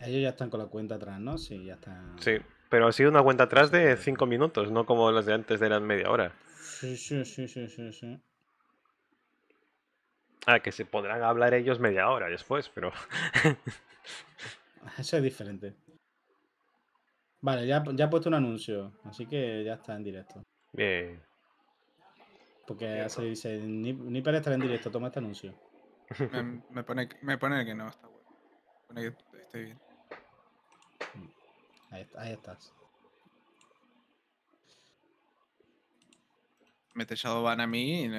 Ellos ya están con la cuenta atrás, ¿no? Sí, ya están. Sí, pero ha sido una cuenta atrás de 5 minutos, no como las de antes eran media hora. Sí, sí, sí, sí, sí, Ah, que se podrán hablar ellos media hora después, pero. Eso es diferente. Vale, ya, ha he puesto un anuncio, así que ya está en directo. Bien. Porque se dice, para estar en directo, toma este anuncio. Me, pone, me pone que no, está bueno. Me pone que estoy bien. Ahí, está, Me estás. Mete van a mí y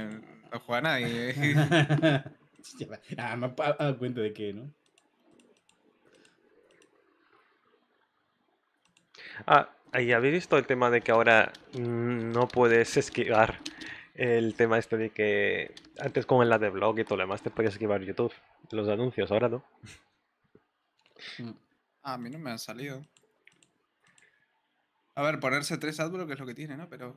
a Juana y. ah, me he dado cuenta de que, ¿no? Ah, y habéis visto el tema de que ahora no puedes esquivar el tema este de que antes con el la de blog y todo lo demás te podías esquivar YouTube, los anuncios, ahora no. Ah, a mí no me han salido. A ver, ponerse tres adblock es lo que tiene, ¿no? Pero...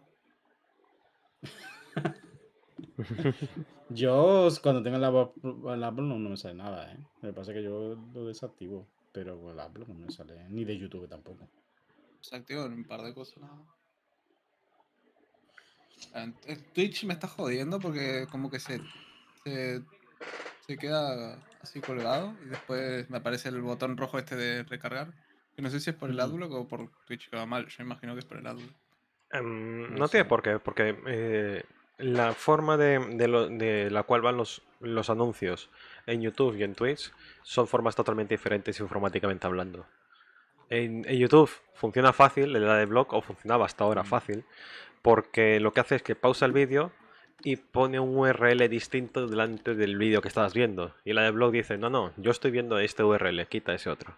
yo cuando tengo el la no, me sale nada, ¿eh? Lo pasa que yo lo desactivo, pero el Apple no me sale, ni de YouTube tampoco. Desactivo en un par de cosas nada. Eh, Twitch me está jodiendo porque como que se, se, queda así colgado y después me aparece el botón rojo este de recargar. Que no sé si es por el AdBlock o por Twitch que va mal. Yo imagino que es por el AdBlock. Em, no, tiene por qué, porque eh, la forma de, la cual van los, anuncios en YouTube y en Twitch son formas totalmente diferentes informáticamente hablando. En, YouTube funciona fácil, de blog o funcionaba hasta ahora fácil, porque lo que hace es que pausa el vídeo y pone un URL distinto delante del vídeo que estabas viendo. Y la de blog dice, no, no, yo estoy viendo este URL, quita ese otro.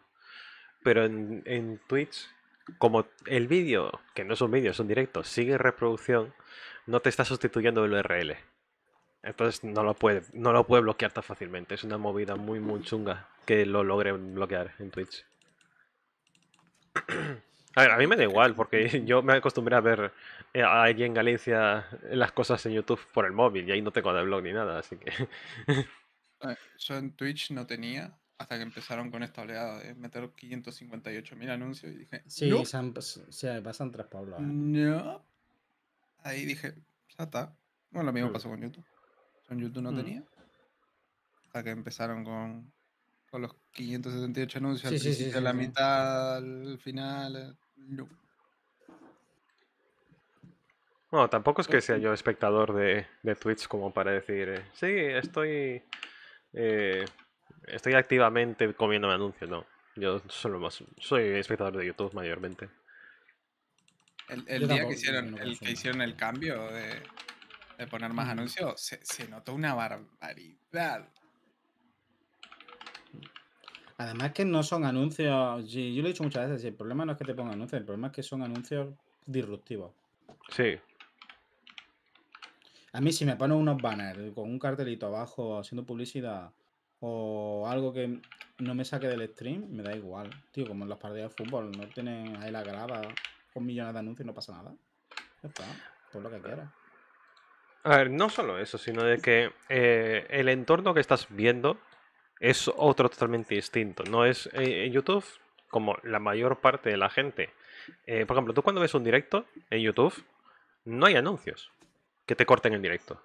Pero en, en Twitch, como el vídeo, que no es un vídeo, es un sigue reproducción, no te está sustituyendo el URL. Entonces no lo puede, no lo puede bloquear tan fácilmente. Es una movida muy muy chunga que lo logre bloquear en Twitch. A, ver, a mí me da igual, porque yo me acostumbré a ver eh, alguien en Galicia las cosas en YouTube por el móvil y ahí no tengo de blog ni nada, así que. Eh, yo en Twitch no tenía hasta que empezaron con esta oleada de meter 558.000 anuncios y dije. Sí, se, pasan tres Pablo. ¿eh? No. Ahí dije, ya está. Bueno, lo mismo mm. pasó con YouTube. Yo en YouTube no mm. tenía. Hasta que empezaron con, los 578 anuncios, sí, la mitad, al final. No. tampoco es que sea yo espectador de, de Twitch como para decir, eh, sí, estoy, eh, estoy activamente comiéndome anuncios, no. Yo solo más, soy espectador de YouTube mayormente. El, día que hicieron, el, el cambio de, poner más anuncios, se, se notó una barbaridad. Además que no son anuncios, yo lo he dicho muchas veces, el problema no es que te pongan anuncios, el problema es que son anuncios disruptivos. Sí. A mí si me ponen unos banners con un cartelito abajo haciendo publicidad o algo que no me saque del stream, me da igual. Tío, como en los partidos de fútbol, no tienen ahí la grava con millones de anuncios y no pasa nada. Ya está, por lo que quieras. A ver, no solo eso, sino de que eh, el entorno que estás viendo es otro totalmente distinto. No es eh, en YouTube como la mayor parte de la gente. Eh, por ejemplo, tú cuando ves un directo en YouTube, no hay anuncios que te corten el directo.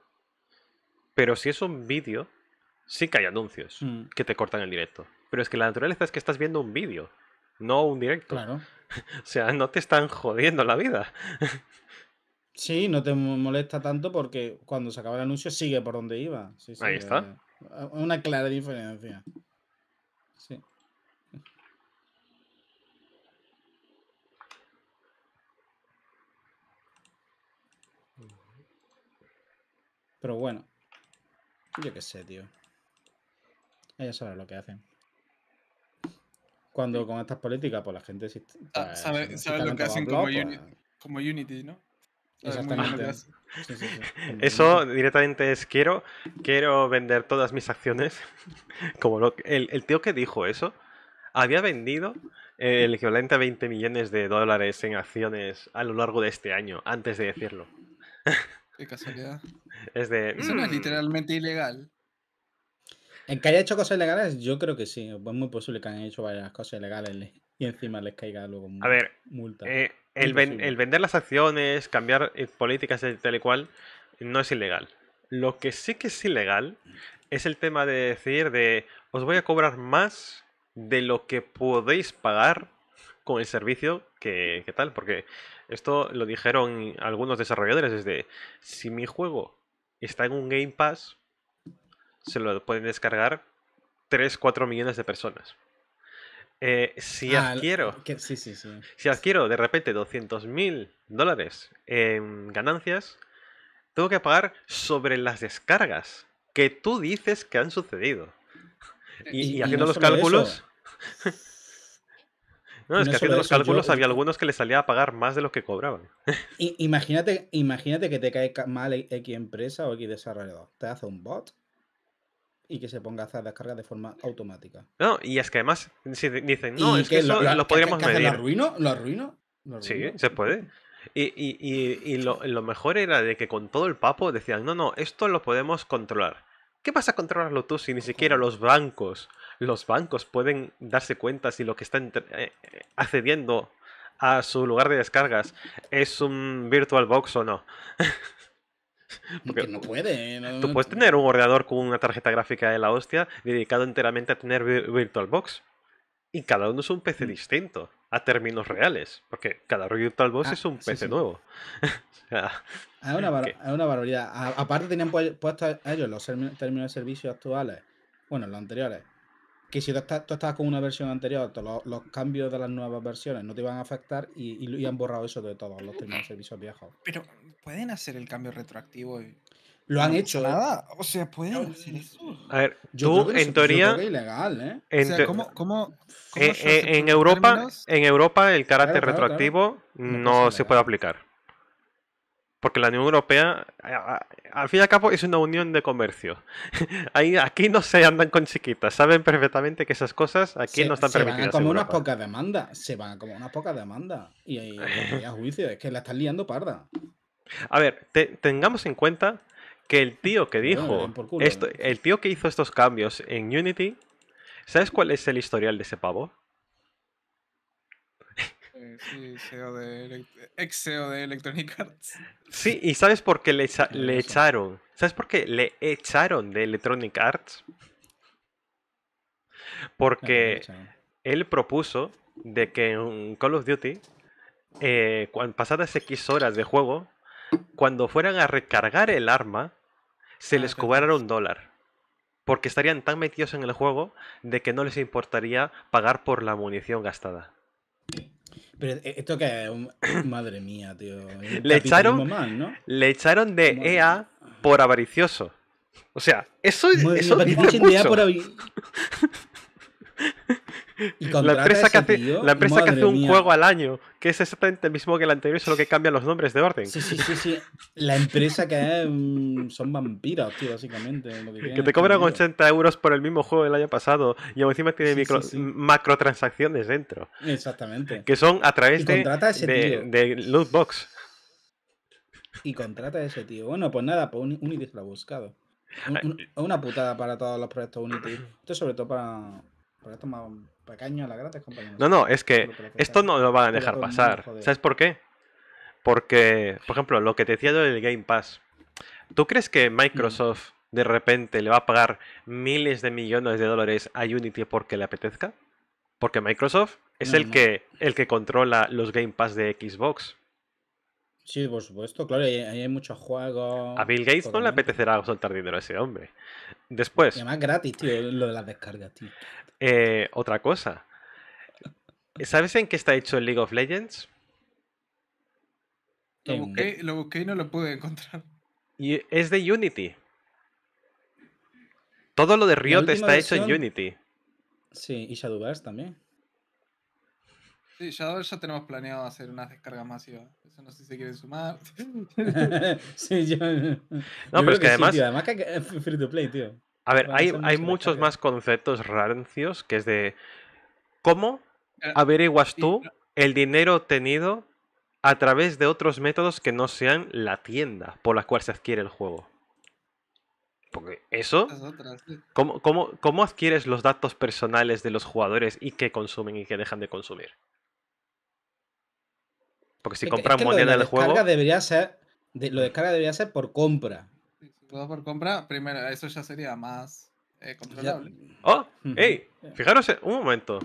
Pero si es un vídeo, sí que hay anuncios mm. que te cortan el directo. Pero es que la naturaleza es que estás viendo un vídeo, no un directo. Claro. o sea, no te están jodiendo la vida. sí, no te molesta tanto porque cuando se acaba el anuncio sigue por donde iba. Ahí eh, está. Una clara diferencia. Sí. Pero bueno. Yo qué sé, tío. Ellos saben lo que hacen. Cuando con estas políticas, pues la gente... Ah, pues, saben lo que hacen pues como Unity, ¿no? Exactamente. Eso directamente es quiero, quiero vender todas mis acciones. Como el, tío que dijo eso había vendido el equivalente a 20 millones de dólares en acciones a lo largo de este año, antes de decirlo. Qué casualidad. Es de, eso no es mm". literalmente ilegal. ¿En que haya hecho cosas ilegales? Yo creo que sí. Es muy posible que hayan hecho varias cosas ilegales y encima les caiga luego a ver, multa. Eh, el, vender las acciones, cambiar eh, políticas tal y cual, no es ilegal. Lo que sí que es ilegal es el tema de decir de os voy a cobrar más de lo que podéis pagar con el servicio que, tal, porque esto lo dijeron algunos desarrolladores desde si mi juego está en un Game Pass, se lo pueden descargar 3-4 millones de personas. Eh, ah, si adquiero. Si de repente 200 mil dólares en ganancias, tengo que pagar sobre las descargas que tú dices que han sucedido. Y, haciendo los cálculos. No, es que haciendo los cálculos había algunos que les salía a pagar más de lo que cobraban. imagínate, imagínate que te cae mal X empresa o X desarrollador. Te hace un bot y que se ponga a hacer descargas de forma automática. No, y es que además, dicen, no, es que, eso lo, podríamos medir. ¿Lo arruino? ¿Lo arruino? Sí, se puede. Y, lo, mejor era de que con todo el papo decían, no, no, esto lo podemos controlar. ¿Qué vas a controlarlo tú si ni siquiera los bancos, los bancos pueden darse cuenta si lo que está eh, eh, accediendo a su lugar de descargas es un virtual box o no? Porque no puede. tú puedes tener un ordenador con una tarjeta gráfica de la hostia dedicado enteramente a tener VirtualBox. Y cada uno es un PC mm. distinto, a términos reales. Porque cada VirtualBox ah, es un PC nuevo. es, una valoridad. barbaridad. aparte tenían puesto ellos los términos de servicio actuales, bueno, los anteriores, que si tú, estás, estabas con una versión anterior, los, los, cambios de las nuevas versiones no te van a afectar y, han borrado eso de todos los servicios viejos. Pero pueden hacer el cambio retroactivo. Y... Lo han hecho. ¿eh? Nada. O sea, pueden hacer eso. A ver, yo en teoría. Es ilegal, ¿eh? o sea, ¿cómo, eh, eh, en Europa, en Europa, el carácter retroactivo no se puede aplicar. Porque la Unión Europea, al fin y al cabo, es una unión de comercio. aquí no se andan con chiquitas. Saben perfectamente que esas cosas aquí no están permitidas. Se van como unas pocas demandas. Se van como unas pocas demandas. Y, hay a juicio, es que la están liando parda. A ver, tengamos en cuenta que el tío que dijo. el tío que hizo estos cambios en Unity. ¿Sabes cuál es el historial de ese pavo? sí, de, de Electronic Arts. Sí, y ¿sabes por qué le, echaron? ¿Sabes por qué le echaron de Electronic Arts? Porque él propuso de que en Call of Duty, eh, pasadas X horas de juego, cuando fueran a recargar el arma, se ah, les cobrara un dólar. Porque estarían tan metidos en el juego de que no les importaría pagar por la munición gastada. Pero e, esto que es Madre mía, tío. Le echaron, le echaron de EA e por avaricioso. O sea, eso, es eso es. la empresa que hace, la empresa que hace un juego al año, que es exactamente el mismo que el anterior, solo que cambian los nombres de orden. Sí, sí, sí, sí. La empresa que son vampiros, tío, básicamente. que, te cobran 80 euros por el mismo juego del año pasado y encima tiene micro, dentro. Exactamente. Que son a través de, de, de lootbox. Y contrata a ese tío. Bueno, pues nada, pues Unity lo ha buscado. Ah, eh. una putada para todos los proyectos Unity. Esto sobre todo para no, no, es que esto no lo van a dejar pasar. ¿Sabes por qué? Porque, por ejemplo, lo que te decía yo del Game Pass. ¿Tú crees que Microsoft mm. de repente le va a pagar miles de millones de dólares a Unity porque le apetezca? Porque Microsoft es el, Que, el que controla los Game Pass de Xbox. Sí, por supuesto, claro, hay, hay muchos juegos. A Bill Gates no le apetecerá soltar dinero a ese hombre. Después. Es además gratis, tío, lo de las descargas, tío. Eh, otra cosa. ¿Sabes en qué está hecho el League of Legends? Lo busqué, y no lo pude encontrar. Y es de Unity. Todo lo de Riot está hecho en Unity. Sí, y Shadowverse también. Sí, ya, ya tenemos planeado hacer una descarga masiva, Eso no sé si se quieren sumar. sí, yo. No, pero es que, además. que free to play, tío. A ver, hay, muchos más conceptos rancios que es de. ¿Cómo averiguas tú el dinero obtenido a través de otros métodos que no sean la tienda por la cual se adquiere el juego? Porque eso. ¿cómo, cómo adquieres los datos personales de los jugadores y que consumen y que dejan de consumir? Porque si compras es que moneda del juego. Debería ser, lo descarga debería ser por compra. todo por compra, primero, eso ya sería más eh, controlable. ¡Oh! ¡Ey! Fijaros, un momento.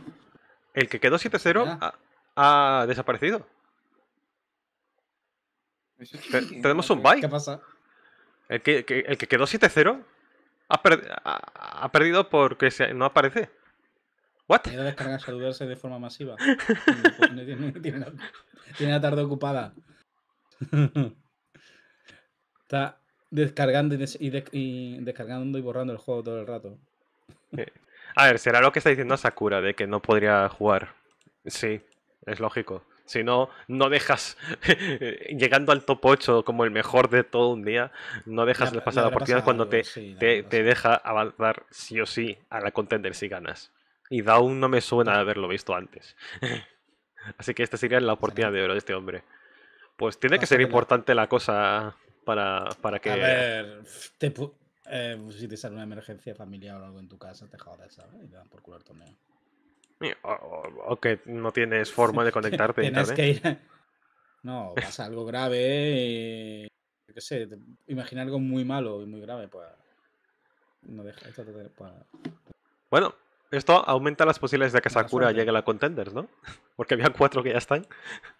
El que quedó 7-0 ha, desaparecido. ¿eh? Tenemos un bye. ¿Qué pasa? El que, quedó 7-0 ha, perdido porque no aparece. ¿What? descargar saludarse de forma masiva. tiene, la, tarde ocupada. Está descargando y, descargando y borrando el juego todo el rato. A ver, será lo que está diciendo Sakura de que no podría jugar. Sí, es lógico. Si no, no dejas, llegando al top 8 como el mejor de todo un día, no dejas la, pasar la oportunidad cuando te, te, te deja avanzar sí o sí a la contender si ganas. Y Dawn no me suena haberlo visto antes. Así que esta sería la oportunidad de oro de este hombre. Pues tiene que ser importante la cosa para, que. A ver, eh, si te sale una emergencia familiar o algo en tu casa, te jodas, ¿sabes? Y te dan por culo el torneo. O, que no tienes forma de conectarte. Tienes que No, pasa algo grave. Yo qué sé, imagina algo muy malo y muy grave, pues, No pues... Bueno, esto aumenta las posibilidades de que Sakura llegue a la Contenders, ¿no? Porque había cuatro que ya están.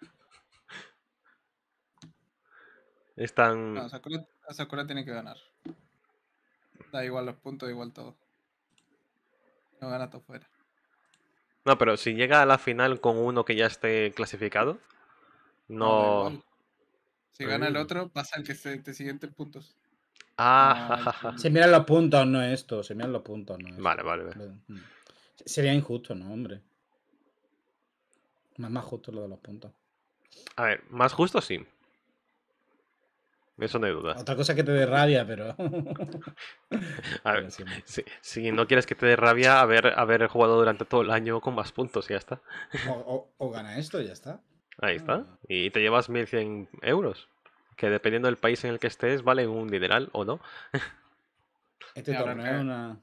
Están. No, Sakura, tiene que ganar. Da igual los puntos, igual todo. No gana todo fuera. No, pero si llega a la final con uno que ya esté clasificado, no. si gana el otro, pasa el que esté siguiente puntos. Ah, se miran los puntos, no esto. Se miran los puntos, no. Esto. Vale, vale. vale. Mm. Sería injusto, ¿no, hombre? Más, más justo lo de los puntos. A ver, más justo sí. Eso no hay duda. Otra cosa que te dé rabia, pero. a ver, si, no quieres que te dé rabia, haber, jugado durante todo el año con más puntos ya está. O, o, gana esto y ya está. Ahí está. Ah. Y te llevas 1100 euros. Que dependiendo del país en el que estés, vale un dineral o no. Este ahora, torneo una...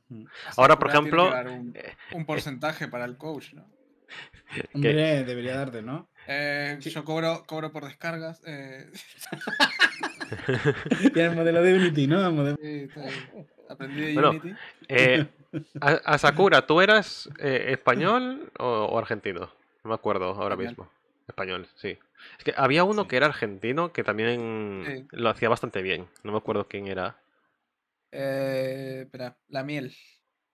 ahora por ejemplo... Eh, un, porcentaje para el coach, ¿no? Hombre, debería darte, ¿no? Eh, Yo cobro, cobro por descargas. Eh... el modelo de Unity, ¿no? Aprendí de Unity. Eh, a, Sakura, ¿tú eras eh, español o, argentino? No me acuerdo ahora mismo. Español, sí. Es que había uno que era argentino que también lo hacía bastante bien. No me acuerdo quién era. Eh, espera, la miel.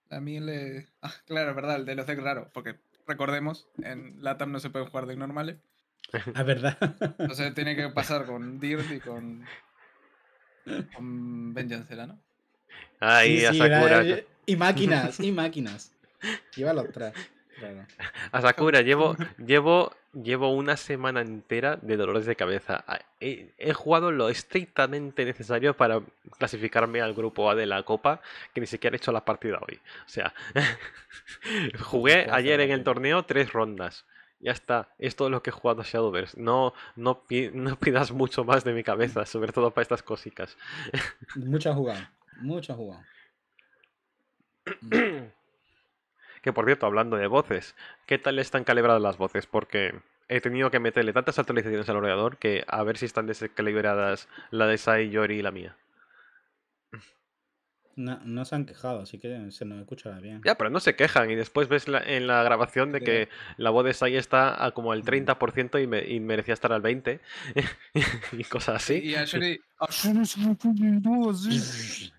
La miel. Ah, claro, verdad, el de los decks raro. Porque recordemos, en Latam no se pueden jugar de normales. La ah, verdad. sea, tiene que pasar con Dirt y con. Con Vengeance, ¿no? Ah, y Y máquinas, y máquinas. Lleva los tres. Asakura, Sakura, llevo, llevo, llevo una semana entera de dolores de cabeza. He, jugado lo estrictamente necesario para clasificarme al grupo A de la Copa, que ni siquiera he hecho la partida hoy. O sea, jugué pues ayer en el torneo tres rondas. Ya está, es todo lo que he jugado a Shadowverse. No, no, no pidas mucho más de mi cabeza, sobre todo para estas cositas. Mucha jugada, mucha jugada. Mm. Que por cierto, hablando de voces, ¿qué tal están calibradas las voces? Porque he tenido que meterle tantas actualizaciones al ordenador que a ver si están descalibradas la de Sai, Yori y la mía. No, se han quejado, así que se nos escuchará bien. Ya, pero no se quejan y después ves en la grabación de que la voz de Sai está a como el 30% mm. y, merecía estar al 20% y cosas así. Y, ah,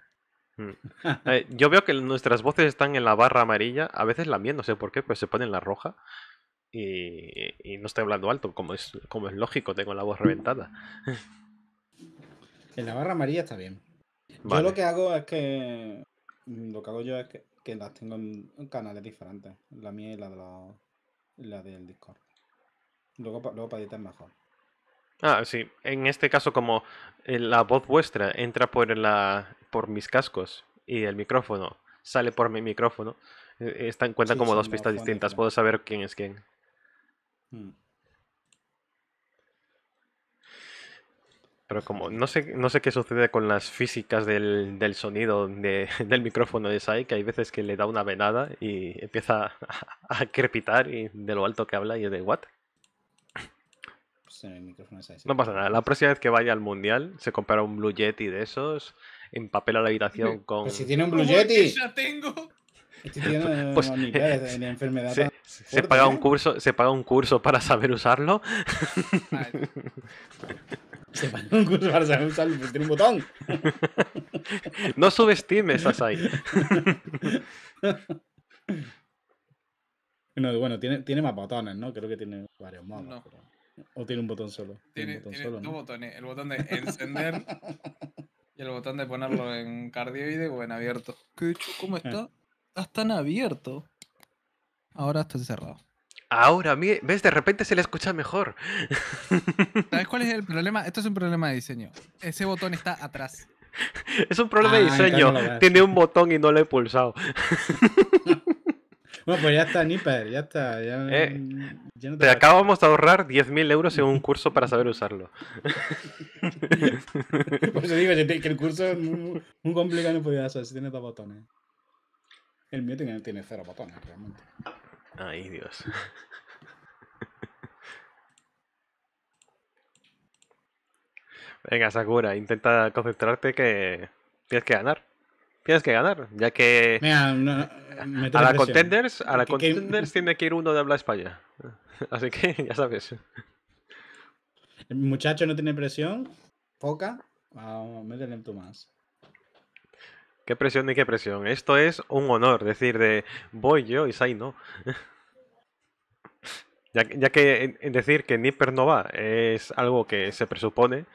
Mm. Eh, yo veo que nuestras voces están en la barra amarilla, a veces la mía, no sé por qué, pues se pone en la roja. Y, no estoy hablando alto, como es, como es lógico, tengo la voz reventada. En la barra amarilla está bien. Yo lo que hago es que. Mm, lo que hago yo es que, las tengo en canales diferentes. La mía y la de la del Discord. Luego, luego para editar mejor. Ah, sí. En este caso, como eh, la voz vuestra entra por la, por mis cascos y el micrófono sale por mi micrófono, eh, están, cuentan como dos pistas distintas. Puedo saber quién es quién. Mm. Pero como no sé, no sé qué sucede con las físicas del, sonido del micrófono de Sai, que hay veces que le da una venada y empieza a, crepitar y de lo alto que habla y es de what. Pues no pasa nada. La próxima vez que vaya al mundial se compara un Blue Yeti de esos empapela la habitación con. Pero si tiene un Blue Yeti. Ya tengo. Este tiene de la enfermedad. Se, paga un curso, se paga un curso para saber usarlo. se paga un curso para saber usarlo, tiene un botón. no subestimes a Sai. bueno, tiene, más botones, ¿no? Creo que tiene varios modos. O tiene un botón solo. Tiene, dos botones. El botón de encender y el botón de ponerlo en cardioide o en abierto. ¿Cómo eh. está? Está tan abierto. Ahora está cerrado. Ahora, ¿ves? De repente se le escucha mejor. ¿Sabes cuál es el problema? Esto es un problema de diseño. Ese botón está atrás. Es un problema de ah, diseño. Tiene un botón y no lo he pulsado. Bueno, pues ya está Nipper, ya está. Eh, te, acabamos de ahorrar 10.000 euros en un curso para saber usarlo. Por eso digo que el curso es muy, complicado no podía hacer si tiene dos botones. El mío tiene, tiene cero botones, realmente. Ay, Dios. Venga, Sakura, intenta concentrarte que tienes que ganar. Tienes que ganar, ya que. a la contenders, a la tiene que ir uno de habla España. Así que ya sabes. El muchacho no tiene presión, poca, vamos, métele en tu más. Qué presión y qué presión. Esto es un honor, decir, de voy yo y Sai no. ya, que decir que Nipper no va es algo que se presupone,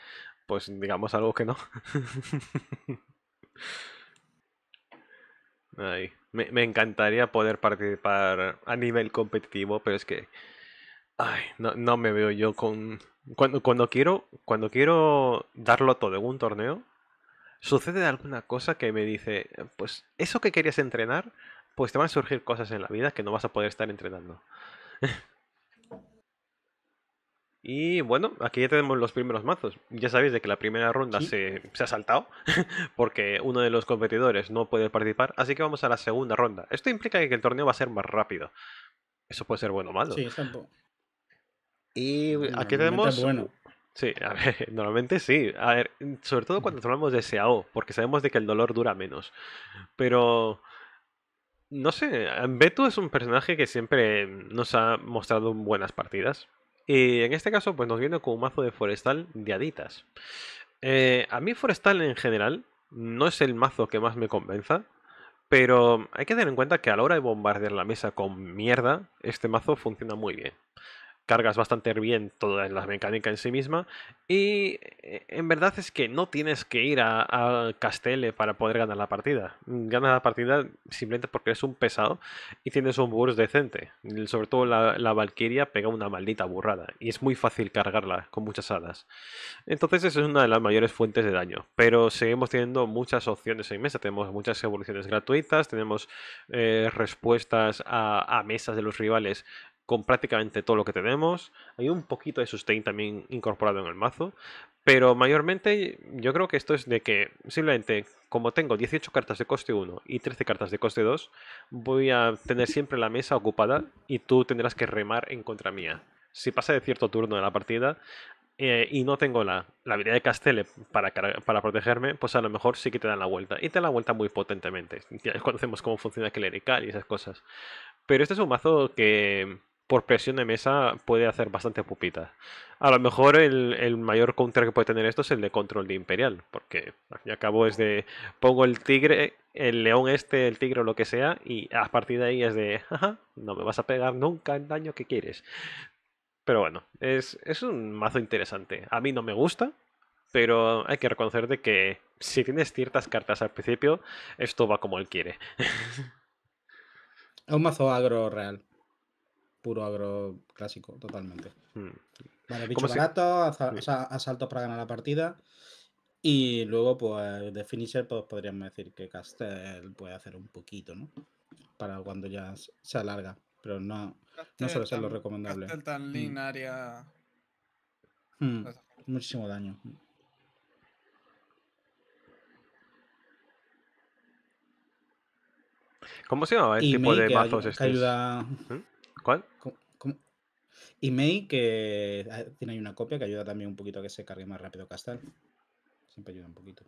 pues digamos algo que no. me, encantaría poder participar a nivel competitivo, pero es que ay, no, me veo yo con. Cuando, cuando quiero, cuando quiero darlo todo en un torneo, sucede alguna cosa que me dice, pues eso que querías entrenar, pues te van a surgir cosas en la vida que no vas a poder estar entrenando. Y bueno, aquí ya tenemos los primeros mazos. Ya sabéis de que la primera ronda se, ha saltado porque uno de los competidores no puede participar, así que vamos a la segunda ronda. Esto implica que el torneo va a ser más rápido. Eso puede ser bueno o malo. Sí, Y aquí tenemos... Sí, a ver, normalmente sí. A ver, sobre todo cuando hablamos de SAO, porque sabemos de que el dolor dura menos. Pero... No sé, Beto es un personaje que siempre nos ha mostrado buenas partidas. Y en este caso, pues nos viene con un mazo de forestal de aditas eh, a mí forestal en general no es el mazo que más me convenza. Pero hay que tener en cuenta que a la hora de bombardear la mesa con mierda, este mazo funciona muy bien cargas bastante bien toda la mecánica en sí misma. Y eh, en verdad es que no tienes que ir a, Castelle para poder ganar la partida. Ganas la partida simplemente porque eres un pesado y tienes un burst decente. Sobre todo la, la Valkyria pega una maldita burrada y es muy fácil cargarla con muchas hadas. Entonces esa es una de las mayores fuentes de daño. Pero seguimos teniendo muchas opciones en mesa. Tenemos muchas evoluciones gratuitas, tenemos eh, respuestas a mesas de los rivales con prácticamente todo lo que tenemos. Hay un poquito de sustain también incorporado en el mazo. Pero mayormente yo creo que esto es de que simplemente como tengo 18 cartas de coste 1 y 13 cartas de coste 2, voy a tener siempre la mesa ocupada y tú tendrás que remar en contra mía. Si pasa de cierto turno de la partida, eh, y no tengo la, habilidad de Castele para, para, protegerme, pues a lo mejor sí que te dan la vuelta. Y te dan la vuelta muy potentemente. Ya conocemos cómo funciona Clerical y esas cosas. Pero este es un mazo que por presión de mesa puede hacer bastante pupita. A lo mejor el, mayor counter que puede tener esto es el de control de Imperial, porque al fin y al cabo es de pongo el tigre, el león este, el tigre o lo que sea, y a partir de ahí es de, no me vas a pegar nunca el daño que quieres. Pero bueno, es, un mazo interesante. A mí no me gusta, pero hay que reconocer de que si tienes ciertas cartas al principio, esto va como él quiere. Es un mazo agro real puro agro clásico, totalmente. Hmm. Vale, bicho barato, hmm. asaltos para ganar la partida. Y luego, pues, de finisher, pues podríamos decir que Castel puede hacer un poquito, ¿no? Para cuando ya se alarga. Pero no, no suele ser lo recomendable. Castel tan hmm. linaria... Muchísimo daño. ¿Cómo se llama el tipo de mazos Ayuda... ¿Mm? ¿Cuál? Y que ah, tiene ahí una copia que ayuda también un poquito a que se cargue más rápido Castal. Siempre ayuda un poquito.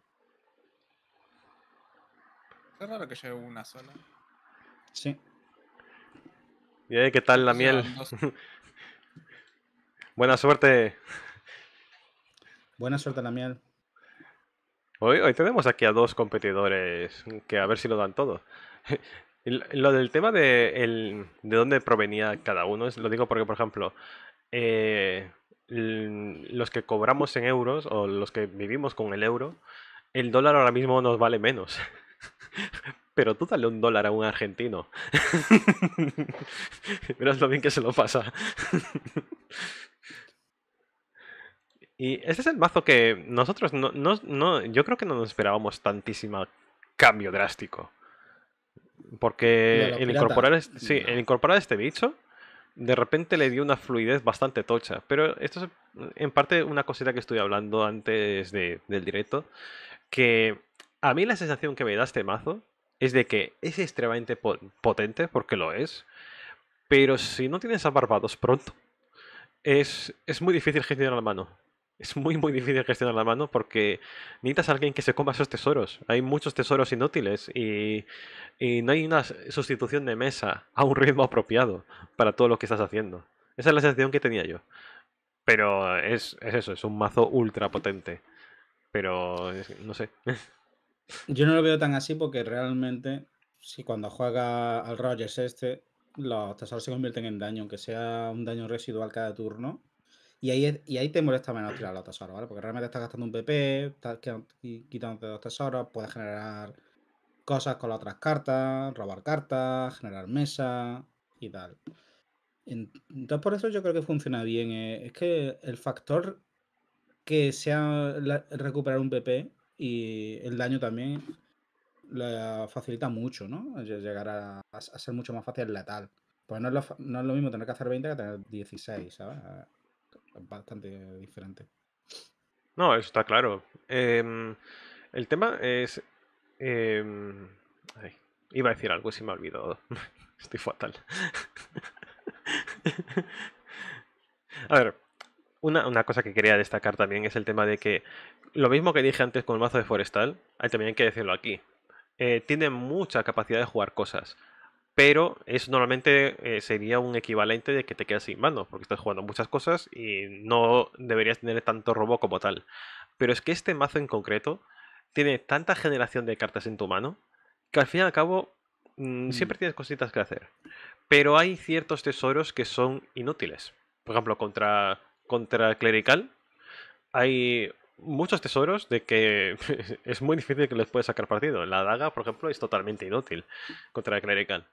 Es raro que lleve una sola. Sí. ¿Y qué tal la miel? Buena suerte. Buena suerte la miel. Hoy, hoy tenemos aquí a dos competidores que a ver si lo dan todo. Lo del tema de, dónde provenía cada uno, lo digo porque, por ejemplo, eh, los que cobramos en euros o los que vivimos con el euro, el dólar ahora mismo nos vale menos. Pero tú dale un dólar a un argentino. Verás lo bien que se lo pasa. y ese es el mazo que nosotros no, yo creo que no nos esperábamos tantísimo cambio drástico. Porque el, incorporar este, sí, bicho, de repente le dio una fluidez bastante tocha. Pero esto es en parte una cosita que estoy hablando antes del directo. Que a mí la sensación que me da este mazo es de que es extremadamente potente, porque lo es. Pero si no tienes a Barbados pronto, es, es muy difícil gestionar la mano es muy muy difícil gestionar la mano porque necesitas a alguien que se coma esos tesoros. Hay muchos tesoros inútiles y, y, no hay una sustitución de mesa a un ritmo apropiado para todo lo que estás haciendo. Esa es la sensación que tenía yo. Pero es, eso, es un mazo ultra potente. Pero no sé. Yo no lo veo tan así porque realmente si cuando juega al Rogers este, los tesoros se convierten en daño, aunque sea un daño residual cada turno y ahí, te molesta menos tirar los tesoros, ¿vale? Porque realmente estás gastando un PP, estás quitándote dos tesoros, puedes generar cosas con las otras cartas, robar cartas, generar mesa y tal. Entonces, por eso yo creo que funciona bien. Eh, es que el factor que sea recuperar un PP y el daño también le facilita mucho, ¿no? Llegar a, ser mucho más fácil letal. Pues no es, lo, no es lo mismo tener que hacer 20 que tener 16, ¿sabes? bastante diferente. No, eso está claro. Em, el tema es... Em, iba a decir algo y se me ha olvidado. Estoy fatal. a ver, una, cosa que quería destacar también es el tema de que lo mismo que dije antes con el mazo de Forestal, hay también que decirlo aquí. Eh, tiene mucha capacidad de jugar cosas pero eso normalmente eh, sería un equivalente de que te quedas sin mano porque estás jugando muchas cosas y no deberías tener tanto robo como tal. Pero es que este mazo en concreto tiene tanta generación de cartas en tu mano que al fin y al cabo mm, mm. siempre tienes cositas que hacer. Pero hay ciertos tesoros que son inútiles. Por ejemplo, contra, contra Clerical hay muchos tesoros de que es muy difícil que les puedas sacar partido. La daga, por ejemplo, es totalmente inútil contra clerical.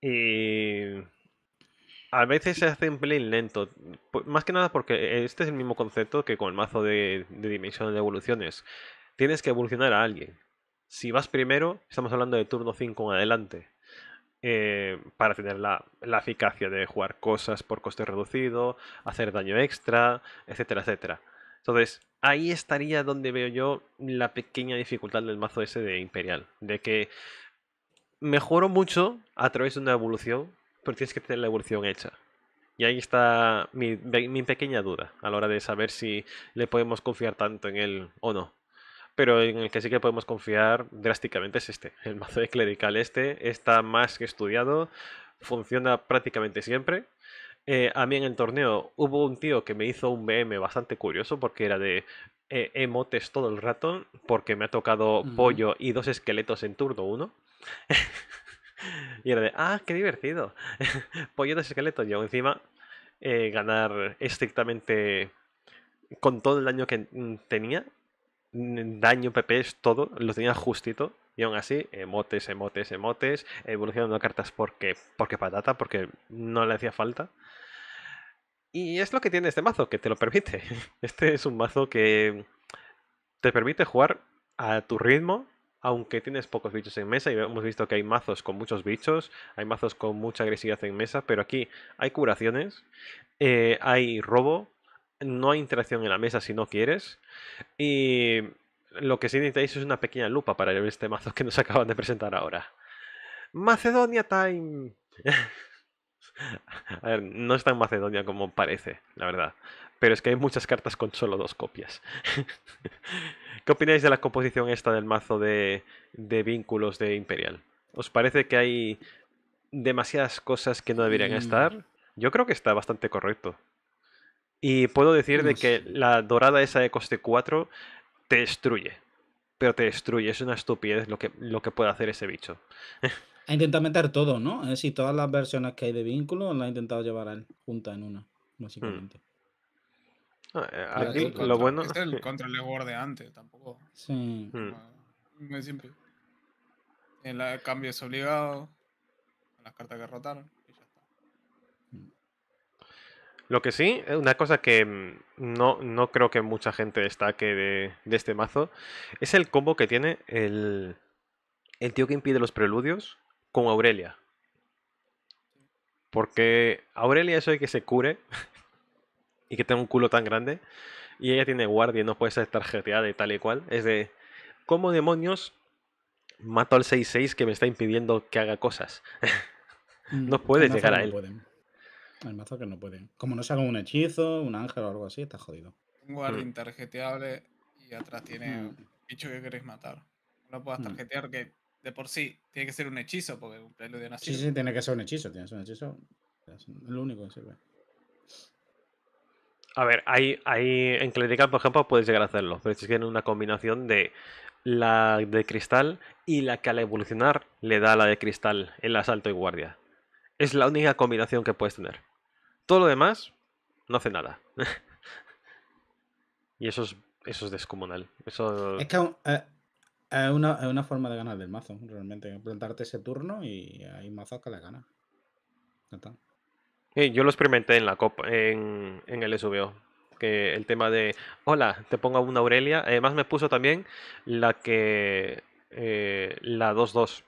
Y eh, a veces se hace un play lento. Más que nada porque e, este es el mismo concepto que con el mazo de, de dimensiones de evoluciones. Tienes que evolucionar a alguien. Si vas primero, estamos hablando de turno 5 en adelante. Eh, para tener la, la, eficacia de jugar cosas por coste reducido, hacer daño extra, etcétera, etcétera. Entonces, ahí estaría donde veo yo la pequeña dificultad del mazo ese de Imperial. De que Mejoro mucho a través de una evolución, pero tienes que tener la evolución hecha. Y ahí está mi, pequeña duda a la hora de saber si le podemos confiar tanto en él o no. Pero en el que sí que podemos confiar drásticamente es este. El mazo de clerical este está más que estudiado, funciona prácticamente siempre. Eh, a mí en el torneo hubo un tío que me hizo un BM bastante curioso porque era de eh, emotes todo el rato porque me ha tocado pollo y dos esqueletos en turno 1. y era de, ah, qué divertido. Pollo de esqueleto yo. Encima, eh, ganar estrictamente con todo el daño que tenía. Daño, PP, todo, lo tenía justito. Y aún así, emotes, emotes, emotes, evolucionando cartas porque, porque patata, porque no le hacía falta. Y es lo que tiene este mazo, que te lo permite. Este es un mazo que te permite jugar a tu ritmo, aunque tienes pocos bichos en mesa. Y hemos visto que hay mazos con muchos bichos, hay mazos con mucha agresividad en mesa, pero aquí hay curaciones, eh, hay robo, no hay interacción en la mesa si no quieres. Y lo que sí necesitáis es una pequeña lupa para ver este mazo que nos acaban de presentar ahora. Macedonia Time. A ver, no es tan Macedonia como parece, la verdad. Pero es que hay muchas cartas con solo dos copias. ¿Qué opináis de la composición esta del mazo de, vínculos de Imperial? ¿Os parece que hay demasiadas cosas que no deberían mm. estar? Yo creo que está bastante correcto. Y puedo decir de que la dorada esa de coste 4 te destruye. Pero te destruye, es una estupidez lo que, lo que puede hacer ese bicho. ha intentado meter todo, ¿no? Es decir, todas las versiones que hay de vínculo las ha intentado llevar a junta en una, básicamente. Ah, eh, aquí, lo bueno es este el contra de antes, tampoco. Sí. Mm. simple. El cambio es obligado. Las cartas que rotaron. Y ya está. Mm. Lo que sí, eh, una cosa que mm, no, creo que mucha gente destaque de, de, este mazo es el combo que tiene el, el tío que impide los preludios con Aurelia. Porque Aurelia es el que se cure y que tenga un culo tan grande. Y ella tiene guardia y no puede ser tarjeteada de tal y cual. Es de, ¿cómo demonios mato al 6-6 que me está impidiendo que haga cosas? Mm, no puede llegar a él. No el mazo que no puede. Como no se haga un hechizo, un ángel o algo así, está jodido. Un guardia mm. interjeteable y atrás tiene un mm. bicho que queréis matar. No puedas tarjetear que de por sí tiene que ser un hechizo porque un Sí, sí, tiene que ser un hechizo. Tienes un hechizo. Es lo único que sirve. A ver, ahí en Clerical, por ejemplo, puedes llegar a hacerlo, pero es que en una combinación de la de cristal y la que al evolucionar le da la de cristal el asalto y guardia. Es la única combinación que puedes tener. Todo lo demás no hace nada. y eso es, eso es descomunal. Eso... Es que eh, es, una, forma de ganar del mazo, realmente. Plantarte ese turno y hay mazos que la ganan yo lo experimenté en la copa, en, el SVO Que el tema de, hola, te pongo una Aurelia. Además me puso también la que, eh, la 2-2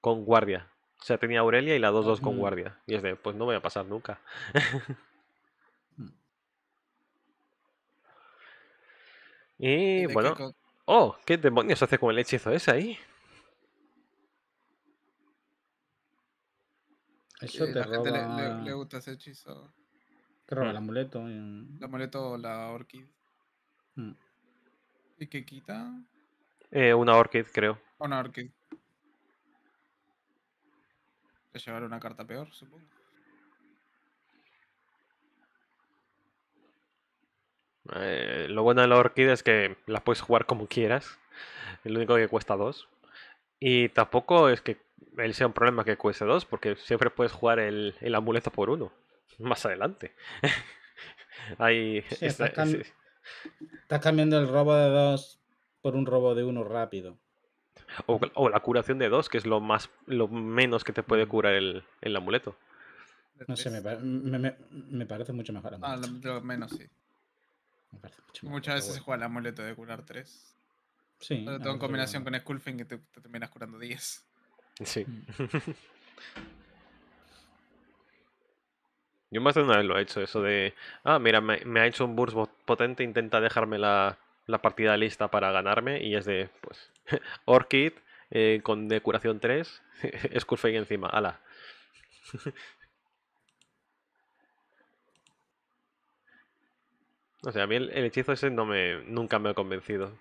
con guardia. O sea, tenía Aurelia y la 2-2 con guardia. Y es de, pues no voy a pasar nunca. Mm. y bueno... Oh, ¿qué demonios hace con el hechizo ese ahí? Eso eh, la gente le, gusta ese hechizo. roba el amuleto. Eh. El amuleto o la orquídea. Mm. ¿Y qué quita? Eh, una orquídea, creo. Una orquídea. Te llevaré una carta peor, supongo. lo bueno de la orquídea es que las puedes jugar como quieras. el único que cuesta dos. Y tampoco es que él sea un problema que QS2, porque siempre puedes jugar el, amuleto por uno más adelante. Ahí está, estás, cambiando el robo de dos por un robo de uno rápido. O, la curación de dos, que es lo más lo menos que te puede mm. curar el, amuleto. No sé, me, parece mucho mejor. Ah, lo, menos, sí. Muchas veces se juega el amuleto de curar tres. Sí. Sobre todo en combinación con Skullfin que te, te terminas curando 10. Sí. Mm. Yo más de una vez lo he hecho, eso de, ah, mira, me, ha hecho un burst potente, intenta dejarme la, partida lista para ganarme y es de, pues, Orchid eh, con decoración 3, Skullfang encima, ala. o sea, a mí el, hechizo ese no me, nunca me ha convencido.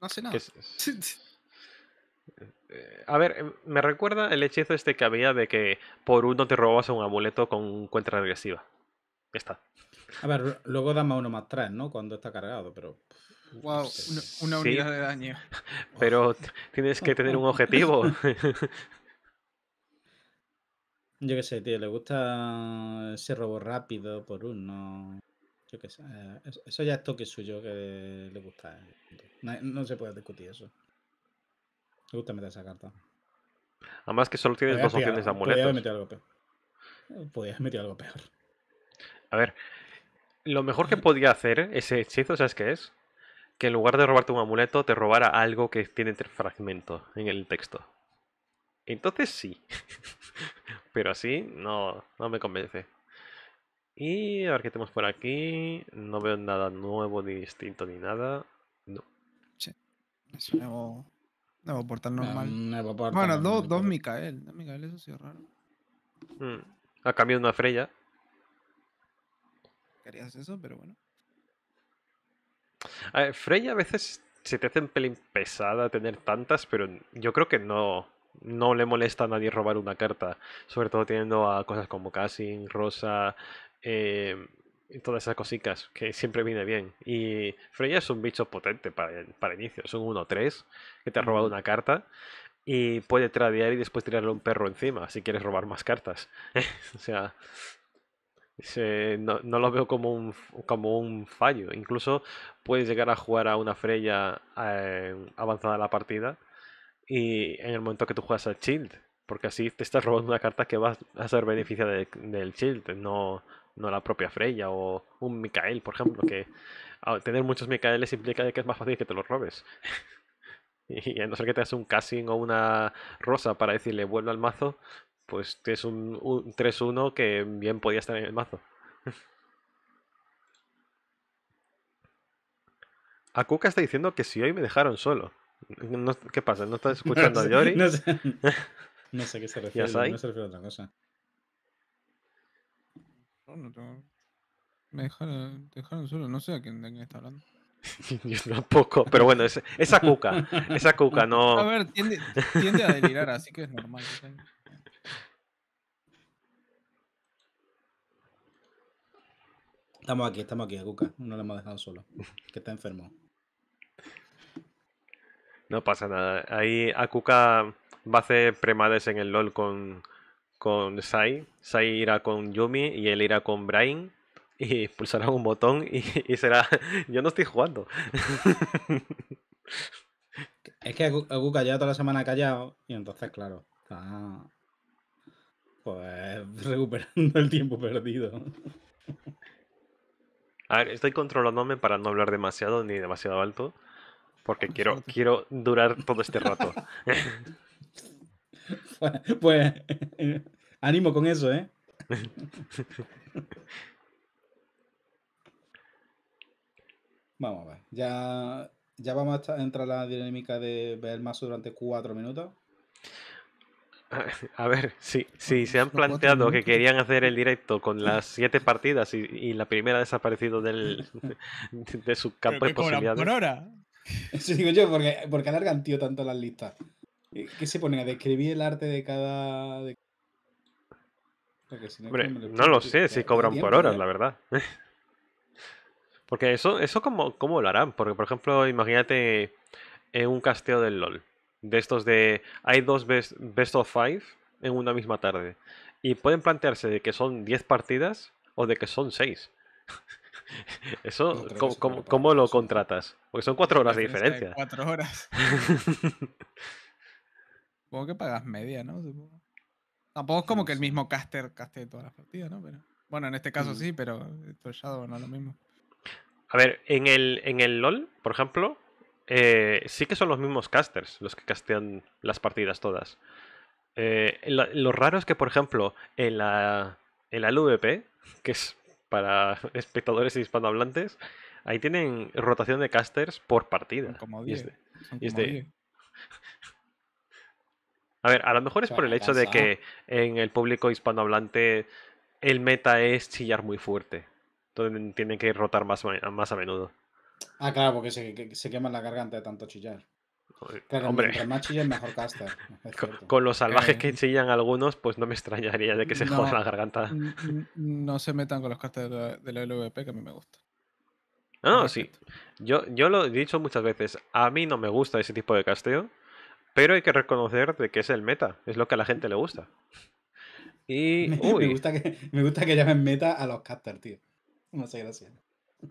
No sé nada. Este, a ver, em, me recuerda el hechizo este que había de que por uno te robas un amuleto con cuenta regresiva. está. A ver, luego da más uno más tres, ¿no? Cuando está cargado, pero. Wow, una, unidad de daño. Pero tienes que tener un objetivo. Yo qué sé, tío, le gusta ese robo rápido por uno. Yo qué sé. Eh, eso ya es toque suyo que le gusta. no se puede discutir eso. Me gusta meter esa carta. Además que solo tienes dos opciones de amuletos. Podrías meter algo peor. A ver, lo mejor que podía hacer ese hechizo, ¿sabes qué es? Que en lugar de robarte un amuleto, te robara algo que tiene tres fragmentos en el texto. Entonces sí. Pero así no, no me convence. Y a ver qué tenemos por aquí. No veo nada nuevo ni distinto ni nada. No. Sí. Es nuevo. No, portal ah, normal. bueno, dos, dos Micael. Dos Micael, eso es raro. Ha mm. A ah, una Freya. Querías eso, pero bueno. A ver, Freya a veces se te hace un pelín pesada tener tantas, pero yo creo que no, no le molesta a nadie robar una carta. Sobre todo teniendo a cosas como Cassin, Rosa, eh, todas esas cositas que siempre viene bien. Y Freya es un bicho potente para, para inicio, es un 1-3 que te ha robado una carta y puede tradear y después tirarle un perro encima si quieres robar más cartas. o sea, no, lo veo como un, como un fallo. Incluso puedes llegar a jugar a una Freya eh, avanzada la partida y en el momento que tú juegas al Shield. Porque así te estás robando una carta que va a ser beneficia del Shield, no, no la propia Freya o un Mikael, por ejemplo, que tener muchos Mikaeles implica que es más fácil que te los robes. y a no ser que te hagas un casting o una rosa para decirle vuelve al mazo, pues es un, 3-1 que bien podía estar en el mazo. Akuka está diciendo que si hoy me dejaron solo. ¿Qué pasa? ¿No estás escuchando a Yori? No sé, no sé a qué se refiere. No se refiere a otra cosa no Me dejaron, solo, no sé a quién, de quién está hablando. Yo tampoco, pero bueno, esa, esa cuca, esa cuca no. A ver, tiende, a delirar, así que es normal. Estamos aquí, estamos aquí, a Cuca. No la hemos dejado solo. Que está enfermo. No pasa nada. Ahí a Cuca va a hacer premades en el LOL con, con Sai. Sai irá con Yumi y él irá con Brian. Y pulsará un botón y, será. Yo no estoy jugando. Es que Aguca lleva toda la semana callado y entonces, claro, está. Pues recuperando el tiempo perdido. A ver, estoy controlándome para no hablar demasiado ni demasiado alto. Porque quiero, quiero durar todo este rato. Pues, ánimo con eso, ¿eh? Vamos a ver. Ya, ya vamos a entrar a la dinámica de ver el mazo durante cuatro minutos. A ver, si, sí, sí, se han planteado que querían hacer el directo con las siete partidas y, la primera ha desaparecido del, de, su campo de posibilidades. Por hora. Eso digo yo, porque, porque alargan tío tanto las listas. Eh, ¿Qué se pone? a describir el arte de cada... no, lo sé si cobran por horas, la verdad. Porque eso, eso cómo, cómo lo harán. Porque, por ejemplo, imagínate en eh, un casteo del LOL. De estos de... Hay dos best, of five en una misma tarde. Y pueden plantearse de que son 10 partidas o de que son 6. Eso, ¿cómo, ¿cómo, lo contratas? Porque son 4 horas de diferencia. 4 horas. Supongo que pagas media, ¿no? Tampoco es como que el mismo caster caste todas las partidas, ¿no? Pero, bueno, en este caso mm. sí, pero el Shadow no es lo mismo. A ver, en el, en el LOL, por ejemplo, eh, sí que son los mismos casters los que castean las partidas todas. Eh, lo, raro es que, por ejemplo, en la, en la LVP, que es para espectadores hispanohablantes, ahí tienen rotación de casters por partida. como 10. Y es de, a ver, a lo mejor es por el hecho de que en el público hispanohablante el meta es chillar muy fuerte. Entonces tienen que rotar más, a menudo. Ah, claro, porque se, queman la garganta de tanto chillar. Pero Hombre. más chillen, mejor caster. Con, los salvajes eh, que chillan algunos, pues no me extrañaría de que se no, la garganta. No se metan con los casters Del LVP, que a mí me gusta. Ah, sí. Yo, yo lo he dicho muchas veces. A mí no me gusta ese tipo de casteo. Pero hay que reconocer de que es el meta, es lo que a la gente le gusta. Y. Me, gusta, que, me gusta que llamen meta a los casters, tío. No sé, gracias.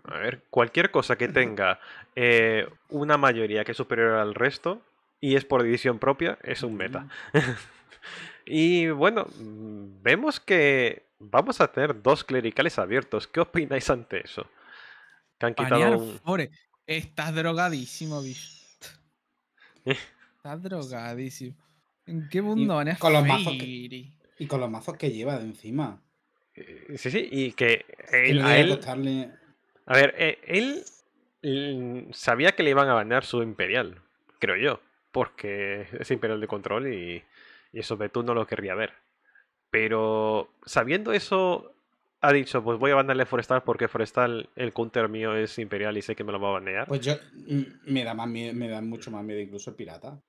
A ver, cualquier cosa que tenga eh, una mayoría que es superior al resto y es por división propia, es un meta. y bueno, vemos que vamos a tener dos clericales abiertos. ¿Qué opináis ante eso? han quitado Estás drogadísimo, bicho. Está drogadísimo. ¿En qué mundo van Con los mazos y con los mazos que lleva de encima. Eh, sí, sí, y que a él... A ver, eh, él, mm, sabía que le iban a banear su Imperial, creo yo, porque es Imperial de control y, eso Betún no lo querría ver. Pero sabiendo eso, ha dicho, pues voy a banearle Forestal porque Forestal, el counter mío es Imperial y sé que me lo va a banear. Pues yo, mm, me da, más me da mucho más miedo incluso el Pirata.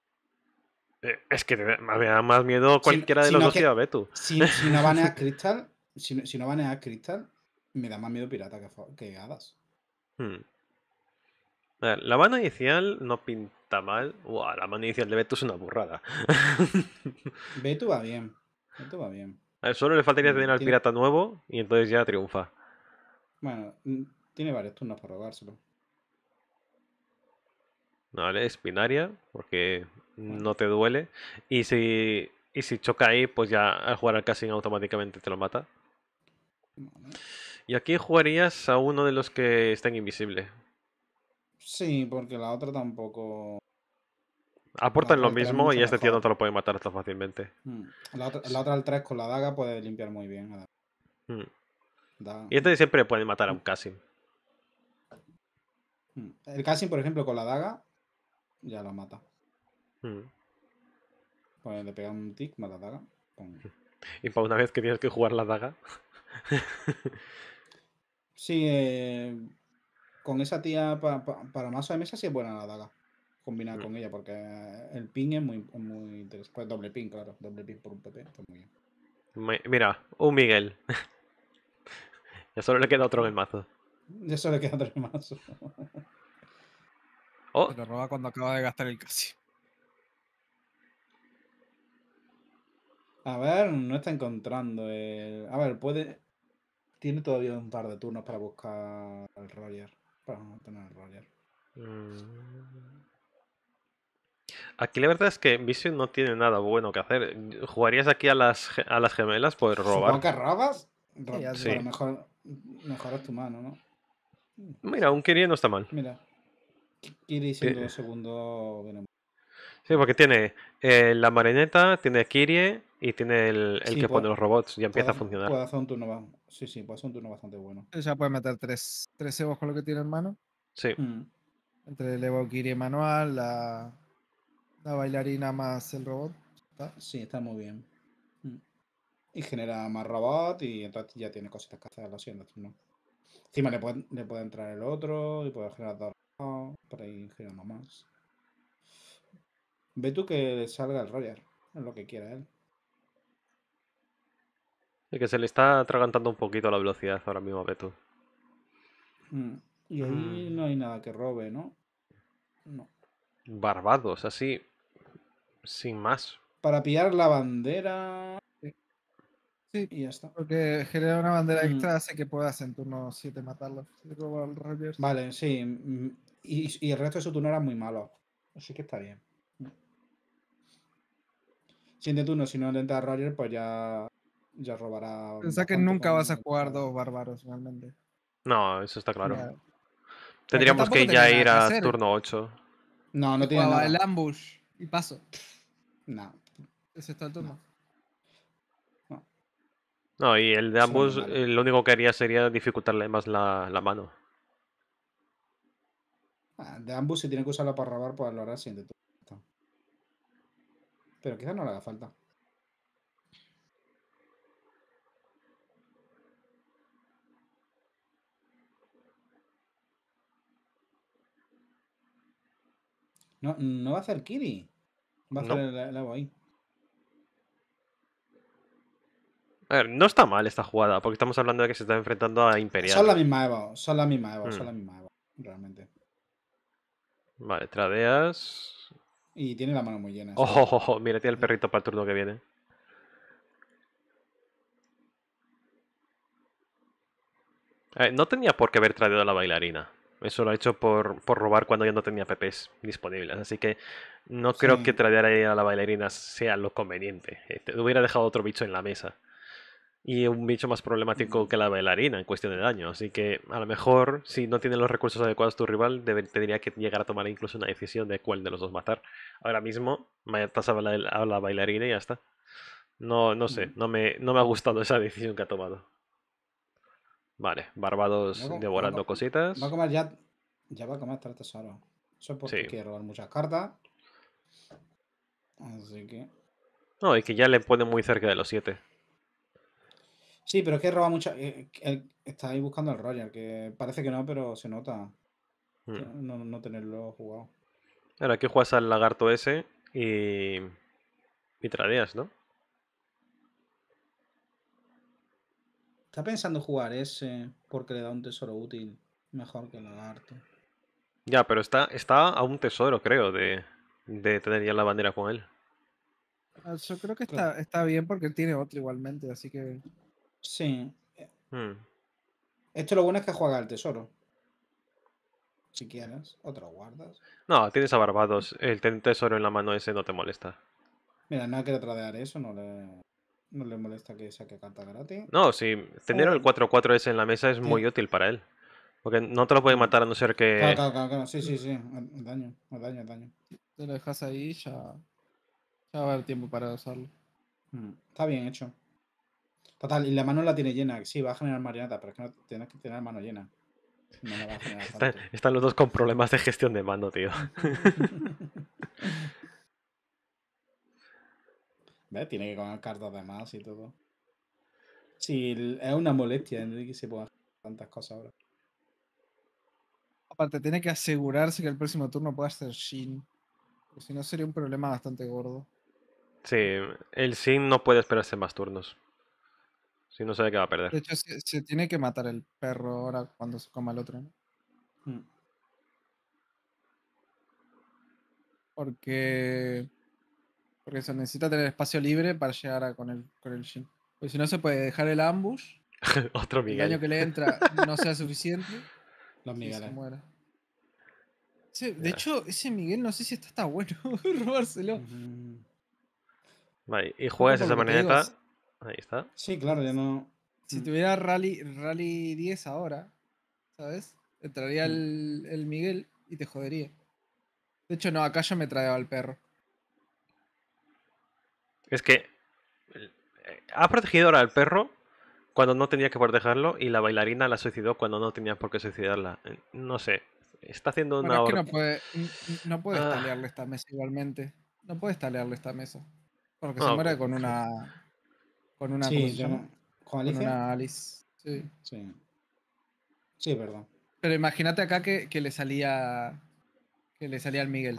Eh, es que me da más miedo cualquiera de los dos que, Betu. Si, si, no baneas cristal si, no Crystal, me da más miedo Pirata que, que Hadas. Hmm. A la banda inicial no pinta mal. la mano inicial de Beto es una burrada. Betu va bien. Betu va bien. A solo le faltaría tener al pirata nuevo y entonces ya triunfa. Bueno, mm, tiene varios turnos para robárselo. ¿vale? Es binaria, porque no te duele. Y si, y si choca ahí, pues ya al jugar al casting automáticamente te lo mata. Y aquí jugarías a uno de los que están invisibles Sí, porque la otra tampoco. Aportan lo mismo y este tío no te lo puede matar tan fácilmente. Mm. La otra, la al 3 con la daga puede limpiar muy bien. Mm. Y este siempre puede matar a un Kassim mm. El Kassim, por ejemplo, con la daga ya la mata. Mm. Pues le pega un tick, mata daga. Y para una vez que tienes que jugar la daga. sí, eh, con esa tía para, para, mazo de mesa sí es buena la daga. Combinar mm. con ella, porque el ping es muy, muy interesante. Pues doble ping, claro. Doble ping por un PP, Mira, un Miguel. ya solo le queda otro en el mazo. Ya solo le queda otro en el mazo. Oh. Se te roba cuando acaba de gastar el casi. A ver, no está encontrando el. A ver, puede. Tiene todavía un par de turnos para buscar al Roger. Para no tener al Roger. Mm. Aquí la verdad es que Vision no tiene nada bueno que hacer. ¿Jugarías aquí a las, las gemelas por robar? con que robas? mejor, mejoras tu mano, ¿no? Mira, un querido no está mal. Mira. Kirie eh, siendo un segundo Sí, porque tiene eh, la marioneta, tiene Kirie y tiene el, el que pone los robots. Y empieza a funcionar. Puede hacer un turno, sí, sí, puede hacer un turno bastante bueno. O sea, puede meter tres, tres Evos con lo que tiene en mano. Sí. Mm. Entre el Evo Kirie manual, la, bailarina más el robot. Sí, está muy bien. Mm. Y genera más robot y entonces ya tiene cositas que hacer ¿no? Encima le puede, le puede entrar el otro y puede generar dos para por ahí más. Ve tú que salga el Roger, en lo que quiera él. Y que se le está atragantando un poquito la velocidad ahora mismo a Betu mm, Y ahí mm. no hay nada que robe, ¿no? No. Barbados, así. Sin más. Para pillar la bandera. Eh, sí. Y ya está. Porque genera una bandera mm. extra hace que puedas en turno 7 matarlos. Vale, sí. Y, el resto de su turno era muy malo Así que está bien. Siente turno, si no intenta Roger, pues ya, ya robará. Pensá que nunca vas a jugar dos bárbaros realmente. No, eso está claro. Tendríamos que ya ir a turno 8. No, no tiene nada. el ambush y paso. No. Ese está el turno. No. no. y el de ambush, eh, lo único que haría sería dificultarle más la, la mano. Ah, de ambos si tiene que usarlo para robar pues lo el siguiente turno. Pero quizás no le haga falta. No, no va a hacer Kiri. Va a hacer el, Evo ahí. A ver, no está mal esta jugada, porque estamos hablando de que se está enfrentando a Imperial. Son la misma Evo, son la misma Evo, hmm. son la misma Evo, realmente. Vale, tradeas. Y tiene la mano muy llena. Oh, mira, tiene el perrito para el turno que viene. Eh, no tenía por qué haber tradeado a la bailarina. Eso lo ha hecho por, por, robar cuando ya no tenía PPs disponibles. Así que no creo que tradear a la bailarina sea lo conveniente. Te este, hubiera dejado otro bicho en la mesa y un bicho más problemático que la bailarina en cuestión de daño. Así que a lo mejor, si no tiene los recursos adecuados tu rival, tendría que llegar a tomar incluso una decisión de cuál de los dos matar. Ahora mismo, me a la, a la bailarina y ya está. No, no sé, no me, no me ha gustado esa decisión que ha tomado. Vale, Barbados devorando cositas. Va a comer ya, ya va a comer tres tesoros. Eso es porque quiere robar muchas cartas. Así que. No, y que ya le pone muy cerca de los siete. Sí, pero es que roba mucho. Eh, está ahí buscando al Roger, que parece que no, pero se nota hmm. no, tenerlo jugado. Ahora aquí juegas al lagarto ese y. Y traerías, ¿no? Está pensando jugar ese porque le da un tesoro útil mejor que el lagarto. Ya, pero está, está a un tesoro, creo, de, de tener ya la bandera con él. Ah, yo creo que está, está bien porque él tiene otro igualmente, así que Sí. Hmm. Esto lo bueno es que juega al tesoro. Si quieres, Otro guardas. No, tienes a Barbados. El tesoro en la mano ese no te molesta. Mira, no quiere tradear eso, no le. No le molesta que saque carta gratis. No, sí, tener el 4-4 ese en la mesa es muy útil para él. Porque no te lo puede matar a no ser que. Claro, claro, claro, sí, sí, sí. daño, daño, daño. Te lo dejas ahí ya. Ya va a haber tiempo para usarlo. Hmm. Está bien hecho. Total, y la mano la tiene llena. Sí, va a generar marinata, pero es que no tienes que tener mano llena. están, los dos con problemas de gestión de mano, tío. Tiene que comer cartas de más y todo. Sí, es una molestia, Enrique, se pongan tantas cosas ahora. Aparte, tiene que asegurarse que el próximo turno pueda ser Shin. si no, sería un problema bastante gordo. Sí, el Shin no puede esperarse más turnos. Si no sabe que va a perder. De hecho, se, tiene que matar el perro ahora cuando se coma el otro, ¿no? Mm. Porque. Porque se necesita tener espacio libre para llegar con el, con Shin. Porque si no se puede dejar el ambush. otro Miguel. El daño que le entra no sea suficiente. Los Miguel. Se de hecho, ese Miguel no sé si está bueno robárselo. Vale, y juegas esa maneta. Ahí está. Sí, claro, ya no. Si mm. tuviera Rally, Rally 10 ahora, ¿sabes? Entraría mm. el, el Miguel y te jodería. De hecho, no, acá yo me traía al perro. Es que eh, ha protegido ahora al perro cuando no tenía que protegerlo y la bailarina la suicidó cuando no tenía por qué suicidarla. Eh, no sé, está haciendo una... Bueno, no puede, no puede ah. esta mesa igualmente. No puede talearle esta mesa. Porque se ah, muere con una... Con una, ¿Con Alice. Sí. perdón. Pero imagínate acá que, le salía. Que le salía al Miguel.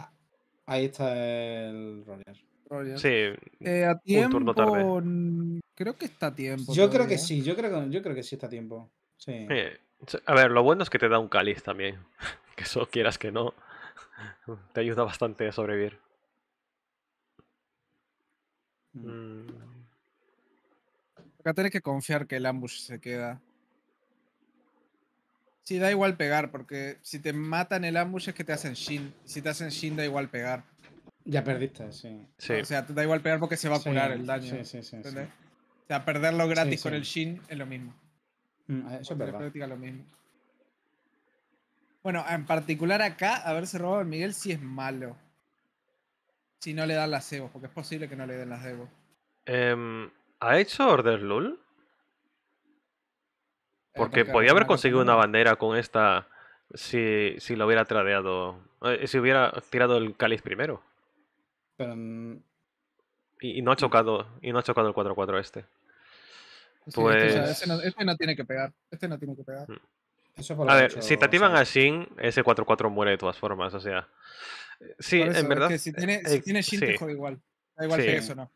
Ahí está el Roger. Sí. Eh, a tiempo. tarde. Creo que está a tiempo. Yo creo que sí, yo creo que, yo creo que sí está a tiempo. a ver, lo bueno es que te da un cáliz también. que eso quieras que no. te ayuda bastante a sobrevivir. Mmm Acá tenés que confiar que el ambush se queda. Sí, da igual pegar, porque si te matan el ambush es que te hacen shin. Si te hacen shin, da igual pegar. Ya perdiste, sí. O sea, te da igual pegar porque se va a curar el daño. Sí, sí, sí, O sea, perderlo gratis con el shin es mm, ah, lo mismo. Bueno, en particular acá, a ver si el Miguel sí es malo. Si no le dan las cebos, porque es posible que no le den las cebos. Eh... Em, ¿Ha hecho Order Lul? Porque podía haber conseguido una bandera con esta si, si lo hubiera tradeado. Eh, si hubiera tirado el cáliz primero. y, no ha chocado. Y no ha chocado el 4-4 este. Este, pues este, este, no, tiene que pegar. Este no tiene que pegar. Mm. a ver, si te activan a Shin, ese 4-4 muere de todas formas. O sea. Sí, en verdad. si eh, tiene, Shin, te juega igual. Da igual que eso, ¿no?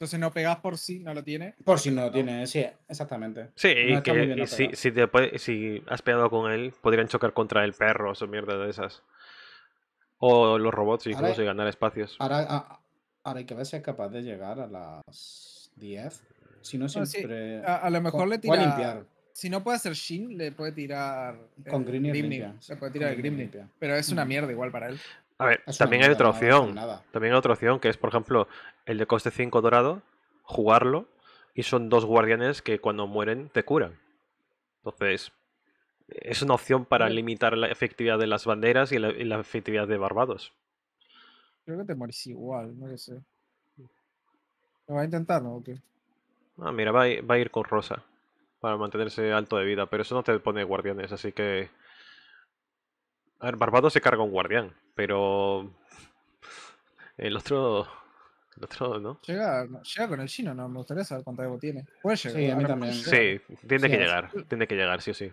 Entonces no pegas por si no lo tiene Por si no lo tiene sí, exactamente. Sí, y que, si, si has pegado con él, podrían chocar contra el perro o mierda de esas. O los robots y ganar espacios. Ah, ahora, hay que ver si es capaz de llegar a las 10. Si no, siempre. a, lo mejor le tira. limpiar. Si no puede hacer Shin, le puede tirar. Con Se puede tirar Pero es una mm. mierda igual para él. A ver, también hay otra opción. También hay otra opción que es, por ejemplo, el de coste 5 dorado, jugarlo, y son dos guardianes que cuando mueren te curan. Entonces, es una opción para limitar la efectividad de las banderas y la, efectividad de Barbados. Creo que te morís igual, no sé. ¿Lo va a intentar, no? Ah, mira, va a ir con Rosa para mantenerse alto de vida, pero eso no te pone guardianes, así que a ver, Barbado se carga un guardián, pero. El otro. El otro, ¿no? Llega, llega con el chino, ¿no? Me gustaría saber cuánta algo tiene. Puede llegar. Sí, a mí también. Sí, tiene que llegar. Tiene que llegar, sí o sí.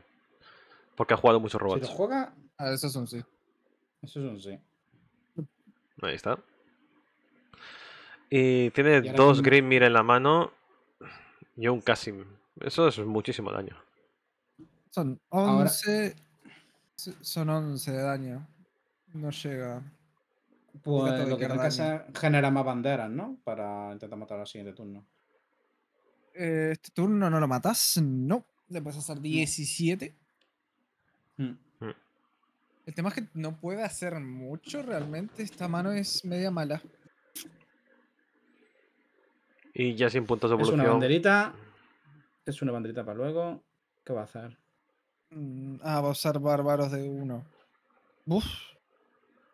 Porque ha jugado muchos robots. Si lo juega. Ah, eso es un sí. Eso es un sí. Ahí está. Y tiene dos Green en la mano y un Kasim. Eso es muchísimo daño. Son 11. Son 11 de daño. No llega. Pues lo que tengo que genera más banderas, ¿no? Para intentar matar al siguiente turno. Eh, este turno no lo matas, no. Le puedes hacer 17. Mm. Mm. El tema es que no puede hacer mucho realmente. Esta mano es media mala. Y ya sin puntos de evolución. Es una banderita. Es una banderita para luego. ¿Qué va a hacer? Ah, mm, va a usar bárbaros de uno. Uf.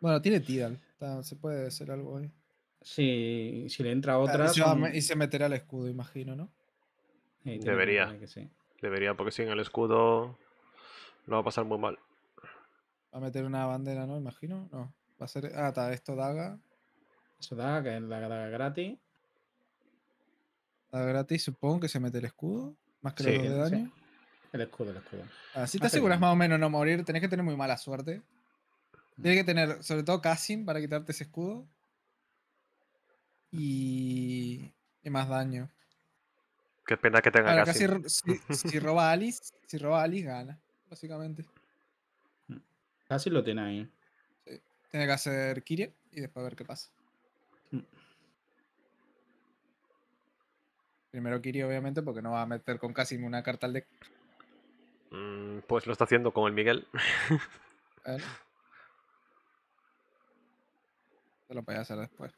Bueno, tiene Tidal. se puede hacer algo ahí. Sí, si le entra otra. Y se mm. meterá el escudo, imagino, ¿no? Debería. Que Debería, porque sin el escudo lo va a pasar muy mal. Va a meter una bandera, ¿no? Imagino. No. Va a ser. Ah, está, esto daga. Eso daga, que es la daga gratis. Daga gratis, supongo que se mete el escudo. Más que lo de daño. El escudo, el escudo. Así ah, te aseguras más o menos no morir. Tenés que tener muy mala suerte. Mm. Tienes que tener, sobre todo, Cassim para quitarte ese escudo. Y. y más daño. Qué pena que tenga casi Si, si, roba Alice, si roba Alice, gana, básicamente. Mm. Casi lo tiene ahí. Tiene que hacer Kirie y después ver qué pasa. Mm. Primero Kiri, obviamente, porque no va a meter con casim una carta al deck. Mm, pues lo está haciendo con el Miguel. Se lo voy hacer después.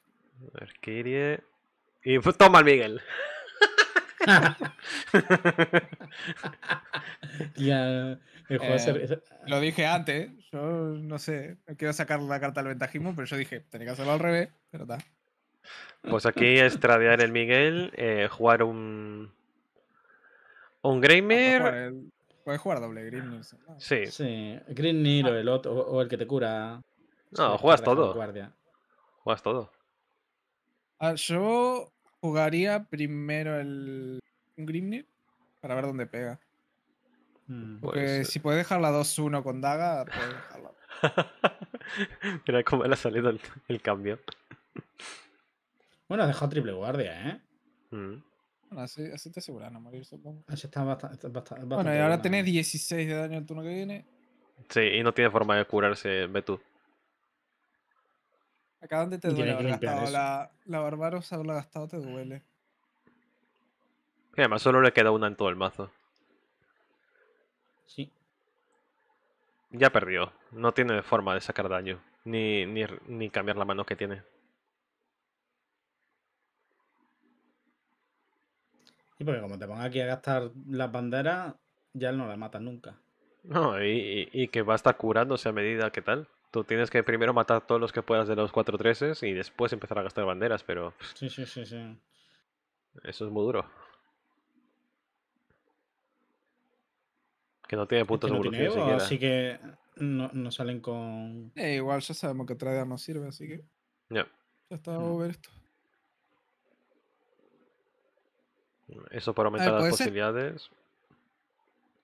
Y pues toma el Miguel. Eh, lo dije antes, yo no sé, quiero sacar la carta del ventajismo, pero yo dije, tenía que hacerlo al revés, pero está. Pues aquí es tradear el Miguel, eh, jugar un. Un gramer Puedes jugar doble Green ah. Sí. Sí, o ah. el otro, o el que te cura. No, juegas todo. Juegas ah, todo. yo jugaría primero el Grimnir para ver dónde pega. Mm. Porque si puedes dejar la 2-1 con daga, puedes dejarla. Mira cómo le ha salido el, cambio. Bueno, ha dejado triple guardia, ¿eh? Mm así, te aseguran a morir, supongo. Ah, está bastante, bueno, y ahora tenés 16 de daño el turno que viene. Sí, y no tiene forma de curarse, ve tú. Acá donde te duele la, la barbarosa, haberla gastado te duele. Y además solo le queda una en todo el mazo. Sí. Ya perdió. No tiene forma de sacar daño. ni cambiar la mano que tiene. Y porque como te ponga aquí a gastar las banderas, ya no las mata nunca. No, y, que va a estar curándose a medida que tal. Tú tienes que primero matar todos los que puedas de los 4 treses y después empezar a gastar banderas, pero. Sí, sí, sí, sí. Eso es muy duro. Que no tiene puntos de es evolución. así que no, salen con. Eh, igual ya sabemos que trae no sirve, así que. Ya. Ya está mm. ver esto. Eso para aumentar las posibilidades.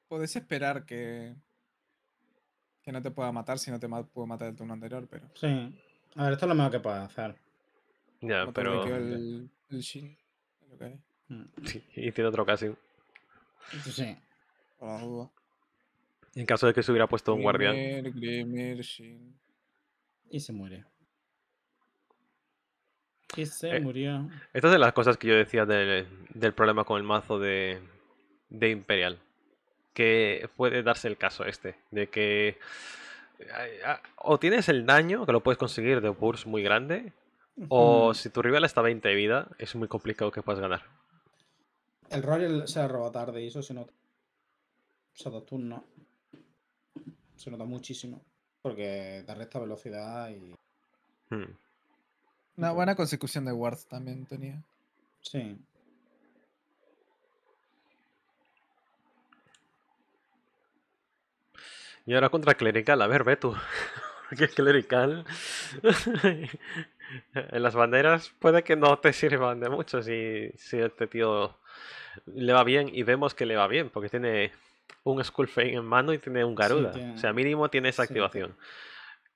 Podés esperar que. Que no te pueda matar si no te puede matar el turno anterior, pero. Sí. A ver, esto es lo mejor que puedo hacer. Ya, pero. Mm. Sí, y tiene otro casi. Sí. En caso de que se hubiera puesto un guardián. Y se muere. Este eh, Estas se de las cosas que yo decía del, problema con el mazo de, de, Imperial. Que puede darse el caso este, de que eh, ah, o tienes el daño, que lo puedes conseguir de burst muy grande, o si tu rival está a 20 de vida, es muy complicado que puedas ganar. El Royal se roba tarde y eso se nota. O Se nota muchísimo. Porque te resta velocidad y. Hmm. Una buena consecución de wards también tenía. Sí. Y ahora contra Clerical, a ver, ve tú. que Clerical en las banderas puede que no te sirvan de mucho si, si este tío le va bien y vemos que le va bien, porque tiene un Skull en mano y tiene un Garuda. o sea, mínimo tiene esa activación.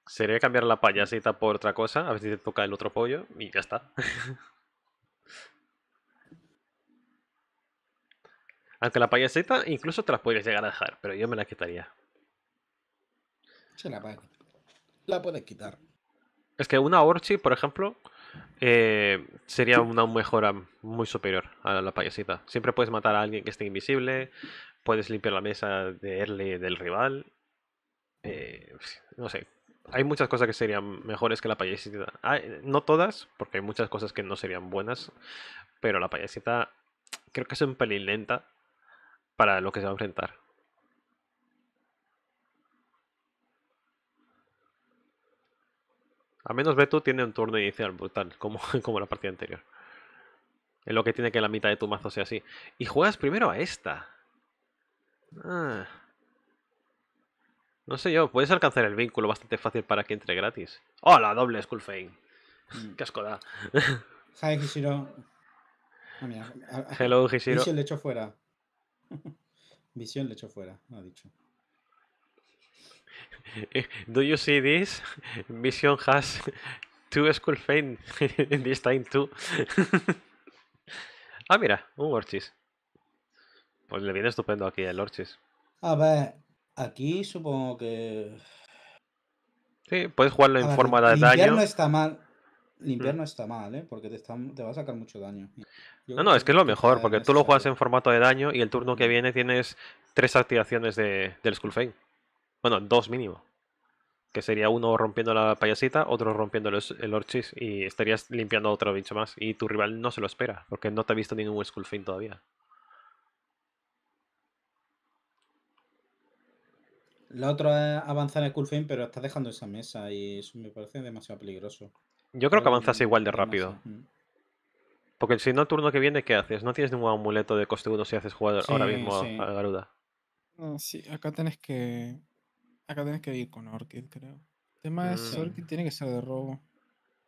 Sería cambiar la payasita por otra cosa, a ver si te toca el otro pollo y ya está. Aunque la payasita incluso te las podrías llegar a dejar, pero yo me la quitaría. Se la, puede la puedes quitar. Es que una Orchi, por ejemplo, eh, sería una mejora muy superior a la payasita. Siempre puedes matar a alguien que esté invisible, puedes limpiar la mesa de del rival. Eh, no sé, hay muchas cosas que serían mejores que la payasita. no todas, porque hay muchas cosas que no serían buenas, pero la payasita creo que es un pelín lenta para lo que se va a enfrentar. A menos Beto tiene un turno inicial brutal, como, como la partida anterior. En lo que tiene que la mitad de tu mazo sea así. Y juegas primero a esta. Ah. No sé yo, puedes alcanzar el vínculo bastante fácil para que entre gratis. ¡Hola, doble school Fame! Mm. ¡Qué asco da! Hi, Hishiro. Ah, ah, ah, Hello, Hishiro. Vision le echó fuera. Vision le echó fuera, me ha dicho. Do you see this? Vision has two school Fame this time too. ah, mira, un Orchis. Pues le viene estupendo aquí el Orchis. A ver, Aquí supongo que. Sí, puedes jugarlo en forma de daño. No está mal. Limpiar mm. no está mal, ¿eh? Porque te, va a sacar mucho daño. no, no, es que es lo mejor, porque tú lo juegas en formato de daño y el turno que viene tienes tres activaciones del Skull Bueno, dos mínimo. Que sería uno rompiendo la payasita, otro rompiendo el Orchis y estarías limpiando otro bicho más. Y tu rival no se lo espera, porque no te ha visto ningún Skullfane todavía. La otra es avanzar en frame, pero estás dejando esa mesa y eso me parece demasiado peligroso. Yo creo, que avanzas igual de rápido. Porque si no, el turno que viene, ¿qué haces? No tienes ningún amuleto de coste 1 si haces jugador ahora mismo a Garuda. sí, acá tenés que. Acá tienes que ir con Orkid, creo. El tema es es mm. Orkid tiene que ser de robo.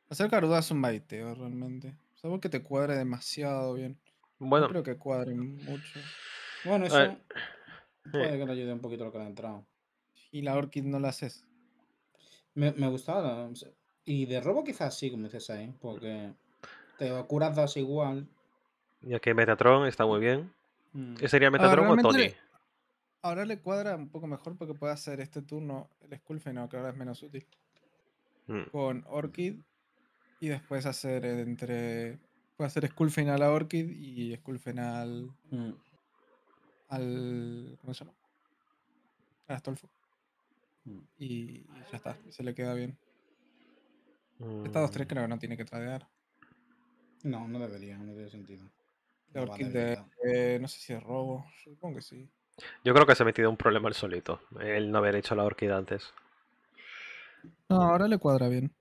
Hacer Garuda es un baiteo realmente. Salvo que te cuadre demasiado bien. Bueno. creo que cuadre mucho. Bueno, eso. Puede que le ayude un poquito lo que ha entrado y la Orchid no la haces. Me, me gustaba. Y de robo quizás sí, como dices ahí, ¿eh? porque te curas dos igual. Ya que Metatron está muy bien. Mm. sería ah, Metatron o Tony? ahora le cuadra un poco mejor porque puede hacer este turno el Skullfeno, que ahora es menos útil. Mm. Con Orchid y después hacer entre. Puede hacer Skullfen a la Orchid y Skullfen al. Mm. al. ¿Cómo se llama? Al y, ya está, se le queda bien. Está Esta 2-3 creo que no tiene que tradear. No, no debería, no tiene sentido. No, Orquídea, eh, no sé si es robo, supongo que sí. Yo creo que se ha metido un problema el solito, el no haber hecho la orquídea antes. No, ahora le cuadra bien.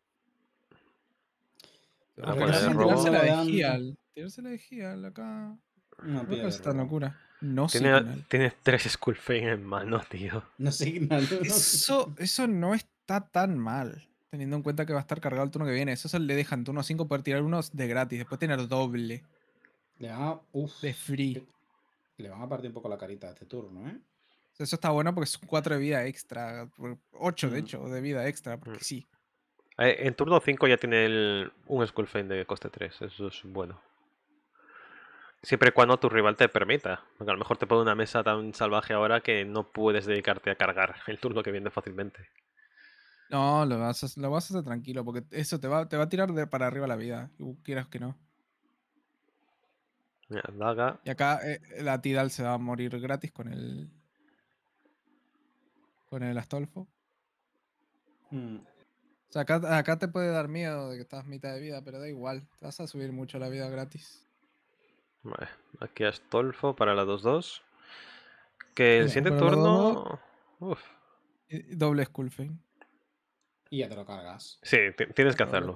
Tirársela de de acá. No, no es locura. No Tiene, Tienes tres en mano, tío. No eso, eso no está tan mal. Teniendo en cuenta que va a estar cargado el turno que viene. Eso se le dejan turno 5 poder tirar unos de gratis. Después tener doble. Le va, de free. Le van a partir un poco la carita a este turno, ¿eh? Eso está bueno porque es 4 de vida extra. 8 de mm. hecho, de vida extra, porque mm. sí. Eh, en turno 5 ya tiene el, un Fane de coste 3. Eso es bueno. Siempre y cuando tu rival te permita. Porque a lo mejor te pone una mesa tan salvaje ahora que no puedes dedicarte a cargar el turno que viene fácilmente. No, lo vas a, lo vas hacer tranquilo, porque eso te va, te va a tirar de para arriba la vida, quieras que no. Y acá eh, la Tidal se va a morir gratis con el. con el Astolfo. Hmm. acá, acá te puede dar miedo de que estás mitad de vida, pero da igual, te vas a subir mucho la vida gratis. Vale, aquí Astolfo para la 2-2. Que el siguiente turno. Uf. Doble Skullfane. Y ya te lo cargas. Sí, tienes que hacerlo.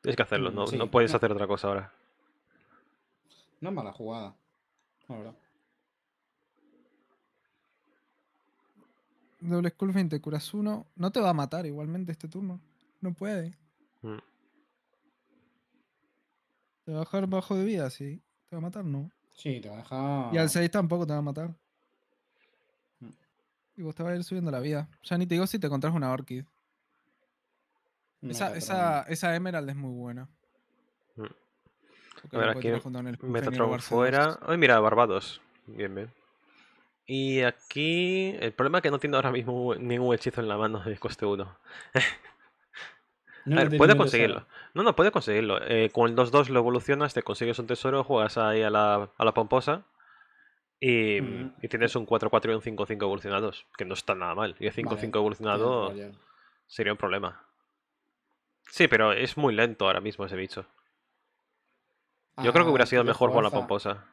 Tienes que hacerlo, no, no puedes hacer otra cosa ahora. No mala jugada. Doble Skullfane, te curas uno. No te va a matar igualmente este turno. No puede. Mm. Te va a bajar bajo de vida, sí. ¿Te va a matar? No. Sí, te va a dejar. Y al 6 tampoco te va a matar. Mm. Y vos te vas a ir subiendo la vida. Ya ni te digo si te encontrás una Orchid. esa, esa, esa, Emerald es muy buena. A ver, aquí fuera. Ay, mira, Barbados. Bien, bien. Y aquí. El problema es que no tiene ahora mismo ningún hechizo en la mano de coste 1. puede a conseguirlo. No, no, puede conseguirlo. Eh, con el 2-2 lo evolucionas, te consigues un tesoro, juegas ahí a la, pomposa mm. y, tienes un 4-4 y un 5-5 evolucionados, que no está nada mal. Y el 5-5 evolucionado sería un problema. Sí, pero es muy lento ahora mismo ese bicho. Yo creo que hubiera ah, sido mejor con la pomposa.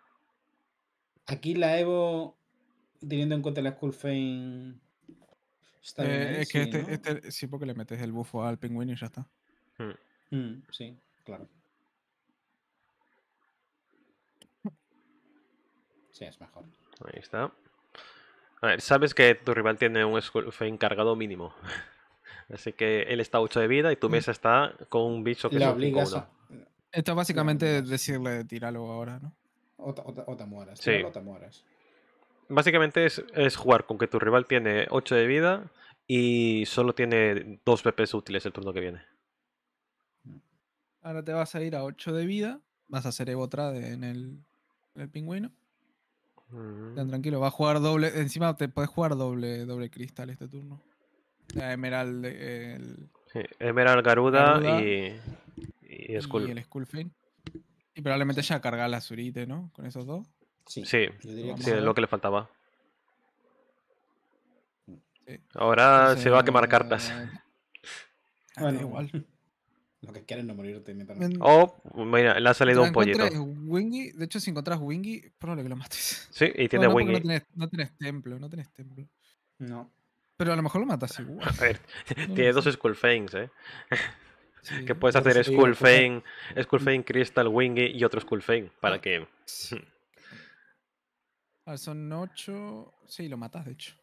Aquí la Evo, teniendo en cuenta la Skullfane eh, es que este, este, sí, porque le metes el bufo al pingüino y ya está. Hmm. Hmm, sí, claro. Sí, es mejor. Ahí está. A ver, sabes que tu rival tiene un encargado mínimo. Así que él está 8 de vida y tu hmm. mesa está con un bicho que le es Esto Esto es decirle tirarlo ahora, ¿no? O, te, o mueras. Sí. o te mueras básicamente es, jugar con que tu rival tiene 8 de vida y solo tiene 2 pps útiles el turno que viene. Ahora te vas a ir a 8 de vida. Vas a hacer Evo Trade en el, pingüino. Mm. tranquilo, va a jugar doble. Encima te puedes jugar doble, doble cristal este turno. La Emerald. Garuda, y. Y, Skull. y el Y probablemente ya cargar la Zurite, ¿no? Con esos dos. Sí, sí, es lo que le faltaba. Ahora se, va a quemar cartas. Ah, bueno, igual. Lo que quieren no morirte mientras oh, mira, le ha salido un pollito. Wingy, de hecho, si encontrás Wingy, probablemente probable que lo mates. Sí, y tiene Wingy. No tenés, no templo, no tenés templo. No. Pero a lo mejor lo matas igual. A ver, tiene dos Skull eh. que puedes hacer School Fang, Crystal Wingy y otro Skull para ah. que. Ah, son 8. Sí, lo matas, de hecho.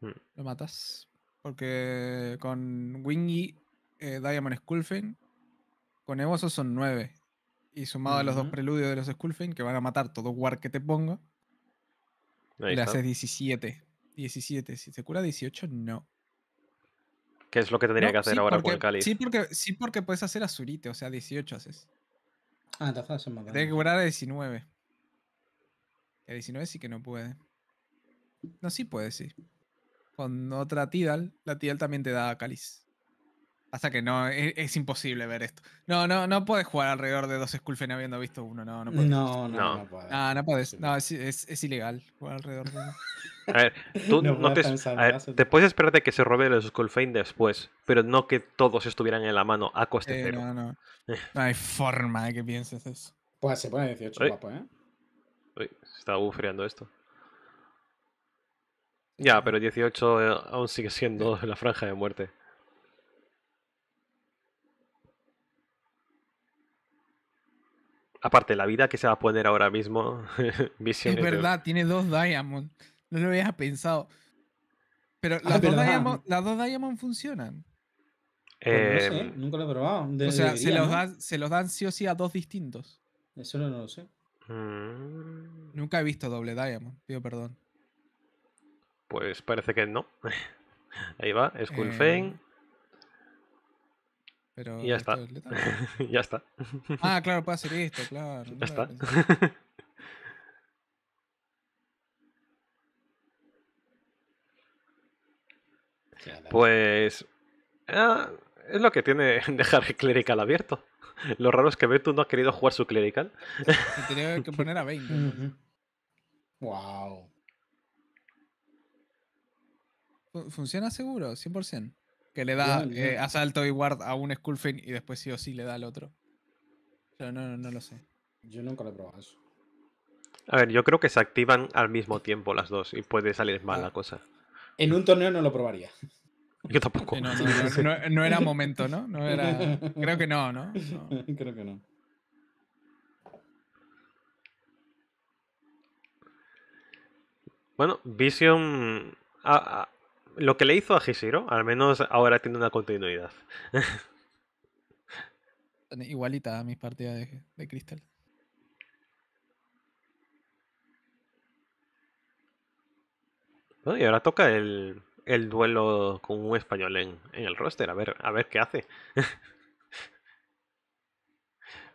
Hmm. Lo matas. Porque con Wingy, eh, Diamond skullfiend con Evoso son 9. Y sumado a los dos preludios de los skullfiend que van a matar todo war que te ponga, Ahí le haces 17. 17. Si se cura 18, no. ¿Qué es lo que tendría que hacer ahora porque, con el Cali? Sí porque, porque puedes hacer Azurite, o sea, 18 haces. Ah, te son más Tienes que curar a 19. El 19 sí que no puede. No, sí puede, sí. Con otra Tidal, la Tidal también te da Cáliz. Hasta que no, e, es, imposible ver esto. No, no, no puedes jugar alrededor de dos Skullfane habiendo visto uno, no, no puedes. No, no, puedes. No, no puedes. No, ah, es, ilegal jugar alrededor de uno. A ver, tú no, te, te, puedes esperar de que se robe los Skullfane después, pero no que todos estuvieran en la mano a coste eh, No, no. no hay forma de que pienses eso. Pues se pone 18 guapo, ¿eh? Uy, se está bufreando esto. Ya, pero 18 eh, aún sigue siendo la franja de muerte. Aparte, la vida que se va a poner ahora mismo. es verdad, tiene dos Diamond. No lo habías pensado. Pero ah, las, dos, Diamond, las dos funcionan. Pues no sé, em, nunca lo he probado. o sea, se, los dan, se los dan sí o sí a dos distintos. Eso no lo sé. Mm. Nunca he visto doble Diamond, pido perdón. Pues parece que no. Ahí va, es Cool eh, Pero ya está. ya está. Ah, claro, puede ser esto, claro. ya está. pues. Ah, es lo que tiene dejar el clerical abierto. Lo raro es que Betu no ha querido jugar su clerical. tenía que poner a 20. Wow. Funciona seguro, 100%. Que le da eh, asalto y guard a un Skullfin y después sí o sí le da al otro. Pero no, no lo sé. Yo nunca lo he probado eso. A ver, yo creo que se activan al mismo tiempo las dos y puede salir mal ah. la cosa. En un torneo no lo probaría. Yo tampoco. No, era momento, ¿no? no era... Creo que no, ¿no? Creo que no. Bueno, Vision. A, ah, ah, lo que le hizo a Hishiro, al menos ahora tiene una continuidad. Igualita a mis partidas de, de Crystal. Bueno, y ahora toca el el duelo con un español en, el roster. A ver, a ver qué hace.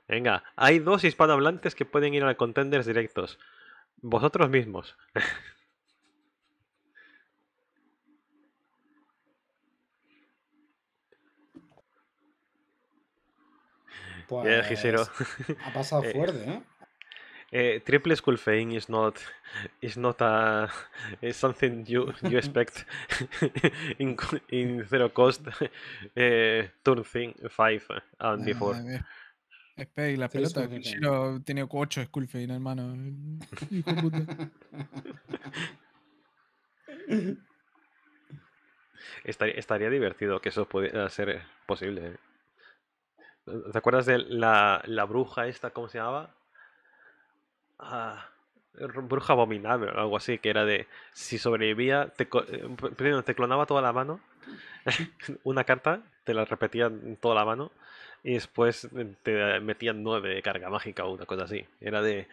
Venga, hay dos hispanohablantes que pueden ir a contenders directos. Vosotros mismos. Pues, ha pasado eh, fuerte, ¿eh? Eh, triple Skullfane is not is not a is something you you expect in zero cost eh, turn 5 five eh, and before. Espey, la pelota. Shiro tiene 8 Skullfane, hermano. Hijo puta. estaría divertido que eso pudiera ser posible. ¿Te acuerdas de la, la bruja esta, cómo se llamaba? Er, bruja abominable o algo así, que era de si sobrevivía, te, eh, clonaba toda la mano, una carta, te la en toda la mano, y después eh, te metían nueve de carga mágica o una cosa así. Era de,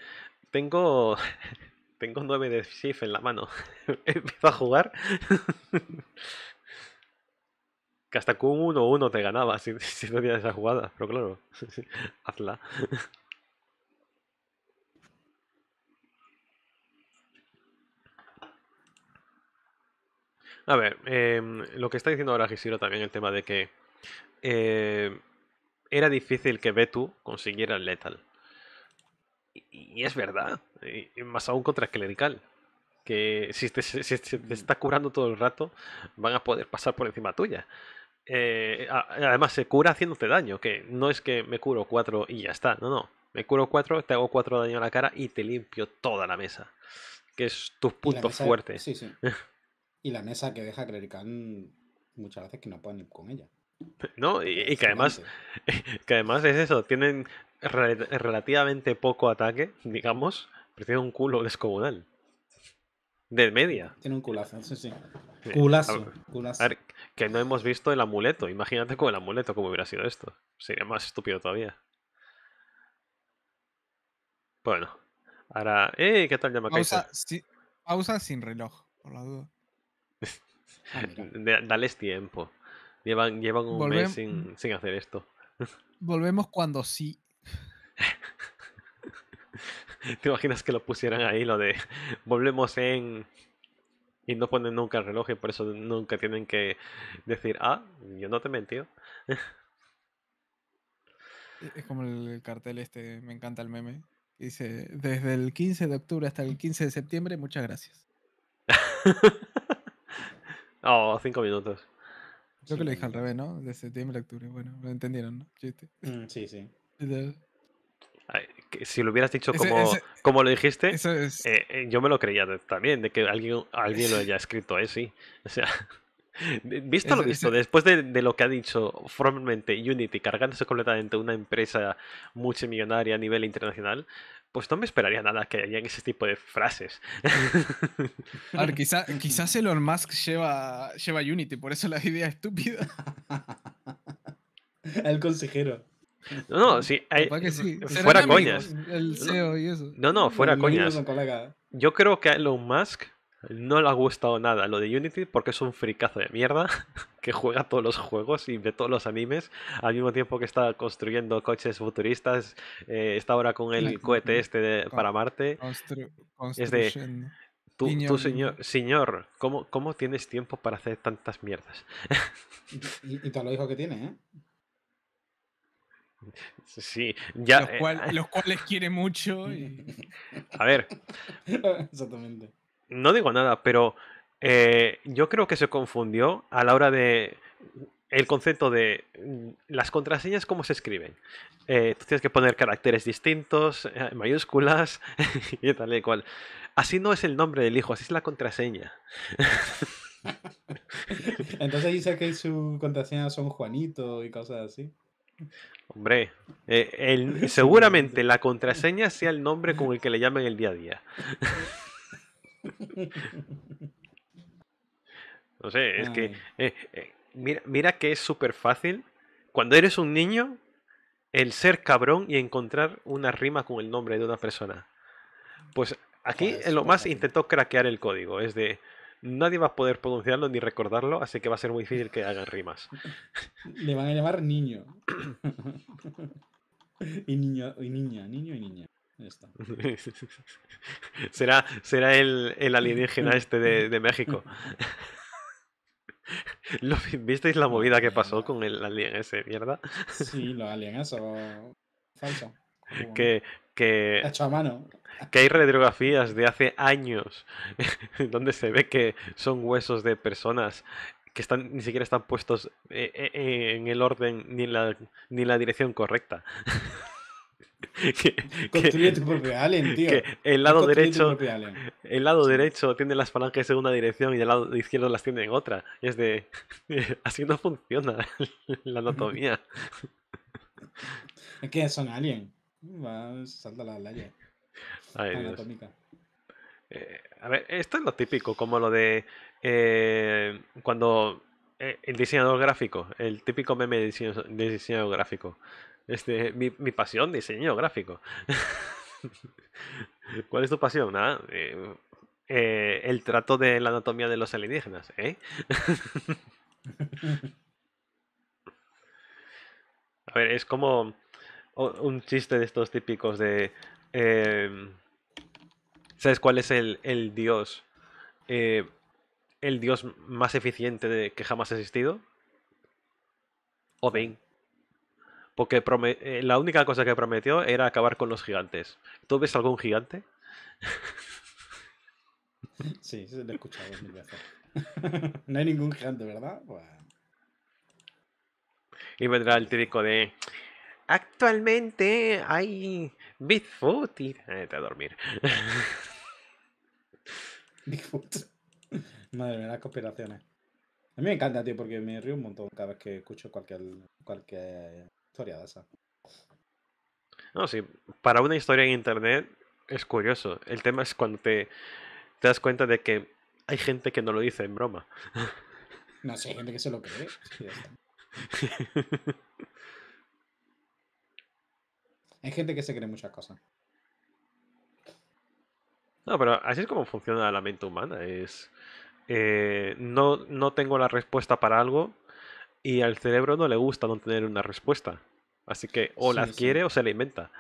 tengo, tengo nueve de shift en la mano, empiezo a jugar. que hasta con 1-1 te ganaba si, si no tienes esa jugada, pero claro, hazla. A ver, em, lo que está diciendo ahora Gisiro también, el tema de que eh, era difícil que Betu consiguiera el letal. Y, es verdad, más aún contra clerical. Que si te, mm. está curando todo el rato, van a poder pasar por encima tuya. Eh, además, se cura haciéndote daño, que no es que me curo cuatro y ya está, no, no. Me curo cuatro, te hago cuatro daño a la cara y te limpio toda la mesa. Que es tus puntos fuertes. Sí, sí. Y la mesa que deja Clerican muchas veces que no pueden ir con ella. No, y, que además que además es eso, tienen relativamente poco ataque, digamos, pero tienen un culo descomunal. De media. Tiene un culazo, sí, sí. Culazo, culazo. que no hemos visto el amuleto. Imagínate con el amuleto cómo hubiera sido esto. Sería más estúpido todavía. Bueno. Ahora, ¡eh! ¿Qué tal llama si, pausa sin reloj, por la duda. Dales tiempo. Llevan, llevan un mes sin, sin, hacer esto. Volvemos cuando sí. ¿Te imaginas que lo pusieran ahí lo de volvemos en... Y no ponen nunca el reloj y por eso nunca tienen que decir, ah, yo no te he mentido. E, es como el cartel este, me encanta el meme. Dice, desde el 15 de octubre hasta el 15 de septiembre, muchas gracias. Oh, cinco minutos. Creo que lo dije al revés, ¿no? De septiembre a octubre. Bueno, lo entendieron, ¿no? Mm, sí, sí. si lo hubieras dicho como, como, lo dijiste, eh, eh, yo me lo creía también, de que alguien, alguien lo haya escrito, ¿eh? Sí. O sea, visto lo visto, después de, de, lo que ha dicho formalmente Unity, cargándose completamente una empresa multimillonaria a nivel internacional, pues no me esperaría nada que hayan ese tipo de frases. A ver, quizás Elon Musk lleva, Unity, por eso la idea es estúpida. El consejero. No, no, sí. Fuera coñas. El CEO e y eso. No, no, fuera coñas. Yo creo que Elon Musk no le ha gustado nada lo de Unity porque es un fricazo de mierda que juega todos los juegos y ve todos los animes al mismo tiempo que está construyendo coches futuristas. Eh, está ahora con el cohete este para Marte. Es de. Tú, señor, señor ¿cómo, tienes tiempo para hacer tantas mierdas? y, y todos hijo que tiene, ¿eh? Sí, ya. Los, eh, cuales quiere mucho. A ver. Exactamente no digo nada, pero eh, yo creo que se confundió a la hora de el concepto de mm, las contraseñas, cómo se escriben. Eh, tú tienes que poner caracteres distintos, eh, mayúsculas y tal y cual. Así no es el nombre del hijo, así es la contraseña. Entonces dice que su contraseña son Juanito y cosas así. Hombre, seguramente la contraseña sea el nombre con el que le llamen el día a día. No sé, es que. Eh, eh, mira, que es súper fácil. Cuando eres un niño, el ser cabrón y encontrar una rima con el nombre de una persona. Pues aquí en lo más intentó craquear el código. Es de. Nadie va a poder pronunciarlo ni recordarlo, así que va a ser muy difícil que hagan rimas. Le van a llamar niño. y, niño y niña, niño y niña. será será el, alienígena este de, México. ¿Visteis la movida que pasó con el alien ese, mierda? Sí, los alien eso. Falso. Que, hecho a mano. que hay radiografías de hace años donde se ve que son huesos de personas que están ni siquiera están puestos eh, eh, en el orden ni la, ni en la dirección correcta. Construye tu alien, tío. el lado derecho. El lado derecho tiene las falanges en una dirección y el lado izquierdo las tiene en otra. es de. Así no funciona la anatomía. es que son alien. Va, salta la laya. anatómica. Eh, a ver, esto es lo típico, como lo de. Eh, cuando. Eh, el diseñador gráfico, el típico meme de diseñador gráfico. Este, mi, mi pasión, diseño gráfico. ¿Cuál es tu pasión? Ah, eh, eh, el trato de la anatomía de los alienígenas, ¿eh? A ver, es como un chiste de estos típicos de... Em, ¿Sabes cuál es el, dios? el dios más eficiente que jamás ha existido? Odin. Porque eh, la única cosa que prometió era acabar con los gigantes. ¿Tú ves algún gigante? Sí, se lo he escuchado veces. No hay ningún gigante, ¿verdad? Y vendrá el típico de. Actualmente hay Bigfoot y. Vete eh, a dormir. Bigfoot. Madre mía, las conspiraciones. A mí me encanta, tío, porque me río un montón cada vez que escucho cualquier, cualquier Ah. No, sí, para una historia en internet es curioso. El tema es cuando te, das cuenta de que hay gente que no lo dice en broma. No, sé, hay gente que se lo cree. hay gente que se cree muchas cosas. No, pero así es como funciona la mente humana. Es eh, no, no tengo la respuesta para algo, y al cerebro no le gusta no tener una respuesta. Así que o la adquiere o se la inventa.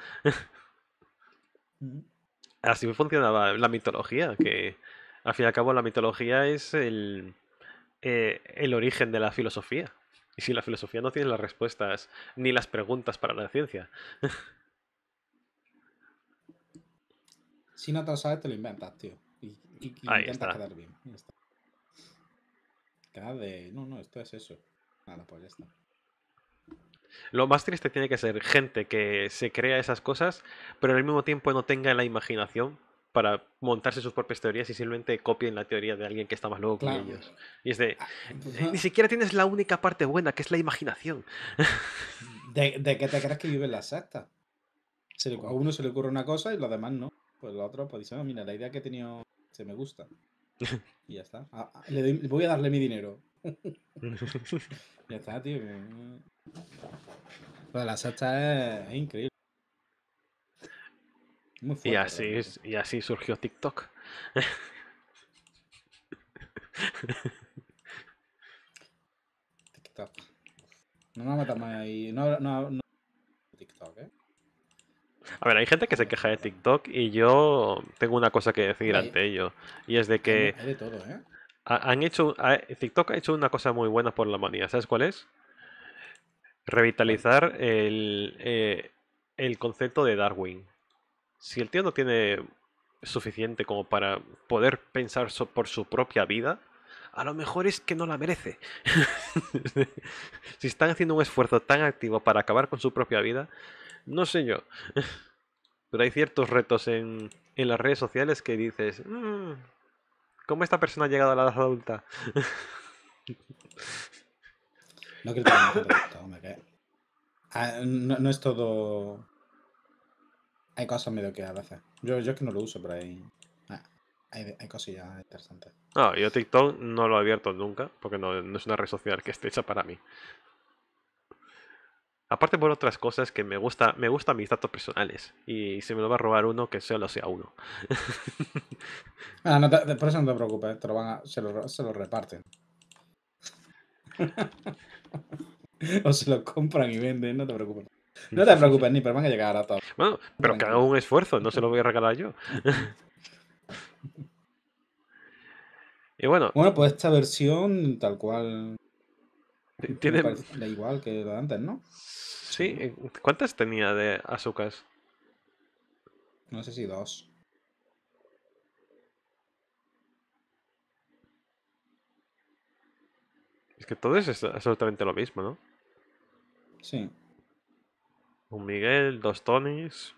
Así funcionaba la mitología, que al fin y al cabo la mitología es eh, el, origen de la filosofía. Y si la filosofía no tiene las respuestas ni las preguntas para la ciencia. si no te lo sabes, te lo inventas, tío. Y, quedar bien. No, no, esto es eso pues Lo más triste tiene que ser gente que se crea esas cosas, pero al mismo tiempo no tenga la imaginación para montarse sus propias teorías y simplemente copien la teoría de alguien que está más loco que ellos. Y es de, ah, pues eh, ni siquiera tienes la única parte buena, que es la imaginación. ¿De, qué te crees que viven la sectas? a uno se le ocurre una cosa y los demás no. Pues la otra, pues oh, mira, la idea que he tenido se me gusta. Y ya está. Ah, ah, le voy a darle mi dinero. ya está, tío. Mm. la salsa es, increíble. y, así, y así surgió TikTok. TikTok. No me metas más ahí. No, no, TikTok, ¿eh? A ver, hay gente que se queja de TikTok y yo tengo una cosa que decir ante ello. Y es de que. de todo, ¿eh? han hecho, TikTok ha hecho una cosa muy buena por la humanidad. ¿Sabes cuál es? Revitalizar el, eh, el concepto de Darwin. Si el tío no tiene suficiente como para poder pensar por su propia vida, a lo mejor es que no la merece. si están haciendo un esfuerzo tan activo para acabar con su propia vida, no sé yo. Pero hay ciertos retos en, en las redes sociales que dices, mm, ¿Cómo esta persona ha llegado a la edad adulta? no creo que TikTok, hombre. Ah, no, no, es todo. Hay cosas medio que a veces. Yo, yo es que no lo uso, pero hay, ah, hay, hay cosillas interesantes. No, ah, yo TikTok no lo he abierto nunca, porque no, no es una red social que esté hecha para mí. Aparte por otras cosas que me gusta, me gustan mis datos personales. Y se me lo va a robar uno, que solo sea uno. ah, no por eso no te preocupes, se, lo, reparten. o se lo compran y venden, no te preocupes. No te preocupes, ni, pero van a llegar a todos. Bueno, pero que haga un esfuerzo, no se lo voy a regalar yo. y bueno. Bueno, pues esta versión, tal cual tiene... Da igual que lo antes, ¿no? Sí, eh, ¿cuántas tenía de azúcar? No sé si dos. Es que todo es absolutamente lo mismo, ¿no? Sí. Un Miguel, dos Tonis...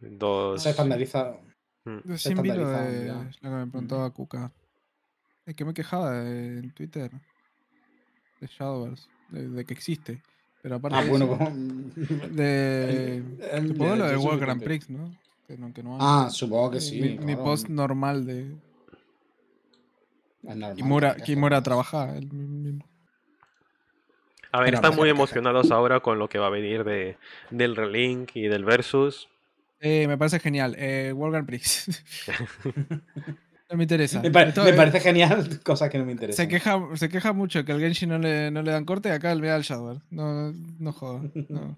dos... Se estandariza... Mm. se es lo que me a Cuca. Es que me quejaba en Twitter de Shadowverse, de, que existe. Pero ah, aparte ah, bueno, de, el, supongo lo de World Grand Prix, ¿no? Que ah, supongo que sí. Mi, post normal de. Normal, Kimura, Mura trabaja. a ver, están muy emocionados ahora con lo que va a venir de, del Relink y del Versus. Eh, me parece genial. Eh, World Grand Prix. No me interesa. Me, parece genial cosas que no me interesa. Se queja, se queja mucho que al Genshin no le, no le dan corte, y acá le da el shadow ¿eh? No, no joda. No.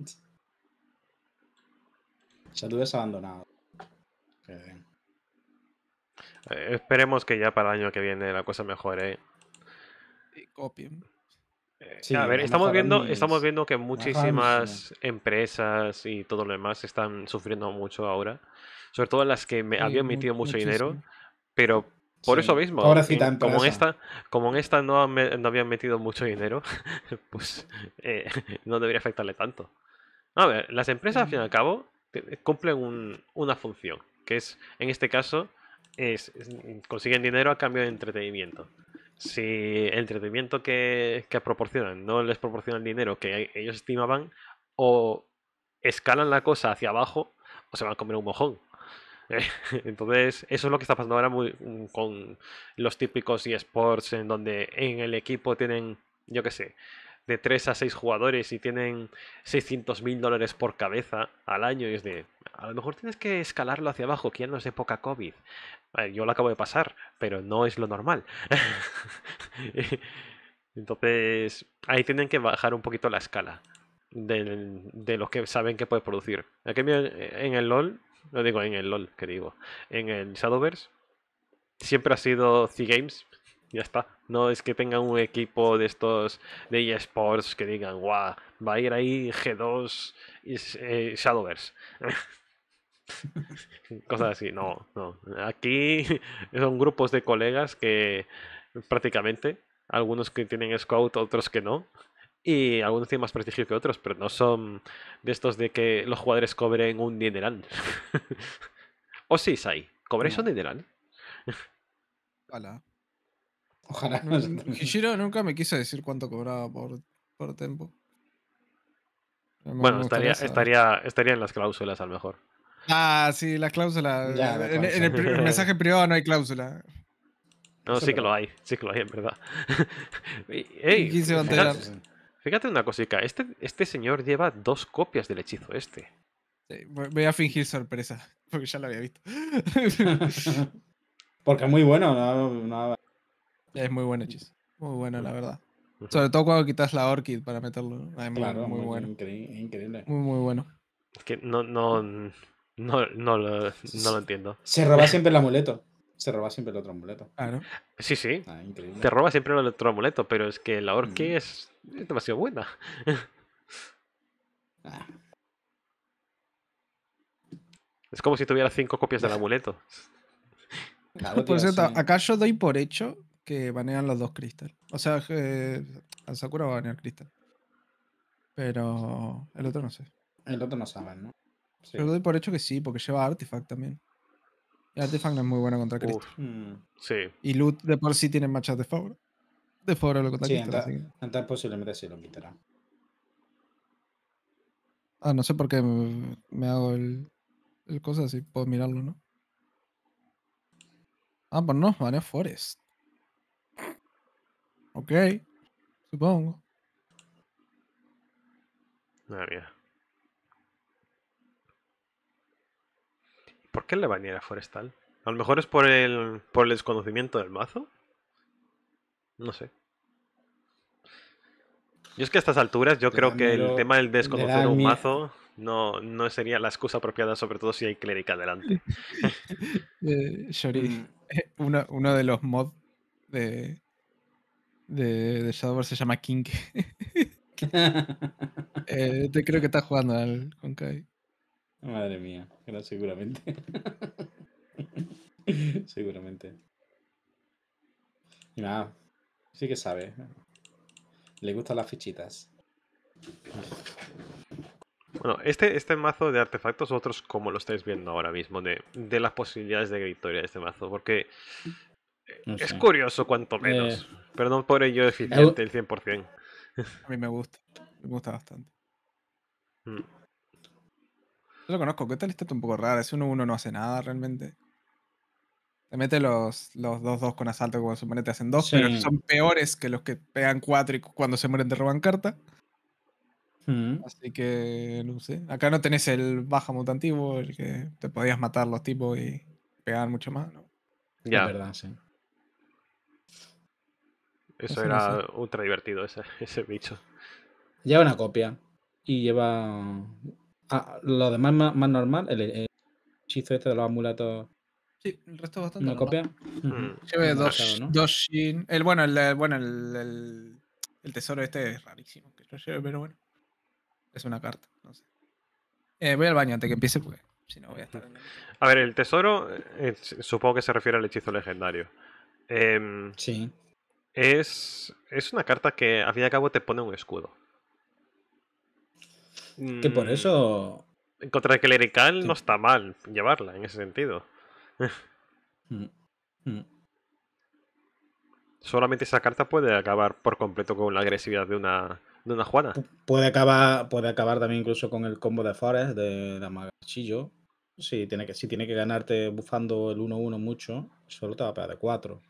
abandonado. Eh, esperemos que ya para el año que viene la cosa mejore. Y copien. Eh, a ver, estamos viendo, estamos viendo que muchísimas empresas y todo lo demás están sufriendo mucho ahora. Sobre todo las que habían metido mucho dinero pero por eso mismo, como, en esta, como en esta no, habían metido mucho dinero, pues eh, no debería afectarle tanto. A ver, las empresas al fin y al mm. cabo cumplen una función, que es, en este caso, es, consiguen dinero a cambio de entretenimiento. Si el entretenimiento que, que proporcionan no les proporciona el dinero que ellos estimaban, o escalan la cosa hacia abajo, o se van a comer un mojón. Entonces, eso es lo que está pasando ahora muy, mm, con los típicos eSports, en donde en el equipo tienen, yo qué sé, de 3 a 6 jugadores y tienen 600 mil dólares por cabeza al año. Y es de, a lo mejor tienes que escalarlo hacia abajo, que ya no es época COVID. Eh, yo lo acabo de pasar, pero no es lo normal. Entonces, ahí tienen que bajar un poquito la escala de, de lo que saben que puede producir. Aquí en el LOL no digo en el LOL, que digo, en el Shadowverse, siempre ha sido C-Games. Ya está. No es que tengan un equipo de estos de eSports que digan, guau, va a ir ahí G2 y eh, Shadowverse. Cosas así. No, no. Aquí son grupos de colegas que prácticamente, algunos que tienen scout, otros que no, y algunos tienen más prestigio que otros, pero no son de estos de que los jugadores cobren un dineral. o sí, Sai, ¿cobréis un dineral? Ojalá. Ojalá. nunca me quiso decir cuánto cobraba por, por tiempo. Bueno, estaría, estaría, en las cláusulas a lo mejor. Ah, sí, las cláusulas. en, el, mensaje privado no hay cláusula. No, sí que lo hay, sí que lo hay, en verdad. Ey, Fíjate una cosita, este, este señor lleva dos copias del hechizo este. voy a fingir sorpresa, porque ya lo había visto. porque es muy bueno, no, Es muy buen hechizo. Muy bueno, la verdad. Sobre todo cuando quitas la Orchid para meterlo. claro, muy, bueno. Increíble, increíble. Muy, muy bueno. Es que no, lo, no lo entiendo. Se roba siempre el amuleto. Se roba siempre el otro amuleto. claro Sí, sí. Ah, Te roba siempre el otro amuleto, pero es que la orque es, demasiado buena. Ah. Es como si tuviera cinco copias del amuleto. por cierto, acá yo doy por hecho que banean los dos cristal. O sea, eh, al Sakura va a banear cristal. Pero el otro no sé. El otro no saben, ¿no? Yo Pero doy por hecho que sí, porque lleva artifact también. El Artifact no es muy bueno contra Cristo. Mm. Sí. Y Loot de por sí tiene machas de favor. De favor a lo contra sí, Cristo. así. posiblemente sí lo quitará. Ah, no sé por qué me, hago el, el cosa así. Puedo mirarlo, ¿no? Ah, pues no, baneo Forest. Ok. Supongo. Ah, ¿Por qué le banear a Forestal? A lo mejor es por el, por el desconocimiento del mazo. No sé. Yo es que a estas alturas yo creo que el tema del desconocer un mazo no, sería la excusa apropiada, sobre todo si hay clérica adelante. Eh, Shori, mm. eh, uno, de los mods de, de, de se llama King. Eh, te creo que estás jugando al Kai. Madre mía, seguramente. seguramente. Y nada, sí que sabe. Le gustan las fichitas. Bueno, este, este mazo de artefactos, Otros como lo estáis viendo ahora mismo, de, las posibilidades de victoria de este mazo, porque es curioso cuanto eh, menos. Perdón por ello eficiente el 100%. A mí me gusta, me gusta bastante. Mm. Yo lo conozco, tal está un poco raro. Ese uno 1 no hace nada realmente. Te mete los 2-2 con asalto, como su te hacen 2, pero son peores que los que pegan 4 y cuando se mueren te roban carta. Mm. Así que no sé. Acá no tenés el baja mutantivo el que te podías matar los tipos y pegar mucho más. ¿no? Ya. verdad, sí. Eso, era ultra divertido, ese, ese bicho. Lleva una copia y lleva Ah, lo demás más, normal, el, hechizo este de los amuletos. Sí, el resto es bastante. ¿Una normal. copia? Lleve mm. dos, El, bueno, el, bueno el, tesoro este es rarísimo pero bueno. Es una carta, no sé. Eh, voy al baño antes que empiece porque si no voy a estar. A ver, el tesoro, eh, supongo que se refiere al hechizo legendario. Em, sí. Es, es una carta que al fin y al cabo te pone un escudo. Que por mm. eso. en Contra el clerical no está mal llevarla en ese sentido. Mm, mm. Solamente esa carta puede acabar por completo con la agresividad de una, de una Juana. puede acabar, puede acabar también incluso con el combo de Forest de la Si tiene que, si tiene que ganarte bufando el 1-1 mucho, solo te va a pegar de 4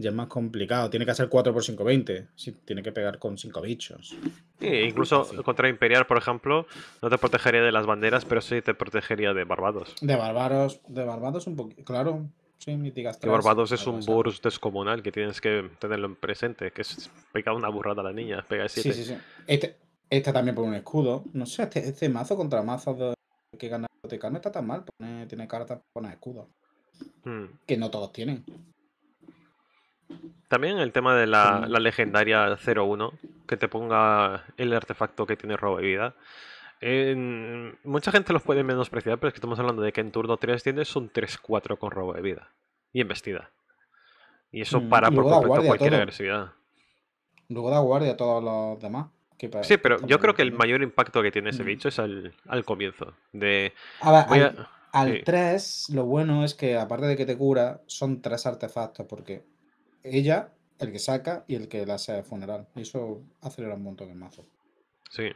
ya es más complicado. Tiene que hacer 4 por 520. Sí, tiene que pegar con 5 bichos. Sí, incluso contra Imperial, por ejemplo, no te protegería de las banderas, pero sí te protegería de Barbados. De Barbados, de Barbados un poquito, claro. Sí, mitigas que Barbados es un burst descomunal que tienes que tenerlo en presente, que es pega una burrada a la niña, pega Sí, sí, sí. Este, este, también por un escudo. No sé, este, este mazo contra mazo de... que gana no está tan mal, tiene cartas con escudo. Hmm. Que no todos tienen. También el tema de la, legendaria legendaria 1 que te ponga el artefacto que tiene robo de vida. mucha gente los puede menospreciar, pero es que estamos hablando de que en turno 3 tienes un 3-4 con robo de vida y embestida. Y eso mm, para por completo cualquier agresividad. Luego da guardia a todos los demás. Sí, pero yo creo que el mayor impacto que tiene ese mm. bicho es al, comienzo. De, al, 3, lo bueno es que aparte de que te cura, son tres artefactos, porque ella, el que saca y el que la sea de funeral. Y eso acelera un montón el mazo. Sí.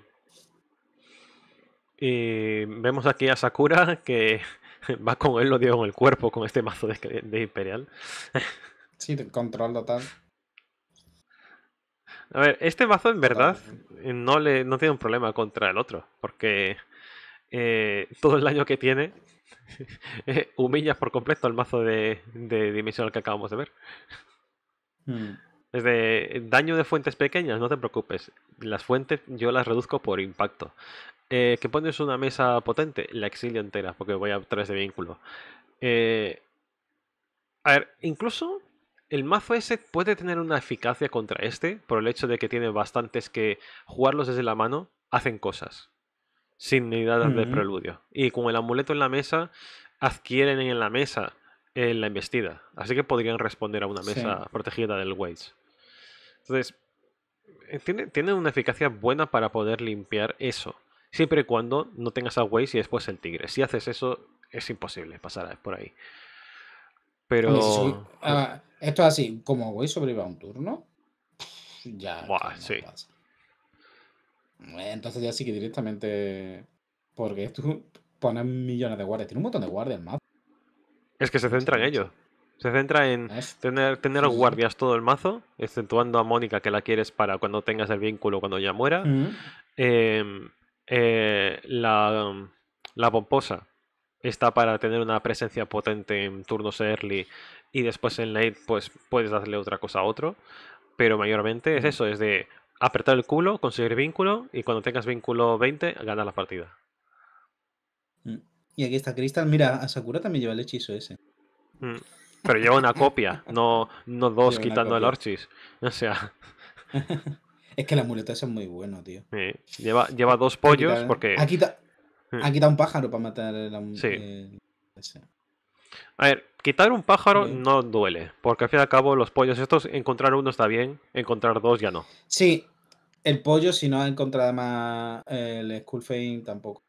Y vemos aquí a Sakura que va con él, lo dio en el cuerpo, con este mazo de, Imperial. Sí, control total. A ver, este mazo en verdad eh, no, tiene un problema contra el otro, porque eh, todo el daño que tiene eh, humilla por completo al mazo de, de Dimensional que acabamos de ver es mm. de daño de fuentes pequeñas, no te preocupes. Las fuentes yo las reduzco por impacto. Eh, que pones una mesa potente, la exilio entera, porque voy a través de vínculo. Eh, a ver, incluso el mazo ese puede tener una eficacia contra este, por el hecho de que tiene bastantes que jugarlos desde la mano, hacen cosas. Sin necesidad de mm. preludio. Y con el amuleto en la mesa, adquieren en la mesa en la investida, Así que podrían responder a una mesa protegida del Waze. Entonces, eh, tiene, una eficacia buena para poder limpiar eso. Siempre y cuando no tengas a Waze y después el tigre. Si haces eso, es imposible pasar por ahí. Pero. esto es así, como Waze sobreviva un turno. Ya. Eh, entonces ya sí que directamente. Porque tú pones millones de guardias. Tiene un montón de guardias más es que se pues centra en ello. Se centra en ah, tener, tener guardias todo el mazo, exceptuando a Mónica que la quieres para cuando tengas el vínculo, cuando ya muera. Em, eh, la, pomposa está para tener una presencia potente en turnos early y después en late pues puedes darle otra cosa a otro. Pero mayormente es eso, es de apretar el culo, conseguir vínculo y cuando tengas vínculo 20 ganas la partida. Mm. Y aquí está Crystal. Mira, a Sakura también lleva el hechizo ese. Mm, pero lleva una copia, no, dos quitando el Orchis. O sea. es que la muleta es muy bueno, tío. Lleva, lleva dos pollos porque. Ha mm. quitado, un pájaro para matar la sí. Eh, a ver, quitar un pájaro no duele, porque al fin y al cabo los pollos estos, encontrar uno está bien, encontrar dos ya no. Sí, el pollo, si no ha encontrado más el Skullfane, tampoco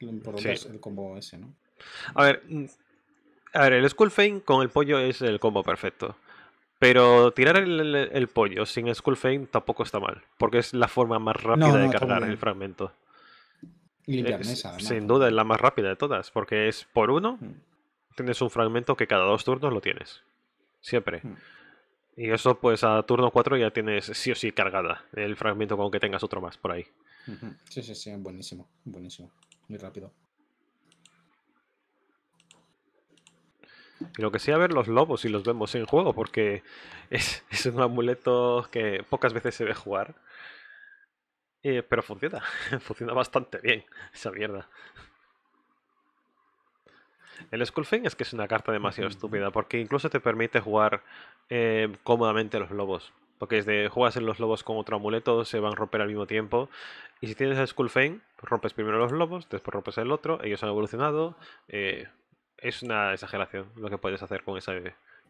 el combo ese, ¿no? A ver, mm, a ver, el Skull Fame con el pollo es el combo perfecto. Pero tirar el, pollo sin Skull Fame tampoco está mal, porque es la forma más rápida de cargar el fragmento. sin duda es la más rápida de todas, porque es por uno, mm. tienes un fragmento que cada dos turnos lo tienes. Siempre. Mm. Y eso, pues a turno 4 ya tienes sí o sí cargada el fragmento, con que tengas otro más por ahí. Sí, sí, sí, buenísimo, buenísimo muy rápido. Y lo que sí a ver los lobos y los vemos en juego, porque es, un amuleto que pocas veces se ve jugar. Eh, pero funciona, funciona bastante bien esa mierda. El Skullfang es que es una carta demasiado estúpida, porque incluso te permite jugar eh, cómodamente los lobos. Porque de juegas en los lobos con otro amuleto, se van a romper al mismo tiempo. Y si tienes a Skull pues rompes primero los lobos, después rompes el otro, ellos han evolucionado. Eh, es una exageración lo que puedes hacer con esa,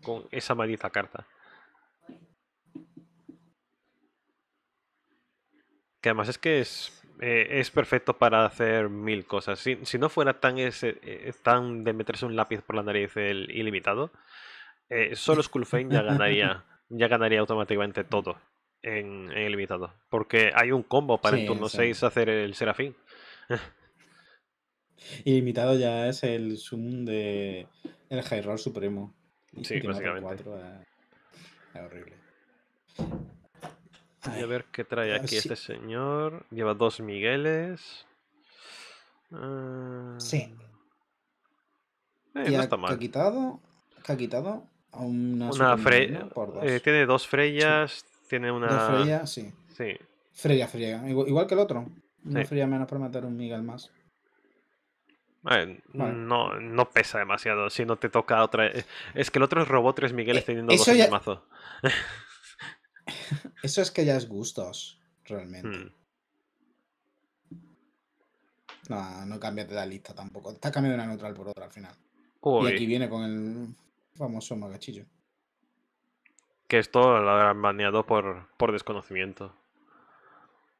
con esa maldita carta. Que además es que es, eh, es perfecto para hacer mil cosas. Si, no fuera tan, ese, eh, tan de meterse un lápiz por la nariz el ilimitado, solo Skullfane ya ganaría ya ganaría automáticamente todo en, el limitado. Porque hay un combo para el turno 6 hacer el Serafín. Ilimitado ya es el zoom de el high roll supremo. Sí, básicamente. Eh, es horrible. a ver qué trae aquí este señor. Lleva dos Migueles. Ah. Sí. Eh, no está mal. ha quitado, qué ha quitado una, Freya. Eh, tiene dos Freyas, tiene una. Dos sí. Freya, Freya. Igual, que el otro. Una Freya menos para matar un Miguel más. No, pesa demasiado si no te toca otra. Eh, es que el otro es tres Migueles eh, teniendo dos en el mazo. Eso es que ya es gustos, realmente. Hmm. No, no cambias de la lista tampoco. Está cambiando una neutral por otra al final. Y aquí viene con el famoso magachillo. Que esto lo habrán baneado por, desconocimiento.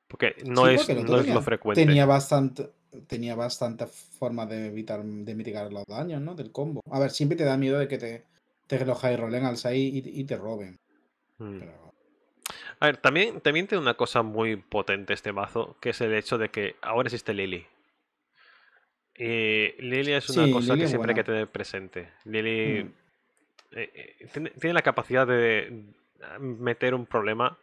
Porque no, es, lo frecuente. Tenía bastante, tenía bastante forma de evitar, de mitigar los daños, ¿no? Del combo. A ver, siempre te da miedo de que te, te y rolen al Sai y, te roben. Mm. A ver, también, también tiene una cosa muy potente este mazo, que es el hecho de que ahora existe Lily. Y eh, Lily es una cosa que siempre hay que tener presente. Lily mm. Eh, eh, tiene, la capacidad de mm, meter un problema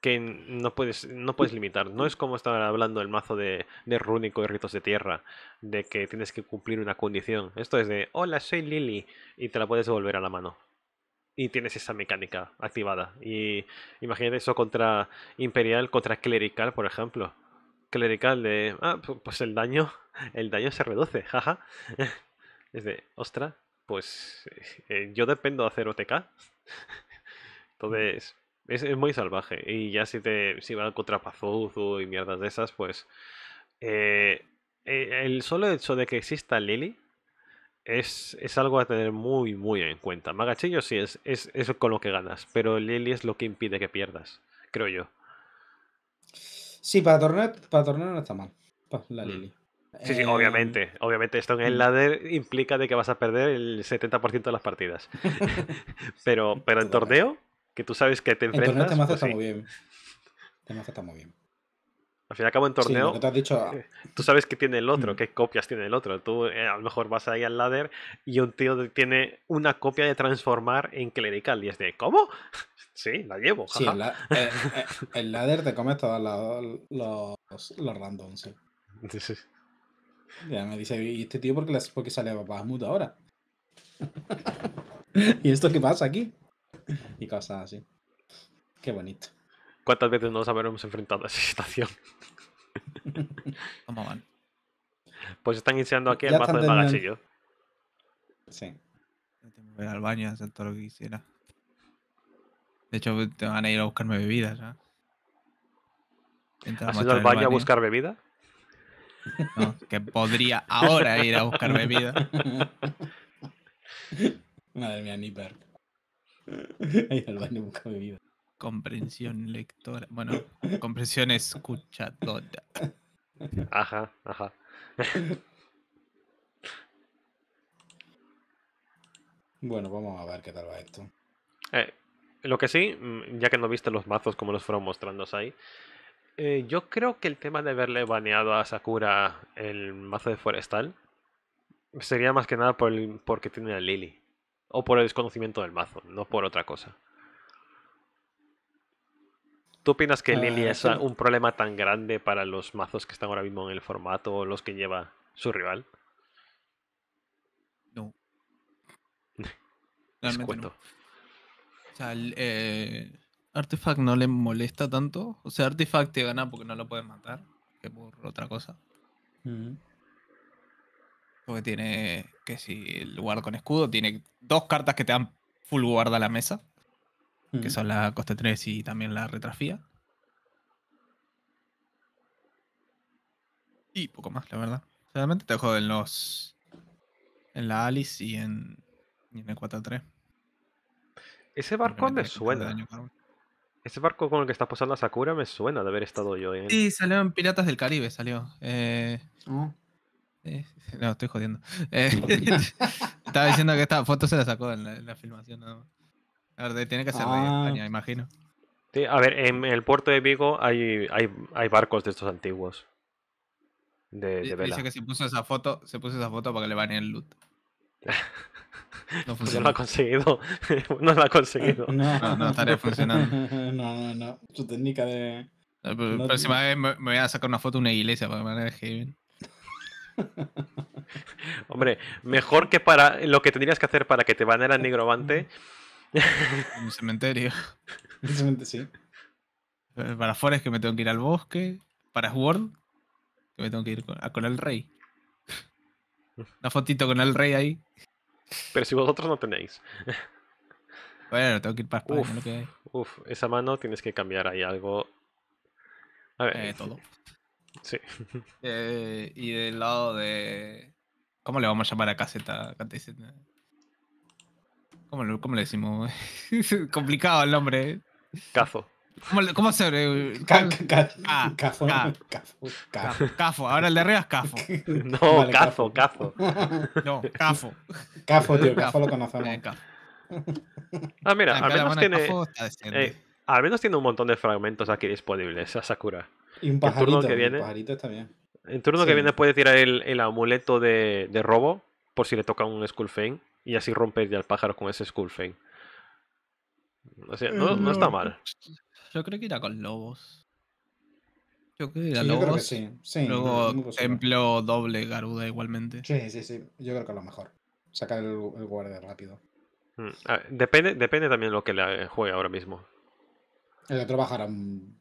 que no puedes, no puedes limitar. No es como estar hablando el mazo de, de rúnico y ritos de tierra, de que tienes que cumplir una condición. Esto es de, hola, soy Lily, y te la puedes devolver a la mano. Y tienes esa mecánica activada. Y imagínate eso contra Imperial, contra Clerical, por ejemplo. Clerical de, ah, pues el daño, el daño se reduce, jaja. Es de, ostra, pues eh, yo dependo de hacer OTK. Entonces, es, muy salvaje. Y ya si te si va contra Pazuzu y mierdas de esas, pues. Eh, eh, el solo hecho de que exista Lily es, algo a tener muy, muy en cuenta. Magachillo sí es, es, con lo que ganas, pero Lily es lo que impide que pierdas, creo yo. Sí, para torneo, para no está mal. La mm. Lily. Sí, sí, em, obviamente. Obviamente, esto en el mm. ladder implica de que vas a perder el 70% de las partidas. pero, pero en torneo, que tú sabes que te enfrentas. En torneo pues está muy bien. está muy bien. Al fin y al cabo, en torneo, ah. tú sabes qué tiene el otro, mm. qué copias tiene el otro. Tú eh, a lo mejor vas ahí al ladder y un tío tiene una copia de transformar en clerical. Y es de, ¿cómo? sí, la llevo. el, eh, eh, ladder te comes todos los, los, Sí, Sí. Ya me dice, ¿y este tío por qué, sale a muta ahora? ¿Y esto qué pasa aquí? Y cosas así. Qué bonito. ¿Cuántas veces nos habremos enfrentado a esa situación? ¿Cómo van? Pues están iniciando aquí el mazo de pagachillo Sí. Voy al baño a hacer todo lo que quisiera. De hecho, te van a ir a buscarme bebidas. ¿Has ido al baño a buscar bebida? que podría ahora ir a buscar bebida. Madre mía, ni Ahí Comprensión lectora. Bueno, comprensión escuchadora. Ajá, ajá. Bueno, vamos a ver qué tal va esto. Eh, lo que sí, mm, ya que no viste los mazos como los fueron mostrando ahí, eh, yo creo que el tema de haberle baneado a Sakura el mazo de Forestal sería más que nada por el, porque tiene a Lily. O por el desconocimiento del mazo, no por otra cosa. ¿Tú opinas que ah, Lily es un problema tan grande para los mazos que están ahora mismo en el formato o los que lleva su rival? No. Realmente no. O sea, eh, Artifact no le molesta tanto. O sea, Artifact te gana porque no lo puedes matar, que por otra cosa. Porque tiene que si el guard con escudo, tiene dos cartas que te dan full guarda a la mesa. Que son la coste 3 y también la retrafía. Y poco más, la verdad. Realmente te dejo en los. En la Alice y en. en el 4-3. Ese barco me suena. Ese barco con el que está posando Sakura me suena de haber estado yo en. Sí, salió en Piratas del Caribe, salió. Eh... Oh. eh no, estoy jodiendo. Eh, estaba diciendo que esta foto se la sacó en la, filmación. A ver, tiene que ser de ah. España, imagino. Sí, a ver, en el puerto de Vigo hay, hay, barcos de estos antiguos. De, Dice que se puso esa foto, se puso esa foto para que le baneen el loot. No pues lo ha conseguido. no lo ha conseguido. No, no, no estaría funcionando. no, no, Su técnica de. La ah, próxima vez me, voy a sacar una foto de una iglesia para que me Hombre, mejor que para lo que tendrías que hacer para que te banera el nigromante. un cementerio. un cementerio, sí. Eh, para Forest que me tengo que ir al bosque. Para Sword que me tengo que ir con, con el rey. Una fotito con el rey ahí. Pero si vosotros no tenéis. Bueno, tengo que ir para uf, uf, esa mano tienes que cambiar ahí algo. A ver. Eh, todo. Sí. Eh, y del lado de. ¿Cómo le vamos a llamar a caseta? ¿Cómo, le, cómo le decimos? Complicado el nombre. ¿eh? Cazo. ¿Cómo, cómo se.? Ah, ca, cafo, cafo, cafo, cafo. Ahora el de arriba es Cafo. No, cazo, Cafo, Cafo. No, Cafo. Cafo, tío, Cafo, lo conocemos. ah, mira, al menos, tiene, eh, al menos tiene un montón de fragmentos aquí disponibles a Sakura. Y un pajarito, el turno que viene, un pajarito En turno que viene puede tirar el, el amuleto de, de, robo por si le toca un Skull y así romper ya el pájaro con ese Skull O no, no, mm. está mal. Yo creo que irá con Lobos. Yo creo que irá sí, Lobos. sí. Luego doble Garuda igualmente. Sí, sí, sí. Yo creo que lo mejor. Sacar el, guardia rápido. Mm, depende, depende también lo que le eh, juegue ahora mismo. El otro bajará un.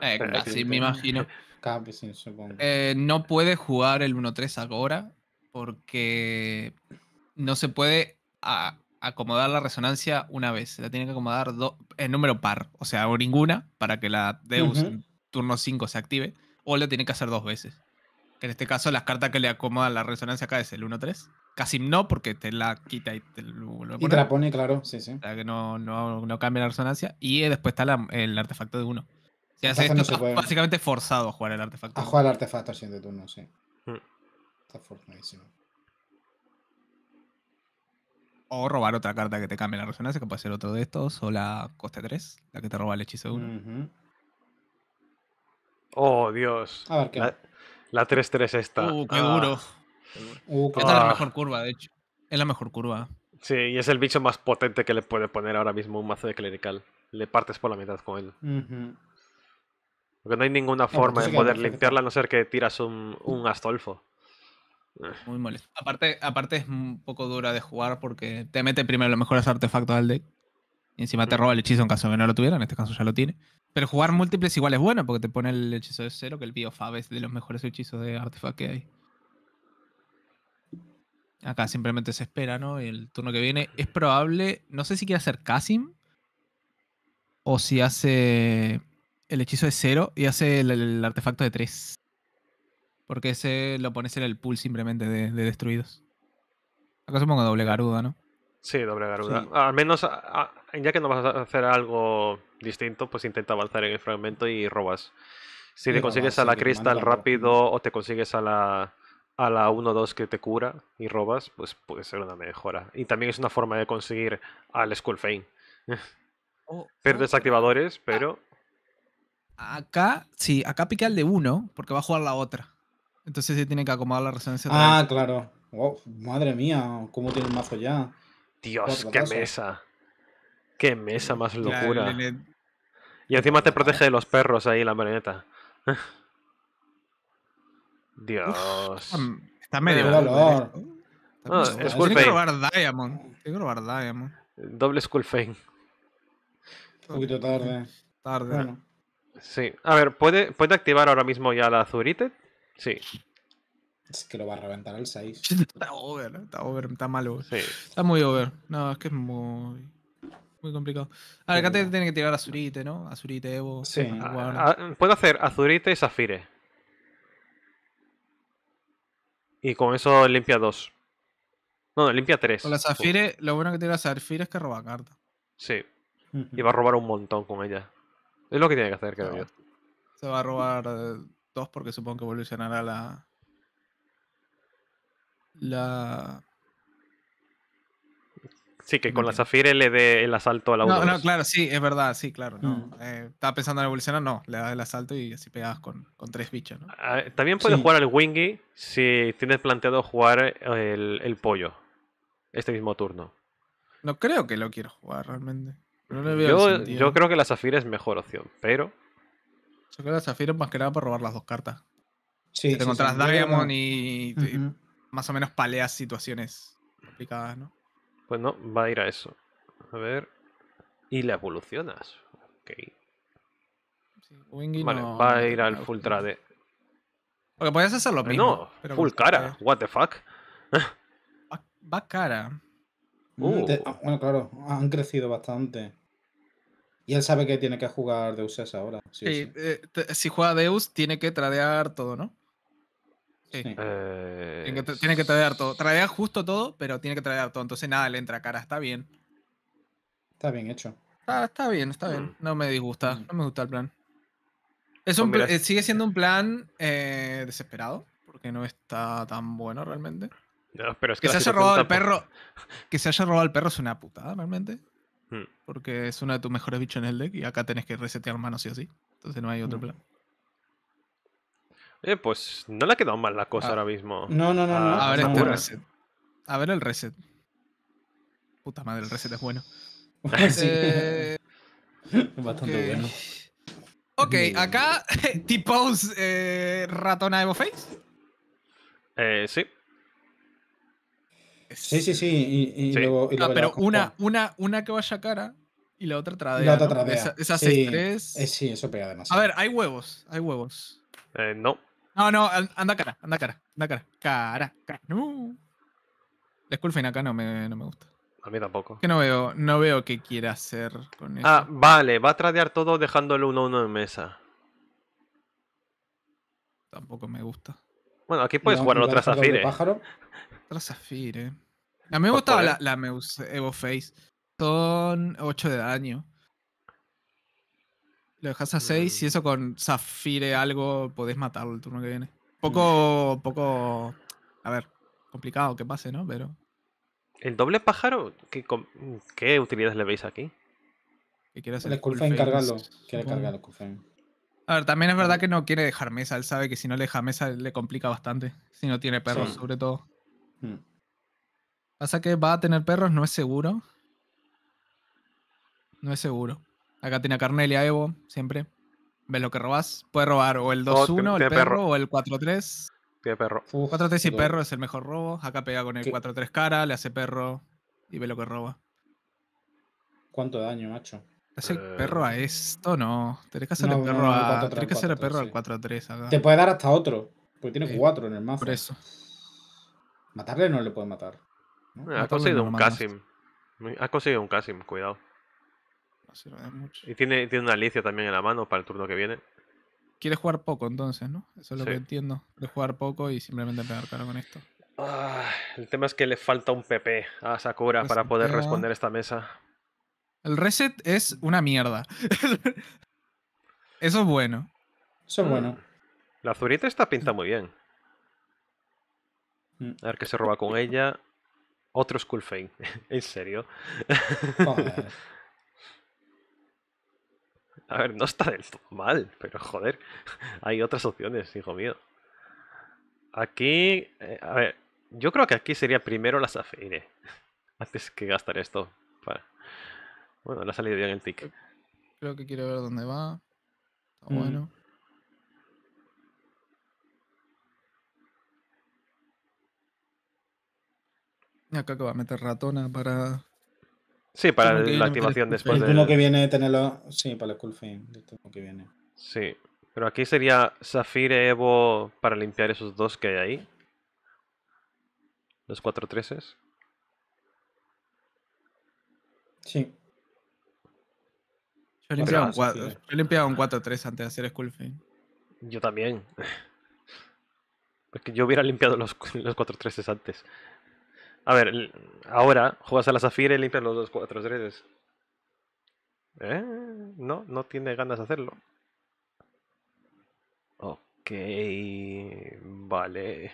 Eh, casi, me imagino. supongo. Eh, no puede jugar el 1-3 ahora porque no se puede ah, acomodar la resonancia una vez, la tiene que acomodar en número par, o sea, o ninguna, para que la Deus en turno 5 se active, o la tiene que hacer dos veces. Que en este caso las cartas que le acomodan la resonancia acá es el 1-3. Casi no, porque te la quita y te lo, pone. Y te la pone, claro, Para que no, no, cambie la resonancia. Y eh, después está el artefacto de 1. Si básicamente forzado a jugar el artefacto. A jugar el artefacto al siguiente turno, sí. Hmm. Está forzadísimo. O robar otra carta que te cambie la resonancia, que puede ser otro de estos, o la coste 3, la que te roba el hechizo 1. Oh, Dios. A ver qué. La 3-3 esta. Uh, qué duro. Ah. Uh, esta es la ah. mejor curva, de hecho. Es la mejor curva. Sí, y es el bicho más potente que le puede poner ahora mismo un mazo de clerical. Le partes por la mitad con él. Porque no hay ninguna eh, forma pues de poder limpiarla a no ser que tiras un Astolfo. Ah. Muy molesto. Aparte, aparte es un poco dura de jugar porque te mete primero los mejores artefactos al deck. Y encima te roba el hechizo en caso de que no lo tuviera, en este caso ya lo tiene. Pero jugar múltiples igual es bueno porque te pone el hechizo de cero, que el Biofab es de los mejores hechizos de artefacto que hay. Acá simplemente se espera, ¿no? Y el turno que viene es probable. No sé si quiere hacer Casim. O si hace el hechizo de cero y hace el, el artefacto de tres porque ese lo pones en el pool simplemente de, destruidos. Acá pongo doble garuda, ¿no? Sí, doble garuda. Al menos, ya que no vas a hacer algo distinto, pues intenta avanzar en el fragmento y robas. Si te consigues a la cristal rápido o te consigues a la a la 1-2 que te cura y robas, pues puede ser una mejora. Y también es una forma de conseguir al Skull Fane. Oh, ser desactivadores activadores, ah, pero. Acá, sí, acá pica al de uno, porque va a jugar la otra. Entonces se tiene que acomodar la residencia Ah, claro. madre mía, cómo tiene el mazo ya. Dios, qué mesa. Qué mesa más locura. Y encima te protege de los perros ahí la marioneta. Dios. está medio. ¿eh? dolor. es ah, Tiene que robar Diamond. Doble school Fame. Un poquito tarde. Tarde. Sí. A ver, ¿puede, ¿puede activar ahora mismo ya la azurite. Sí. Es que lo va a reventar el 6. ¿eh? Está over, está over, está malo. Sí. Está muy over. No, es que es muy. Muy complicado. A ver, acá te tiene que tirar Azurite, ¿no? Azurite, Evo. Sí. Ah, ah, puedo hacer Azurite y Zafire. Y con eso limpia 2. No, limpia tres. Con la Zafire, lo bueno que tiene la Zafire es que roba carta. Sí. Y va a robar un montón con ella. Es lo que tiene que hacer, creo yo. Se va a robar. Eh, 2 porque supongo que evolucionará la. La. Sí, que con la Zafire le dé el asalto a la 1. No, no, claro, sí, es verdad, sí, claro. No. Mm. Eh, estaba pensando en evolucionar, no, le da el asalto y así pegas con, con tres bichos. Ah, también puedes jugar al Wingy si tienes planteado jugar el, pollo este mismo turno. No creo que lo quiero jugar realmente. yo, yo creo que la Zafira es mejor opción, pero yo creo que la Zafiro más que nada para robar las dos cartas. Si te sí, encontrás Diamond y, más o menos paleas situaciones complicadas, ¿no? Pues no, va a ir a eso. A ver. Y la evolucionas. Ok. vale, va a ir al full trade. Porque podías hacer lo mismo. No, full cara. What the fuck. Va, cara. Uh. Ah, bueno, claro, han crecido bastante. Y él sabe que tiene que jugar Deus ahora. Sí, eh, si juega Deus, tiene que tradear todo, ¿no? Sí. Eh, tiene, que, tradear todo. Tradea justo todo, pero tiene que tradear todo. Entonces nada le entra a cara, está bien. Está bien hecho. está bien, está bien. Mm. No me disgusta. Mm. No me gusta el plan. Es pues eh, sigue siendo un plan desesperado, porque no está tan bueno realmente. pero que, se haya robado el perro. Que se haya robado el perro es una putada realmente. Hmm. Porque es una de tus mejores bichos en el deck y acá tenés que resetear manos y así Entonces no hay otro hmm. plan. Eh, pues no le ha quedado mal la cosa ah. ahora mismo. No, no, no. A ver reset. A ver el reset. Puta madre, el reset es bueno. Eh, Bastante bueno. Ok, acá tipos eh, ratona Evo Face. Eh, sí. Sí, sí, sí. Ah, pero una, una, una que vaya cara y la otra tradea. La otra Esa, esas tres. Eh, sí, eso pega demasiado. A ver, hay huevos. Hay huevos. Eh, no. No, no, anda cara, anda cara, anda cara. Cara, cara. No. La acá no me, no me gusta. A mí tampoco. Que no veo, no veo qué quiera hacer con eso. Ah, vale, va a tradear todo dejándolo a uno en mesa. Tampoco me gusta. Bueno, aquí puedes jugar otro Otra Pájaro. eh a mí me gustaba la, la Evo Face. Son 8 de daño. Lo dejas a 6 y mm. eso con Zafire algo podés matarlo el turno que viene. Poco, mm. poco. A ver, complicado que pase, ¿no? Pero. ¿El doble pájaro? ¿Qué, utilidades le veis aquí? Que quiere hacer el culpa cargarlo. Quiere cargarlo, A ver, también es verdad que no quiere dejar mesa. Él sabe que si no le deja mesa le complica bastante. Si no tiene perros, sobre todo. Mm. Pasa que va a tener perros, no es seguro. No es seguro. Acá tiene a Carnelia a Evo, siempre. ve lo que robas puede robar o el 2-1, el perro, o el 4-3. perro. 4-3 y perro es el mejor robo. Acá pega con el 4-3 cara, le hace perro y ve lo que roba. ¿Cuánto daño, macho? ¿Hace el eh. perro a esto? No. Tienes que hacer perro al 4-3 acá. Te puede dar hasta otro. Porque tiene 4 en el mazo. Por eso. Matarle no le puede matar. Ha conseguido un Casim. Ha conseguido un Casim, cuidado. Y tiene, tiene una Alicia también en la mano para el turno que viene. Quiere jugar poco entonces, ¿no? Eso es lo que entiendo. De jugar poco y simplemente pegar cara con esto. Ah, el tema es que le falta un PP a Sakura pues para poder responder esta mesa. El reset es una mierda. Eso es bueno. Eso es bueno. La Zurita está pinta muy bien. Mm. A ver qué se roba con ella. Otro Skull en serio. A ver, no está del mal, pero joder, hay otras opciones, hijo mío. Aquí, eh, a ver, yo creo que aquí sería primero la Safire Antes que gastar esto. Bueno, la ha salido bien el tick. Creo que quiero ver dónde va. Mm. bueno. Acá que va a meter ratona para. Sí, para la activación después. El que viene tenerlo. Sí, para el cool que viene. Sí. Pero aquí sería Zafire Evo para limpiar esos dos que hay ahí. Los 4 s Sí. Yo he limpiado, un, 4-3 antes de hacer Skullfin. Yo también. Es yo hubiera limpiado los, 4-3 antes. A ver, ahora juegas a la Zafira y limpias los dos cuatro 3 ¿Eh? No, no tiene ganas de hacerlo. Ok, vale.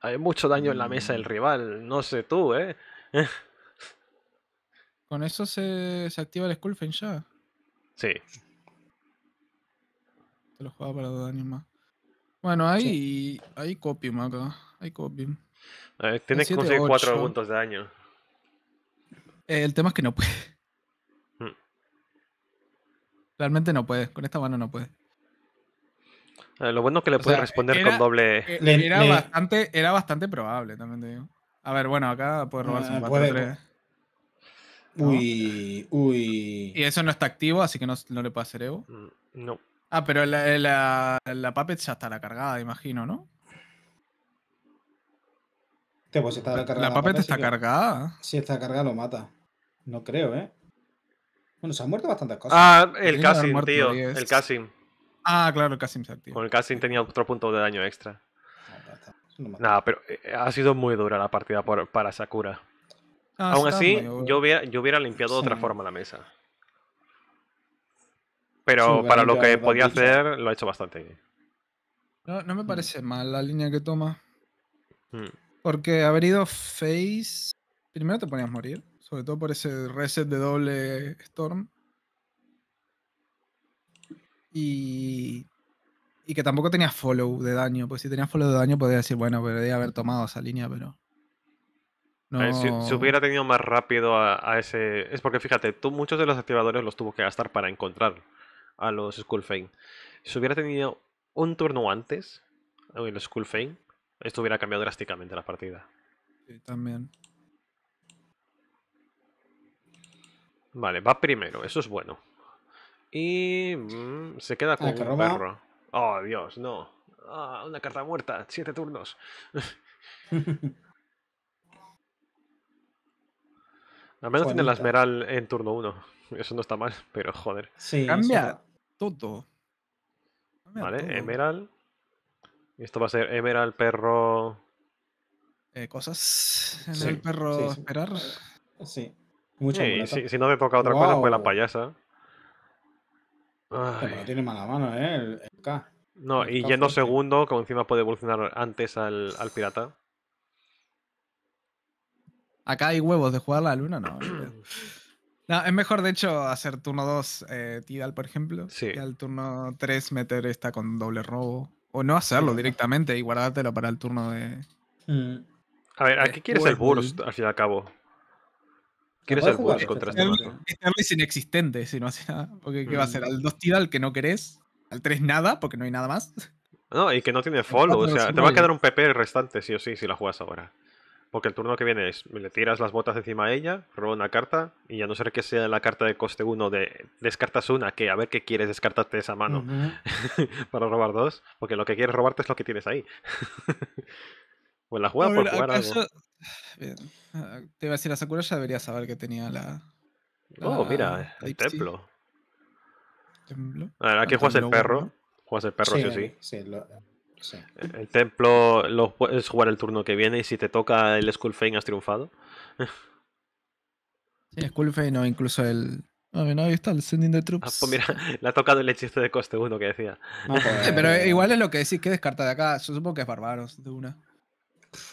Hay mucho daño en la mesa del mm. rival, no sé tú, ¿eh? ¿Con eso se, activa el Skullfen ya? Sí. Te lo juega para dos daños más. Bueno, hay, hay copium acá. Hay copium tienes que conseguir 4 puntos de daño. el tema es que no puede. Hmm. Realmente no puede. Con esta mano no puede. Eh, lo bueno es que le puede responder con doble. E-, era, bastante, era bastante probable, también te digo. A ver, bueno, acá puede ah, robarse un 4 Uy, uy. Y eso no está activo, así que no, le puede hacer Evo. Mm, no. Ah, pero la, la, la Puppet ya La cargada, imagino, ¿no? Pues la, la está cargada. Si está cargada, lo mata. No creo, ¿eh? Bueno, se han muerto bastantes cosas. Ah, el Casim, tío. El Casim. Ah, claro, el Casim se Con el Casim tenía otro punto de daño extra. Ah, Nada, pero eh, ha sido muy dura la partida por, para Sakura. Ah, Aún así, yo hubiera, yo hubiera limpiado de otra forma la mesa. Pero para lo que podía hacer, lo ha hecho bastante bien. No, me mm. parece mal la línea que toma. Mm. Porque haber ido face, primero te ponías morir, sobre todo por ese reset de doble Storm. Y, y que tampoco tenías follow de daño, pues si tenías follow de daño podría decir, bueno, debería haber tomado esa línea, pero... No... si, hubiera tenido más rápido a, ese... Es porque fíjate, tú muchos de los activadores los tuvo que gastar para encontrar a los Skullfane. Si hubiera tenido un turno antes, los los Skullfane... Esto hubiera cambiado drásticamente la partida. Sí, también. Vale, va primero, eso es bueno. Y mm, se queda con un perro. Oh, Dios, no. Ah, una carta muerta, siete turnos. Al menos tiene la esmeral en turno uno. Eso no está mal, pero joder. Sí, Cambia todo. vale, todo. Esto va a ser Emerald Perro. Eh, cosas. en el Perro esperar. Sí. si, no te toca otra cosa, pues la payasa. Pero Pero tiene mala mano, ¿eh? No, y yendo segundo, como encima puede evolucionar antes al, pirata. Acá hay huevos de jugar a la luna, no. es mejor de hecho hacer turno 2 eh, Tidal, por ejemplo. Sí. Y al turno 3 meter esta con doble robo. O no hacerlo directamente y guardártelo para el turno de. A ver, ¿a qué quieres el burst al fin y al cabo? ¿Quieres el burst contra este, este arma es inexistente si no hace nada. Porque ¿qué va a mm. hacer? Al 2 tira al que no querés. Al 3 nada, porque no hay nada más. No, y que no tiene follow. O sea, te va a quedar un PP restante, sí o sí, si la juegas ahora porque el turno que viene es, le tiras las botas encima a ella, roba una carta, y ya no sé que sea la carta de coste 1 de descartas una, que a ver qué quieres descartarte esa mano para robar dos, porque lo que quieres robarte es lo que tienes ahí. pues la juega por jugar algo. Te iba a decir, la Sakura ya debería saber que tenía la... oh, mira, el templo. ¿Templo? A ver, aquí juegas el perro. Juegas el perro, sí o sí. sí lo... Eh, el templo lo puedes jugar el turno que viene y si te toca el Skullfane has triunfado. Sí, Skullfane o incluso el. No, no, ahí está el Sending the Troops. Ah, pues mira, le ha tocado el hechizo de coste 1 que decía. Ah, pues, pero eh, igual es lo que decís, que descarta de acá. Yo supongo que es Barbaros de una.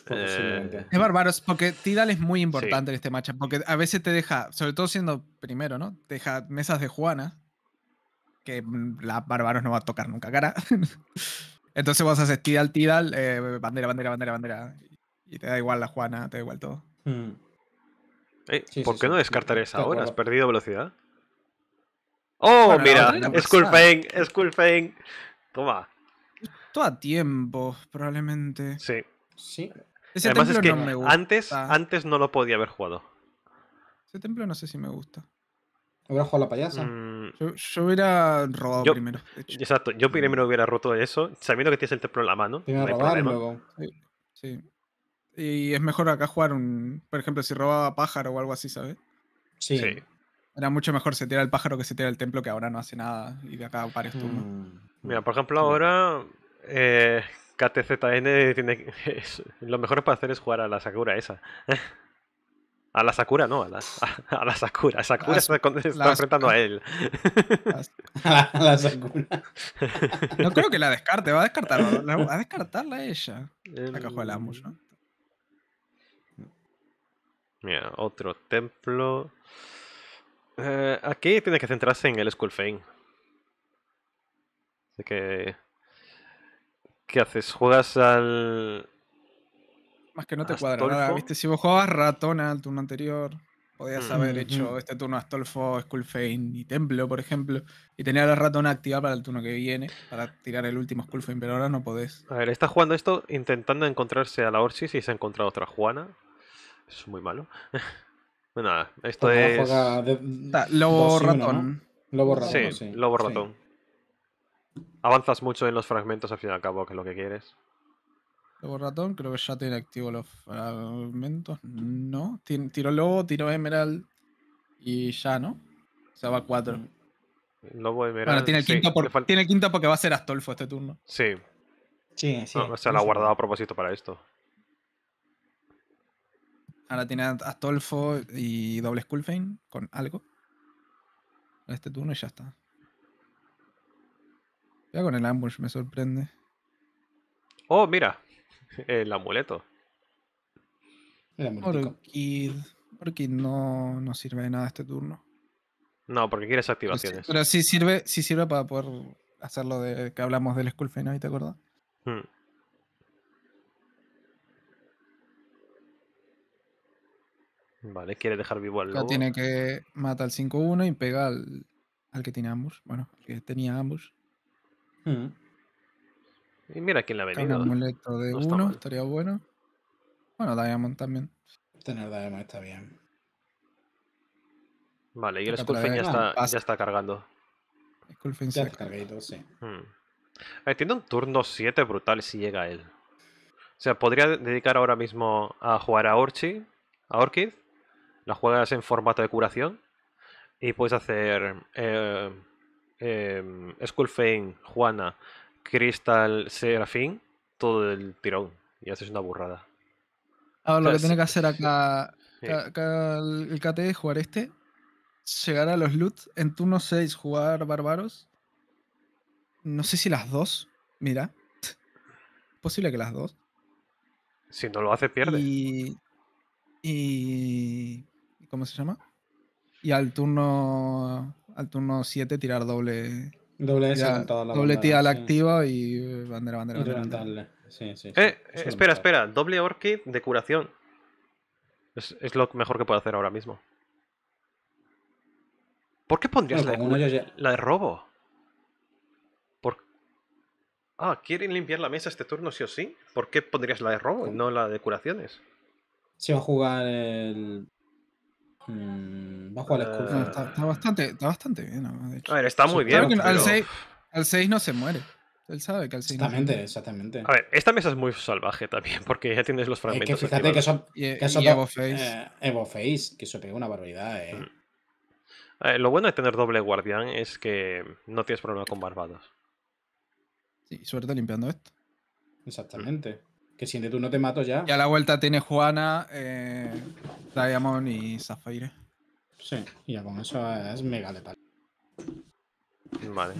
Eh, es Barbaros, porque Tidal es muy importante en este matchup, porque a veces te deja, sobre todo siendo primero, ¿no? Te deja mesas de Juana, que la Barbaros no va a tocar nunca cara. Entonces vas a hacer tidal, tidal, eh, bandera, bandera, bandera, bandera. Y te da igual la Juana, te da igual todo. Hmm. Eh, ¿Por qué no descartar esa ahora? ¿Has perdido velocidad? ¡Oh, mira! Es Skullfang. Toma. Todo a tiempo, probablemente. Sí. Sí. Ese Además es que Antes, antes no lo podía haber jugado. Ese templo no sé si me gusta. ¿Habrá jugado la payasa? Mm, yo, hubiera robado primero. Exacto, yo primero hubiera roto eso, sabiendo que tienes el templo en la mano. robar Sí, Y es mejor acá jugar un. Por ejemplo, si robaba pájaro o algo así, ¿sabes? Sí. Era mucho mejor se tira el pájaro que se tira el templo, que ahora no hace nada y de acá pares tú. Mm. Mira, por ejemplo, ahora. Eh, KTZN tiene. lo mejor para hacer es jugar a la Sakura esa. A la Sakura no, a la, a, a la Sakura. Sakura se, está enfrentando a él. A la, Sakura. No creo que la descarte, va a descartarla. Va a descartarla ella. La cajuela ¿no? Mira, otro templo. Eh, aquí tiene que centrarse en el Skullfane. Así que. ¿Qué haces? ¿Juegas al. Más que no te cuadra nada, viste, si vos jugabas ratona al turno anterior, podías mm. haber hecho este turno Astolfo, Skullfane y Templo, por ejemplo, y tenías la ratona activa para el turno que viene, para tirar el último Skullfane, pero ahora no podés. A ver, está jugando esto intentando encontrarse a la Orsis y se ha encontrado otra Juana. Es muy malo. bueno, nada, esto es... lobo ratón. Lobo ratón. Sí, lobo ratón. Avanzas mucho en los fragmentos al fin y al cabo, que es lo que quieres ratón, creo que ya tiene activo los fragmentos. No. Tiro lobo, tiro emerald y ya, ¿no? O sea, va 4. Mm, lobo emerald. tiene el, porque va a ser Astolfo este turno. Sí. Sí, sí. o sea, la ha guardado a propósito para esto. Ahora tiene Astolfo y doble Skullfane con algo. este turno y ya está. Ya con el ambush me sorprende. Oh, mira. El amuleto. El amuleto. no, no sirve de nada este turno. No, porque quieres activaciones. Pero sí, sirve, para poder hacer lo de que hablamos del no ¿te acuerdas? Hmm. Vale, quiere dejar vivo al lobo. tiene que matar al 5-1 y pega al, que tiene ambos Bueno, que tenía ambos hmm. Y mira quién la ha venido. Un amuleto de uno estaría bueno. Bueno, Diamond también. Tener Diamond está bien. Vale, y el Skullfin ya ah, está, ya está cargando. Skullfin se ha cargado, sí. Hmm. tiene un turno 7 brutal si llega él. O sea, podría dedicar ahora mismo a jugar a Orchi, a Orchid. La juegas en formato de curación. Y puedes hacer eh, em, Skullfane, Juana, Crystal Serafín todo el tirón. Y haces una burrada. Ahora, lo que tiene que hacer acá, el KT es jugar este, llegar a los loot, en turno 6 jugar bárbaros. No sé si las dos, mira. Posible que las dos. Si no lo hace, pierde. Y. y ¿Cómo se llama? Y al turno. Al turno 7 tirar doble Doble Doble tía la activa y bandera, bandera, eh, espera, espera. Doble Orchid de curación. Es, lo mejor que puedo hacer ahora mismo. ¿Por qué pondrías la, de, robo? ¿Por... Ah, ¿quieren limpiar la mesa este turno sí o sí? ¿Por qué pondrías la de robo y no la de curaciones? Si va a jugar el Mm, bajo la ah. está, bastante, bastante bien. A ver, está muy bien. al 6 no se muere. Él sabe que al 6. Exactamente, exactamente. A ver, esta mesa es muy salvaje también, porque ya tienes los fragmentos. fíjate Evo Face. Evo Face, que se eh, pega una barbaridad, eh. mm. Lo bueno de tener doble guardián es que no tienes problema con barbados. Sí, suerte limpiando esto. Exactamente. Que si tú? te mato ya. Ya la vuelta tiene Juana, eh, Diamond y zafire Sí, y ya con eso es mega letal. Vale.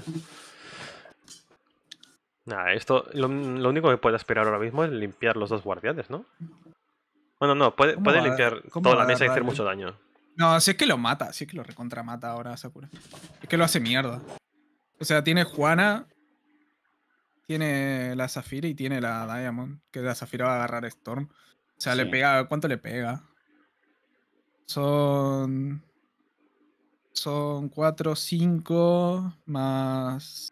Nada, esto. Lo, único que puede esperar ahora mismo es limpiar los dos guardianes, ¿no? Bueno, no, puede, puede limpiar toda la mesa y hacer mucho daño. No, si es que lo mata, si es que lo recontramata ahora Sakura. Es que lo hace mierda. O sea, tiene Juana, tiene la Zafira y tiene la Diamond. Que la Zafira va a agarrar Storm. O sea, le pega. ¿Cuánto le pega? Son. Son 4, 5 más.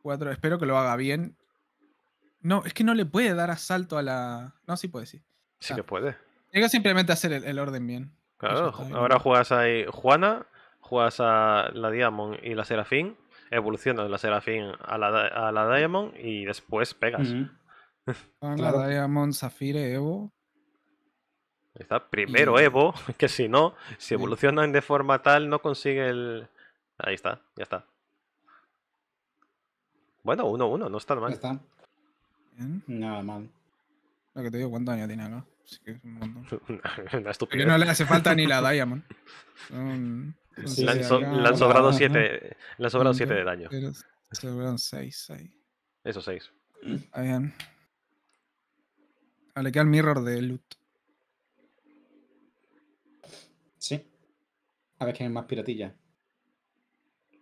4. Espero que lo haga bien. No, es que no le puede dar asalto a la. No, sí puede, sí. Sí que puede. Tiene que simplemente hacer el, orden bien. Claro, ahora juegas ahí Juana, juegas a la Diamond y la Serafín evoluciona de la Serafín a la, a la Diamond y después pegas. Ah, la Diamond, Zafire, Evo. Está primero Evo, que si no, si evolucionan de forma tal, no consigue el. Ahí está, ya está. Bueno, 1-1, uno, uno, no está mal. Ya está. Nada mal. Lo que te digo, cuánto años tiene acá? que es un montón. Una estupidez. no le hace falta ni la Diamond le, han le, han sobrado 7 de daño. Sobraron 6 ahí. Eso, 6. Bien. a le queda el mirror de loot. Sí. A ver quién es más piratilla.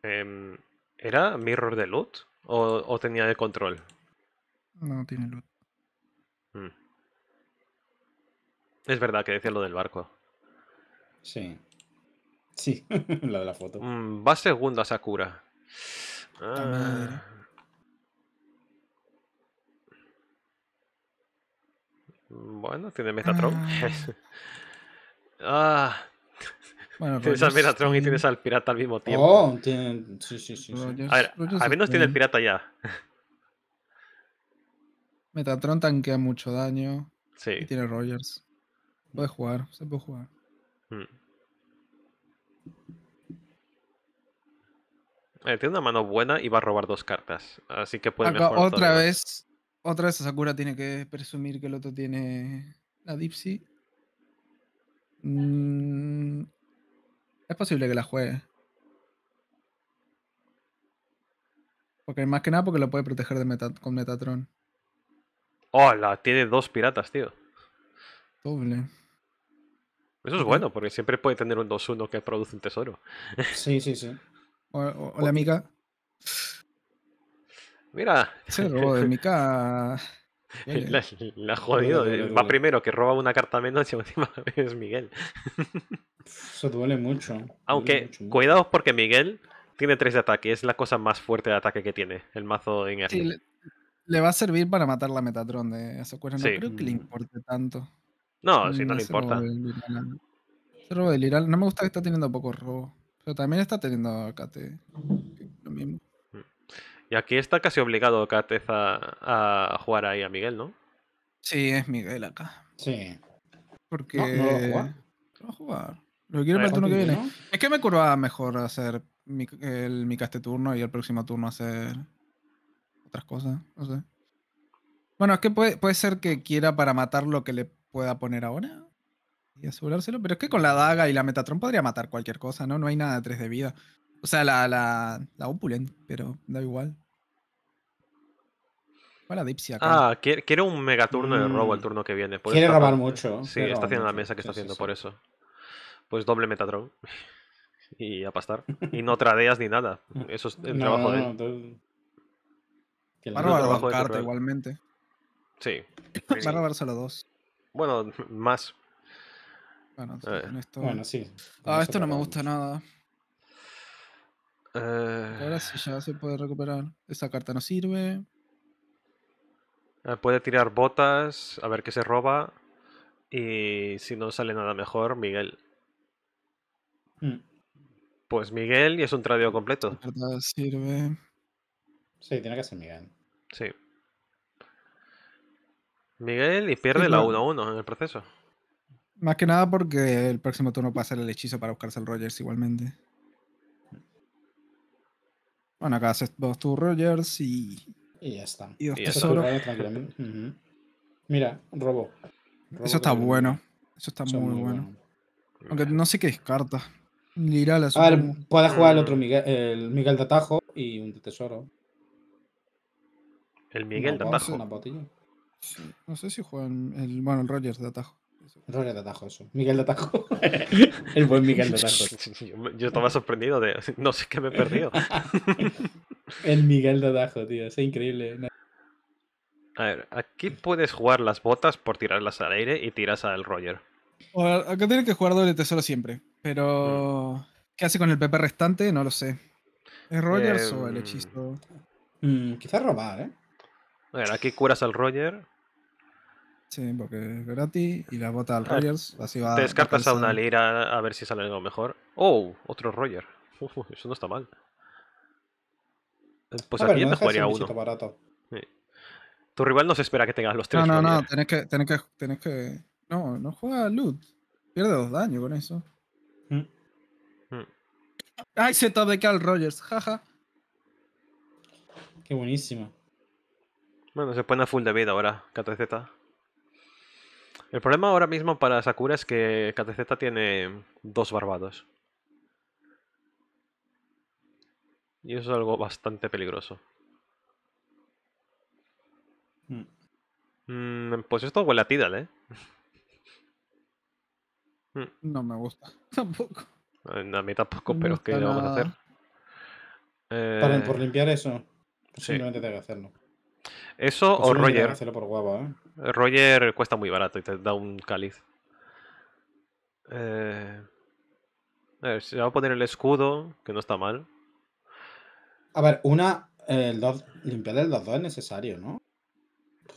Em, ¿Era mirror de loot? ¿O, o tenía de control? No, tiene loot. Mm. Es verdad que decía lo del barco. Sí. Sí, la de la foto. Va mm, va segunda Sakura. Ah. Bueno, tiene Metatron. Ah. ah. Bueno, tienes al Metatron y tienes al pirata al mismo tiempo. Oh, tiene... sí, sí, sí, a ver, al menos tiene el pirata ya. Metatron tanquea mucho daño. Sí. tiene Rogers. Puede jugar, se puede jugar. Mm. Eh, tiene una mano buena y va a robar dos cartas. Así que puede Otra vez, otra vez Sakura tiene que presumir que el otro tiene la Dipsy. Mm, es posible que la juegue. Porque más que nada porque lo puede proteger de con Metatron. Hola, tiene dos piratas, tío. Doble. Eso es bueno, porque siempre puede tener un 2-1 que produce un tesoro. Sí, sí, sí. Hola, Mika. Mira. Se robó de Mika. La, la, jodido. Va primero que roba una carta menos y última es Miguel. Eso duele mucho. Aunque, ¿eh? cuidado porque Miguel tiene 3 de ataque. Es la cosa más fuerte de ataque que tiene el mazo en sí, le, va a servir para matar la Metatron de esa cuerda. No creo que le mm. importe tanto. No, si no, eh, le importa. Se robo del No me gusta que está teniendo poco robo. Pero también está teniendo Kate. Lo mismo. Mm. Y aquí está casi obligado Kate a, jugar ahí a Miguel, ¿no? Sí, es Miguel acá. Sí. Porque. No, no va a jugar. No jugar. Lo quiero para el turno que viene. Es que me curva mejor hacer mi, el Mika este turno y el próximo turno hacer otras cosas. No sé. Bueno, es que puede, puede ser que quiera para matar lo que le pueda poner ahora y asegurárselo. Pero es que con la daga y la Metatron podría matar cualquier cosa, ¿no? No hay nada de 3 de vida. O sea, la, la, Opulent, pero da igual. Para Dipsia. Ah, quiere, un megaturno de robo el mm. turno que viene. quiere robar mucho. Sí, está haciendo la mesa que está haciendo por eso. Pues doble Metatron. y a pastar. Y no tradeas ni nada. Eso es el trabajo de Va a robar dos cartas igualmente. Sí. Va a robar solo dos. Bueno, más. Bueno, eh, sí. Ah, esto no me gusta nada. Eh. Ahora sí ya se puede recuperar. Esa carta no sirve. Eh, puede tirar botas, a ver qué se roba. Y si no sale nada mejor, Miguel. Mm. Pues Miguel y es un tradeo completo. carta sirve. Sí, tiene que ser Miguel. Sí. Miguel y pierde la 1-1 en el proceso. Más que nada porque el próximo turno pasa el hechizo para buscarse al Rogers igualmente. Bueno, acá haces dos tu Rogers y. Y ya está. Y dos tesoros. Mira, robo. Eso está bueno. Eso está muy, bueno. Aunque no sé qué descarta. carta. a ver, puedes jugar el mm. otro Miguel, el Miguel de Atajo y un de tesoro. El Miguel de Atajo. No sé si juegan el, bueno, el Rogers de atajo. Rogers de atajo, eso. Miguel de atajo. el buen Miguel de atajo. Yo, estaba sorprendido de, no sé qué me he perdido. el Miguel de atajo, tío, es increíble. A ver, aquí puedes jugar las botas por tirarlas al aire y tiras al Roger. O acá tiene que jugar doble tesoro siempre, pero mm. ¿qué hace con el PP restante? No lo sé. el Rogers o el em, hechizo? Mm, quizás robar, ¿eh? ver, aquí curas al Roger. Sí, porque es gratis y la bota al ah, Rogers. Así va, te descartas a una lira a ver si sale algo mejor. ¡Oh! Otro Roger. eso no está mal. Eh, pues aquí ver, jugaría uno. Tu rival no se espera que tengas los tres. No, no, no. Tenés que, que, No, no juega loot. Pierde dos daños con eso. Mm. Mm. ¡Ay, se top de Carl Rogers! Jaja. Qué buenísimo. Bueno, se pone a full de vida ahora, KTZ. El problema ahora mismo para Sakura es que KTZ tiene dos barbados. Y eso es algo bastante peligroso. Hmm. Mm, pues esto huele a Tidal, ¿eh? Hmm. No me gusta. Tampoco. A mí tampoco, pero ¿qué vamos a hacer? Eh... Por, limpiar eso, simplemente tengo que hacerlo. Eso o Roger. ¿eh? Roger cuesta muy barato y te da un cáliz. Eh... A ver, se va a poner el escudo, que no está mal. A ver, una. El dos, limpiar el 2-2 es necesario, ¿no?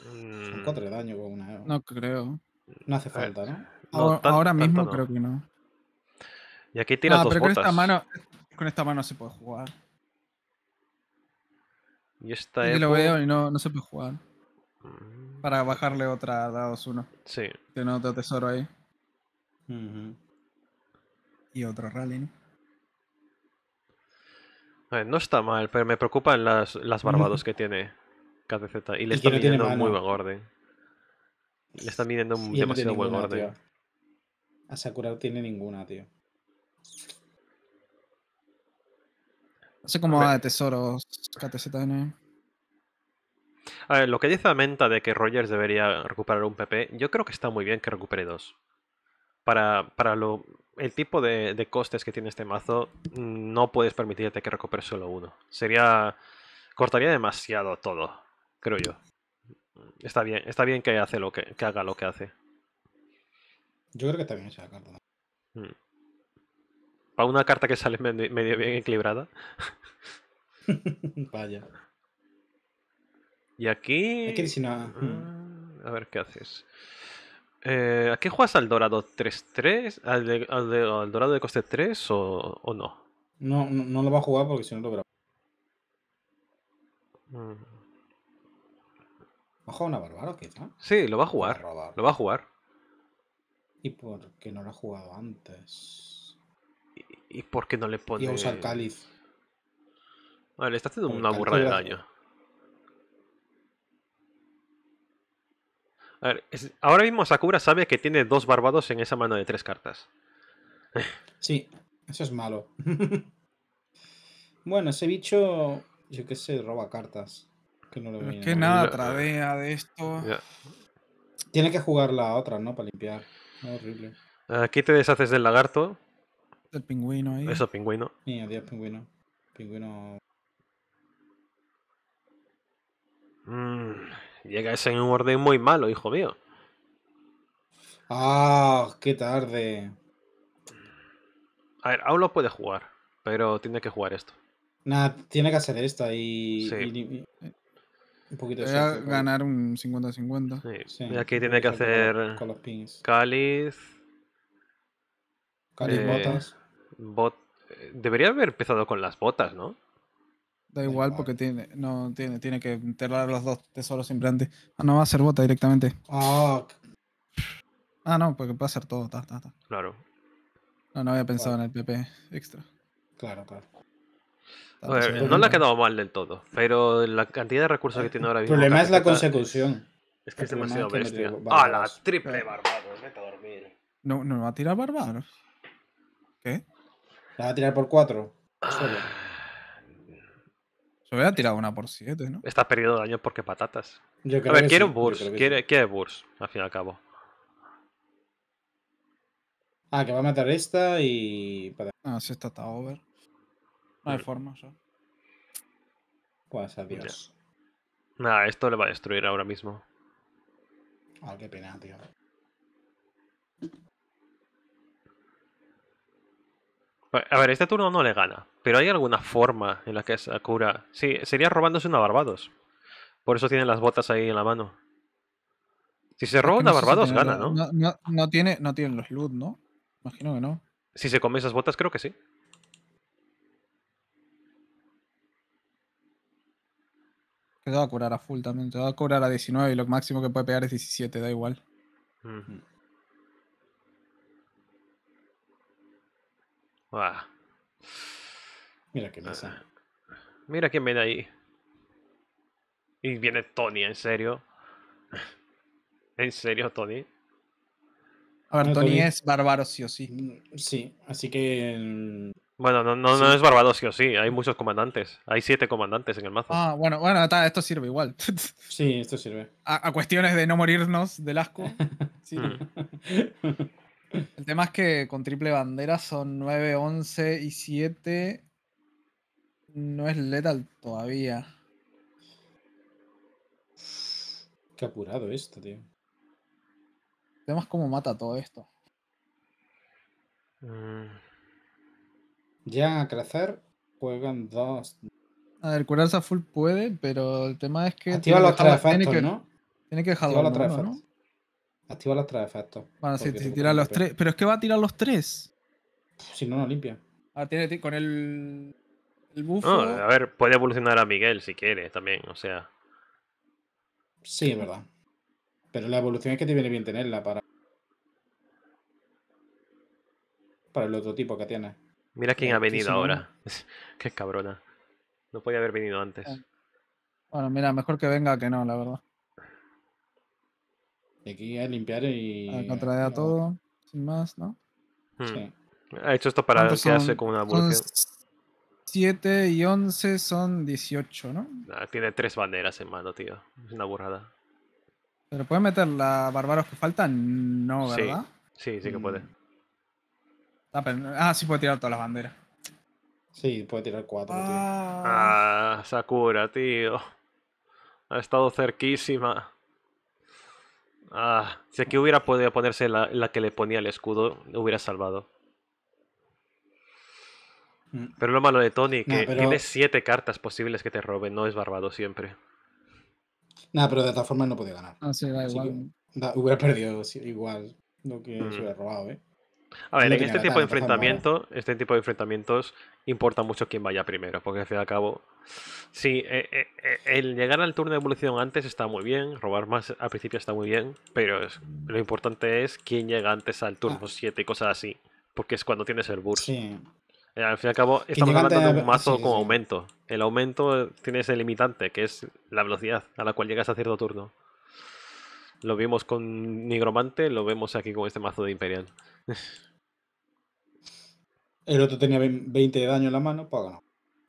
Son 4 mm. de daño con una. ¿eh? No creo. No hace falta, ¿no? ahora, mismo creo que no. Y aquí tira ah, dos pero botas. Con esta, mano, con esta mano se puede jugar. Y esta Yo lo veo y no, no se puede jugar. Mm. Para bajarle otra dados uno Sí. Tiene otro tesoro ahí. Y otro rally, ¿no? no está mal, pero me preocupan las, las barbados que tiene KDZ. Y le están midiendo muy buen orden. Le están midiendo demasiado buen orden. A Sakura no tiene ninguna, tío sé cómo va de tesoros KTZN. A ver, lo que dice Menta de que Rogers debería recuperar un PP, yo creo que está muy bien que recupere dos. Para, para lo, el tipo de, costes que tiene este mazo, no puedes permitirte que recupere solo uno. Sería. Cortaría demasiado todo, creo yo. Está bien, está bien que, hace lo que, que haga lo que hace. Yo creo que está bien la carta. Mm. Para una carta que sale medio, bien equilibrada. Vaya. Y aquí. Ah, a ver qué haces. Eh, ¿Aquí juegas al Dorado 3-3? ¿Al, Dorado de coste 3 o, no? no? no? lo va a jugar porque si no lo ¿Va a jugar una qué quizá? Sí, lo va a jugar. lo va a jugar. ¿Y por qué no lo ha jugado antes? ¿Y por qué no le pone...? Y a usar cáliz. Vale, está haciendo una burra de daño. A ver, ahora mismo Sakura sabe que tiene dos barbados en esa mano de tres cartas. Sí, eso es malo. bueno, ese bicho, yo qué sé, roba cartas. Que no lo es que nada tradea de esto. Tiene que jugar la otra, ¿no? Para limpiar. horrible. Aquí te deshaces del lagarto. El pingüino ahí. Eso, pingüino. Sí, adiós, pingüino. Pingüino. Mm, llega ese en un orden muy malo, hijo mío. ¡Ah! ¡Qué tarde! A ver, aún lo puede jugar, pero tiene que jugar esto. Nada, tiene que hacer esto y. un poquito de a ganar un 50-50. Sí. Sí. Aquí tiene que hacer. Con los pins. Cáliz. Cáliz eh, botas bot... Eh, debería haber empezado con las botas, ¿no? Da igual porque tiene, no, tiene, tiene que enterrar los dos tesoros simplemente. Ah, no va a ser bota directamente. Ah, no, porque puede ser todo, ta, ta, ta. Claro. No, no había pensado en el PP extra. Claro, claro. no le ha quedado mal del todo, pero la cantidad de recursos que tiene ahora mismo. El problema es la consecución. Es que es demasiado bestia. ¡Ah, la triple barbaros Vete a dormir. No, no va a tirar barbaros ¿Qué? ¿La va a tirar por 4? Se me hubiera tirado una por 7, ¿no? Estás perdiendo daño porque patatas. a ver, quiero quiere un burst. Quiere, burst, al fin y al cabo. Ah, que va a matar esta y. Ah, si esta está over. No hay mm. forma, ¿sabes? Pues adiós. Nada, esto le va a destruir ahora mismo. Ah, qué pena, tío. A ver, este turno no le gana, pero hay alguna forma en la que cura. Sí, sería robándose una Barbados. Por eso tiene las botas ahí en la mano. Si se roba una Barbados, gana, ¿no? No, no tiene, no tienen los loot, ¿no? Imagino que no. Si se come esas botas, creo que sí. te va a curar a full también. Te va a curar a 19 y lo máximo que puede pegar es 17, da igual. Mm. Ah. Mira qué pasa. Ah. Mira quién viene ahí. Y viene Tony, en serio. ¿En serio, Tony? A ver, Tony, es bárbaro sí o sí. Sí, así que... Mm, bueno, no, no, es bárbaro sí o sí. Hay muchos comandantes. Hay siete comandantes en el mazo. Ah, bueno, bueno, esto sirve igual. sí, esto sirve. A, cuestiones de no morirnos del asco. sí. Mm. El tema es que con triple bandera son 9, 11 y 7. No es letal todavía. Qué apurado esto, tío. El tema es cómo mata todo esto. Llegan mm. Ya a crecer, juegan dos. A ver, curarse a full puede, pero el tema es que. Activa los que ¿no? Tiene que dejarlo. ¿no? Activa los tres efectos. Bueno, si, tiras los tres. Pero es que va a tirar los tres. Si no, no limpia. Ah, tiene, con el. El No, a ver, puede evolucionar a Miguel si quiere también, o sea. Sí, es verdad. Pero la evolución es que te viene bien tenerla para. Para el otro tipo que tiene Mira quién ha venido ahora. Qué cabrona. No podía haber venido antes. Ah. Bueno, mira, mejor que venga que no, la verdad aquí a limpiar y. A contraer a todo, sin más, ¿no? Hmm. Sí. Ha hecho esto para hace con una 7 y 11 son 18, ¿no? Ah, tiene tres banderas en mano, tío. Es una burrada. ¿Pero puede meter la barbaros que falta? No, ¿verdad? Sí, sí, que puede. Mm. Ah, ah, sí puede tirar todas las banderas. Sí, puede tirar cuatro, tío. Ah, ah Sakura, tío. Ha estado cerquísima. Ah, si aquí hubiera podido ponerse la, que le ponía el escudo, hubiera salvado. Mm. Pero lo malo de Tony, que tiene siete cartas posibles que te roben, no es barbado siempre. Nada, pero de todas forma no podía ganar. Ah, sí, da igual. hubiera perdido igual lo que se mm. hubiera robado, ¿eh? A ver, en este tipo, de enfrentamiento, este tipo de enfrentamientos importa mucho quién vaya primero, porque al fin y al cabo, sí, eh, eh, eh, el llegar al turno de evolución antes está muy bien, robar más al principio está muy bien, pero lo importante es quién llega antes al turno 7 ah. y cosas así, porque es cuando tienes el burst. al fin y al cabo, estamos hablando de un mazo con aumento. El aumento tiene ese limitante, que es la velocidad a la cual llegas a cierto turno. Lo vimos con Nigromante, lo vemos aquí con este mazo de Imperial. El otro tenía 20 de daño en la mano, pues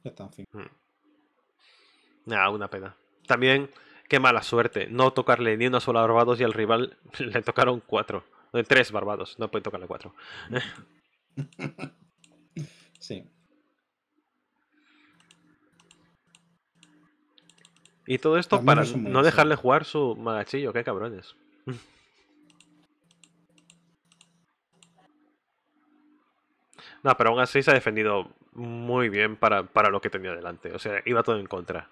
Ya está, en fin. Nada, hmm. ah, una pena. También, qué mala suerte. No tocarle ni una sola Barbados y al rival le tocaron cuatro. Eh, tres Barbados, no puede tocarle cuatro. sí. Y todo esto para no dejarle jugar su magachillo, qué cabrones. no, pero aún así se ha defendido muy bien para, lo que tenía delante. O sea, iba todo en contra.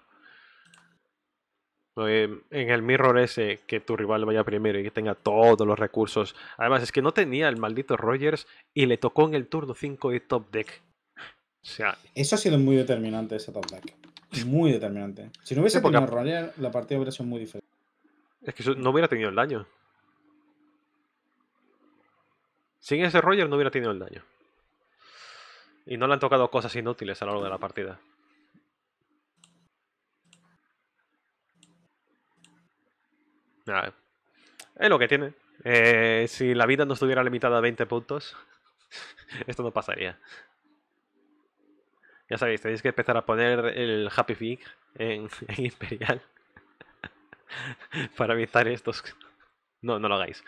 En el mirror ese, que tu rival vaya primero y que tenga todos los recursos. Además, es que no tenía el maldito Rogers y le tocó en el turno 5 de top deck. O sea, Eso ha sido muy determinante ese top deck. Es muy determinante. Si no hubiese tenido la partida hubiera sido muy diferente. Es que no hubiera tenido el daño. Sin ese Roger no hubiera tenido el daño. Y no le han tocado cosas inútiles a lo largo de la partida. Ah, es lo que tiene. Eh, si la vida no estuviera limitada a 20 puntos, esto no pasaría. Ya sabéis, tenéis que empezar a poner el Happy Pig en, Imperial para evitar estos. No, no lo hagáis.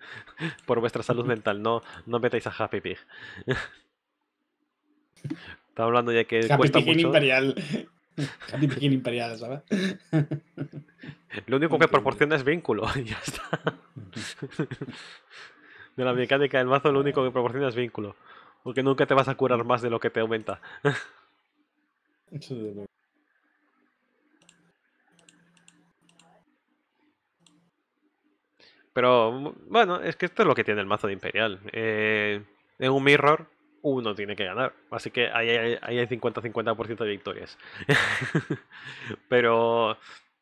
Por vuestra salud mental, no, no metáis a Happy Pig. Estaba hablando ya que Happy Pig Imperial. Happy Pig Imperial, ¿sabes? Lo único que proporciona es vínculo, ya está. De la mecánica del mazo, lo único que proporciona es vínculo. Porque nunca te vas a curar más de lo que te aumenta. Pero bueno, es que esto es lo que tiene el mazo de Imperial. Eh, en un mirror uno tiene que ganar. Así que ahí hay 50-50% de victorias. Pero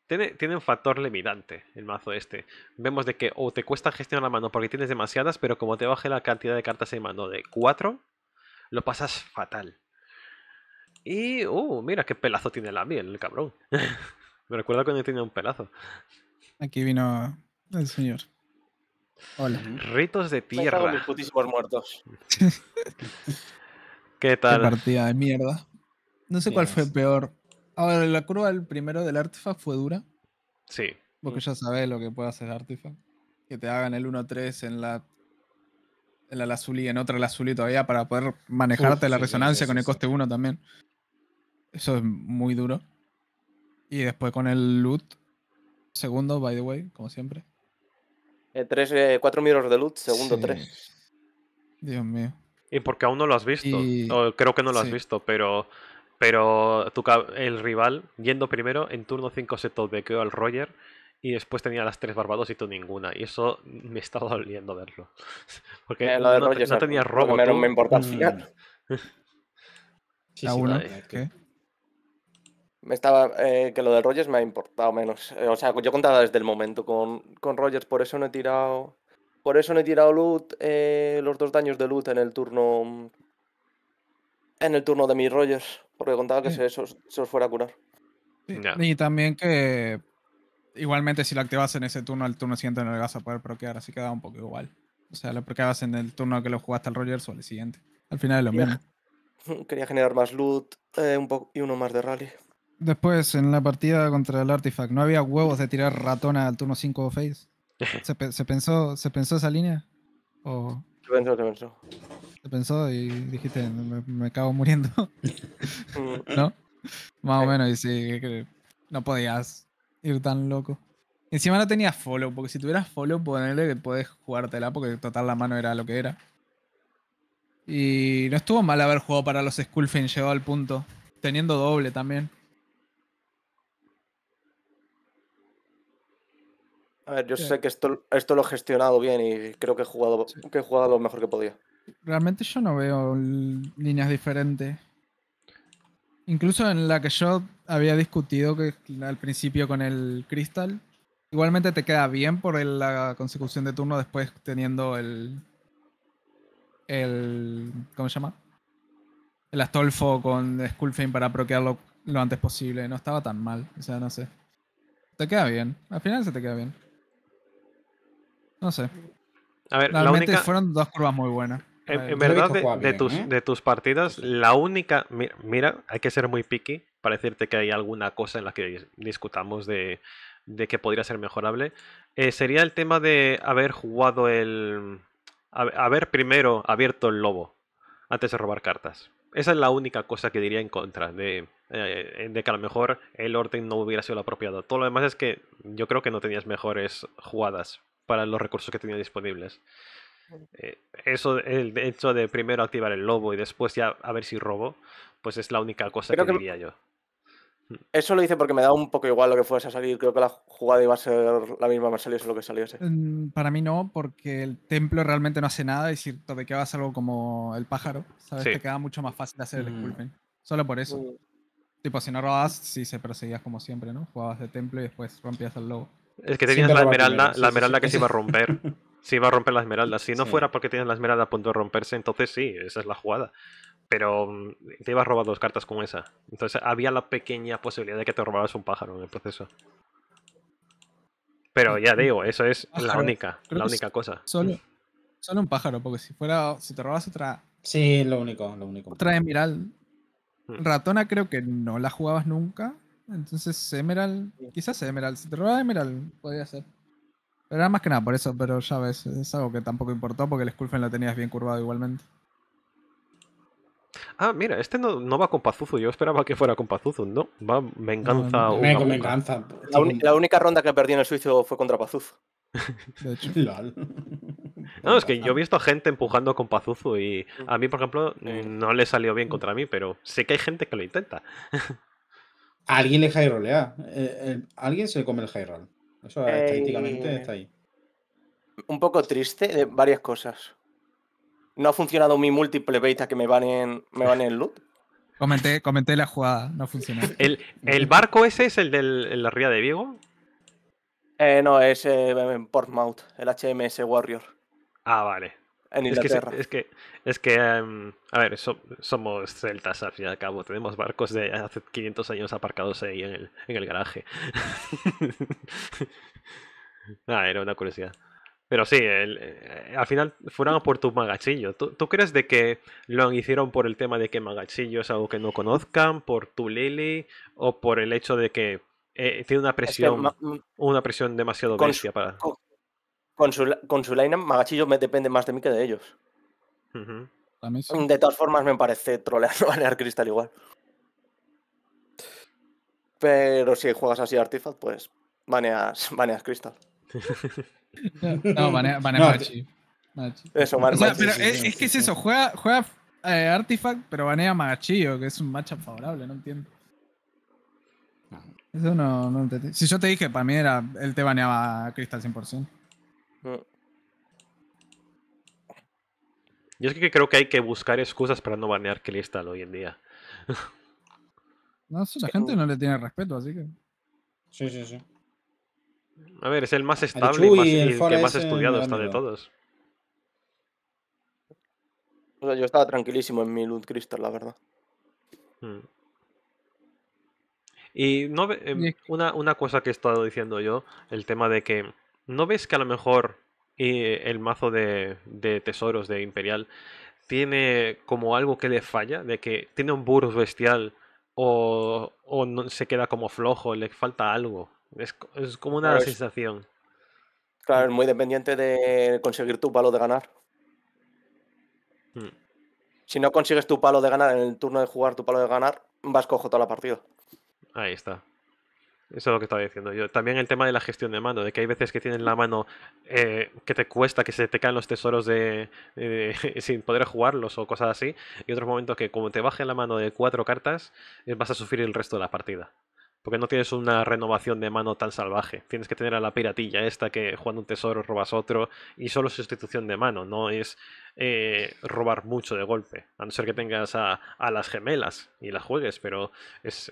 tiene, un factor limitante el mazo este. Vemos de que o te cuesta gestionar la mano porque tienes demasiadas, pero como te baje la cantidad de cartas en mano de 4, lo pasas fatal. Y, uh, mira qué pelazo tiene la miel, el cabrón. Me recuerda cuando tenía un pelazo. Aquí vino el señor. Hola. Ritos de tierra. Mis muertos. ¿Qué tal? partida de mierda. No sé cuál fue peor Ahora, la curva del primero del Artifact fue dura. Sí. Porque ya sabes lo que puede hacer Artifact. Que te hagan el 1-3 en la. En la Lazuli, en otra Lazuli todavía, para poder manejarte la resonancia con el coste 1 también. Eso es muy duro. Y después con el loot. Segundo, by the way, como siempre. Eh, tres, eh, cuatro mirrors de loot, segundo 3. Dios mío. Y porque aún no lo has visto. creo que no lo has visto, pero pero el rival, yendo primero, en turno 5 se topbequeó al Roger y después tenía las tres Barbados y tú ninguna. Y eso me estaba doliendo verlo. Porque eh, no, Roger, no, No me importa mm. sí, ¿Qué? Este. Me estaba, eh, que lo de Rogers me ha importado menos. Eh, o sea, yo contaba desde el momento con, con Rogers, por eso no he tirado. Por eso no he tirado loot, los dos daños de loot en el turno. En el turno de mis Rogers porque contaba que se, os fuera a curar. Y también que igualmente si lo activas en ese turno, al turno siguiente no le vas a poder proquear, así que da un poco igual. O sea, lo proqueabas en el turno que lo jugaste al Roger o al siguiente. Al final es lo mismo. Quería generar más loot eh, un y uno más de rally. Después, en la partida contra el Artifact, ¿no había huevos de tirar ratona al turno 5 face? ¿Se, pensó, ¿Se pensó esa línea? ¿O te pensó, te pensó. Te pensó y dijiste, me, acabo muriendo. ¿No? Más o menos, y sí, no podías ir tan loco. Encima no tenías follow, porque si tuvieras follow, ponerle que podés jugártela, porque total la mano era lo que era. Y no estuvo mal haber jugado para los Skullfin, llegó al punto. Teniendo doble también. A ver, yo sé que esto, esto lo he gestionado bien y creo que he jugado, que he jugado lo mejor que podía. Realmente yo no veo líneas diferentes. Incluso en la que yo había discutido que al principio con el cristal, igualmente te queda bien por la consecución de turno después teniendo el. el ¿Cómo se llama? El Astolfo con Skullfame para proquearlo lo antes posible. No estaba tan mal, o sea, no sé. Te queda bien, al final se te queda bien. No sé. A ver, Realmente fueron dos curvas muy buenas. En, verdad, de, tus, ¿eh? de tus partidas, la única. Mira, hay que ser muy picky para decirte que hay alguna cosa en la que discutamos de, que podría ser mejorable. Eh, sería el tema de haber jugado el. Haber primero abierto el lobo antes de robar cartas. Esa es la única cosa que diría en contra de, eh, de que a lo mejor el orden no hubiera sido lo apropiado. Todo lo demás es que yo creo que no tenías mejores jugadas para los recursos que tenía disponibles. Eh, eso, el hecho de primero activar el lobo y después ya a ver si robo, pues es la única cosa que, diría yo. Mm. Eso lo hice porque me da un poco igual lo que fuese a salir. Creo que la jugada iba a ser la misma, más saliese lo que ese. Para mí no, porque el templo realmente no hace nada y si te quedas algo como el pájaro, ¿sabes? Te queda mucho más fácil hacer el mm. Solo por eso. Mm. Tipo, si no robabas, sí se perseguía como siempre, ¿no? Jugabas de templo y después rompías el lobo. Es que tenías la esmeralda, la esmeralda que se iba a romper. se iba a romper la esmeralda. Si no fuera porque tenías la esmeralda a punto de romperse, entonces sí, esa es la jugada. Pero mm, te ibas a robar dos cartas con esa. Entonces había la pequeña posibilidad de que te robaras un pájaro en el proceso. Pero ya digo, eso es la única, la única cosa. Solo, un pájaro, porque si fuera, si te robas otra Sí, lo único, lo único. Otra esmeralda. Mm. Ratona creo que no la jugabas nunca. Entonces Emerald, quizás Emerald, si te robaba Emerald, podría ser. Pero era más que nada por eso, pero ya ves, es algo que tampoco importó porque el Skullfen Lo tenías bien curvado igualmente. Ah, mira, este no, va con Pazuzu. Yo esperaba que fuera con Pazuzu, ¿no? Va venganza. No, no, La, única ronda que perdí en el suizo fue contra Pazuzu. no, es que yo he visto a gente empujando con Pazuzu y a mí, por ejemplo, no le salió bien contra mí, pero sé que hay gente que lo intenta. Alguien le eh, eh, alguien se come el roll. Eso eh, está ahí. Un poco triste de eh, varias cosas. No ha funcionado mi múltiple beta que me van en, me van loot. Comenté, comenté la jugada, no funciona. ¿El, el barco ese es el de la ría de Vigo? Eh, no, es Portmouth, el HMS Warrior. Ah, vale. Es que, es que, es em, que a ver, somos celtas al fin y al cabo. Tenemos barcos de hace 500 años aparcados ahí en el, garaje. ah, era una curiosidad. Pero sí, eh, al final fueron por tu magachillo. ¿Tú, crees de que lo hicieron por el tema de que magachillo es algo que no conozcan, por tu Lily o por el hecho de que eh, tiene una presión, una presión demasiado bestia para... Con su, con su Magachillo me depende más de mí que de ellos. De todas formas, me parece trolear banear Crystal igual. Pero si juegas así Artifact, pues baneas, baneas Crystal. no, banea Magachillo. Eso, es, que es eso, juega, eh, Artifact, pero banea Magachillo, que es un matchup favorable, no entiendo. Ah. Eso no, Si yo te dije, para mí era, él te baneaba Crystal 100%. Yo es que creo que hay que buscar excusas para no banear Crystal hoy en día. No, la gente no le tiene respeto, así que. Sí, sí, sí. A ver, es el más estable y, que más estudiado está de todos. O sea, yo estaba tranquilísimo en mi Loot Crystal, la verdad. Mm. Y no em, una cosa que he estado diciendo yo, el tema de que ¿no ves que a lo mejor eh, el mazo de, tesoros de Imperial tiene como algo que le falla? De que tiene un burro bestial o, no, se queda como flojo, le falta algo. Es, como una sensación. Claro, muy dependiente de conseguir tu palo de ganar. Hmm. Si no consigues tu palo de ganar en el turno de jugar tu palo de ganar, vas cojo toda la partida. Ahí está. Eso es lo que estaba diciendo yo. También el tema de la gestión de mano, de que hay veces que tienen la mano eh, que te cuesta, que se te caen los tesoros de, sin poder jugarlos o cosas así, y otros momentos que como te baje la mano de cuatro cartas, eh, vas a sufrir el resto de la partida. Porque no tienes una renovación de mano tan salvaje. Tienes que tener a la piratilla esta que jugando un tesoro robas otro y solo sustitución de mano, no es eh, robar mucho de golpe. A no ser que tengas a, a las gemelas y las juegues, pero es,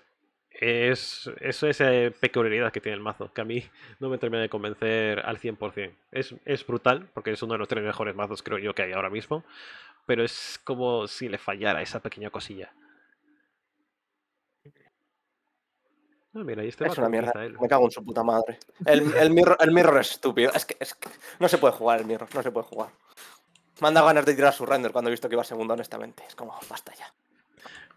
es, es esa eh, peculiaridad que tiene el mazo, que a mí no me termina de convencer al 100%. Es, brutal, porque es uno de los tres mejores mazos, creo yo, que hay ahora mismo, pero es como si le fallara esa pequeña cosilla. Ah, mira, ahí está es una mierda. Me cago en su puta madre. El, el, mirror, es estúpido. Es que, es no se puede jugar el mirror, no se puede jugar. Me han dado ganas de tirar su render cuando he visto que iba segundo, honestamente. Es como, basta ya.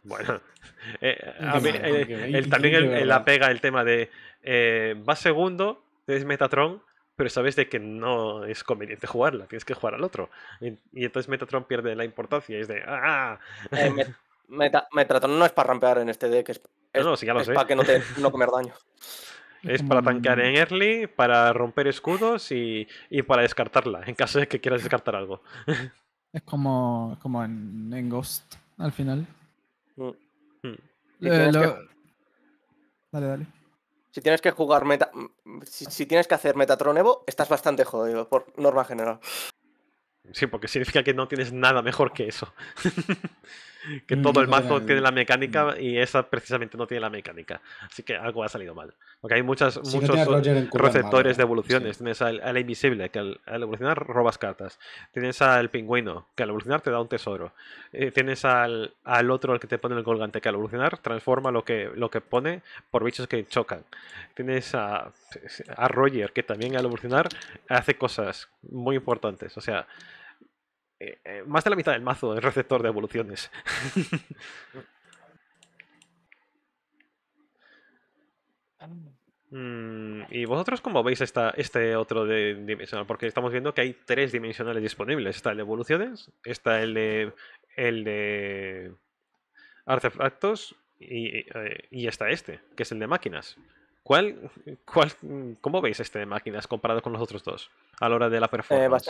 Bueno, eh, eh, también la pega el tema de eh, va segundo, es Metatron, pero sabes de que no es conveniente jugarla, tienes que jugar al otro. Y, entonces Metatron pierde la importancia y es de ¡ah! Eh, Metatron no es para rampear en este deck, es, no, sí, ya lo para que no, te, no comer daño. Es para tanquear en mm. early, para romper escudos y, para descartarla, en caso de que quieras descartar algo. Es como, como en Ghost, al final. Mm, mm. Eh, si Dale, dale. Si tienes que jugar meta... Mm, si, si, tienes que hacer Metatron Evo, estás bastante jodido, por norma general. Sí, porque significa que no tienes nada mejor que eso. que mm, todo el mazo tiene la mecánica mm. y esa precisamente no tiene la mecánica. Así que algo ha salido mal. Porque hay muchas, muchos receptores de evoluciones. Tienes al, invisible, que al, evolucionar robas cartas. Tienes al pingüino, que al evolucionar te da un tesoro. Eh, tienes al, al, otro, al que te pone el colgante, que al evolucionar transforma lo que, lo que pone por bichos que chocan. Tienes a, a Roger, que también al evolucionar hace cosas muy importantes. O sea, eh, eh, más de la mitad del mazo es receptor de evoluciones. Mm, ¿Y vosotros cómo veis esta, este otro dimensional? Porque estamos viendo que hay tres dimensionales disponibles. Está el de evoluciones, está el de, el de artefactos eh, y, está este, que es el de máquinas. ¿Cuál, cuál, cómo veis este de máquinas comparado con los otros dos a la hora de la performance?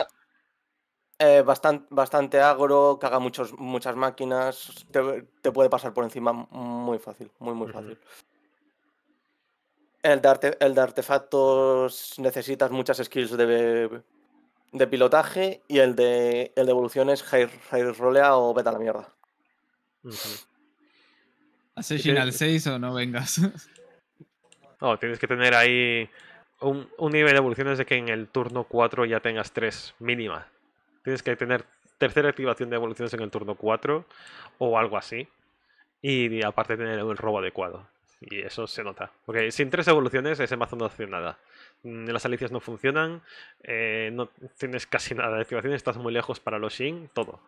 Eh, bastante, bastante agro, caga muchos, muchas máquinas, te, puede pasar por encima muy fácil, muy, muy fácil. El de, el de artefactos necesitas muchas skills de, de pilotaje y el de, el de evolución es high, rolea o vete a la mierda. Asesina al 6 o no vengas? tienes que tener ahí un, un nivel de evoluciones de que en el turno 4 ya tengas 3 mínima. Tienes que tener tercera activación de evoluciones en el turno 4 o algo así. Y aparte tener el robo adecuado. Y eso se nota. Porque sin tres evoluciones ese mazo no hace nada. Mm, las alicias no funcionan, eh, no tienes casi nada de activaciones, estás muy lejos para los Shin, todo.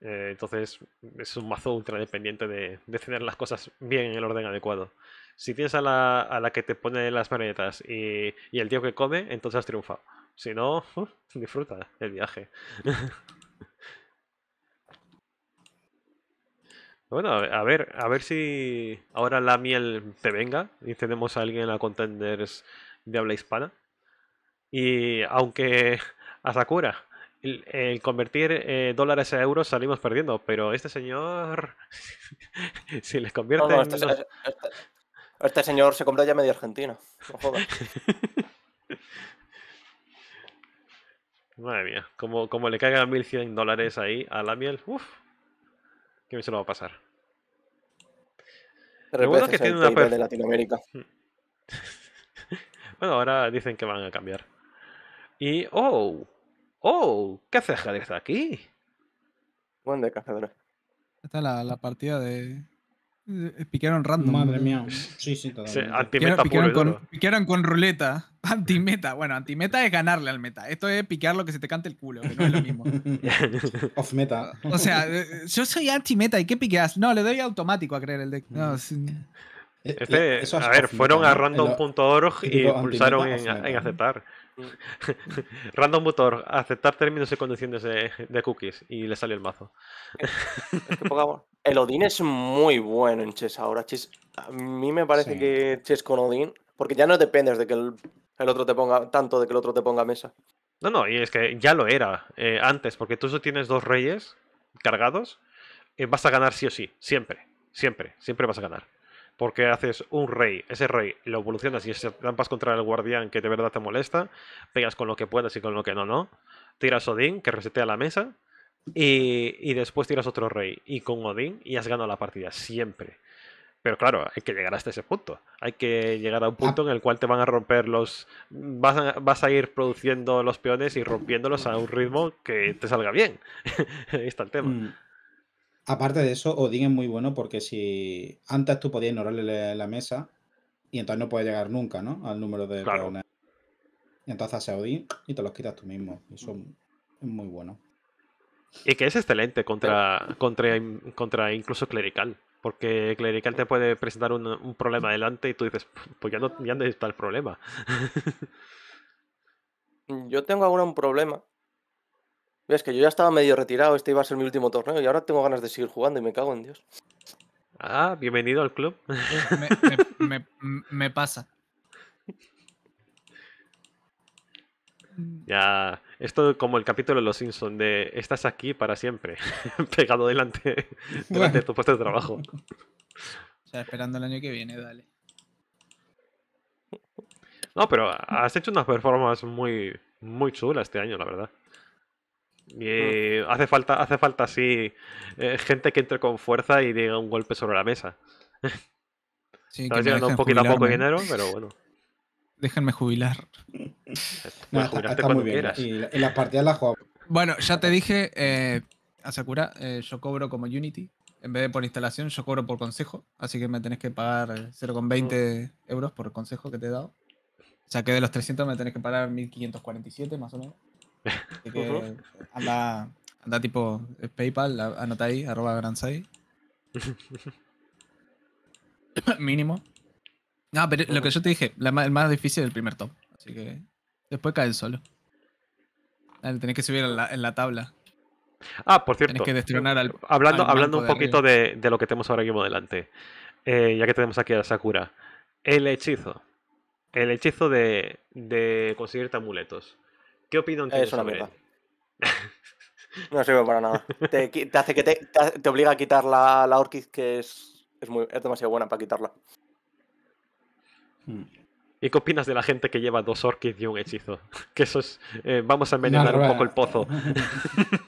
Eh, entonces es un mazo ultra dependiente de, tener las cosas bien en el orden adecuado. Si tienes a la, a la que te pone las marionetas y, y el tío que come, entonces has triunfado. Si no, disfruta el viaje. Bueno, a ver, a ver si ahora la miel te venga y tenemos a alguien a contender de habla hispana. Y aunque a Sakura, el, convertir eh, dólares a euros salimos perdiendo, pero este señor, si les convierte este, este, este, señor se compró ya medio argentino. Madre mía, como, como le caigan 1100 dólares ahí a la miel, uff, que me se lo va a pasar. Recuerdo que tiene una de Latinoamérica. bueno, ahora dicen que van a cambiar. Y, oh, oh, ¿qué hace de está aquí? ¿Dónde, cazadora? Esta es la, la partida de, Piquearon random. Madre mía. Sí, sí, todavía. piquearon, con, ruleta. Antimeta, bueno, antimeta es ganarle al meta. Esto es piquear lo que se te cante el culo, que no es lo mismo. Off meta. O sea, eh, yo soy anti-meta ¿y qué piqueas? No, le doy automático a creer el deck. Mm. Eh, este, a ver, fueron a random.org y pulsaron en, en, aceptar. random.org, aceptar términos y condiciones de, cookies y le salió el mazo. el odin es muy bueno en Chess ahora. a mí me parece que Chess con odin porque ya no dependes de que el el otro te ponga tanto de que el otro te ponga mesa. No, no, y es que ya lo era eh, antes, porque tú solo tienes dos reyes cargados, eh, vas a ganar sí o sí, siempre, siempre, siempre vas a ganar. Porque haces un rey, ese rey lo evolucionas y trampas contra el guardián que de verdad te molesta, pegas con lo que puedas y con lo que no, no, tiras Odín, que resetea la mesa, y, y después tiras otro rey, y con Odín, y has ganado la partida, siempre. Pero claro, hay que llegar hasta ese punto. Hay que llegar a un ah. punto en el cual te van a romper los. Vas a, ir produciendo los peones y rompiéndolos a un ritmo que te salga bien. Ahí está el tema. Mm. Aparte de eso, Odin es muy bueno porque si antes tú podías ignorarle la mesa y entonces no puedes llegar nunca, ¿no? Al número de peones. entonces haces Odín y te los quitas tú mismo. Eso es muy bueno. Y que es excelente contra, contra, contra incluso clerical. Porque Clerical te puede presentar un, problema adelante y tú dices, pues ya no, ya no está el problema. yo tengo ahora un problema. Es que yo ya estaba medio retirado, este iba a ser mi último torneo y ahora tengo ganas de seguir jugando y me cago en Dios. Ah, bienvenido al club. Eh, me pasa. Ya, esto como el capítulo de Los Simpson de estás aquí para siempre, pegado delante, de tu puesto de trabajo. O sea, esperando el año que viene, dale. No, pero has hecho unas performances muy, muy chulas este año, la verdad. Y ah. hace falta, hace falta así eh, gente que entre con fuerza y diga un golpe sobre la mesa. Sí, Estás llegando un poquito a poco dinero, pero bueno. Déjenme jubilar. No, está, muy bien. las partidas las Bueno, ya te dije, eh, Asakura, eh, yo cobro como Unity. En vez de por instalación, yo cobro por consejo. Así que me tenés que pagar 0,20 euros por consejo que te he dado. O sea que de los 300 me tenés que pagar 1547 más o menos. anda, tipo eh, PayPal, anota ahí, arroba Grandsai. Mínimo. No, pero lo que yo te dije, el más difícil es el primer top. Así que Después cae el solo. Dale, ah, tenés que subir en la, tabla. Ah, por cierto. que destronar Hablando, hablando un poquito de, lo que tenemos ahora mismo delante. Eh, ya que tenemos aquí a Sakura. El hechizo. El hechizo de, de conseguirte amuletos. ¿Qué opinan ustedes sobre No sirve para nada. Te, hace que te, obliga a quitar la, la que es, es, muy, demasiado buena para quitarla. Hmm. ¿Y qué opinas de la gente que lleva dos orquídeas y un hechizo? Que eso es. Eh, vamos a envenenar un poco el pozo.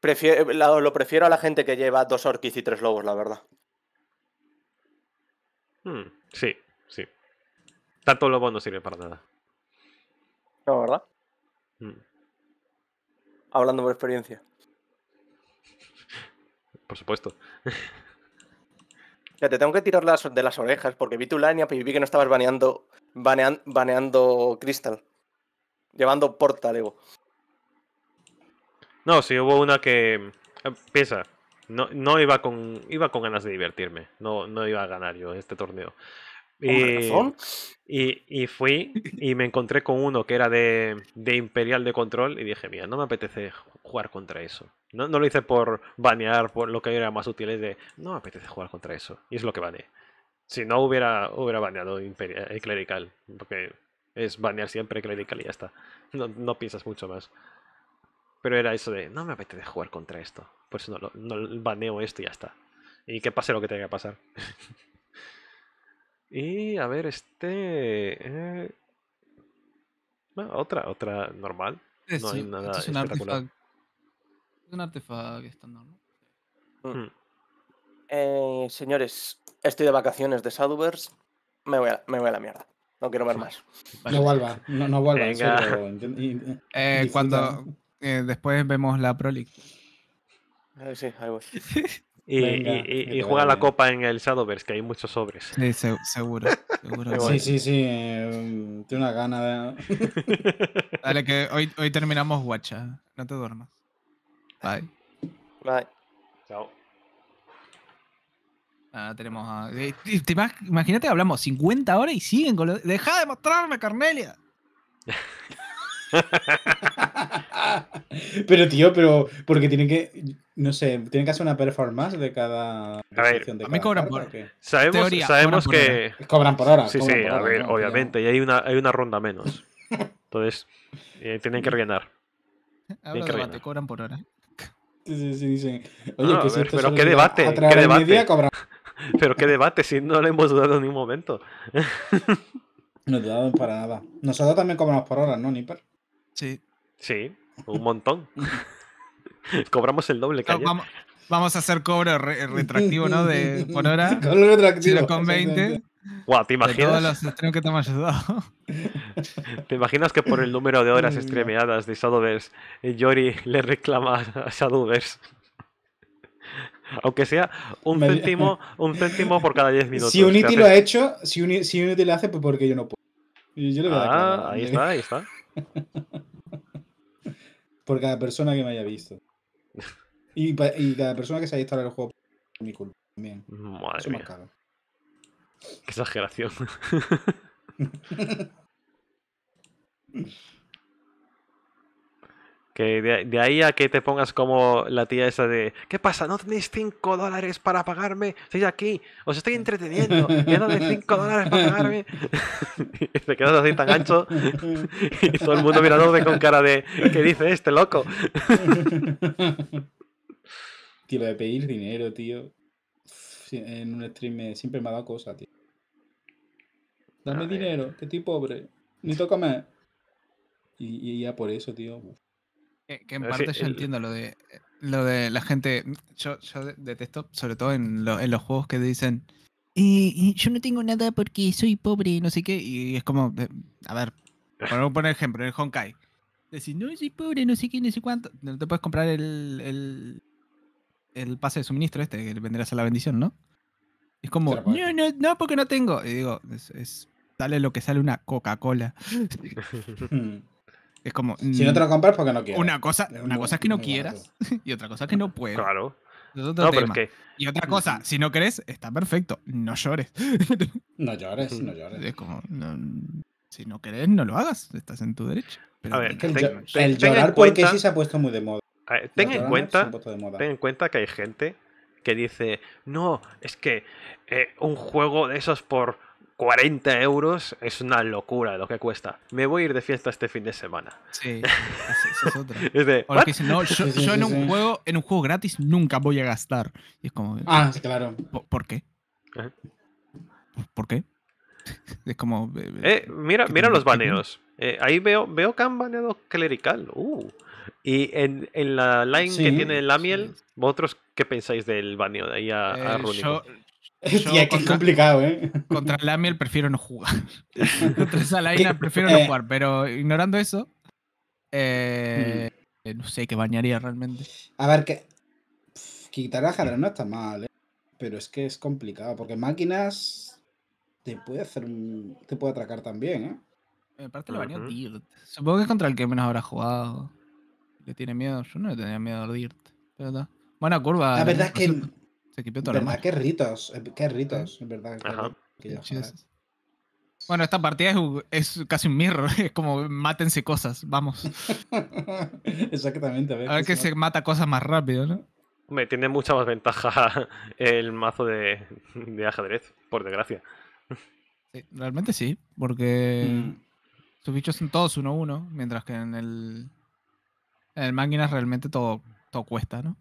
Prefiero, lo, prefiero a la gente que lleva dos orquis y tres lobos, la verdad. Hmm, sí, sí. Tanto lobo no sirve para nada. No, ¿verdad? Hmm. Hablando por experiencia. Por supuesto. Ya, te tengo que tirar las, de las orejas porque vi tu up y vi que no estabas baneando, cristal, baneando Crystal. Llevando Portal, Evo. No, sí, hubo una que. Eh, piensa, no, no iba con iba con ganas de divertirme. No, no iba a ganar yo este torneo. Y, y, y, fui y me encontré con uno que era de, de Imperial de Control y dije, mira, no me apetece jugar contra eso. No, lo hice por banear por lo que era más útil, es de no me apetece jugar contra eso. Y es lo que baneé. Si no hubiera, hubiera baneado imperial, eh, clerical, porque es banear siempre clerical y ya está. No, piensas mucho más. Pero era eso de no me apetece jugar contra esto. Por eso no, baneo esto y ya está. Y que pase lo que tenga que pasar. y a ver, este. Eh, otra, otra normal. no hay nada este espectacular un artefacto ¿no? Mm. Hmm. Eh, señores, estoy de vacaciones de Shadowverse. Me voy, a, me voy a la mierda. No quiero ver más. No vuelva, no, vuelva. Eh, cuando eh, después vemos la Pro League. sí, ahí voy. Y, juega la copa en el Shadowverse, que hay muchos sobres. Sí, seguro. sí, sí, sí. Em, Tengo tiene una gana de. Dale, que hoy, hoy terminamos guacha. No te duermas. Bye. Bye. Chao. Ah, tenemos eh, Imagínate hablamos 50 horas y siguen con ¡Deja de mostrarme, Carnelia pero tío, pero porque tienen que, no sé, tienen que hacer una performance de cada. A de a mí cobran por hora. Sabemos, sabemos que cobran por hora. Sí, sí, a ver, obviamente, y hay una, hay una ronda menos. Entonces eh, tienen que rellenar. A ver, que Te cobran por hora. Sí, sí, Oye, pero qué debate, qué debate. pero qué debate, si no lo hemos dudado en un momento. no dudado para nada. Nosotros también cobramos por horas, ¿no, Nipper? Sí. Sí, un montón. cobramos el doble, claro, Vamos a hacer cobro eh, retractivo, ¿no? De, por hora. Cobro retractivo. Con 20. Wow, ¿te imaginas? que te hemos ayudado. ¿Te imaginas que por el número de horas estremeadas de Shadowverse, eh, Yori le reclama a Shadowverse? Aunque sea un céntimo, un por cada 10 minutos. Si Unity lo ha hecho, si, Unity lo hace, pues porque yo no puedo. Yo le voy ah, ahí está, ahí está. por cada persona que me haya visto. Y, la cada persona que se haya instalado el juego mi culpa también. Madre mía. Qué exageración. que de, ahí a que te pongas como la tía esa de ¿Qué pasa? ¿No tenéis 5 dólares para pagarme? Estáis aquí, os estoy entreteniendo, ya no tenéis 5 dólares para pagarme. y te quedas así tan ancho y todo el mundo mirándote con cara de ¿Qué dice este loco? Tío, de pedir dinero, tío. En un stream siempre me ha dado cosa, tío. Dame ah, dinero, que estoy pobre. Ni toca más. Y, ya por eso, tío. Que, en parte yo entiendo lo de eh, lo de la gente. Yo, detesto, sobre todo en, los juegos que dicen. yo no tengo nada porque soy pobre y no sé qué. Y es como, eh, a ver, por poner ejemplo, en el Honkai. Decir, no, soy pobre, no sé qué, no sé cuánto. No te puedes comprar el, el pase de suministro este, que vendrás a la bendición, ¿no? Es como, no, no, no, porque no tengo. Y digo, es, es lo que sale una Coca-Cola. es como. Si no te lo mm, compras, porque no quieres. Una cosa, es una cosa que no quieras y otra cosa es que no puedes. Claro. no, Y otra cosa, si no crees, está perfecto. No llores. no llores, no llores. Es como, si no crees, no lo hagas. Estás en tu derecho. a ver, el, llorar porque sí se ha puesto muy de moda. Ah, ten, en cuenta, ten en cuenta que hay gente que dice, no, es que eh, un juego de esos por 40 euros es una locura lo que cuesta. Me voy a ir de fiesta este fin de semana. Sí, eso es otra. no, yo, en, un juego, en un juego gratis nunca voy a gastar. Y es como, ah, claro. ¿Por, qué? ¿Por qué? es como... Eh, eh, mira mira los baneos. ahí veo, veo que han baneado clerical. Uh. Y en, la line que tiene Lamiel, ¿vosotros qué pensáis del baño de ahí a, a eh, que es complicado, ¿eh? Contra Lamiel prefiero no jugar. contra esa line prefiero no eh. jugar, pero ignorando eso, mm. eh, no sé qué bañaría realmente. A ver, que quitar a jarra no está mal, ¿eh? pero es que es complicado, porque máquinas te puede hacer te puede atracar también, ¿eh? Aparte lo bañó, tío. Supongo que es contra el que menos habrá jugado le tiene miedo. Yo no le tenía miedo a Dirt. Buena curva. La verdad es que. Se equipó todo qué ritos. Qué ritos, en verdad. Ajá. bueno, esta partida es, casi un mirror. Es como mátense cosas, vamos. Exactamente. A ver, a que se, mata cosas más rápido, ¿no? Hombre, tiene mucha más ventaja el mazo de, ajedrez, por desgracia. realmente sí, porque mm. sus bichos son todos 1-1, mientras que en el en máquinas realmente todo, todo cuesta, ¿no?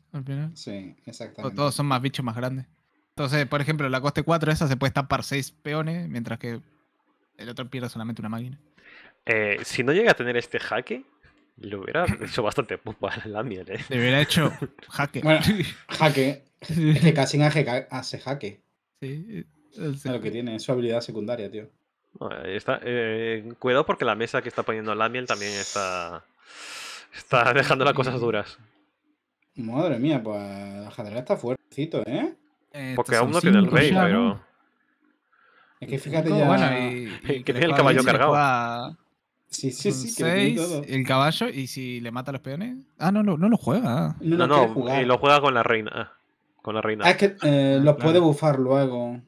Sí, exactamente. todos son más bichos más grandes. Entonces, por ejemplo, la coste 4 esa se puede tapar 6 peones, mientras que el otro pierde solamente una máquina. Eh, si no llega a tener este jaque, lo hubiera hecho bastante pupa la miel, ¿eh? Le hubiera hecho jaque. Bueno, jaque. Es que hace jaque. Sí. Es lo que tiene, es su habilidad secundaria, tío. está, eh, cuidado porque la mesa que está poniendo la miel también está Está dejando las cosas duras. Madre mía, pues jadera está fuertecito, ¿eh? eh Porque aún no tiene el rey, pero. Es que fíjate ya. Bueno, y, que tiene el caballo cargado. Sí, sí, sí, El caballo, y si le mata a los peones. Ah, no, no, no lo juega. No, no, y lo juega con la reina. Ah, con la reina. Ah, es que eh, ah, los puede bufar luego.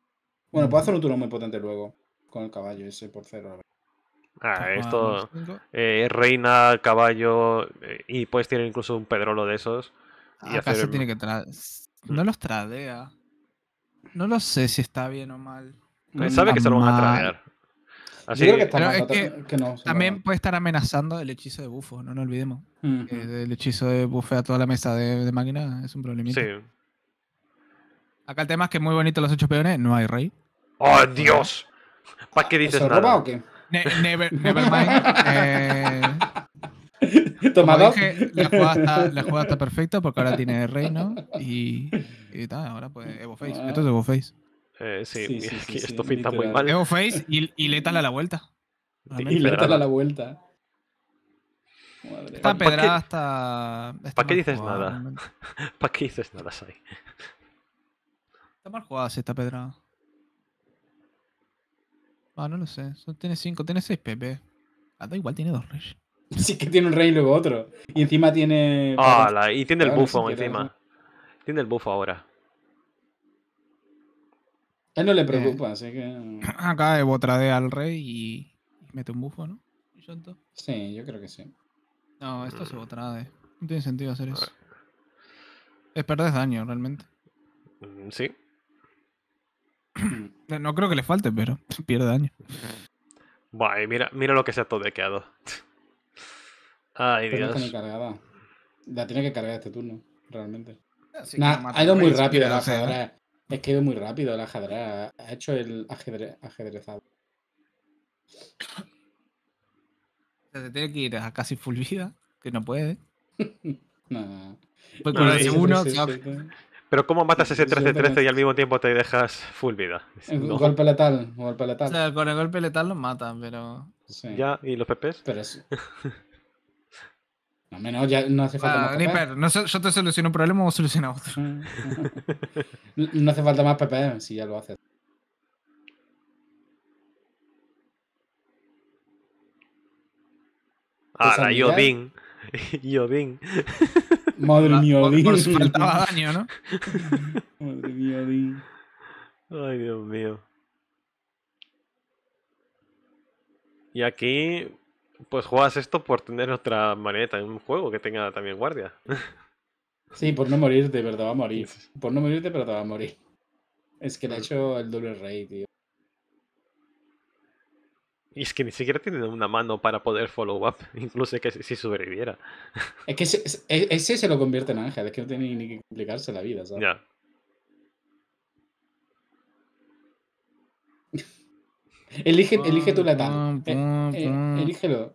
Bueno, puede mm. hacer un turno muy potente luego. Con el caballo ese por cero, la Ah, esto. Eh, reina, caballo. Eh, y puedes tiene incluso un pedrolo de esos. Y Acá se tiene que No mm. los tradea. No lo sé si está bien o mal. Eh, sabe que se lo van a tradear. Así... que, es que, también puede estar amenazando el hechizo de bufo, no nos olvidemos. el hechizo de bufe a toda la mesa de, máquina es un problemita. Sí. Acá el tema es que muy bonito los ocho peones, no hay rey. ¡Oh, Dios! ¿Para qué dices o qué? Nevermind never, mind. Eh, Tomado. la, jugada está, perfecta porque ahora tiene reino y, y tal, ahora pues EvoFace ah. Esto es EvoFace eh, sí, esto pinta muy mal. EvoFace y, y Letal a la vuelta. Y Letal a la vuelta. Está pedrada está. ¿Para qué, dices nada? ¿Para qué dices nada, Sai? Está mal jugada esta pedrada. Ah, no lo sé. tiene 5, tiene 6 PP. Ah, da igual, tiene 2 reyes. Sí, que tiene un rey y luego otro. Y encima tiene. Ah, la, y tiene el bufo encima. Tiene el buffo ahora. A él no le eh. preocupa, así que. Mm. Acá botradea al rey y, mete un bufo, ¿no? Sí, yo creo que sí. No, esto es mm. otra No tiene sentido hacer eso. Es perder daño, realmente. Mm, sí. No creo que le falte, pero pierde daño. Buah, mira, mira lo que se ha todequeado. Ay, Dios. la tiene que cargar este turno, realmente. ha ido muy rápido la ajedrez. Es que ha ido muy rápido el ajedrez. Ha hecho el ajedrezado. Se tiene que ir a casi full vida, que no puede. no. Pues con el pero ¿cómo matas ese 13-13 y al mismo tiempo te dejas full vida? golpe letal, golpe letal. O sea, con el golpe letal los matan, pero... Ya, ¿y los PPs? Pero sí. no, menos ya no hace falta ah, más yo te soluciono un problema o soluciono otro. Mm, mm. no hace falta más PP si ya lo haces. Ah, la Yodín. Madre mía, Odín. Por, faltaba daño, ¿no? Madre mía, Odín. Ay, Dios mío. Y aquí, pues juegas esto por tener otra maneta en un juego que tenga también guardia. Sí, por no morirte, pero te va a morir. Por no morirte, pero te va a morir. Es que le ha hecho el doble rey, tío. Y es que ni siquiera tiene una mano para poder follow up, incluso que si sobreviviera. Es que e, ese, se lo convierte en ángel, es que no tiene ni que complicarse la vida, ¿sabes? Ya. Elige, elige tu letal. Eh, eh elígelo.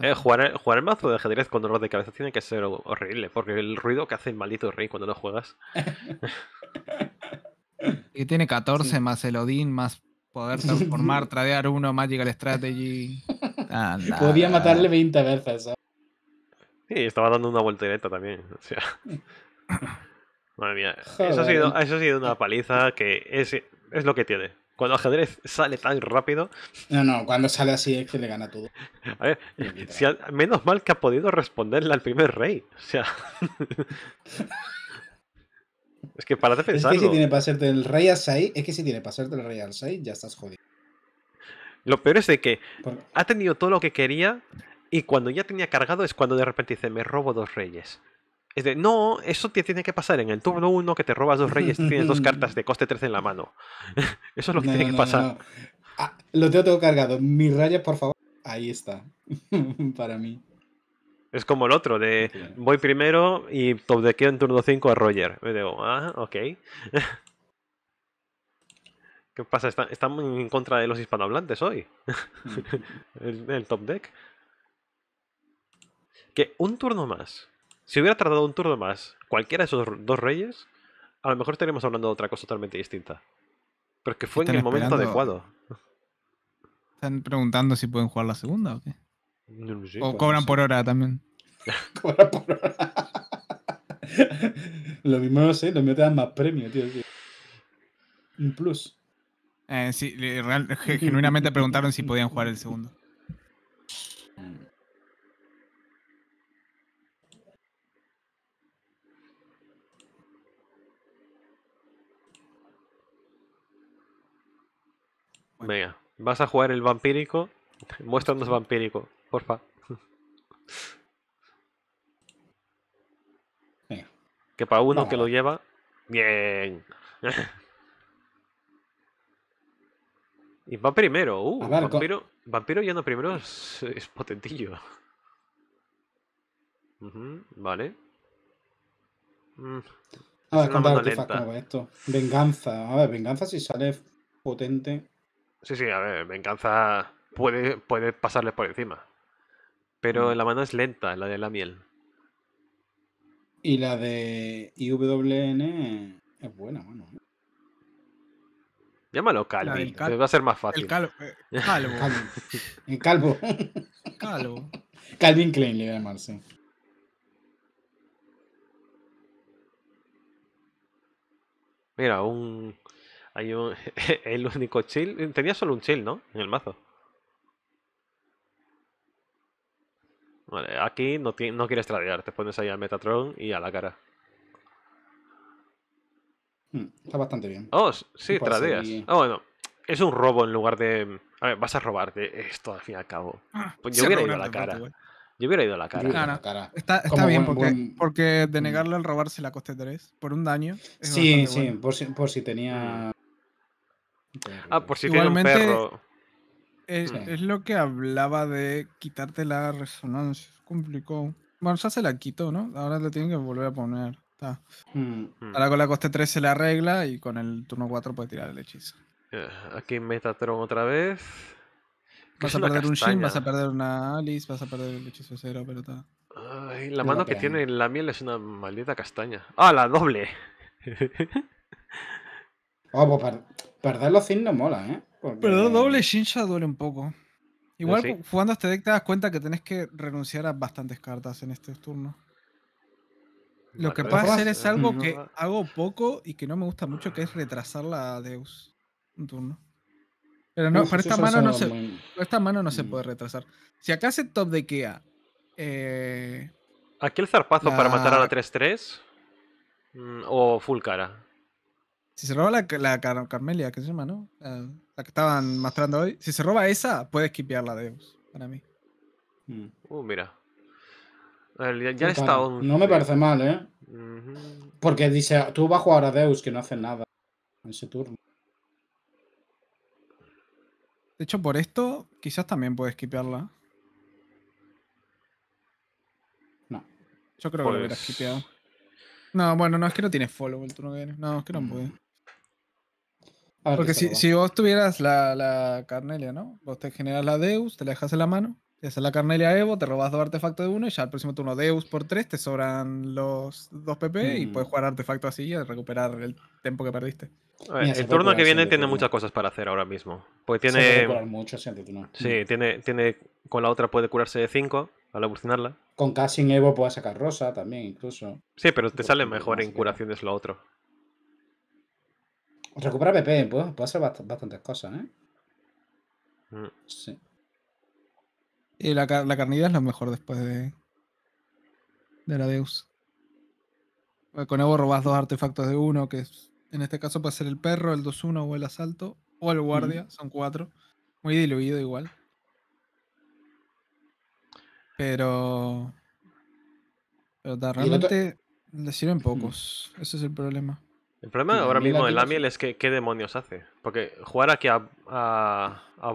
Eh, jugar, el mazo de ajedrez con dolor de cabeza tiene que ser horrible, porque el ruido que hace el maldito rey cuando lo juegas. y tiene 14 más el Odín, más poder transformar, tradear uno, Magical Strategy. Podía matarle 20 veces. ¿eh? Sí, estaba dando una vuelta directa también. Madre mía. Eso ha, sido, una paliza que es, es lo que tiene. Cuando ajedrez sale tan rápido. No, no, cuando sale así es que le gana todo. menos mal que ha podido responderle al primer rey. O sea. Es que para de Es que si tiene para hacerte el Rey Sai es que si tiene para hacerte el Rey 6, ya estás jodido. Lo peor es de que ha tenido todo lo que quería y cuando ya tenía cargado es cuando de repente dice, me robo dos reyes. Es de, no, eso te tiene que pasar en el turno 1 que te robas dos reyes, tienes dos cartas de coste 13 en la mano. eso es lo que tiene que pasar. Ah, lo tengo, tengo cargado. Mis rayas, por favor. Ahí está. para mí. Es como el otro, de voy primero y top pues, de en turno 5 a Roger. Me digo, ah, ok. ¿Qué pasa? ¿Están, en contra de los hispanohablantes hoy. el, top deck. Que un turno más. Si hubiera tardado un turno más cualquiera de esos dos reyes, a lo mejor estaríamos hablando de otra cosa totalmente distinta. Pero es que fue en el momento adecuado. ¿Están preguntando si pueden jugar la segunda o qué? O pues, cobran por hora también. cobran por hora. lo mismo no sé, lo mismo te dan más premio, tío. Un plus. Eh, sí, genuinamente preguntaron si podían jugar el segundo. Venga, vas a jugar el vampírico. Muéstranos vampírico porfa. Que para uno que lo lleva. Bien. y va primero. Uh, vampiro, yendo primero es, potentillo. vale. Mm, venganza. A ver, venganza si sale potente. Sí, sí, a ver, venganza puede, puede pasarles por encima. Pero la mano es lenta, la de la miel. Y la de IWN es buena, mano. Llámalo Calvin, te va a ser más fácil. El eh, calvo. Calvin. Calvin Klein le va a llamarse. Mira, un. Hay un. El único chill. Tenía solo un chill, ¿no? En el mazo. aquí no, quieres tradear, te pones ahí al Metatron y a la cara. Hmm, está bastante bien. Oh, sí, tradeas. Ah, bueno. Es un robo en lugar de... A ver, vas a robarte esto al fin y al cabo. Ah, pues yo hubiera ido a la cara. yo hubiera ido a la cara. Está, bien, porque, porque, hmm. denegarle al robarse la coste 3 por un daño. sí, sí, por, si, tenía. Hmm. Ah, por si Igualmente, tiene un perro. Es, lo que hablaba de quitarte la resonancia. Es complicado. Bueno, ya se la quitó, ¿no? Ahora la tienen que volver a poner. Está. Mm. Mm. Ahora con la coste 3 se la arregla y con el turno 4 puede tirar el hechizo. Ah, aquí Metatron otra vez. Vas a perder un Shin, vas a perder una Alice, vas a perder el hechizo cero, pero está. la mano que tiene la miel es una maldita castaña. ¡Ah, la doble! vamos oh, pues, Verdad, los Zin no mola, ¿eh? Pero doble Shinsha duele un poco. Igual jugando jugando este deck te das cuenta que tenés que renunciar a bastantes cartas en este turno. Lo que puedo hacer es algo que hago poco y que no me gusta mucho, que es retrasar la Deus un turno. Pero no, por esta mano no se, mm. puede retrasar. Si acá hace top de Kea. Eh, Aquí el zarpazo para matar a la 3-3 mm, o full cara. Si se roba la, Carmelia, que se llama, ¿no? La, que estaban mostrando hoy. Si se roba esa, puedes skipearla la Deus, para mí. Mm. Uh, mira. ya, está No me parece mal, ¿eh? Porque dice, tú vas a jugar a Deus, que no hace nada en ese turno. De hecho, por esto, quizás también puedes skipearla. No. Yo creo que lo hubiera skipeado. Pues no, bueno, no, es que no tiene follow el turno que viene. No, es que no mm. puede. Ah, Porque si, vos tuvieras la, Carnelia, ¿no? Vos te generas la Deus, te la dejas en la mano, te haces la Carnelia Evo, te robas dos artefactos de uno y ya al próximo turno Deus por tres, te sobran los dos PP y mm. puedes jugar artefacto así y recuperar el tiempo que perdiste. el turno que viene tiene muchas cosas para hacer ahora mismo. Pues tiene. Sí, tiene, tiene. Con la otra puede curarse de cinco, al evolucionarla. Con Cassin Evo puede sacar rosa también, incluso. Sí, pero te sale mejor en curación es lo otro. Recupera PP, pues. Puede hacer bastantes cosas, ¿eh? Mm. Sí. Y la, la, carnida es lo mejor después de. De la Deus. con Evo robas dos artefactos de uno, que es, en este caso puede ser el perro, el 2-1 o el asalto, o el guardia, mm. son cuatro. Muy diluido igual. Pero. Pero realmente le sirven pocos. Ese es el problema. El problema ahora mismo de la es que qué demonios hace. Porque jugar aquí a, a, a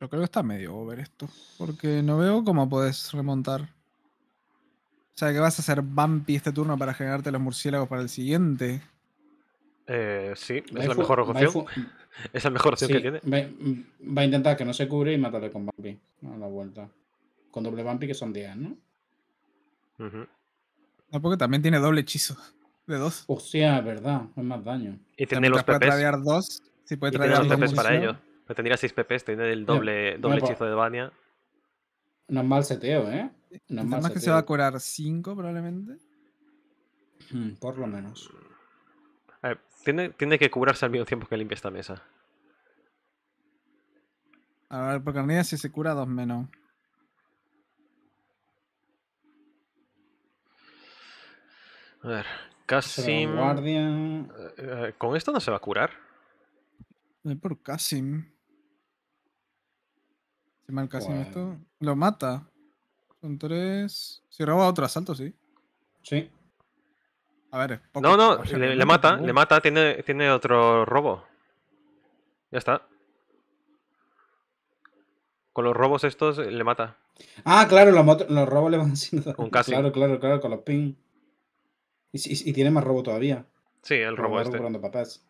Yo creo que está medio over esto. Porque no veo cómo puedes remontar. O sea, que vas a hacer Bumpy este turno para generarte los murciélagos para el siguiente. Eh, sí, es la mejor opción. es la mejor opción que tiene. Va, a intentar que no se cubre y matarle con Bumpy a la vuelta. Con doble Bumpy que son 10, ¿no? No, porque también tiene doble hechizo de dos. O sea, verdad, es más daño. Y tiene los PPs. Puede dos, sí puede traer los PPs para ello. Pero tendría 6 PPs, tiene el doble, doble pues, hechizo de Bania. No es mal seteo, ¿eh? No es mal que se va a curar cinco probablemente. Hmm, por lo menos. A ver, tiene, tiene que curarse al mismo tiempo que limpia esta mesa. A ver, por Cornelia si se cura dos menos. A ver, Kasim. Eh, ¿Con esto no se va a curar? por Kasim. Si mal esto. Lo mata. Son tres. Si roba otro asalto, sí. Sí. A ver, No, no, le, mata, le mata, tiene, tiene otro robo. Ya está. Con los robos estos eh, le mata. Ah, claro, los, robos le van haciendo. Con Casim. Claro, claro, claro, con los ping. Y, tiene más robo todavía. Sí, el robo este. papás.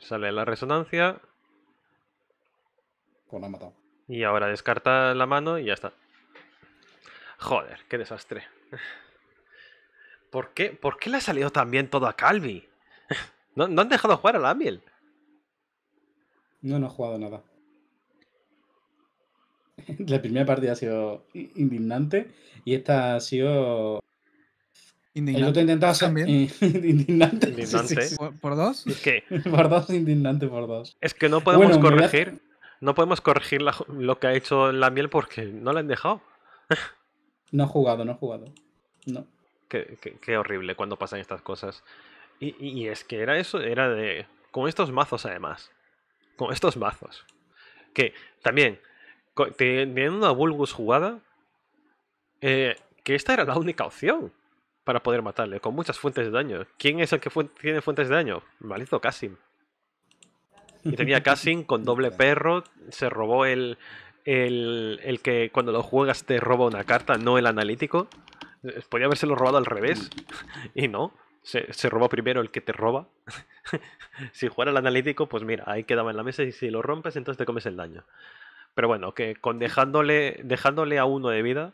Sale la resonancia. Pues la ha matado. Y ahora descarta la mano y ya está. Joder, qué desastre. ¿Por qué, ¿Por qué le ha salido tan bien todo a Calvi? No, han dejado jugar a la No, no ha jugado nada. La primera partida ha sido indignante y esta ha sido. Indignante. El también. indignante. indignante. ¿Por dos? ¿Qué? por dos, indignante, por dos. Es que no podemos corregir. No podemos corregir lo que ha hecho la miel porque no la han dejado. no ha jugado, no ha jugado. No. Qué, qué, qué, horrible cuando pasan estas cosas. Y, y es que era eso, era de. Con estos mazos, además. Con estos mazos. Que también teniendo una Bulbus jugada, eh, que esta era la única opción para poder matarle, con muchas fuentes de daño. ¿Quién es el que tiene fuentes de daño? Malizo Cassim. Y tenía Cassim con doble perro, se robó el, el, que cuando lo juegas te roba una carta, no el analítico. Eh, podía lo robado al revés, y no. Se, se robó primero el que te roba. si jugara el analítico, pues mira, ahí quedaba en la mesa y si lo rompes, entonces te comes el daño. Pero bueno, que con dejándole, dejándole a uno de vida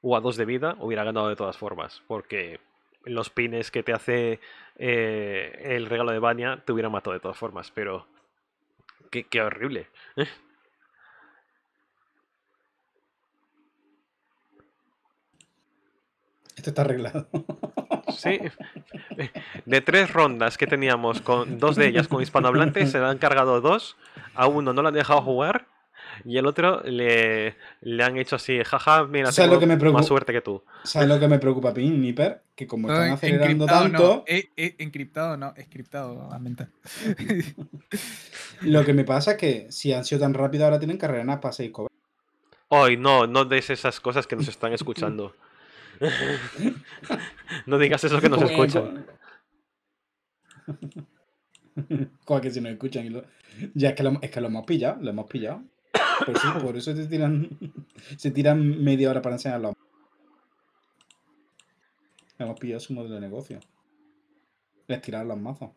o a dos de vida, hubiera ganado de todas formas. Porque los pines que te hace eh, el regalo de Bania te hubieran matado de todas formas. Pero qué, horrible. Esto está arreglado. Sí. De tres rondas que teníamos, con dos de ellas con hispanohablantes, se le han cargado dos. A uno no lo han dejado jugar y el otro le, han hecho así, jaja, mira, más suerte que tú. ¿Sabes lo que me preocupa, Pin, Que como están acelerando tanto... Eh, eh, no. encriptado no, escriptado lamenta. lo que me pasa es que si han sido tan rápido ahora tienen carrera en para seis cobrar. Ay, no, no des esas cosas que nos están escuchando. no digas eso que nos escuchan. Como que si nos escuchan. Y Ya es que lo hemos pillado, lo hemos pillado. Pues por eso tiran, se tiran media hora para enseñarlo. Hemos pillado su modelo de negocio. Les tiraron los mazos.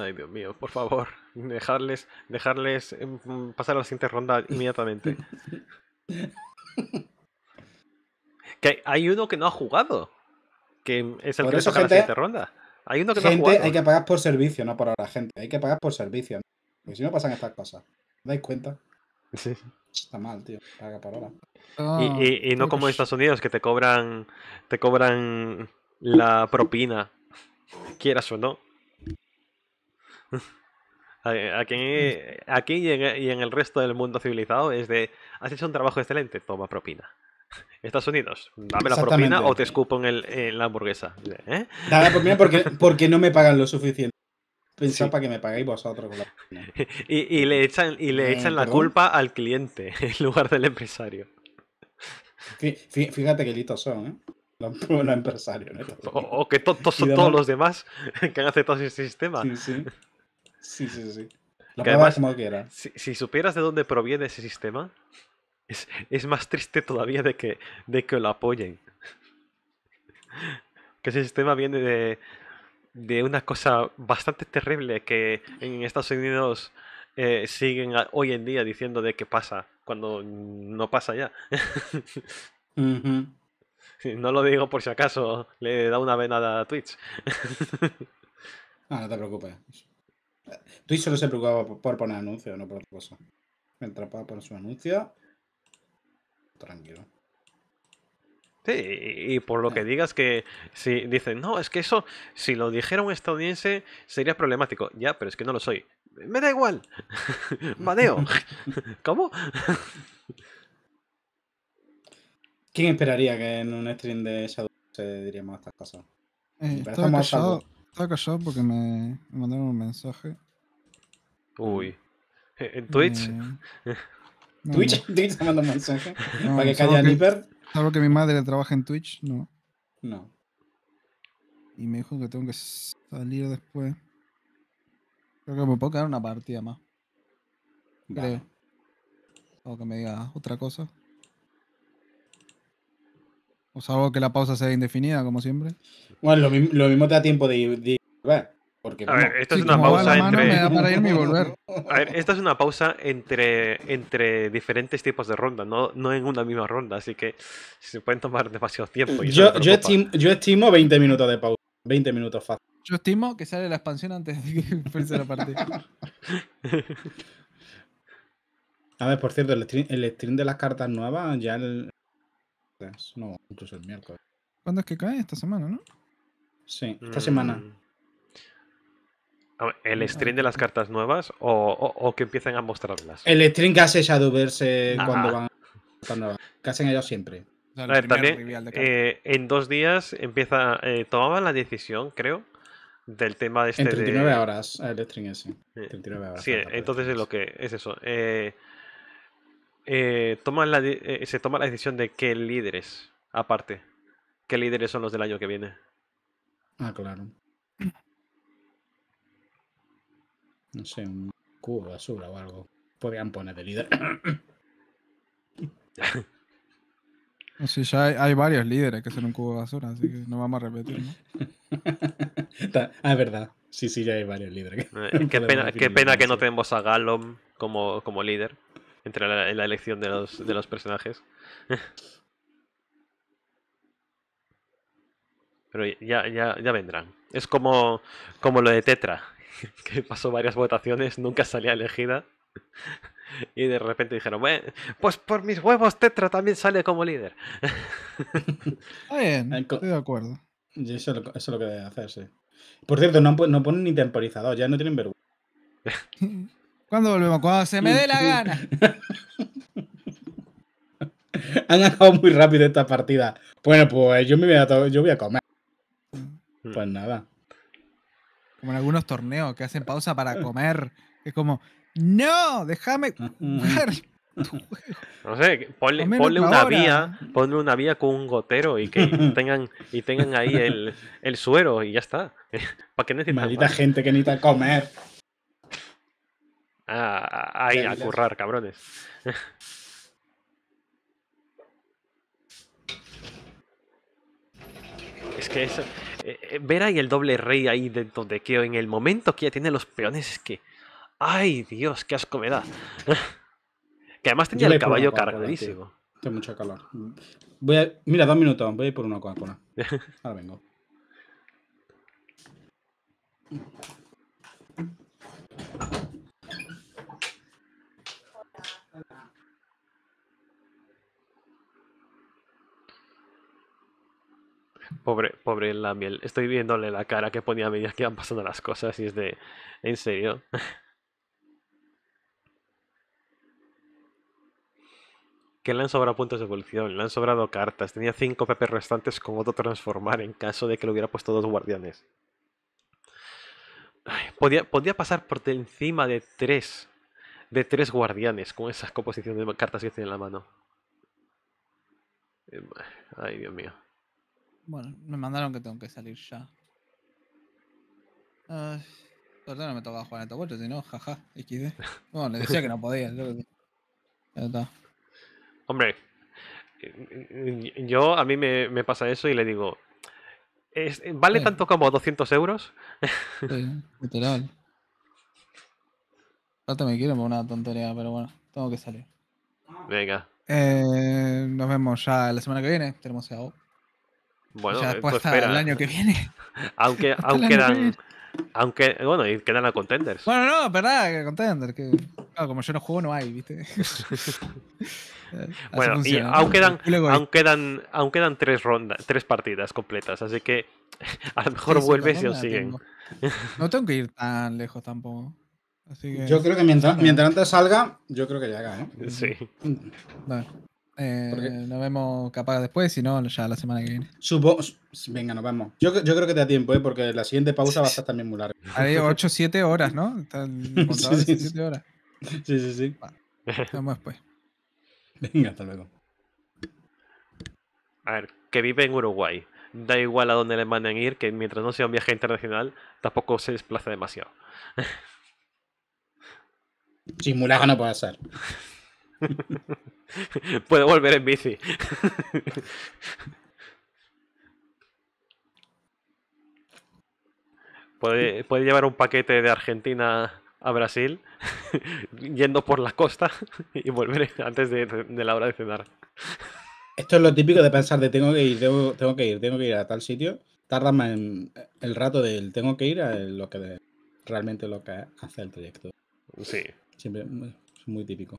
Ay, Dios mío, por favor, dejarles, dejarles em, pasar a la siguiente ronda inmediatamente. que hay uno que no ha jugado. Que es el que la siguiente ronda. Hay uno que no ha jugado. Hay que pagar por servicio, no por la gente. Hay que pagar por servicio. Porque si no pasan estas cosas. dais cuenta? Sí. Está mal, tío. Paga por y, no como en Estados Unidos, que te cobran, te cobran la propina, quieras o no. Aquí, aquí y, en, el resto del mundo civilizado es de, has hecho un trabajo excelente, toma propina. Estados Unidos, dame la propina o te escupo en, la hamburguesa. ¿Eh? Dame la propina porque no me pagan lo suficiente pensar para que me paguéis vosotros. y, le echan, y le eh, echan la culpa al cliente en lugar del empresario. Fíjate qué listos son, ¿eh? Los, los empresarios. O, oh, oh, qué que tontos son todos los demás que han aceptado ese sistema. Sí, sí. Sí, sí, sí. Lo que como Si, supieras de dónde proviene ese sistema, es, es, más triste todavía de que, de que lo apoyen. Que ese sistema viene de, de una cosa bastante terrible que en Estados Unidos eh, siguen hoy en día diciendo de que pasa cuando no pasa ya. No lo digo por si acaso le da una venada a Twitch. ah, no te preocupes. Twitch solo se preocupa por poner anuncios, no por otra cosa. Mientras para poner su anuncio, tranquilo. Sí, y, por lo que digas que dicen, no, es que eso, si lo dijera un estadounidense sería problemático. Ya, pero es que no lo soy. Me da igual. Madeo. ¿Cómo? ¿Quién esperaría que en un stream de Shadow se diríamos estas cosas? Eh, está estaba, callado, porque me, mandaron un mensaje. Uy. ¿En eh, Twitch? Twitch, Twitch se manda un mensaje. para que calle a Nipper. ¿Sabes que mi madre trabaja en Twitch, no. No. Y me dijo que tengo que salir después. Creo que me puedo quedar una partida más. Creo. O que me diga otra cosa. O salvo que la pausa sea indefinida, como siempre. Bueno, lo, mismo te da tiempo de, de, de porque, a ver, esta es una pausa entre. A ver, esta es una pausa entre, entre diferentes tipos de rondas, no, no en una misma ronda, así que se pueden tomar demasiado tiempo. yo, estimo, 20 minutos de pausa. 20 minutos fácil. Yo estimo que sale la expansión antes de que empiece la partida. a ver, por cierto, el stream, de las cartas nuevas ya el. No, incluso el miércoles. ¿Cuándo es que cae? Esta semana, ¿no? Sí, esta mm. semana. ¿El stream de las cartas nuevas o, que empiecen a mostrarlas? El stream que hace Shadowverse eh, ah. cuando van. Cuando van. Que hacen ellos siempre. A también, eh, en dos días empieza. Eh, tomaban la decisión, creo, del tema de este. En 39 horas, el stream ese. horas. Sí, entonces es lo que. Es eso. se toma la decisión de qué líderes, aparte. ¿Qué líderes son los del año que viene? Ah, claro. No sé, un cubo de basura o algo. Podrían poner de líder. Sí, ya hay, varios líderes que son un cubo de basura, así que no vamos a repetir, ¿no? ah, es verdad. Sí, sí, ya hay varios líderes. Eh, qué pena, que no tenemos a Gallum como, líder entre la, la elección de los, personajes. Pero ya, ya, ya vendrán. Es como, como lo de Tetra, que pasó varias votaciones, nunca salía elegida. Y de repente dijeron, pues por mis huevos Tetra también sale como líder. Está bien, estoy de acuerdo. eso, es lo que debe hacerse. Por cierto, no, no ponen ni temporizador, ya no tienen vergüenza. ¿Cuándo volvemos? Cuando se me dé la gana. Han ganado muy rápido esta partida. Bueno, pues yo me voy a, yo voy a comer. Mm. Pues nada. Como en algunos torneos que hacen pausa para comer. Es como, no, déjame comer! No sé, ponle, una, vía, ponle una vía con un gotero y que tengan, y tengan ahí el, suero y ya está. ¿Para qué necesitan? Maldita gente que necesita comer. Ah, ahí, a currar, cabrones. Es que eso, eh, eh, ver ahí el doble rey ahí de donde que en el momento que ya tiene los peones es que. ¡Ay, Dios! ¡Qué asco me da! que además tenía el caballo cargadísimo. Tengo mucha calor. Voy mira, dos minutos, voy a ir por una Coca-Cola. Ahora vengo. Pobre, pobre la miel. Estoy viéndole la cara que ponía a medida que iban pasando las cosas y es de... ¿En serio? que le han sobrado puntos de evolución, le han sobrado cartas. Tenía 5 PP restantes con otro transformar en caso de que le hubiera puesto dos guardianes. podía, pasar por encima de tres. de tres guardianes con esas composiciones de cartas que tiene en la mano. Em, ay, Dios mío. Bueno, me mandaron que tengo que salir ya. perdón, no me tocaba jugar en esta vuelta, no, jaja, XD. Bueno, le decía que no podía. Que... Ya está. Hombre, yo a mí me, pasa eso y le digo, ¿vale tanto como 200 euros? Literal. literal. te me quiero por una tontería, pero bueno, tengo que salir. Venga. Eh, nos vemos ya la semana que viene. Tenemos ya... Bueno, eh, pues el año que viene. aunque aunque dan. Aunque, bueno, y quedan a contenders. Bueno, no, verdad, verdad, contenders. Que, como yo no juego, no hay, ¿viste? bueno, y aún quedan, aún quedan, tres, rondas, tres partidas completas, así que a lo mejor vuelves y os siguen. No tengo que ir tan lejos tampoco. Yo creo que mientras, mientras antes salga, yo creo que llega, ¿eh? Sí. Vale. Eh, nos vemos capaz después, si no, ya la semana que viene. Supo... Venga, nos vemos Yo, yo, creo que te da tiempo, ¿eh? porque la siguiente pausa va a estar también muy larga. Hay 8 7 horas, ¿no? Están 7 horas. Sí, sí, sí. nos vemos después. Venga, hasta luego. A ver, que vive en Uruguay. Da igual a dónde le manden ir, que mientras no sea un viaje internacional, tampoco se desplaza demasiado. Sin mulaja no puede ser. Puede volver en bici. Puede, llevar un paquete de Argentina a Brasil, yendo por la costa y volver antes de, la hora de cenar. Esto es lo típico de pensar de tengo que ir, tengo, que ir, tengo que ir a tal sitio. Tarda más el rato del tengo que ir a lo que realmente lo que hace el trayecto. Sí. Siempre es muy típico.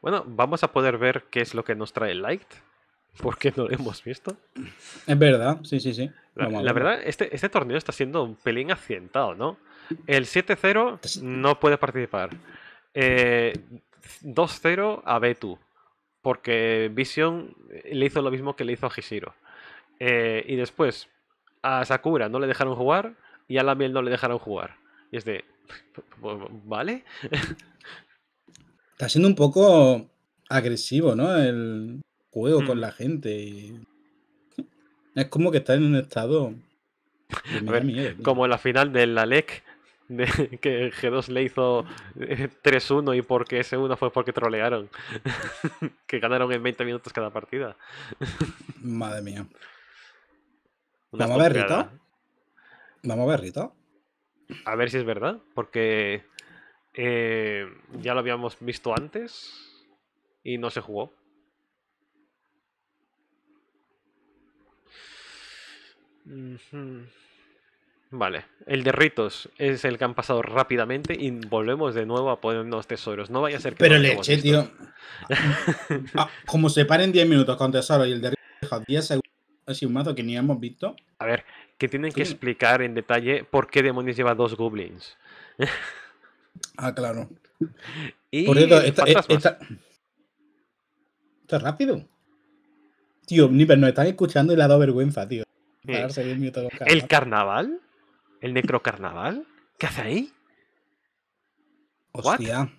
Bueno, vamos a poder ver qué es lo que nos trae Light, porque no lo hemos visto. Es verdad, sí, sí, sí. La, verdad, este, este, torneo está siendo un pelín accidentado, ¿no? El 7-0 no puede participar. 2-0 eh, a Betu, porque Vision le hizo lo mismo que le hizo a Hishiro. Eh, y después a Sakura no le dejaron jugar y a Lamiel no le dejaron jugar. Y es de, ¿vale? Está siendo un poco agresivo, ¿no? El juego con mm. la gente. Es como que está en un estado. a ver, como la final del Alec, de, e que G2 le hizo 3-1 eh, y porque ese 1 fue porque trolearon. que ganaron en 20 minutos cada partida. Madre mía. ¿Vamos a ver Rita? ¿Vamos a ver Rita? A ver si es verdad, porque eh, ya lo habíamos visto antes y no se jugó. Vale, el de ritos es el que han pasado rápidamente y volvemos de nuevo a ponernos tesoros. No vaya a ser que. Pero no leche, tío. Ah, como se paren 10 minutos con tesoro y el de ritos 10 segundos, es un mazo que ni hemos visto. A ver, que tienen que explicar en detalle por qué demonios lleva dos goblins. Ah, claro. Por eso esta, eh, rápido. Tío, ni pero nos están escuchando y le ha dado vergüenza, tío. El carnaval. ¿El carnaval? ¿El necrocarnaval? ¿Qué hace ahí? Hostia.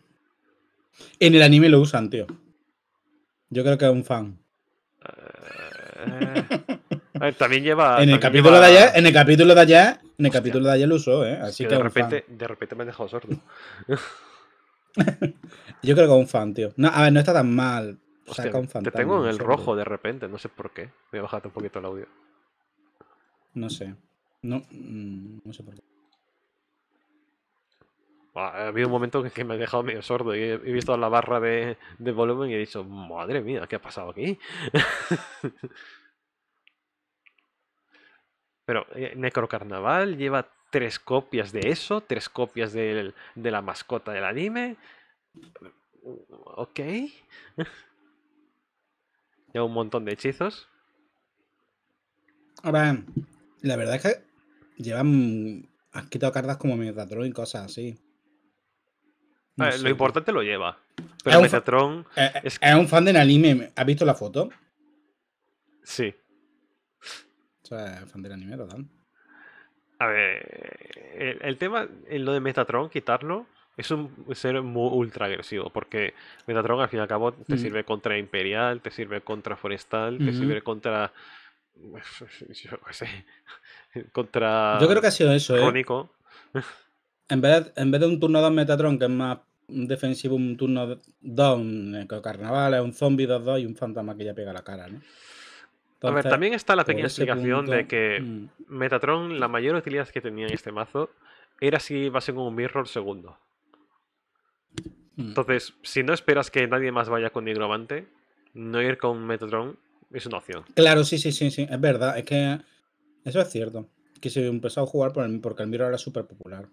En el anime lo usan, tío. Yo creo que es un fan. Eh, eh, también lleva. En el, capítulo De allá, en el capítulo de allá, en el capítulo de allá lo usó, ¿eh? Así que, de, repente, me he dejado sordo. Yo creo que es un fan, tío. No, a ver, no está tan mal. Te tengo en el rojo de repente, no sé por qué. Voy a bajarte un poquito el audio. No sé. No, mm, sé por qué. ha habido un momento en que, me he dejado medio sordo y he, visto la barra de, de volumen y he dicho, madre mía, ¿qué ha pasado aquí? Pero Necro eh, Necrocarnaval lleva tres copias de eso, tres copias de la mascota del anime. Ok. lleva un montón de hechizos. Ahora, la verdad es que llevan. Has quitado cartas como Metatron y cosas así. Eh, lo importante lo lleva. Pero Metatron. Eh, es, es, un fan del anime. ¿Has visto la foto? Sí. A ver, el, tema, en lo de Metatron, quitarlo, es un ser muy ultra agresivo, porque Metatron al fin y al cabo te sirve contra Imperial, te sirve contra Forestal, te sirve contra... Yo Contra... Yo creo que ha sido eso, ¿eh? En vez, en vez de un turno 2 Metatron, que es más defensivo, un turno 2, un carnaval, un zombie 2-2 y un fantasma que ya pega la cara, ¿no? a ver, también está la pequeña explicación de que mm. Metatron, la mayor utilidad que tenía en este mazo era si vas en un mirror segundo. Mm. Entonces, si no esperas que nadie más vaya con amante, no ir con Metatron es una opción. Claro, sí, sí, sí, sí. Es verdad, es que eso es cierto. Que se empezó a jugar porque el mirror era súper popular.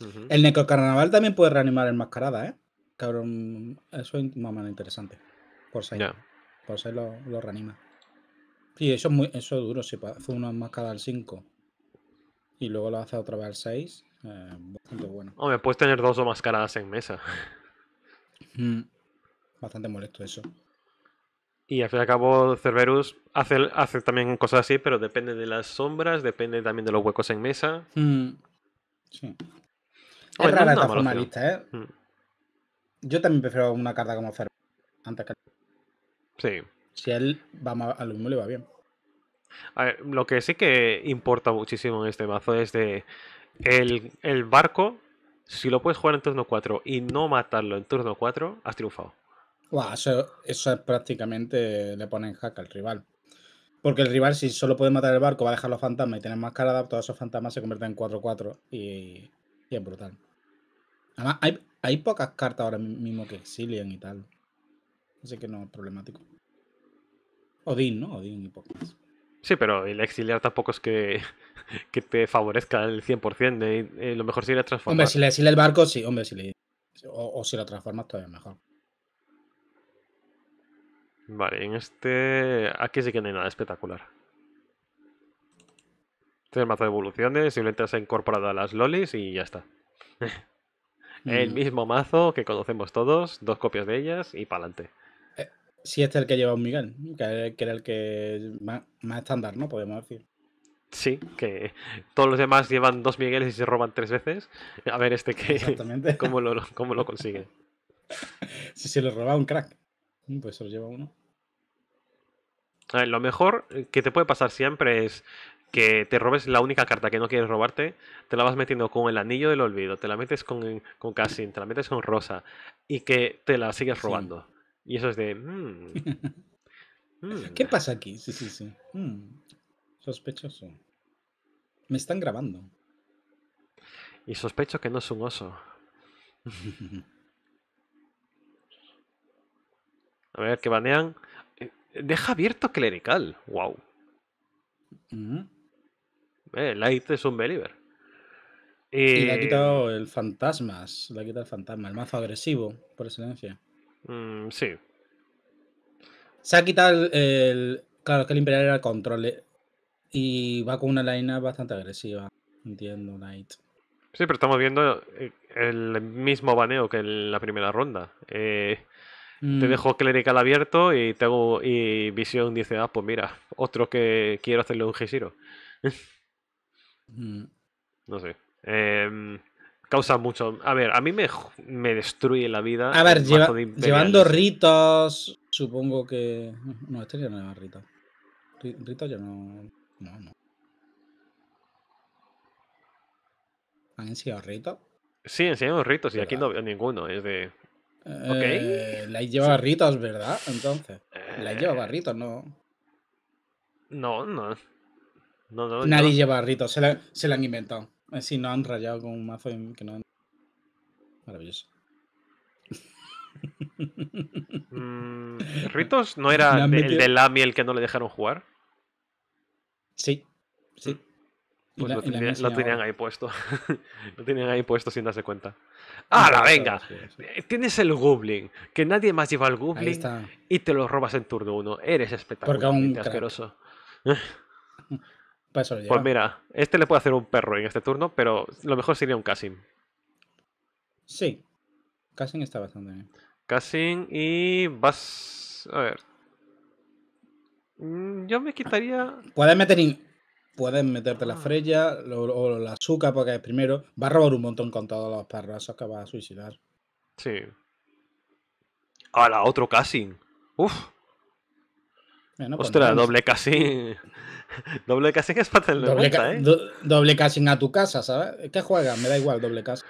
el El Necrocarnaval también puede reanimar el mascarada, ¿eh? Cabrón, eso es más o menos interesante. Por si Por lo, lo reanima. Sí, eso es, muy, eso duro. Si hace una enmascada al 5 y luego lo hace otra vez al 6, eh, bastante bueno. Hombre, puedes tener dos o más en mesa. Mm, bastante molesto eso. Y al fin y al cabo, Cerberus hace, hace también cosas así, pero depende de las sombras, depende también de los huecos en mesa. Mm, sí. es rara no, esta forma ¿eh? Mm. Yo también prefiero una carta como Cerberus antes que. Sí. Si a él va mal, al le va bien. lo que sí que importa muchísimo en este mazo es de el, barco, si lo puedes jugar en turno 4 y no matarlo en turno 4, has triunfado. Wow, eso, es prácticamente le pone en jaque al rival. Porque el rival, si solo puede matar el barco, va a dejar los fantasmas y tener más carada, todos esos fantasmas se convierten en 4-4 y, es brutal. Además, hay, hay pocas cartas ahora mismo que exilian y tal. Así que no es problemático. Odín, ¿no? Odín y poco más. Sí, pero el exiliar tampoco es que, que te favorezca el 100%. Eh, lo mejor sería transformar. Hombre, si le exile el barco, sí. Hombre, si le, o, si lo transformas, todavía mejor. Vale, en este... Aquí sí que no hay nada espectacular. Este es el mazo de evoluciones, simplemente se ha incorporado a las lolis y ya está. el mm. mismo mazo que conocemos todos, dos copias de ellas y pa'lante. adelante si este es el que lleva un Miguel, que, era el que más, más estándar, ¿no? Podemos decir. Sí, que todos los demás llevan dos Migueles y se roban tres veces. A ver, este que. ¿Cómo lo, consigue? si se lo roba un crack, pues se lo lleva uno. A ver, lo mejor que te puede pasar siempre es que te robes la única carta que no quieres robarte, te la vas metiendo con el anillo del olvido, te la metes con, con Cassin, te la metes con Rosa y que te la sigues robando. Y eso es de... Mm, mm". ¿Qué pasa aquí? Sí, sí, sí. Mm, sospechoso. Me están grabando. Y sospecho que no es un oso. A ver, que banean. Eh, deja abierto clerical. Wow. Eh, Light es un believer. Y... le ha eh, quitado el fantasmas. Le ha quitado el fantasma, el mazo agresivo, por excelencia. Mm, sí. Se ha quitado el, Claro, que el Imperial era el control. Eh, y va con una línea bastante agresiva. Entiendo, Knight. Sí, pero estamos viendo eh, el mismo baneo que en la primera ronda. Eh, te mm. dejo clerical abierto y tengo Y visión dice, ah, pues mira, otro que quiero hacerle un g mm. No sé. Em, Causa mucho. A ver, a mí me, me destruye la vida. A ver, llevando ritos, supongo que. No, este ya no lleva ritos. Ritos ya no. No, no. ¿Han enseñado ritos? Sí, enseñamos ritos y aquí no veo ninguno. Es de. ok. Eh, la llevaba ritos, ¿verdad? Entonces. la lleva eh. llevaba ritos, no. No, no. Nadie lleva ritos, se, la, se han inventado. Eh, sí, no han rayado con un mazo que no han... Maravilloso. Mm, ¿Ritos no era el de Lami el que no le dejaron jugar? Sí, sí. Mm. Pues lo, tenían ahí puesto. lo tenían ahí puesto sin darse cuenta. la venga! Eh, tienes el Goblin, que nadie más lleva el Goblin y te lo robas en turno uno. Eres espectacular, asqueroso pues mira, este le puede hacer un perro en este turno, pero lo mejor sería un Cassin. Sí, Cassin está bastante bien. Cassin y vas. A ver. Mm, yo me quitaría. Puedes meter. Puedes meterte la ah. Freya o la azúcar porque primero va a robar un montón con todos los perros que va a suicidar. Sí. A otro Cassin. Uf. Pues Ostras, doble Cassin. doble casting es para doble, ¿eh? doble a tu casa, ¿sabes? ¿Qué juegas? Me da igual, doble casting.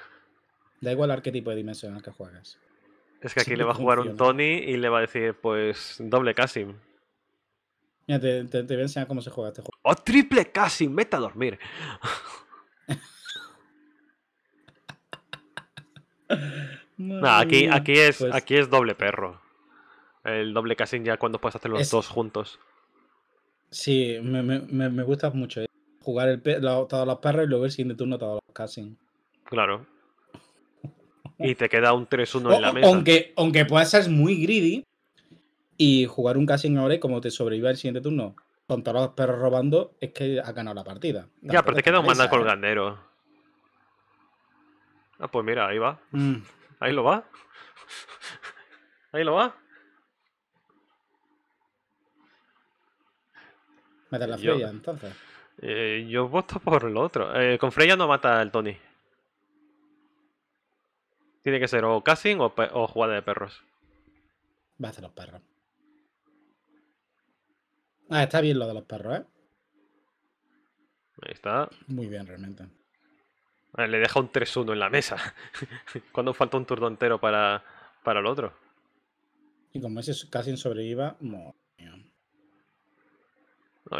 Da igual qué arquetipo de dimensión que juegas. Es que aquí le va a jugar un Tony y le va a decir, pues, doble Casim. Mira, te, voy a enseñar cómo se juega este juego. ¡Oh, triple Casim, ¡Meta a dormir! aquí, aquí, es, pues aquí es doble perro. El doble casting ya cuando puedes hacer los dos juntos. Sí, me, gusta mucho eh, jugar el todos los perros y luego el siguiente turno todos los casting. Claro. Y te queda un 3-1 en la mesa. Aunque, aunque puedas ser muy greedy y jugar un casting ahora y como te sobreviva el siguiente turno con todos los perros robando, es que ha ganado la partida. ya, pero te queda un manda con ¿eh? Ah, pues mira, ahí va. Mm. Ahí lo va. Ahí lo va. Freya, yo, entonces. Eh, yo voto por lo otro. Eh, con Freya no mata al Tony. Tiene que ser o Cassin o, jugada de perros. Va a hacer los perros. Ah, está bien lo de los perros, ¿eh? Ahí está. Muy bien, realmente. le deja un 3-1 en la mesa. Cuando falta un turno entero para, para el otro. Y como ese casi sobreviva,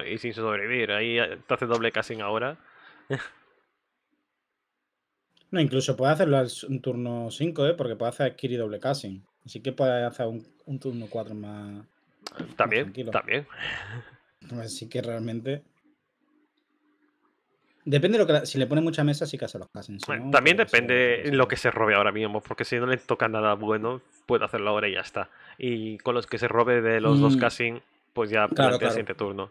y sin sobrevivir, ahí te hace doble casting ahora. no, incluso puede hacerlo un turno 5, ¿eh? porque puede hacer adquirir doble casting. Así que puede hacer un, turno 4 más. También, también. Así que realmente. Depende de lo que. Si le pone mucha mesa, sí que hace los casings. también pues, depende de pues, lo que se robe ahora mismo, porque si no le toca nada bueno, puede hacerlo ahora y ya está. Y con los que se robe de los dos mm. casings, pues ya plantea el siguiente turno.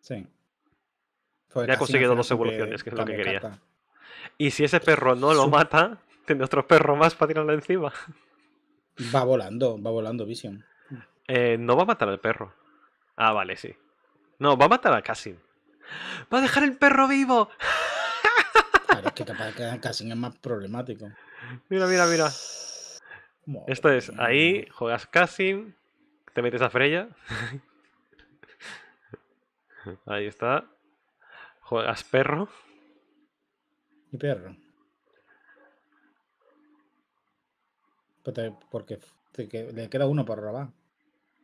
Sí. ha conseguido dos evoluciones, que, es lo que quería. Y si ese perro no lo mata, tiene otro perro más para tirarle encima. Va volando, va volando Vision. Eh, no va a matar al perro. Ah, vale, sí. No, va a matar a Cassin. ¡Va a dejar el perro vivo! es que capaz que Cassin es más problemático. Mira, mira, mira. Esto es, ahí juegas Cassin, te metes a Freya Ahí está. ¿Juegas perro? Y perro. Pues porque le queda uno por robar.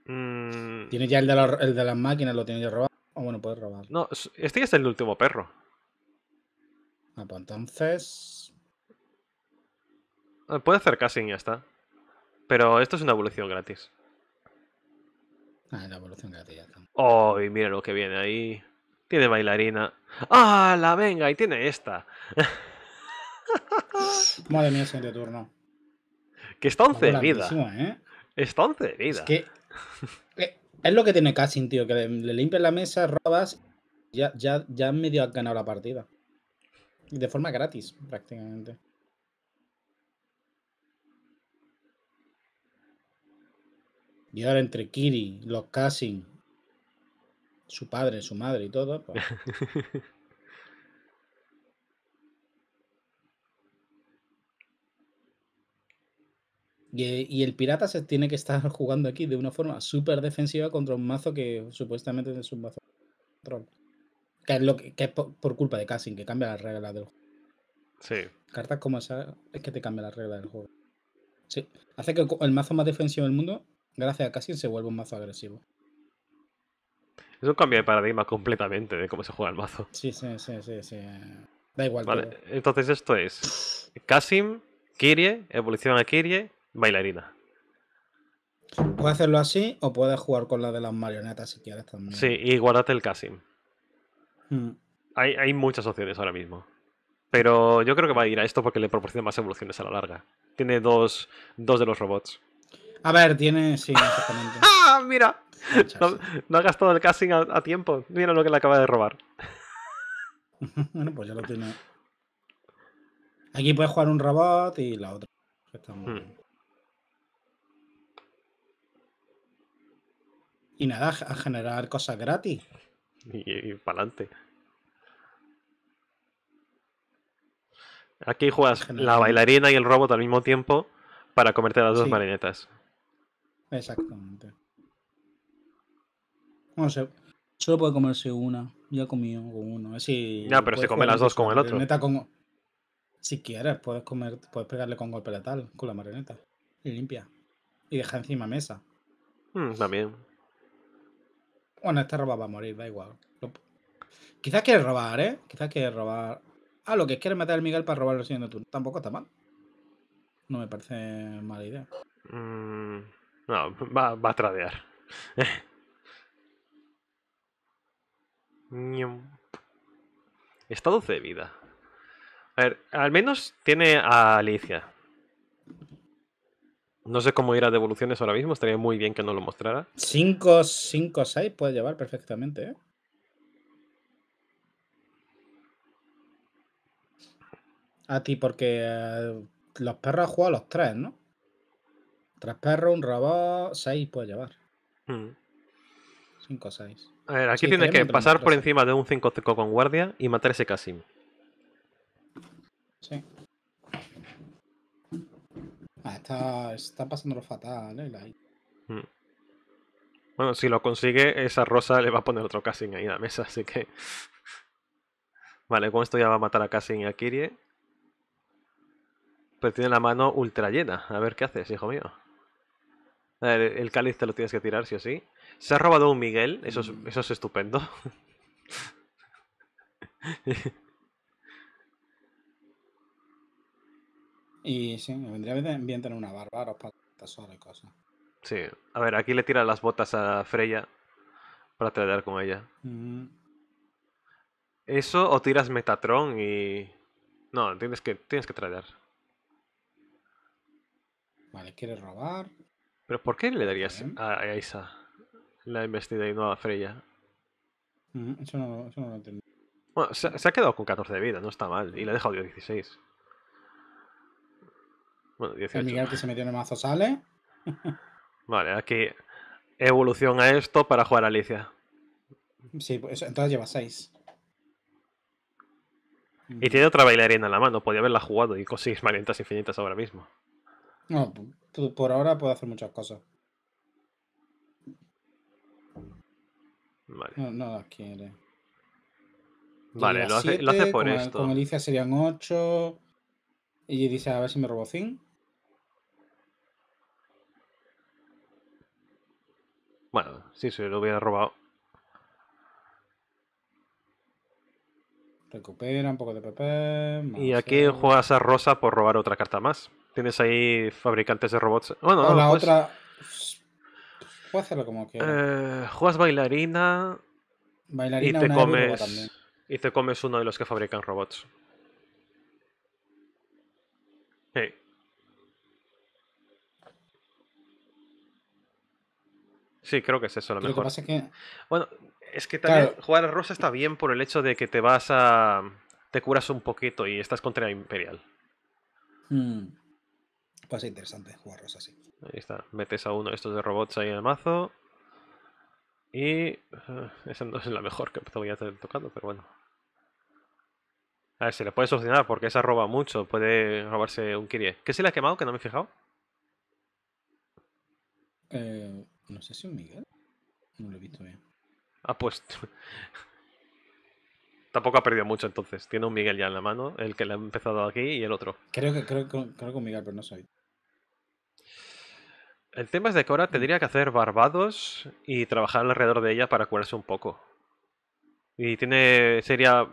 Mm. Tiene ya el de, de, las máquinas, lo tiene ya robado. O bueno, puedes robar. No, este es el último perro. Ah, pues entonces. Ah, puede hacer casi y ya está. Pero esto es una evolución gratis. Ah, la evolución Oh, mira lo que viene ahí. Tiene bailarina. ¡Ah, la venga! Y tiene esta. Madre mía, siguiente turno. Que está once de vida. ¿eh? Está once de vida. Eh, es lo que tiene Cassin, tío. Que le, limpias la mesa, robas. Ya, ya, ya medio has ganado la partida. de forma gratis, prácticamente. Y ahora entre Kiri, los Cassin, su padre, su madre y todo. Pues. Eh, y, el pirata se tiene que estar jugando aquí de una forma súper defensiva contra un mazo que supuestamente es un mazo troll. Que es, lo que, por, culpa de Cassin, que cambia las reglas del juego. Sí. Cartas como esa es que te cambia las reglas del juego. Sí. Hace que el mazo más defensivo del mundo gracias a Kasim se vuelve un mazo agresivo. Es un cambio de paradigma completamente de cómo se juega el mazo. Sí, sí, sí, sí. Da igual. Vale, entonces esto es Kasim, Kirie, evoluciona a Kirie, bailarina. Puedes hacerlo así o puedes jugar con la de las marionetas si quieres también. Sí, y guardate el Kasim. Hmm. Hay, muchas opciones ahora mismo. Pero yo creo que va a ir a esto porque le proporciona más evoluciones a la larga. Tiene dos, dos de los robots. A ver, tiene. Sí, exactamente. ¡Ah! Mira. No, ha gastado el casting a, tiempo. Mira lo que le acaba de robar. bueno, pues ya lo tiene. Aquí puedes jugar un robot y la otra. Hmm. Y nada, a generar cosas gratis. Y, para adelante. Aquí juegas la bailarina y el robot al mismo tiempo para comerte las dos marinetas. Exactamente. No sé, solo puede comerse una. Ya comió con uno. así no, pero se come las dos con el otro. Con... Si quieres, puedes comer, puedes pegarle con golpe letal, con la marioneta. Y limpia. Y deja encima mesa. Mm, también. Bueno, Esta roba va a morir, da igual. Quizás quiere robar, ¿eh? Quizás quiere robar. Ah, lo que quiere matar al Miguel para robarlo siendo tú. Tampoco está mal. No me parece mala idea. Mmm. No, va, a tradear. Está 12 de vida. A ver, al menos tiene a Alicia. No sé cómo ir a devoluciones ahora mismo, estaría muy bien que no lo mostrara. 5, 5, 6 puede llevar perfectamente, ¿eh? A ti, porque eh, los perros juegan los tres, ¿no? Tres perros, un robot, seis puede llevar. 5 hmm. Cinco seis. A ver, aquí tiene tienes que pasar por encima de un 5-5 con guardia y matar ese Casim. Sí. Ah, está, está pasándolo fatal, eh, hmm. Bueno, si lo consigue, esa rosa le va a poner otro Cassin ahí en la mesa, así que... Vale, con esto ya va a matar a Cassin y a Kirie. Pero tiene la mano ultra llena. A ver qué haces, hijo mío. A ah, ver, el cáliz te lo tienes que tirar, sí o sí. Se ha robado un Miguel, eso es, mm. eso es estupendo. y sí, me vendría bien tener una bárbara para y cosas. Sí, a ver, aquí le tira las botas a Freya para tratar con ella. Mm. Eso o tiras Metatron y... No, tienes que, tienes que Vale, ¿quieres robar? ¿Pero por qué le darías a, a la investida y no a Freya? eso, no, lo Bueno, se, ha quedado con 14 de vida, no está mal. Y le ha dejado 16. Bueno, 18. El Miguel que se metió en el mazo sale. vale, aquí evolución a esto para jugar a Alicia. Sí, pues entonces lleva 6. Y tiene otra bailarina en la mano, podía haberla jugado y cosas malientas infinitas ahora mismo. No, pues, por ahora puede hacer muchas cosas. Vale. No, las quiere. Vale, lo, hace, por esto. con Alicia serían 8. Y dice, a ver si me robó 5. Bueno, si se lo hubiera robado. Recupera un poco de PP. Y aquí juegas a Rosa por robar otra carta más. Tienes ahí fabricantes de robots. Bueno, la pues, otra. Pues, Puedo hacerlo como que. Eh, juegas bailarina. Bailarina y te comes. Y te comes uno de los que fabrican robots. Sí, creo que es eso lo mejor. Lo que pasa que... Bueno, es que también jugar a Rosa está bien por el hecho de que te vas a. te curas un poquito y estás contra la Imperial. Hmm pasa ser interesante jugarlos así. Ahí está. Metes a uno de estos de robots ahí en el mazo. Y. Eh, esa no es la mejor que voy a estar tocando, pero bueno. A ver, se le puede solucionar porque esa roba mucho. Puede robarse un Kirie. ¿Qué se le ha quemado? Que no me he fijado. Eh, no sé si un Miguel. No lo he visto bien. Ah, pues. Tampoco ha perdido mucho entonces. Tiene un Miguel ya en la mano, el que le ha empezado aquí y el otro. Creo que creo, creo, creo Miguel, pero no soy. El tema es de que ahora tendría que hacer Barbados y trabajar alrededor de ella para curarse un poco. Y tiene. sería.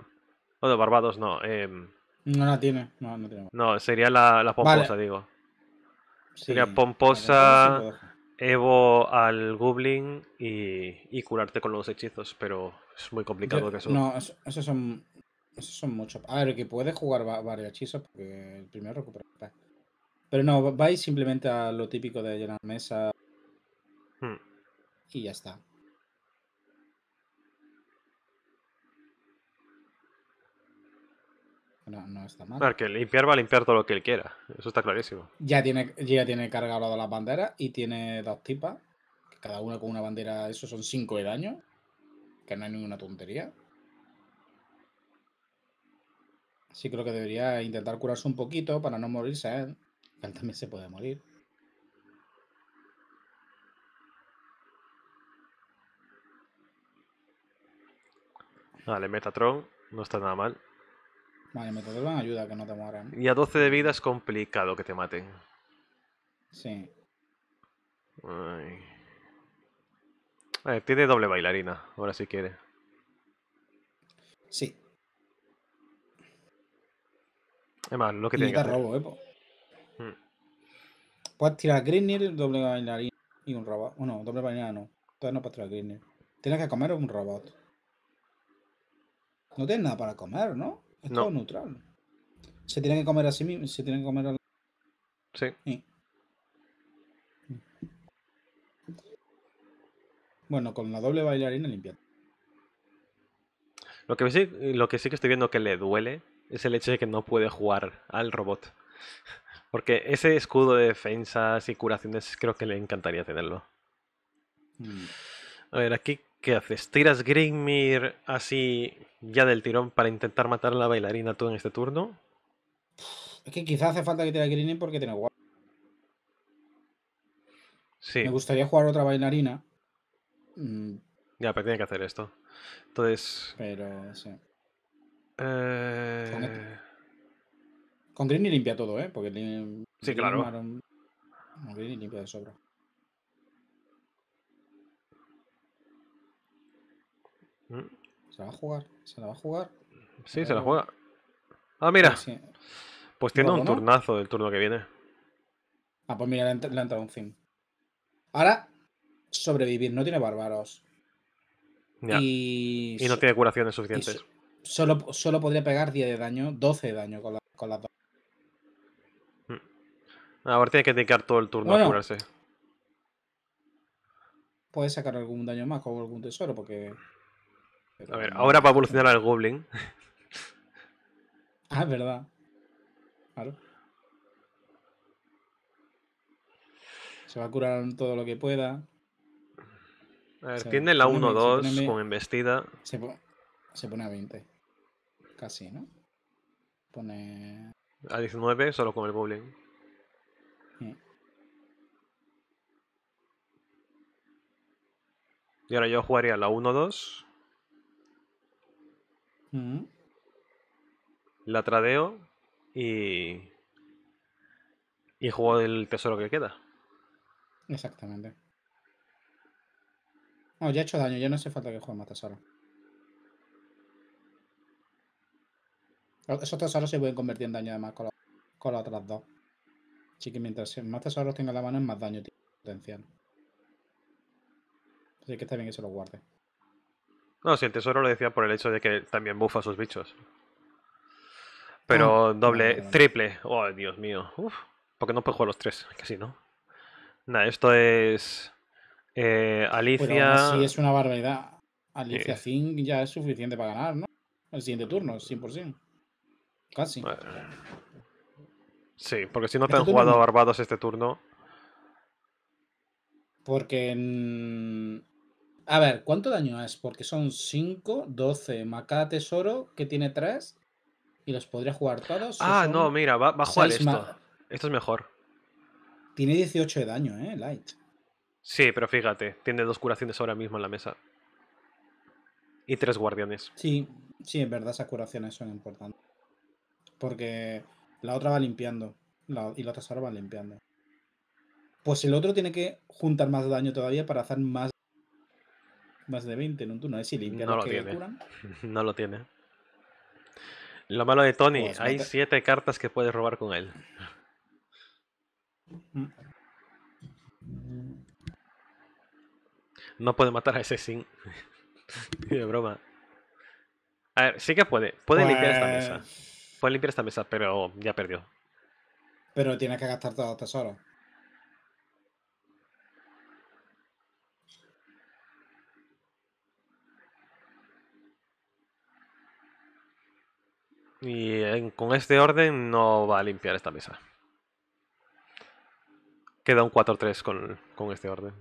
Bueno, Barbados no. Em, no la tiene. No, no tiene. No, sería la, pomposa, digo. sería pomposa, Evo al Goblin y, y, curarte con los hechizos, pero es muy complicado eso. No, esos son. Esos son muchos. A ver, que puedes jugar varios hechizos porque el primero recupera. Pero no, vais simplemente a lo típico de llenar mesa. Hmm. Y ya está. No, está mal. que limpiar va a limpiar todo lo que él quiera. Eso está clarísimo. Ya tiene, ya tiene cargado las banderas y tiene dos tipas. Cada una con una bandera, eso son cinco de daño. Que no hay ninguna tontería. Sí, creo que debería intentar curarse un poquito para no morirse. ¿eh? también se puede morir. Vale, Metatron no está nada mal. Vale, Metatron ayuda que no te mueran. Y a 12 de vida es complicado que te maten. Sí. Ay. Vale, tiene doble bailarina, ahora si quiere. Sí. Es más, lo que tiene. Puedes tirar el doble bailarina y un robot. Bueno, doble bailarina no. Todavía no puedes tirar Greener. Tienes que comer un robot. No tienes nada para comer, ¿no? Es todo neutral. Se tiene que comer a sí mismo. Se tiene que comer Sí. Bueno, con la doble bailarina limpia. Lo que, sí, lo que sí que estoy viendo que le duele es el hecho de que no puede jugar al robot. Porque ese escudo de defensas y curaciones creo que le encantaría tenerlo. Mm. A ver, aquí, ¿qué haces? ¿Tiras Grimmir así ya del tirón para intentar matar a la bailarina tú en este turno? Es que quizás hace falta que tire Grimmir porque tiene guapo. Sí. Me gustaría jugar otra bailarina. Mm. Ya, pero tiene que hacer esto. Entonces. Pero, sí. Eh... Con green y limpia todo, ¿eh? Porque tiene... sí, claro. Con limpia de sobra. Mm. ¿Se la va a jugar? ¿Se la va a jugar? Sí, se, la juega. Ah, mira. Pues, pues tiene un turnazo del turno que viene. Ah, pues mira, le ha entrado un fin. Ahora, sobrevivir. No tiene bárbaros. Y... y... no tiene curaciones suficientes. Solo, solo podría pegar 10 de daño, 12 de daño con, la, con las dos. Ahora tiene que dedicar todo el turno a curarse. Puede sacar algún daño más con algún tesoro, porque. A ver, ahora va a evolucionar al Goblin. ah, es verdad. Claro. Se va a curar todo lo que pueda. A ver, tiene la 1-2 con embestida. Se, se, pone a 20. Casi, ¿no? Pone. A 19 solo con el Goblin. Y ahora yo jugaría la 1-2. Mm. La tradeo y. Y juego del tesoro que queda. Exactamente. No, ya he hecho daño, ya no hace falta que juegue más tesoro. Esos tesoros se pueden convertir en daño además con, con las otras dos. Así que mientras más tesoros tenga la mano, más daño tiene potencial. Así que está bien que se lo guarde. No, si el tesoro lo decía por el hecho de que también bufa a sus bichos. Pero ah, doble, triple. Oh, Dios mío. Uf, porque no puedo jugar los tres, casi no. Nada, esto es. Eh, Alicia. Sí, es una barbaridad. Alicia Zing ya es suficiente para ganar, ¿no? El siguiente turno, 100%. Casi. Sí, porque si no te han jugado a Barbados este turno. Porque. Mm, a ver, ¿cuánto daño es? Porque son 5, 12, Maca tesoro que tiene 3. ¿Y los podría jugar todos? Ah, no, mira, va, a jugar esto. Esto es mejor. Tiene 18 de daño, ¿eh? Light. Sí, pero fíjate, tiene dos curaciones ahora mismo en la mesa. Y tres guardianes. Sí, sí, en verdad esas curaciones son importantes. Porque la otra va limpiando. y la otra sala va limpiando. Pues el otro tiene que juntar más daño todavía para hacer más, más de 20 en un turno. no lo tiene. No lo tiene. Lo malo de Tony, pues hay 7 cartas que puedes robar con él. Mm. No puede matar a ese sin. de broma. A ver, sí que puede. Puede limpiar esta mesa. Pues Puedes limpiar esta mesa, pero ya perdió. Pero tiene que gastar todo los tesoros. Y con este orden no va a limpiar esta mesa. Queda un 4-3 con este orden.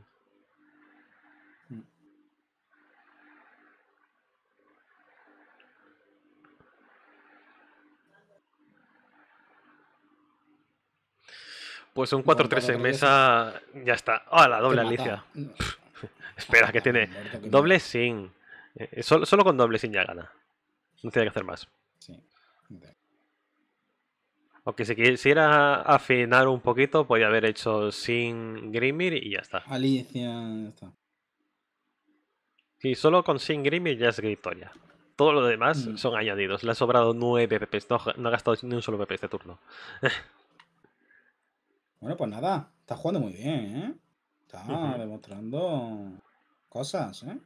Pues un 4-3 en mesa, ya está. ¡Ah, la doble Alicia! Espera, que tiene doble sin. Eh, eh, solo, con doble sin ya gana. No tiene que hacer más. Sí. Aunque si quisiera afinar un poquito, podría haber hecho sin Grimir y ya está. Alicia, ya está. Sí, solo con sin Grimir ya es victoria. Todo lo demás mm. son añadidos. Le ha sobrado 9 pp. No, no ha gastado ni un solo PP este turno. Bueno, pues nada, está jugando muy bien, ¿eh? Está demostrando cosas, ¿eh?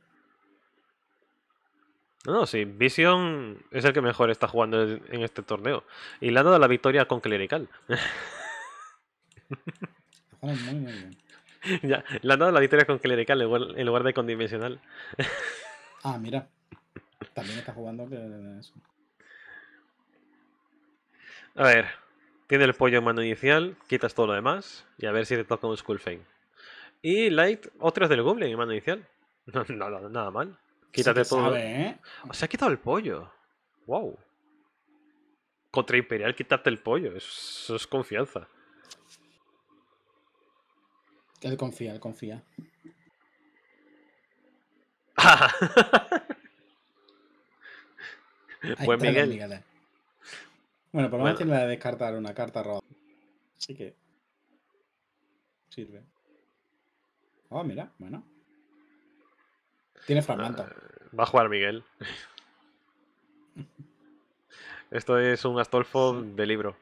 No, sí, Vision es el que mejor está jugando en este torneo. Y le ha dado la victoria con Clerical. Ya, le ha dado la victoria con Clerical en lugar de con Dimensional. ah, mira. También está jugando eso. A ver, tiene el pollo en mano inicial, quitas todo lo demás y a ver si te toca un school Fame. Y Light, otros del Goblin en mano inicial. No, nada mal. Quítate todo. ¿eh? ha quitado el pollo. Wow. Contra Imperial, quítate el pollo. Eso, es confianza. Él confía, él confía. Buen Miguel. Bueno, por lo menos tiene la de descartar una carta roja. Así que. Sirve. oh, mira, bueno. Tiene ah, fragmento. va a jugar Miguel. Esto es un Astolfo de libro.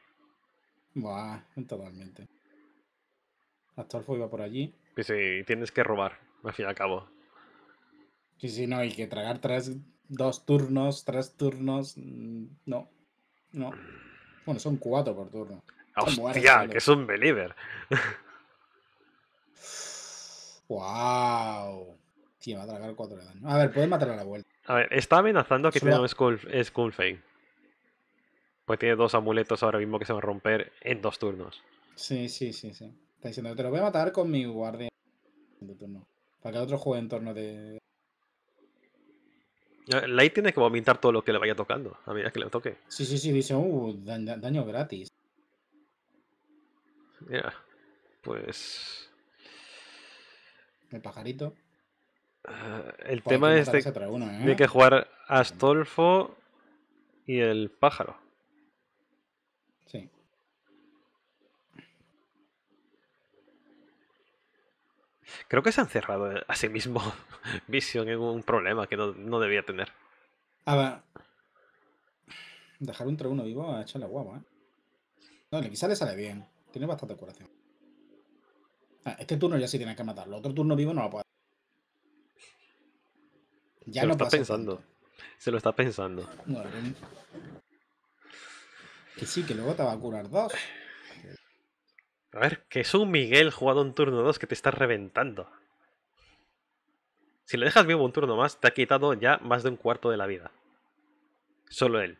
Buah, totalmente. Astolfo iba por allí. Que sí, tienes que robar, al fin y al cabo. Sí, sí, no, Hay que tragar tres, dos turnos, tres turnos, mm, no. No. Bueno, son cuatro por turno. ¡Hostia! ¡Que es un believer! ¡Wow! Tío, va a tragar cuatro de daño. A ver, puede matar a la vuelta. A ver, está amenazando que tenga un Skull, Pues tiene dos amuletos ahora mismo que se van a romper en dos turnos. Sí, sí, sí, sí. Está diciendo, te lo voy a matar con mi guardia turno. Para que el otro juegue en torno de Light tiene que vomitar todo lo que le vaya tocando, a medida que le toque. Sí, sí, sí, dice, uh, daño gratis. Mira, pues... El pajarito. Ah, el tema es de, hay ¿eh? que jugar Astolfo y el pájaro. Sí. Creo que se han cerrado eh, a sí mismo Vision en un problema que no, debía tener. A ver. Dejar un 3 vivo ha hecho la guapa, ¿eh? No, quizá le sale bien. Tiene bastante curación. este turno ya sí tiene que matar. matarlo. Otro turno vivo no lo puede. Ya se lo está pensando. Se lo está pensando. que sí, que luego te va a curar dos. A ver, que es un Miguel jugado en turno 2 que te está reventando. Si le dejas vivo un turno más, te ha quitado ya más de un cuarto de la vida. Solo él.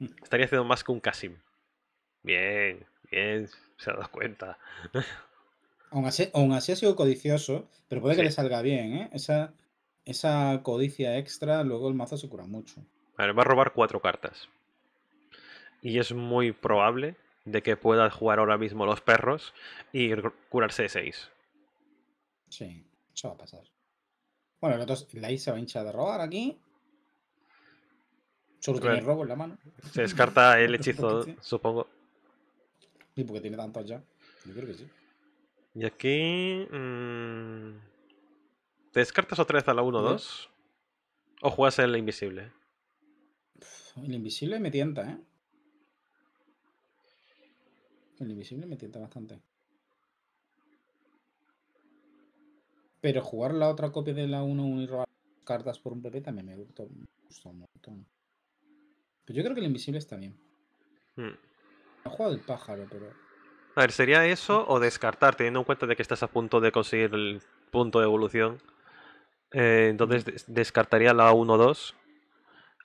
Mm. Estaría haciendo más que un Kasim. Bien, bien, se ha dado cuenta. Aún así, así ha sido codicioso, pero puede que le salga bien, ¿eh? Esa, esa codicia extra, luego el mazo se cura mucho. A ver, va a robar cuatro cartas. Y es muy probable de que puedan jugar ahora mismo los perros y curarse de 6. Sí, eso va a pasar. Bueno, entonces la I se va a hinchar de robar aquí. Solo tiene el robo en la mano. Se descarta el hechizo, supongo. Sí, porque tiene tantos ya. Yo creo que sí. Y aquí. Mm, ¿Te descartas otra vez a la 1-2? ¿O juegas el invisible? El invisible me tienta, ¿eh? El invisible me tienta bastante. Pero jugar la otra copia de la 1-1 y robar cartas por un PP también me gustó, un montón. Pero yo creo que el invisible está bien. Me hmm. ha jugado el pájaro, pero. A ver, ¿sería eso o descartar, teniendo en cuenta de que estás a punto de conseguir el punto de evolución? Eh, entonces descartaría la 1-2.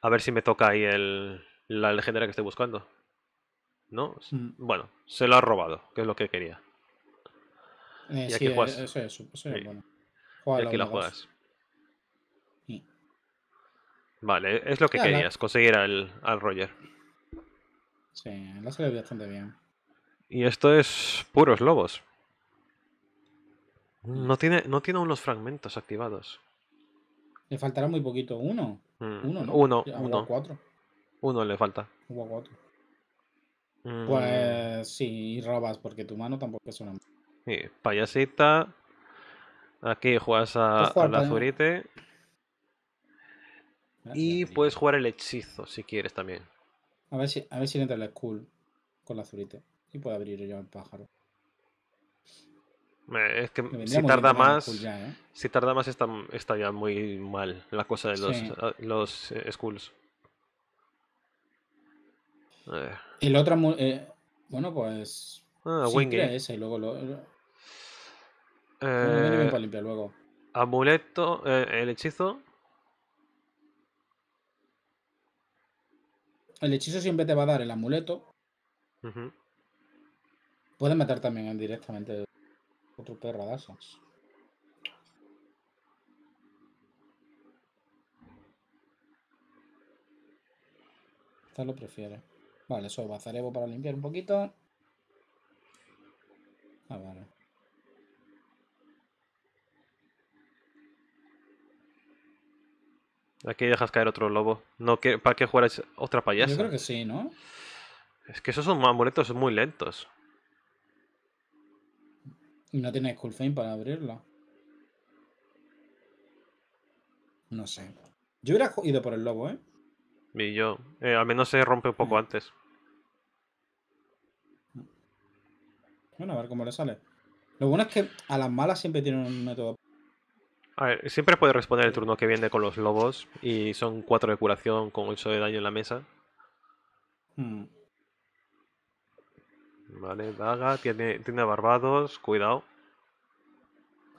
A ver si me toca ahí el, la legendaria que estoy buscando. ¿no? Mm. Bueno, se lo ha robado, que es lo que quería. Eh, y aquí eh, juegas. y aquí la juegas. Vale, es lo que querías, conseguir al, al, Roger. Sí, la salido bastante bien. Y esto es puros lobos. No mm. tiene, no tiene fragmentos activados. Le faltará muy poquito. Uno. Mm. Uno, ¿no? Uno. Ah, uno. Cuatro. Uno le falta. Mm. Pues sí, robas, porque tu mano tampoco es una. Sí, payasita. Aquí juegas a, al azurite. Y puedes jugar el hechizo si quieres también. A ver si, a ver si entra el school con la azurite. Y puede abrir ya el pájaro. Es que si tarda más, ¿eh? si tarda más está, está, ya muy mal la cosa de los, ah, eh, skulls los A ver. El otro, eh, bueno, pues. Ah, Wingate. ese, luego lo. Eh, luego. Amuleto, eh, el hechizo. El hechizo siempre te va a dar el amuleto. Puedes matar también directamente otro perro de asas. Esta lo prefiere. Vale, eso Bazarevo para limpiar un poquito. Ah, vale. Aquí dejas caer otro lobo. No, que ¿Para qué jugar otra payasa? Yo creo que sí, ¿no? Es que esos son amuletos muy lentos. Y no tiene fame para abrirlo. No sé. Yo hubiera ido por el lobo, ¿eh? Y yo. Eh, al menos se rompe un poco mm. antes. Bueno, a ver cómo le sale. Lo bueno es que a las malas siempre tienen un método. A ver, siempre puede responder el turno que viene con los lobos. Y son cuatro de curación con 8 de daño en la mesa. Hmm. Vale, daga, tiene, tiene barbados, cuidado.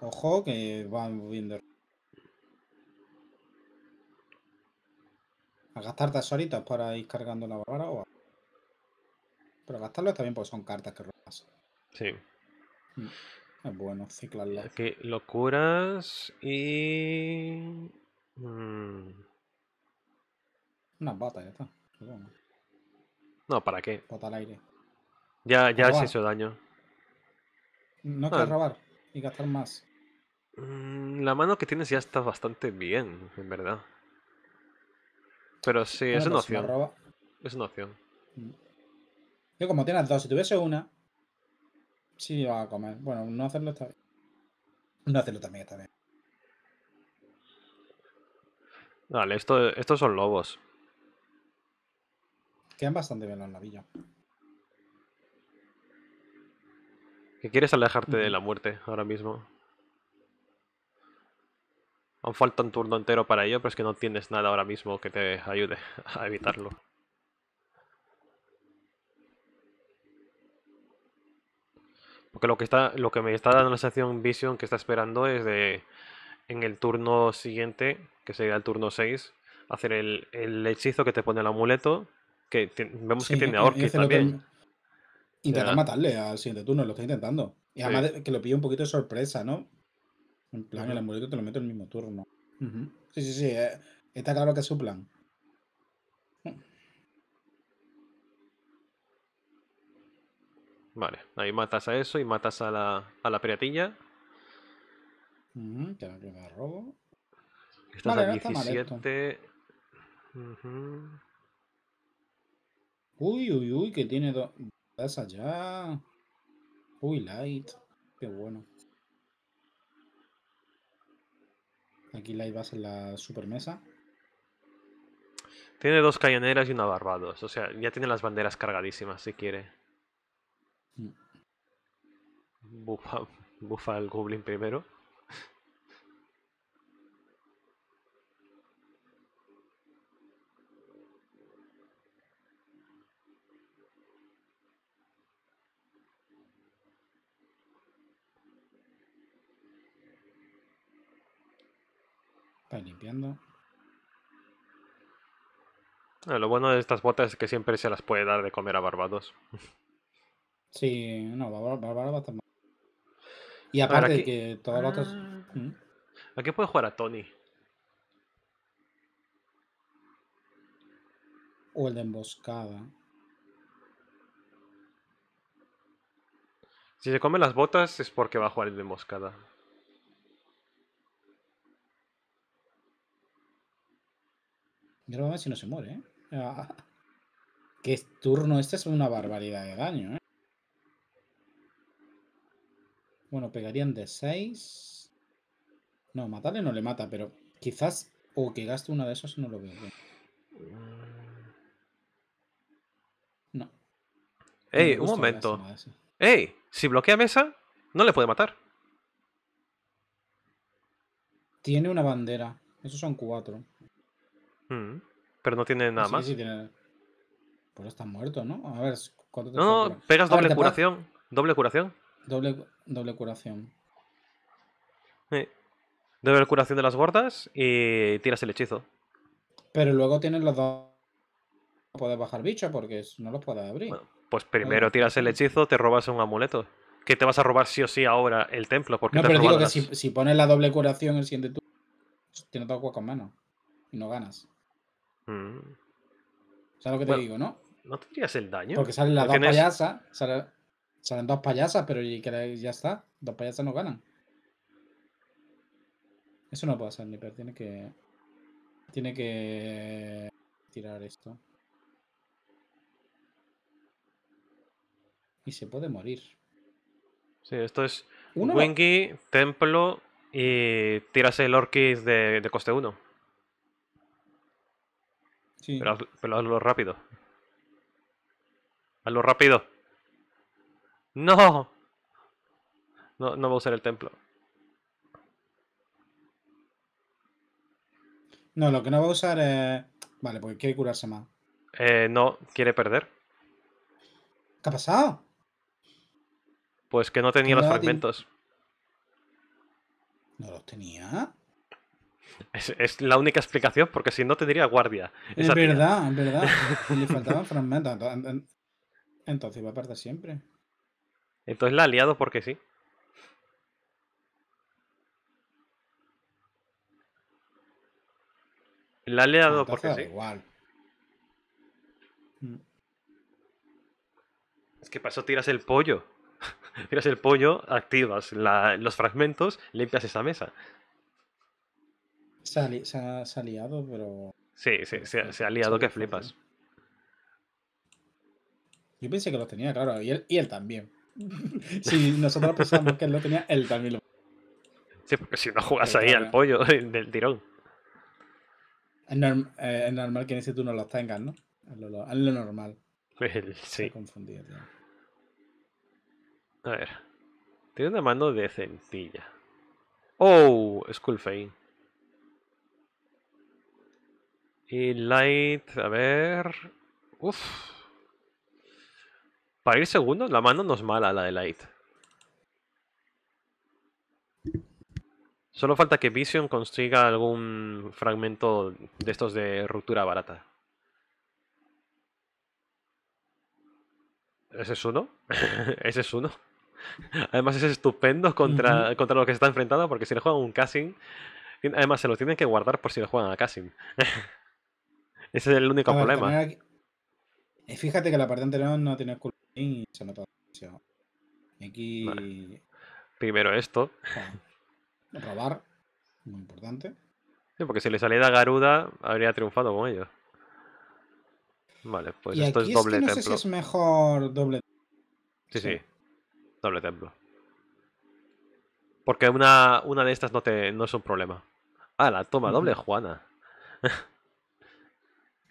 Ojo, que van viendo. A gastar tesoritos para ir cargando la bárbara o Pero gastarlo está bien porque son cartas que robas. Sí. Mm. Es bueno ciclas que locuras y... una mm. Unas botas, ya está. No, ¿para qué? Bota aire. Ya, ya se hizo daño. No ah. quieres robar y gastar más. Mm, la mano que tienes ya está bastante bien, en verdad. Pero sí, es una opción. Es una opción. Yo como tienes dos, si tuviese una, sí iba a comer. Bueno, no hacerlo está bien. No hacerlo también está Vale, esto, estos son lobos. Quedan bastante bien los navillos. ¿Qué quieres alejarte de la muerte ahora mismo. Aún falta un turno entero para ello, pero es que no tienes nada ahora mismo que te ayude a evitarlo. Porque lo que está, lo que me está dando la sensación Vision que está esperando es de en el turno siguiente, que sería el turno 6, hacer el, hechizo que te pone el amuleto, que vemos que tiene a también. Intentar matarle al siguiente turno, lo está intentando. Y además que lo pillo un poquito de sorpresa, ¿no? En plan, el amuleto te lo meto el mismo turno. Sí, sí, sí. Eh, está claro que es su plan. Vale, ahí matas a eso y matas a la, a la priatilla. Uh -huh, que robo. Estás 17. Uy, uy, uy, que tiene dos. Vas allá Uy, light. Qué bueno. Aquí la a en la supermesa. Tiene dos cañoneras y una barbados. O sea, ya tiene las banderas cargadísimas si quiere. Mm. Bufa, bufa el Goblin primero. limpiando. Ah, lo bueno de estas botas es que siempre se las puede dar de comer a Barbados. Sí, no, Barbados Y aparte de que todas las otras. Ah. ¿Mm? Aquí puede jugar a Tony. O el de emboscada. Si se come las botas es porque va a jugar el de emboscada. a ver si no se muere, ¿eh? Ah. qué turno. este! es una barbaridad de daño, ¿eh? Bueno, pegarían de 6. No, matarle no le mata, pero quizás... O que gaste una de esas no lo veo No. Ey, un momento. Ey, si bloquea mesa, no le puede matar. Tiene una bandera. Esos son cuatro. Mm. pero no tiene nada más. Sí, Pues está muerto, ¿no? A ver, ¿cuánto te No, no pegas doble curación. Doble curación. Doble, doble curación. Doble curación de las gordas y tiras el hechizo. Pero luego tienes los dos. No puedes bajar bicho porque no los puedes abrir. pues primero tiras el hechizo, te robas un amuleto. Que te vas a robar sí o sí ahora el templo. Porque no, pero digo que si, pones la doble curación el siguiente tú tienes dos en mano Y no ganas. Mm. ¿Sabes lo que te digo, no? No tendrías el daño. Porque salen las dos payasas. Salen, dos payasas, pero ya está. Dos payasas no ganan. Eso no puede ser, Nipper. Tiene que. Tiene que. Tirar esto. Y se puede morir. Sí, esto es. Winky, Templo y tiras el orkis de, de coste 1. Pero, hazlo rápido. Hazlo rápido. ¡No! No, no voy a usar el templo. No, lo que no va a usar es... Vale, porque quiere curarse más. Eh, no, quiere perder. ¿Qué ha pasado? Pues que no tenía los fragmentos. ¿No los tenía? Es, la única explicación, porque si no tendría guardia. Es verdad, es verdad. Le faltaban fragmentos. Entonces va a perder siempre. Entonces la ha liado porque sí. La aliado porque sí. Igual. Mm. Es que eso tiras el pollo. tiras el pollo, activas los fragmentos, limpias esa mesa. Se ha, liado, pero. Sí, sí se, ha liado que flipas. Yo pensé que lo tenía, claro, y él, también. si nosotros pensamos que él lo tenía, él también lo. Sí, porque si no jugas ahí al pollo del tirón. Eh, es, normal que en ese no los tengas, ¿no? Es lo, normal. Pues sí. A ver. Tiene una mano de centilla. ¡Oh! Skullfane. Y Light, a ver... Uf. Para ir segundos, la mano no es mala la de Light. Solo falta que Vision consiga algún fragmento de estos de ruptura barata. Ese es uno. ese es uno. Además es estupendo contra, contra los que se está enfrentando porque si le juegan un casing, Además se lo tienen que guardar por si le juegan a casing. Ese es el único problema. Eh, fíjate que la parte anterior no tiene culpa y se nota Aquí. Primero esto. robar, muy importante. Sí, porque si le saliera Garuda, habría triunfado con ellos. Vale, pues esto es doble es no templo. es mejor doble Sí, sí. sí. Doble templo. Porque una, una de estas no, no es un problema. Ah, la toma, doble Juana.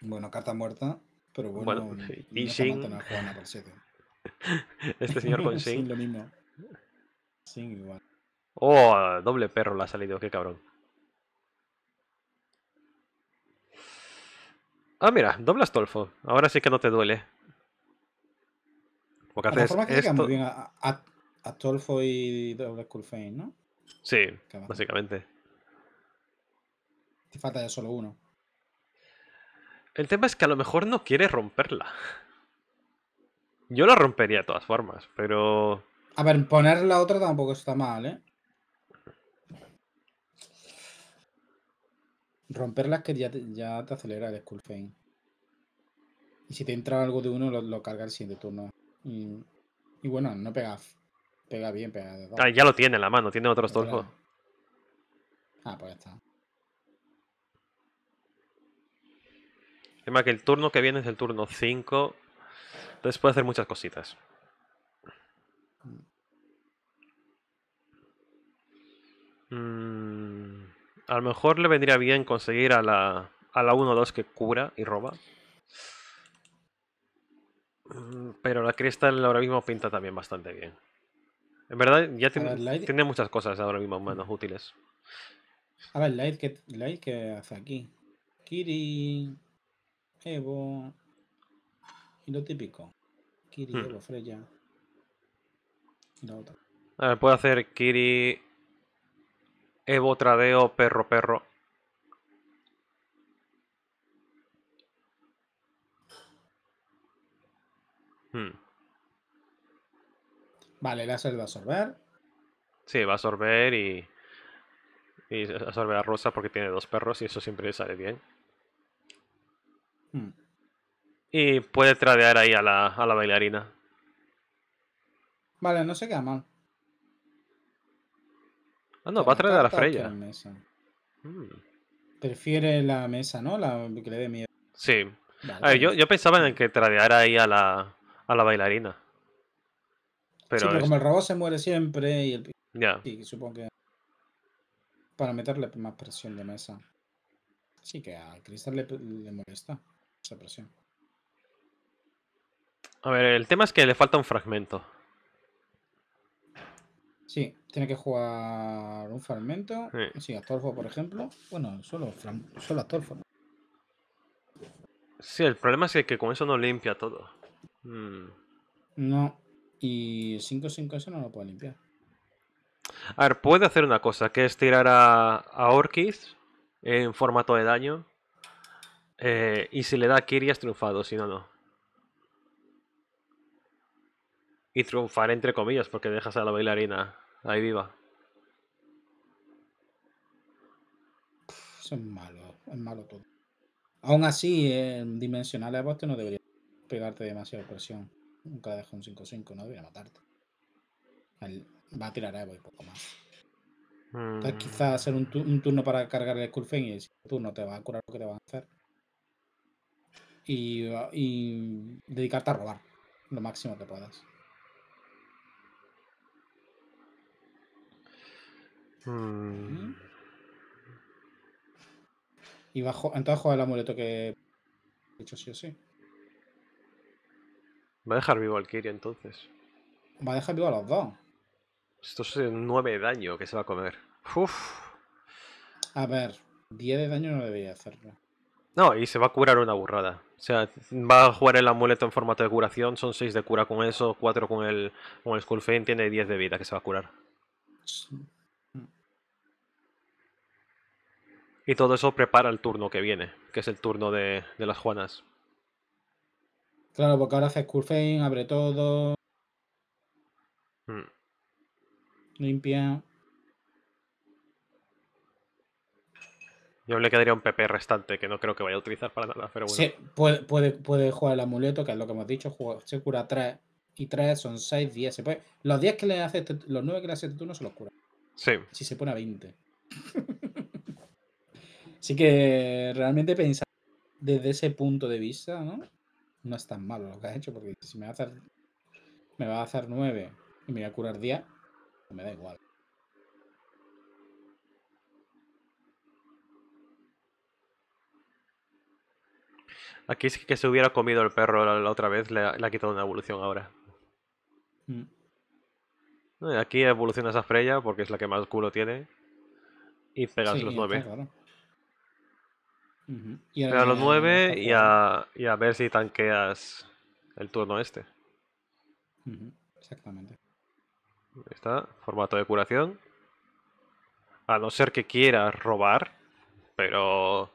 Bueno, carta muerta, pero bueno. y este señor con Sin. lo mismo. Sin igual. Oh, doble perro le ha salido, qué cabrón. Ah, mira, doble Astolfo. Ahora sí que no te duele. Porque haces esto... muy bien a, a, Astolfo y doble Skullfane, ¿no? Sí, básicamente. Te falta ya solo uno. El tema es que a lo mejor no quiere romperla. Yo la rompería de todas formas, pero... A ver, poner la otra tampoco está mal, ¿eh? es que ya te, acelera el Skull Y si te entra algo de uno, lo, carga el siguiente turno. Y, bueno, no pega. Pega bien, pega de Ah, ya lo tiene en la mano, tiene otros dos. Ah, pues ya está. Tema que el turno que viene es el turno 5. Entonces puede hacer muchas cositas. Mm, a lo mejor le vendría bien conseguir a la, a la 1-2 que cura y roba. Mm, pero la cristal ahora mismo pinta también bastante bien. En verdad, ya tiene, muchas cosas ahora mismo menos útiles. A ver, Light, light, que hace aquí? Kiri. Evo eh, y lo típico. Kiri, hmm. Evo, eh, Freya y la otra. A ver, puedo hacer Kiri, Evo, Tradeo, Perro, Perro. Hmm. Vale, Vale, láser va a absorber. Sí, va a absorber y, y absorbe a Rosa porque tiene dos perros y eso siempre sale bien. Mm. Y puede tradear ahí a la, a la bailarina. Vale, no se queda mal. Ah, no, va a tradear a la Freya. Mm. Prefiere la mesa, ¿no? La que le dé miedo. Sí. yo, pensaba en que tradeara ahí a la, a la bailarina. Pero, sí, como el robot se muere siempre y el... Ya. Sí, supongo que... Para meterle más presión de mesa. Así que al cristal le molesta presión. A ver, el tema es que le falta un fragmento. Sí, tiene que jugar un fragmento. Sí, sí por ejemplo. Bueno, solo, solo Astolfo. Sí, el problema es que, con eso no limpia todo. Mm. No, y 5-5 eso no lo puede limpiar. A ver, puede hacer una cosa, que es tirar a, a Orkis en formato de daño eh, y si le da a Kiri has triunfado, si no, no. Y triunfar entre comillas, porque dejas a la bailarina ahí viva. Eso es malo, es malo todo. Aún así, En dimensional de no debería pegarte demasiada presión. Nunca deja un 5-5, no debería matarte. va a tirar a Evo y poco más. Entonces, mm. quizás hacer un, turno para cargar el curfén y el turno te va a curar lo que te van a hacer y, dedicarte a robar lo máximo que puedas. Mm. Y bajo, entonces juega el amuleto que he dicho sí o sí. Va a dejar vivo al Kiri entonces. Va a dejar vivo a los dos. Esto es nueve de daño que se va a comer. A ver, 10 de daño no debería hacerlo. No, y se va a curar una burrada. O sea, va a jugar el amuleto en formato de curación, son 6 de cura con eso, 4 con el, con el Skullfane, tiene 10 de vida que se va a curar. Y todo eso prepara el turno que viene, que es el turno de, las Juanas. Claro, porque ahora hace Skullfane, abre todo. Mm. Limpia. Yo le quedaría un PP restante que no creo que vaya a utilizar para nada, pero bueno. Sí, puede, puede, jugar el amuleto, que es lo que hemos dicho, se cura 3 y 3 son 6, 10. Se los 10 que le hace, este, los 9 que le hace este turno se los cura. Sí. Si se pone a 20. Así que realmente pensar desde ese punto de vista, ¿no? No es tan malo lo que has hecho, porque si me va a hacer, me va a hacer 9 y me voy a curar 10, pues me da igual. Aquí es que se hubiera comido el perro la, otra vez, le, ha quitado una evolución ahora. Mm. Aquí evoluciona esa Freya porque es la que más culo tiene. Y pegas los nueve. y los nueve y a, y a, ver si tanqueas el turno este. Exactamente. está, formato de curación. A no ser que quieras robar, pero...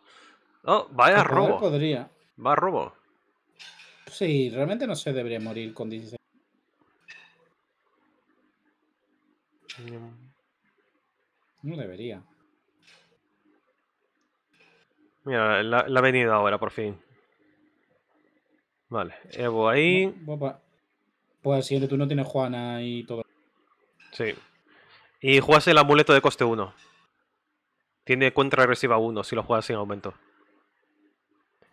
no oh, vaya robo. Podría. Va a robo. Sí, realmente no se debería morir con 16. Mm. No debería. Mira, la, ha venido ahora, por fin. Vale, Evo ahí. Pues si tú no tienes Juana y todo. Sí. Y juegas el amuleto de coste 1. Tiene contra agresiva 1 si lo juegas sin aumento.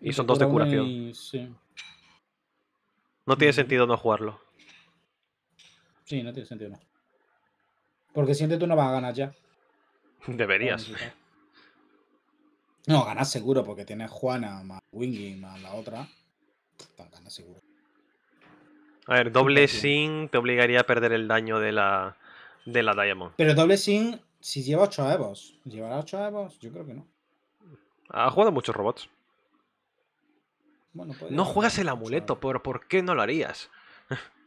Y son dos de curación. No tiene mm. sentido no jugarlo. Sí, no tiene sentido Porque siente tú no vas a ganar ya. Deberías. No, ganas seguro, porque tienes Juana más Wingy más la otra. Ganas seguro. A ver, doble sin te obligaría a perder el daño de la, de la Diamond. Pero doble sin, si lleva 8 evos. ¿Llevará 8 evos? Yo creo que no. Ha jugado muchos robots no juegas el amuleto, pero ¿por qué no lo harías?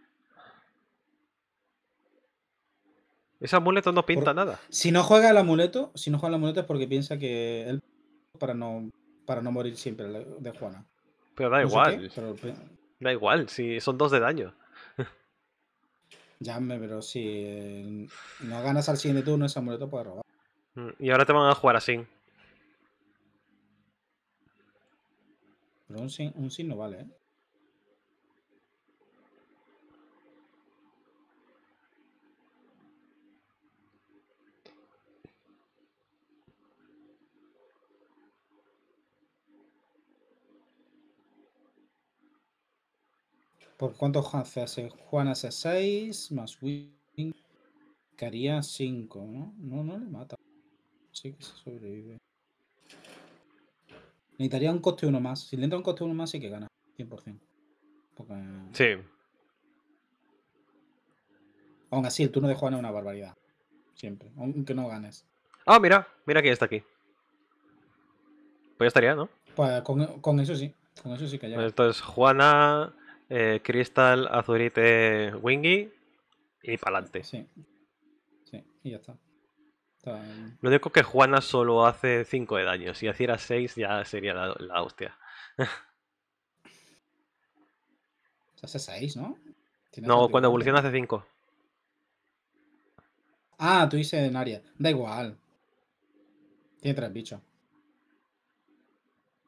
Ese amuleto no pinta nada. Si no juega el amuleto, si no juega el amuleto es porque piensa que él para no para no morir siempre de Juana. Pero da igual. Da igual, si son dos de daño. Ya, pero si eh, no ganas al siguiente turno ese amuleto puede robar. Mm, y ahora te van a jugar así. un sin, un sin no vale, ¿eh? ¿Por cuánto hace? hace? Juan hace 6 más Wing. Que haría 5, ¿no? No, no le mata. Sí que se sobrevive. Necesitaría un coste uno más. Si le entra un coste uno más, sí que gana. 100%. Sí. Aún así, el turno de Juana es una barbaridad. Siempre. Aunque no ganes. Ah, mira. Mira quién está aquí. Pues ya estaría, ¿no? Pues con, eso sí. Con eso sí que Esto Entonces, Juana, eh, Crystal, Azurite, Wingy y para adelante. Sí. Sí, y ya está. Lo único que Juana solo hace 5 de daño. Si hiciera 6 ya sería la, la hostia. hace 6, ¿no? No, cuando evoluciona ¿eh? hace 5. Ah, tú hice en área. Da igual. Tiene 3 bichos.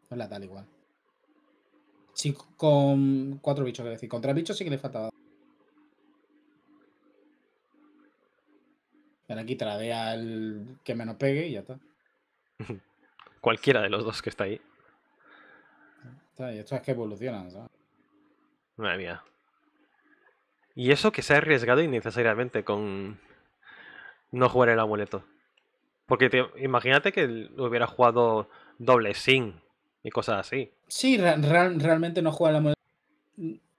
No la da igual. Sí, con 4 bichos, es decir, con 3 bichos sí que le faltaba. Ven aquí, tradea al que menos pegue y ya está. Cualquiera de los dos que está ahí. Y que evolucionan, ¿sabes? Madre mía. Y eso que se ha arriesgado innecesariamente con no jugar el amuleto. Porque imagínate que hubiera jugado doble sin y cosas así. Sí, realmente no jugar el amuleto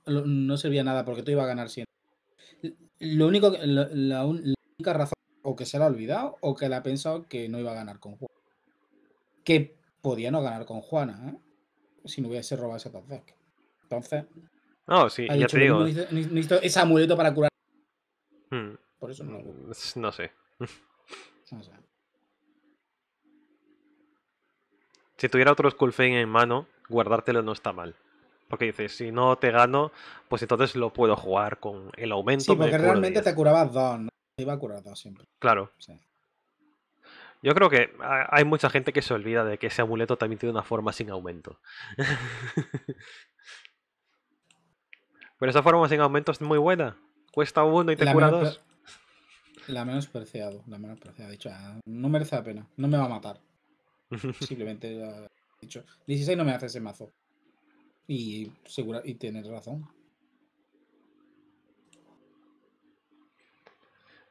no servía nada porque tú ibas a ganar siempre. Lo único, la única razón o que se lo ha olvidado o que le ha pensado que no iba a ganar con Juana. Que podía no ganar con Juana, ¿eh? si no hubiese robado ese deck. Entonces. No, sí, ya te digo. Necesito, ese amuleto para curar. Hmm. Por eso no. Lo mm, no sé. no sé. Si tuviera otro Skullfane en mano, guardártelo no está mal. Porque dices, si no te gano, pues entonces lo puedo jugar con el aumento. Sí, porque realmente te curabas dos, ¿no? iba curado siempre. Claro. Yo creo que hay mucha gente que se olvida de que ese amuleto también tiene una forma sin aumento. Pero esa forma sin aumento es muy buena. Cuesta uno y te cura dos. La menos preciado, la menos ah, no merece la pena, no me va a matar. Simplemente ah, dicho, 16 no me hace ese mazo. Y, segura, y tienes razón.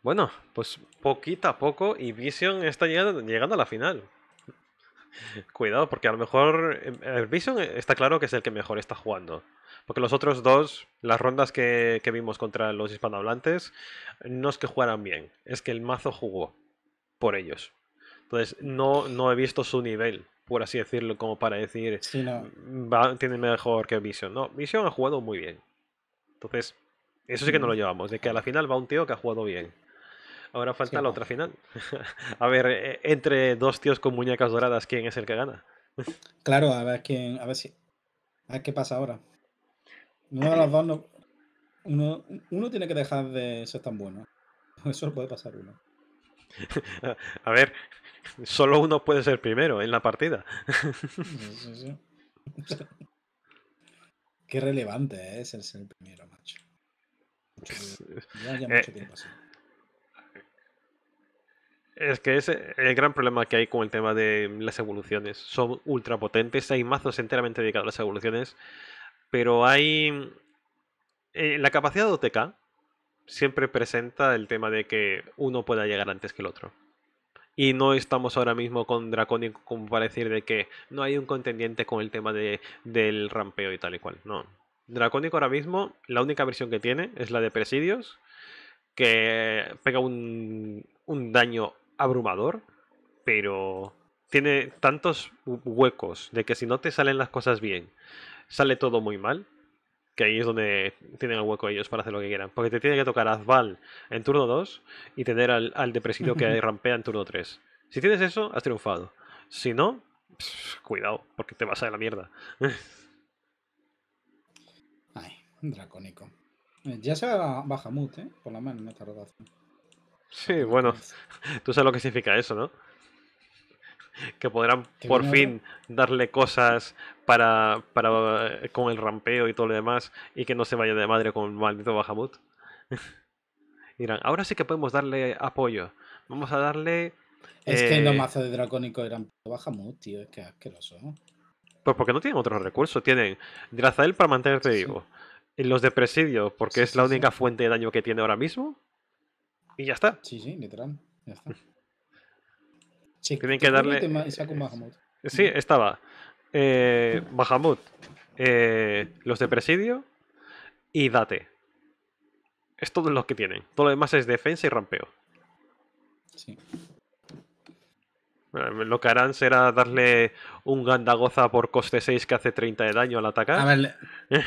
Bueno, pues poquito a poco y Vision está llegando, llegando a la final. Cuidado, porque a lo mejor em, eh, Vision está claro que es el que mejor está jugando. Porque los otros dos, las rondas que, vimos contra los hispanohablantes, no es que jugaran bien, es que el mazo jugó por ellos. Entonces, no, no he visto su nivel, por así decirlo, como para decir, mm, tiene mejor que Vision. No, Vision ha jugado muy bien. Entonces, eso sí que no lo mm. llevamos, de que a la final va un tío que ha jugado bien. Ahora falta la otra final. a ver, eh, entre dos tíos con muñecas doradas, ¿quién es el que gana? claro, a ver quién, a ver si. A qué pasa ahora. Uno de los dos no. Uno, uno tiene que dejar de ser tan bueno. Eso puede pasar uno. a ver, solo uno puede ser primero en la partida. sí, sí, qué relevante es el ser primero, macho. Eh, mucho es que es eh, el gran problema que hay con el tema de las evoluciones. Son ultra potentes, hay mazos enteramente dedicados a las evoluciones, pero hay... Eh, la capacidad de OTK siempre presenta el tema de que uno pueda llegar antes que el otro. Y no estamos ahora mismo con Draconic como para decir de que no hay un contendiente con el tema de, del rampeo y tal y cual. No. Draconic ahora mismo, la única versión que tiene es la de Presidios, que pega un, un daño abrumador, pero tiene tantos huecos de que si no te salen las cosas bien, sale todo muy mal, que ahí es donde tienen el hueco ellos para hacer lo que quieran. Porque te tiene que tocar Azval en turno 2 y tener al, al depresido que rampea en turno 3. Si tienes eso, has triunfado. Si no, cuidado, porque te vas a la mierda. Ay, dracónico. Eh, ya se baja Bajamut, ¿eh? Por la mano, no rodada Sí, bueno, pues tú sabes lo que significa eso, ¿no? Que podrán por fin darle cosas para, para eh, con el rampeo y todo lo demás y que no se vaya de madre con el maldito Bahamut. Dirán, ahora sí que podemos darle apoyo. Vamos a darle. Es que eh, los mazos de Dracónico eran Bahamut, tío, es que asqueroso. Pues porque no tienen otros recursos. Tienen Drazael para mantenerte vivo. Y los de Presidio, porque es la única fuente de daño que tiene ahora mismo. Y ya está. Sí, sí, literal. Ya está. Tienen que darle. Eh, eh, sí, estaba. Eh, eh, los de Presidio y Date. Es todo lo que tienen. Todo lo demás es defensa y rampeo. Sí. lo que harán será darle un gandagoza por coste 6 que hace 30 de daño al atacar. A ver,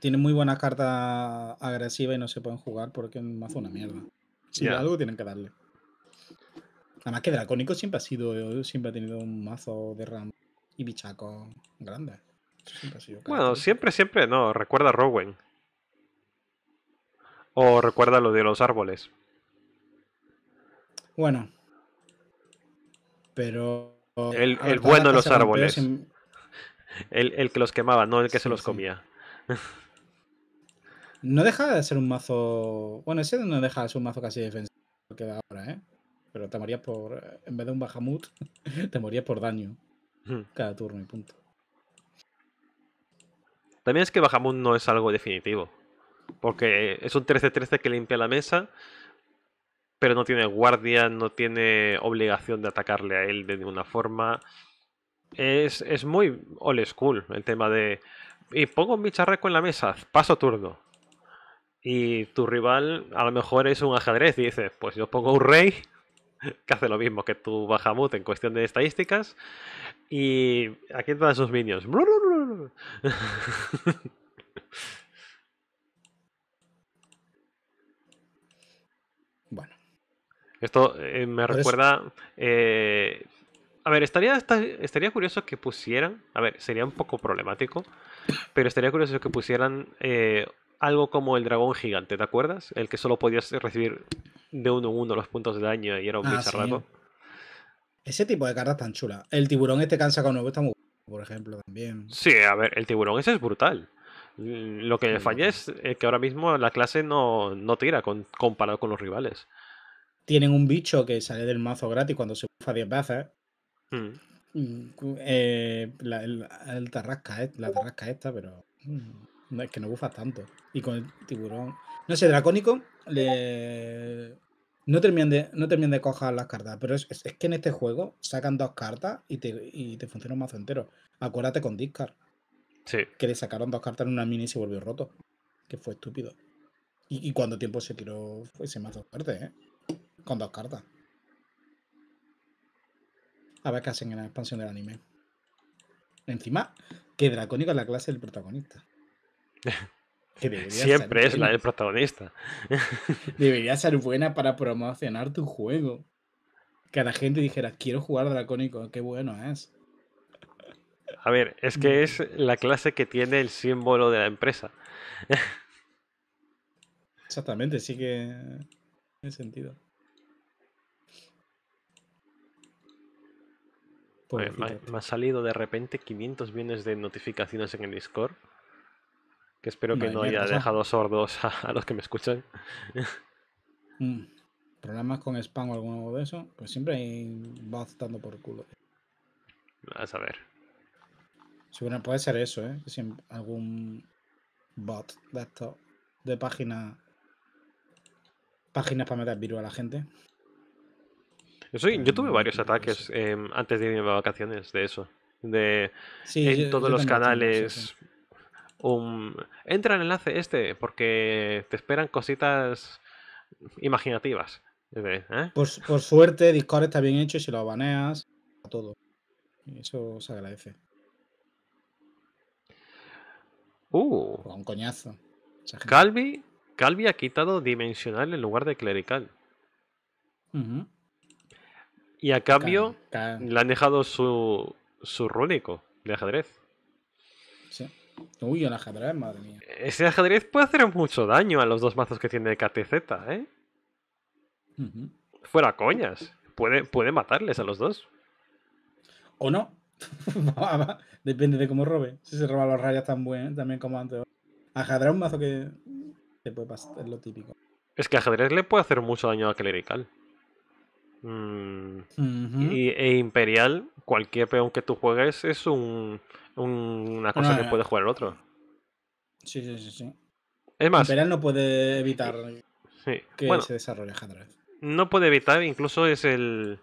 Tiene, muy buena carta agresiva y no se pueden jugar porque es un mazo una mierda. Si algo tienen que darle. Además que Dracónico siempre ha sido, eh, siempre ha tenido un mazo de ram y bichaco grande. bueno, siempre, siempre no. Recuerda a Rowen. O recuerda lo de los árboles. Bueno. Pero. El, bueno de los árboles. El, que los quemaba, no el que se los comía. No deja de ser un mazo. Bueno, ese no deja de ser un mazo casi defensivo que da ahora, ¿eh? Pero te morías por. En vez de un Bahamut, te morías por daño. Hmm. Cada turno y punto. También es que Bahamut no es algo definitivo. Porque es un 13-13 que limpia la mesa. Pero no tiene guardia, no tiene obligación de atacarle a él de ninguna forma. Es, es muy old school el tema de y pongo un charreco en la mesa, paso turno. Y tu rival a lo mejor es un ajedrez y dices, pues yo pongo un rey, que hace lo mismo que tu Bahamut en cuestión de estadísticas. Y aquí están sus minions. Bueno. Esto eh, me recuerda eh, a ver, estaría, curioso que pusieran. A ver, sería un poco problemático. Pero estaría curioso que pusieran eh, algo como el dragón gigante, ¿te acuerdas? El que solo podías recibir de uno en uno los puntos de daño y era un ah, Ese tipo de cartas tan chula. El tiburón este cansa con nuevo está muy por ejemplo, también. Sí, a ver, el tiburón ese es brutal. Lo que me falla es eh, que ahora mismo la clase no, no tira comparado con los rivales. Tienen un bicho que sale del mazo gratis cuando se bufa 10 veces, Mm, eh, la, el tarrasca, e, la esta, pero mm, es que no bufas tanto. Y con el tiburón. No sé, dracónico no terminan de, no de cojar las cartas, pero es, que en este juego sacan dos cartas y te, funciona un mazo entero. Acuérdate con Discard. Que le sacaron dos cartas en una mini y se volvió roto. Que fue estúpido. Y, cuando tiempo se tiró ese mazo fuerte, ¿eh? Con dos cartas a ver qué hacen en la expansión del anime. Encima, que Dracónico es la clase del protagonista. Siempre es la del protagonista. Debería ser buena para promocionar tu juego. Que la gente dijera, quiero jugar Dracónico, qué bueno es. A ver, es que es la clase que tiene el símbolo de la empresa. Exactamente, sí que en sentido. me, ha salido de repente 500 bienes de notificaciones en el Discord. Que espero que no, haya dejado sordos a, los que me escuchan. Mm. Problemas con spam o algo de eso, pues siempre hay bots dando por culo. A ver Sí, puede ser eso, ¿eh? algún bot de esto, de página, páginas para meter virus a la gente. Yo, tuve em, varios ataques em, antes de irme a vacaciones de eso. De en todos los canales. Um, entra el enlace este porque te esperan cositas imaginativas. ¿eh? Por, suerte, Discord está bien hecho y si lo baneas, a todo. Eso se agradece. Uh. un coñazo. Calvi, Calvi ha quitado dimensional en lugar de clerical. Y a cambio le han dejado su, su rúnico de ajedrez. Sí. Uy, el ajedrez, madre mía. Ese ajedrez puede hacer mucho daño a los dos mazos que tiene KTZ, ¿eh? Fuera coñas. Puede, puede matarles a los dos. O no. Depende de cómo robe. Si se roba los rayas tan buen, también como antes. Ajedrez es un mazo que puede es lo típico. Es que ajedrez le puede hacer mucho daño a clerical. Mm, y, e Imperial, cualquier peón que tú juegues es una cosa que puede jugar el otro. Sí, sí, sí, Es más. Imperial no puede evitar eh, que se desarrolle vez No puede evitar, incluso es el.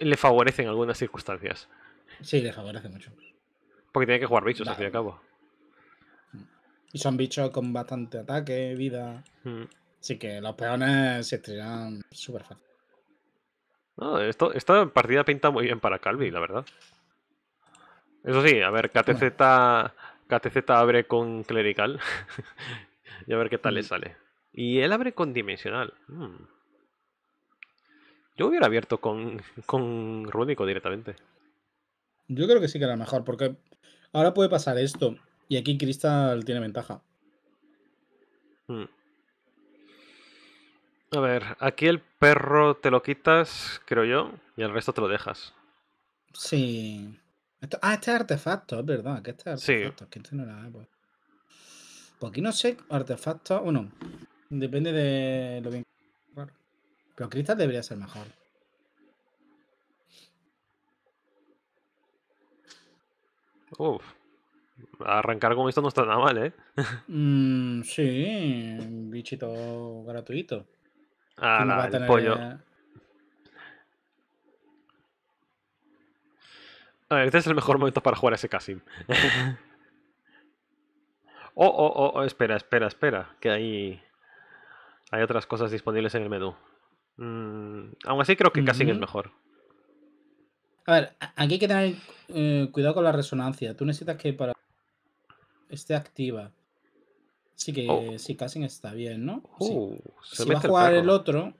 Le favorece en algunas circunstancias. Sí, le favorece mucho. Porque tiene que jugar bichos, al fin y al cabo. Mm. Y son bichos con bastante ataque, vida. Mm. Así que los peones se estrellan súper fácil. No, esto, esta partida pinta muy bien para Calvi, la verdad. Eso sí, a ver, KTZ, abre con Clerical. y a ver qué tal le mm. sale. Y él abre con Dimensional. Mm. Yo hubiera abierto con, con directamente. Yo creo que sí que era mejor, porque ahora puede pasar esto. Y aquí Crystal tiene ventaja. Hmm. A ver, aquí el perro te lo quitas, creo yo, y el resto te lo dejas. Sí. ah, este es artefacto, es verdad, que este es artefacto. Sí. Que este no ah, pues. pues. aquí no sé, artefacto, no depende de lo bien Pero Cristal debería ser mejor. Uf. Arrancar con esto no está nada mal, ¿eh? Mm, sí, bichito gratuito. Ah, la, pollo. A ver, este es el mejor momento para jugar a ese Casim. Oh, oh, oh, oh, espera, espera, espera. Que hay. Hay otras cosas disponibles en el menú. Mm, aún así, creo que Casim es mejor. A ver, aquí hay que tener eh, cuidado con la resonancia. Tú necesitas que para esté activa. Así que oh. sí, está bien, ¿no? Uh, se si va a jugar el, otro.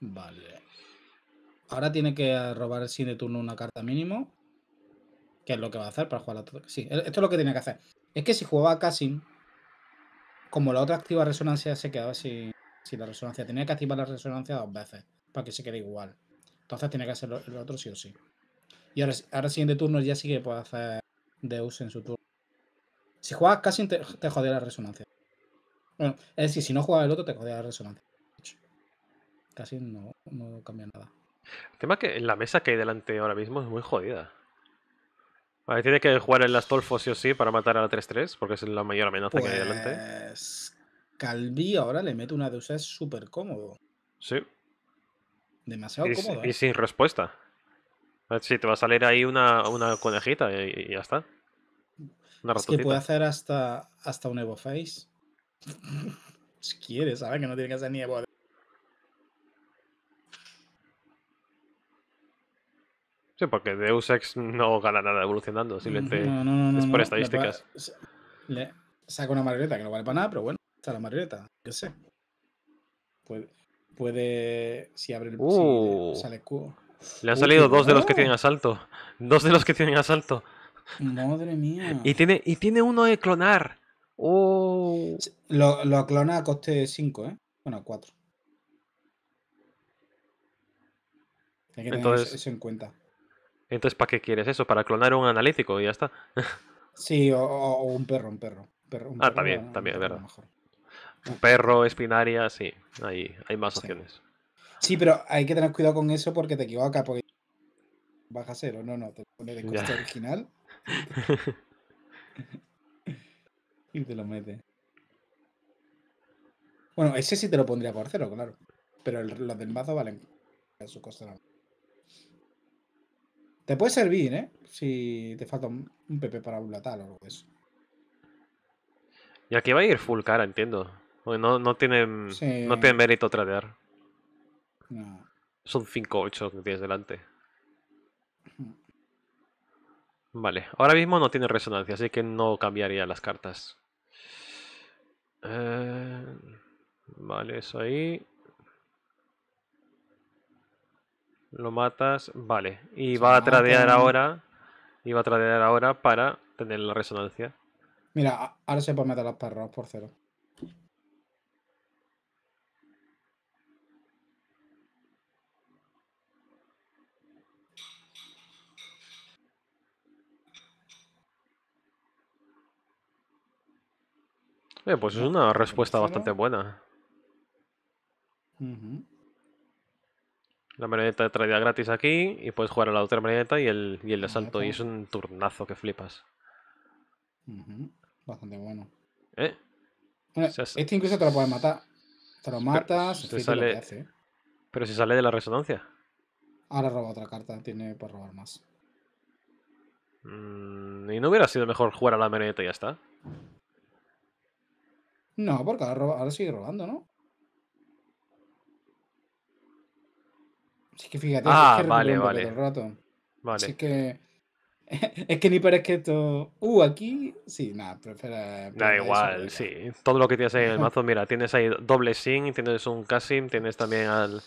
Vale. Ahora tiene que robar el siguiente turno una carta mínimo. Que es lo que va a hacer para jugar la otra. Sí, e-, esto es lo que tiene que hacer. Es que si jugaba Casin, como la otra activa resonancia, se quedaba sin, sin la resonancia. Tenía que activar la resonancia dos veces para que se quede igual. Entonces tiene que hacer el otro sí o sí. Y ahora, ahora siguiente turno ya sí que puede hacer Deus en su turno. Si juegas casi te, jodía la resonancia. Bueno, es decir, si no jugabas el otro, te jodía la resonancia. Casi no, cambia nada. El tema es que la mesa que hay delante ahora mismo es muy jodida. tiene que jugar el Astolfo sí o sí para matar a la 3-3, porque es la mayor amenaza que hay delante. Pues, Calvi ahora le mete una de es súper cómodo. Sí. Demasiado cómodo. Y ¿eh? sin respuesta. Si te va a salir ahí una, conejita y ya está es que puede hacer hasta, hasta un Evo Face. si quiere, ¿sabes? Que no tiene que hacer ni Evo. Sí, porque Deus Ex no gana nada evolucionando, mm, simplemente es por estadísticas. Le, saca una marioneta que no vale para nada, pero bueno, está la marioneta, qué sé. Puede, si abre el uh. sale cubo. Le han salido dos de los que tienen asalto. Dos de los que tienen asalto. Madre mía. Y tiene, y tiene uno de clonar. Oh. Lo, clona a coste 5, ¿eh? Bueno, 4. entonces, eso en cuenta. Entonces, ¿para qué quieres eso? Para clonar un analítico y ya está. sí, o, un perro, un perro. ah, también, también, es verdad. Un perro, espinaria, sí. Ahí, hay más opciones. Sí, pero hay que tener cuidado con eso porque te equivoca, porque baja cero. No, no, te pone de coste original y te lo mete. Bueno, ese sí te lo pondría por cero, claro. Pero los del mazo valen a su coste Te puede servir, ¿eh? Si te falta un, PP para un latal o algo de eso. Y aquí va a ir full cara, entiendo. no, no, tienen, no tienen mérito tradear. Son 5-8 que tienes delante. Vale, ahora mismo no tiene resonancia, así que no cambiaría las cartas. Eh, vale, eso ahí. Lo matas. Vale, y va a tradear ahora. Y va a tradear ahora para tener la resonancia. Mira, ahora se puede meter las perros por cero. Eh, pues es una respuesta bastante buena. La marioneta de traída gratis aquí y puedes jugar a la otra marioneta y el, el de asalto. Y es pues. un turnazo que flipas. Bastante bueno. Eh. este incluso te lo puedes matar. Te lo matas, pero, pero si sale de la resonancia. Ahora roba otra carta, tiene para robar más. Mm, ¿Y no hubiera sido mejor jugar a la marioneta y ya está? No, porque ahora, sigue robando, ¿no? Así que fíjate, Ah, que vale, vale, Así que. Es que ni parece que esto. Uh, aquí. Sí, nada, prefiero Da igual, sí. Todo lo que tienes ahí en el mazo, mira, tienes ahí doble Sin, tienes un casim, tienes también al,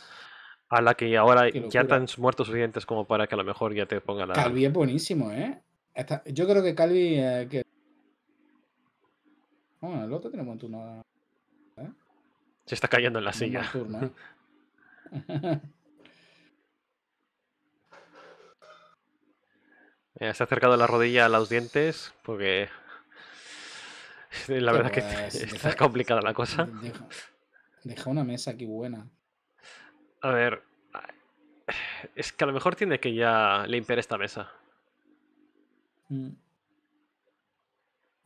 a la que ahora ya están muertos suficientes como para que a lo mejor ya te ponga la... Calvi es buenísimo, ¿eh? yo creo que Calvi que el otro tiene un ¿eh? Se está cayendo en la silla. ¿eh? se ha acercado la rodilla a los dientes porque la verdad que eh, está, complicada la cosa. Deja, una mesa aquí buena. A ver. Es que a lo mejor tiene que ya limpiar esta mesa. Mm.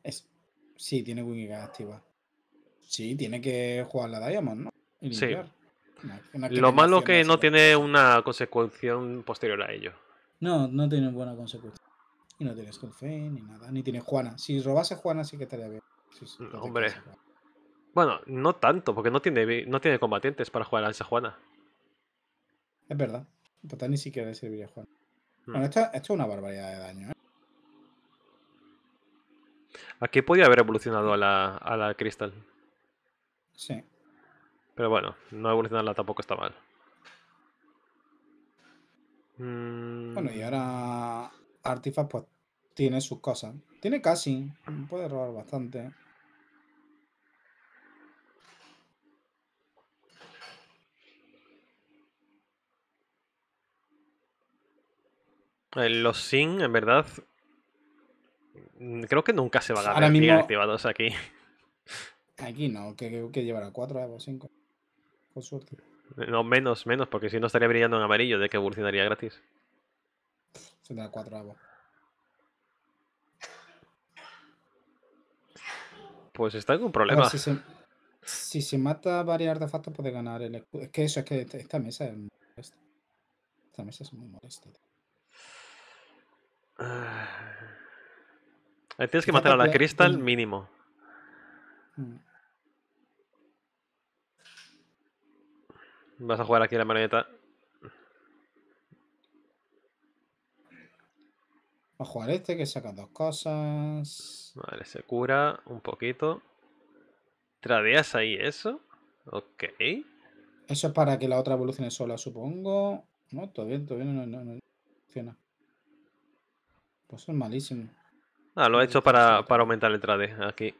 Es, Sí, tiene Wikigas activa. Sí, tiene que jugar la Diamond, ¿no? sí. Lo malo que no tiene una consecución posterior a ello. No, no tiene buena consecuencia. Y no tiene ni nada, ni tiene Juana. Si robase Juana sí que estaría bien. Hombre. Bueno, no tanto, porque no tiene, no tiene combatientes para jugar a esa Juana. Es verdad. Total ni siquiera le serviría Juana. Hmm. Bueno, esto, es una barbaridad de daño, ¿eh? Aquí podía haber evolucionado a la, a Crystal. Sí. Pero bueno, no evolucionarla tampoco está mal. Mm. Bueno, y ahora Artifact pues, tiene sus cosas. Tiene casi, puede robar bastante. Eh, los Sin, en verdad, Mm, creo que nunca se va a pues ganar activados aquí. Aquí no, que, que llevará 4 o 5. Por suerte. Eh, no, menos, menos, porque si no estaría brillando en amarillo, de que evolucionaría gratis. Se da 4 Pues está en un problema. Si se, si se, mata varios artefactos, puede ganar el Es que eso, es que este, esta mesa es muy molesta. Esta mesa es muy molesta. Ahí tienes que matar a la cristal mínimo. Mm. Vas a jugar aquí la marioneta. Vamos a jugar este que saca dos cosas. Vale, se cura un poquito. ¿Tradeas ahí eso? Ok. Eso es para que la otra evolucione sola, supongo. No, todavía, bien, no, no, no funciona. Pues es malísimo. Ah, lo ha hecho para, para aumentar el trade aquí.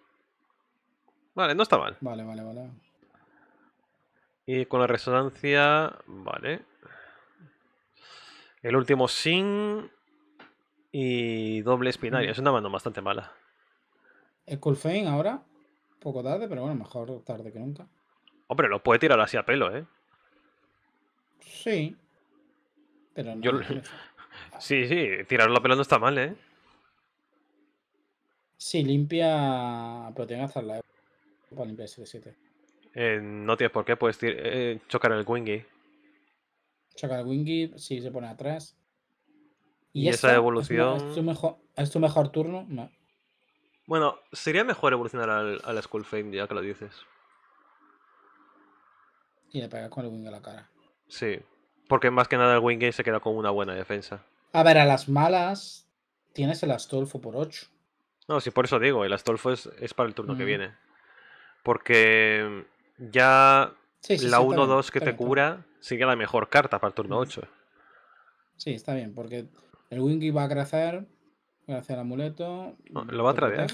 Vale, no está mal. Vale, vale, vale. Y con la resonancia... Vale. El último sin... Y doble espinaria. Es una mano bastante mala. El Colfein ahora. Poco tarde, pero bueno, mejor tarde que nunca. Hombre, lo puede tirar así a pelo, ¿eh? Sí. Pero no. Sí, sí, tirarlo a pelo no está mal, ¿eh? Sí, limpia. Pero tiene que hacer la e para limpiar 7-7. Eh, no tienes por qué, puedes eh, chocar el Wingy. Chocar el Wingy, sí, se pone atrás. Y, esa evolución. Es, tu, mejor, turno? No. Bueno, sería mejor evolucionar al, al Fame, ya que lo dices. Y le pegas con el Wingy a la cara. Sí, porque más que nada el Wingy se queda con una buena defensa. A ver, a las malas tienes el Astolfo por 8. No, por eso digo, el Astolfo es, para el turno que viene. Porque mm, ya la 1-2 que te cura sigue la mejor carta para el turno 8. Sí, está bien, porque el Wingy va a crecer gracias al amuleto. Mm, lo va a traer. vida.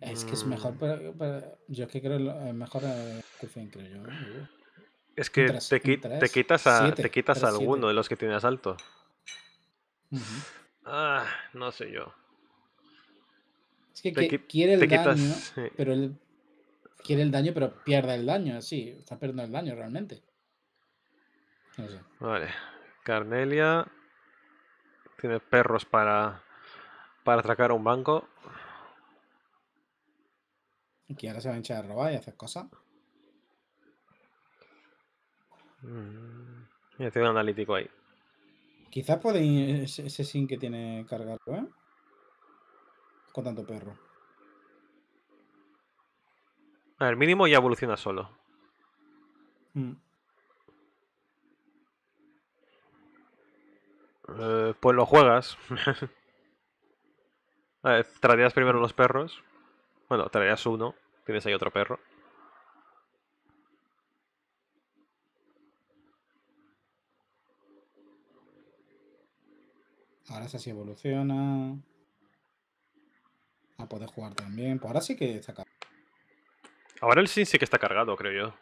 Es que es mm. mejor, pero, yo es que creo es mejor ¿eh? que Es que te, quitas a, te quitas alguno de los que tienes alto. Ah, no sé yo. Es que, quiere el daño, pero él... quiere el daño, pero pierde el daño, sí, está perdiendo el daño realmente. No sé. Vale, Carnelia tiene perros para para atracar a un banco. Y ahora se va a hinchar a robar y hacer cosas. Voy mm. Mira, tiene un analítico ahí. Quizás puede ese, sin que tiene cargarlo, ¿eh? Con tanto perro. A ver, mínimo ya evoluciona solo. Mm. Eh, pues lo juegas. A ver, traerías primero mm. los perros. Bueno, traerías uno. Tienes ahí otro perro. Ahora sí evoluciona. A poder jugar también. Pues ahora sí que está cargado. Ahora el Sin sí que está cargado, creo yo.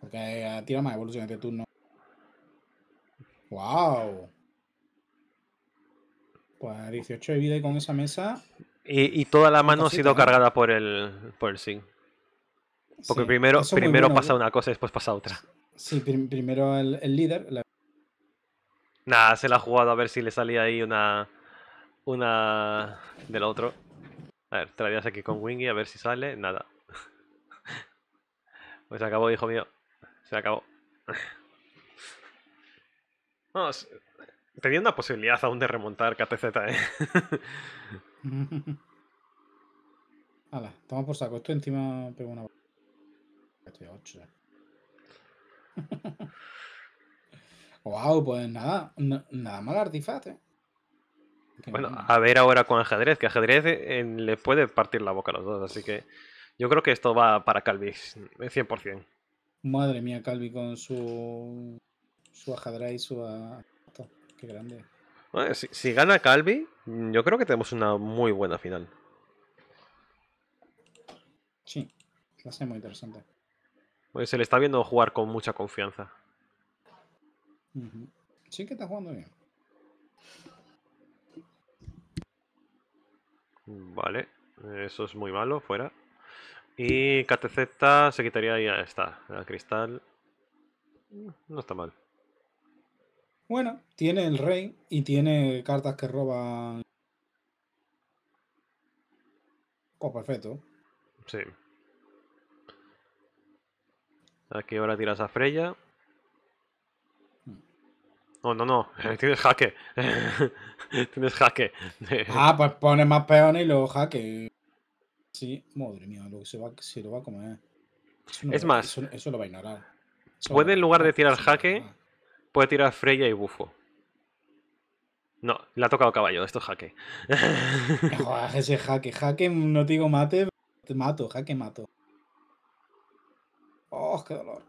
Porque eh, tira más evolución de turno. ¡Wow! Pues 18 de vida y con esa mesa. Y, toda la pues mano ha sido cargada por el, por el Sin. Porque primero, primero pasa una cosa y después pasa otra. Sí, primero el, el líder, Nada, se la ha jugado a ver si le salía ahí una. Una. Del otro. A ver, traías aquí con Wingy a ver si sale. Nada. Pues se acabó, hijo mío. Se acabó. Vamos. Tenía una posibilidad aún de remontar KTZ, ¿eh? Hala, toma por saco. Esto encima pego una. Estoy eh. Wow, pues nada, nada mal artifaz, ¿eh? Bueno, a ver ahora con ajedrez, que ajedrez eh, le puede partir la boca a los dos, así que yo creo que esto va para Calvi, 100%. Madre mía, Calvi con su, su ajedrez y su... Ah, qué grande. si, gana Calvi, yo creo que tenemos una muy buena final. Sí, la muy interesante. Pues se le está viendo jugar con mucha confianza. Sí que está jugando bien. Vale, eso es muy malo, fuera. Y KTZ se quitaría y ya está. El cristal no está mal. Bueno, tiene el rey y tiene cartas que roban. Pues perfecto. Sí. Aquí ahora tiras a Freya. No, no, no. Tienes jaque. Tienes jaque. ah, pues pones más peones y luego jaque. Sí, madre mía, lo que se, va, se lo va a comer. es más, eso, lo va a ignorar. puede en lugar de tirar jaque, puede tirar Freya y bufo. No, le ha tocado caballo, esto es jaque. Joder, ese jaque. Jaque, no te digo mate, te mato, jaque mato. Oh, qué dolor.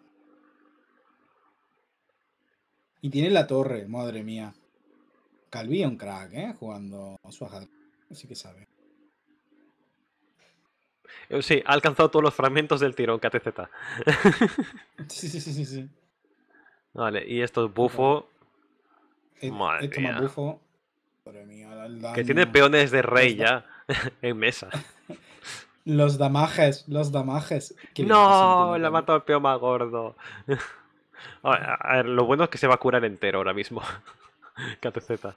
Y tiene la torre, madre mía. es un crack, ¿eh? Jugando su Así que sabe. Eh, sí, ha alcanzado todos los fragmentos del tirón KTZ. sí, sí, sí, sí. Vale, y esto es bufo. Madre esto mía. bufo. Que tiene peones de rey ya en mesa. los damajes, los damajes. No, le ha matado el peón más gordo. A ver, lo bueno es que se va a curar entero ahora mismo. KTZ.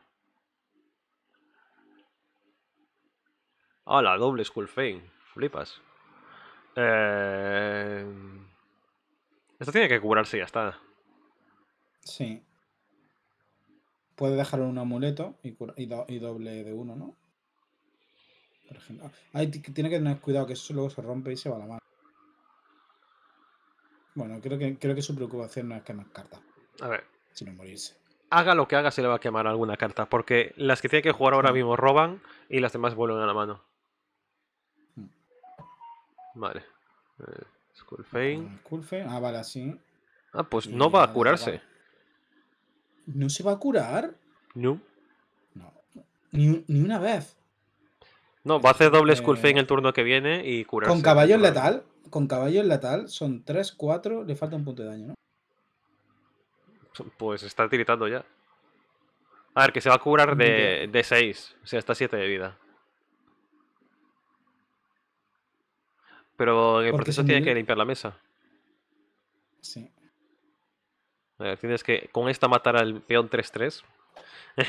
la doble School Fame. Flipas. Eh, esto tiene que curarse y ya está. Sí. Puede dejar un amuleto y, doble de uno, ¿no? Por ejemplo. tiene que tener cuidado que eso luego se rompe y se va a la mano. Bueno, creo que, creo que su preocupación no es quemar cartas. A ver. Sino morirse. Haga lo que haga, se le va a quemar alguna carta. Porque las que tiene que jugar ahora mismo roban y las demás vuelven a la mano. Vale. Eh, Skullfane. Ah, vale, así. Ah, pues no va a curarse. ¿No se va a curar? No. No. Ni, una vez. No, va a hacer doble eh... el turno que viene y curarse. ¿Con caballo letal? con caballo en tal, son 3, 4, le falta un punto de daño, ¿no? Pues está tiritando ya. A ver, que se va a curar de, 6. O sea, está 7 de vida. Pero en el proceso tiene que limpiar la mesa. Sí. A ver, tienes que con esta matar al peón 3-3.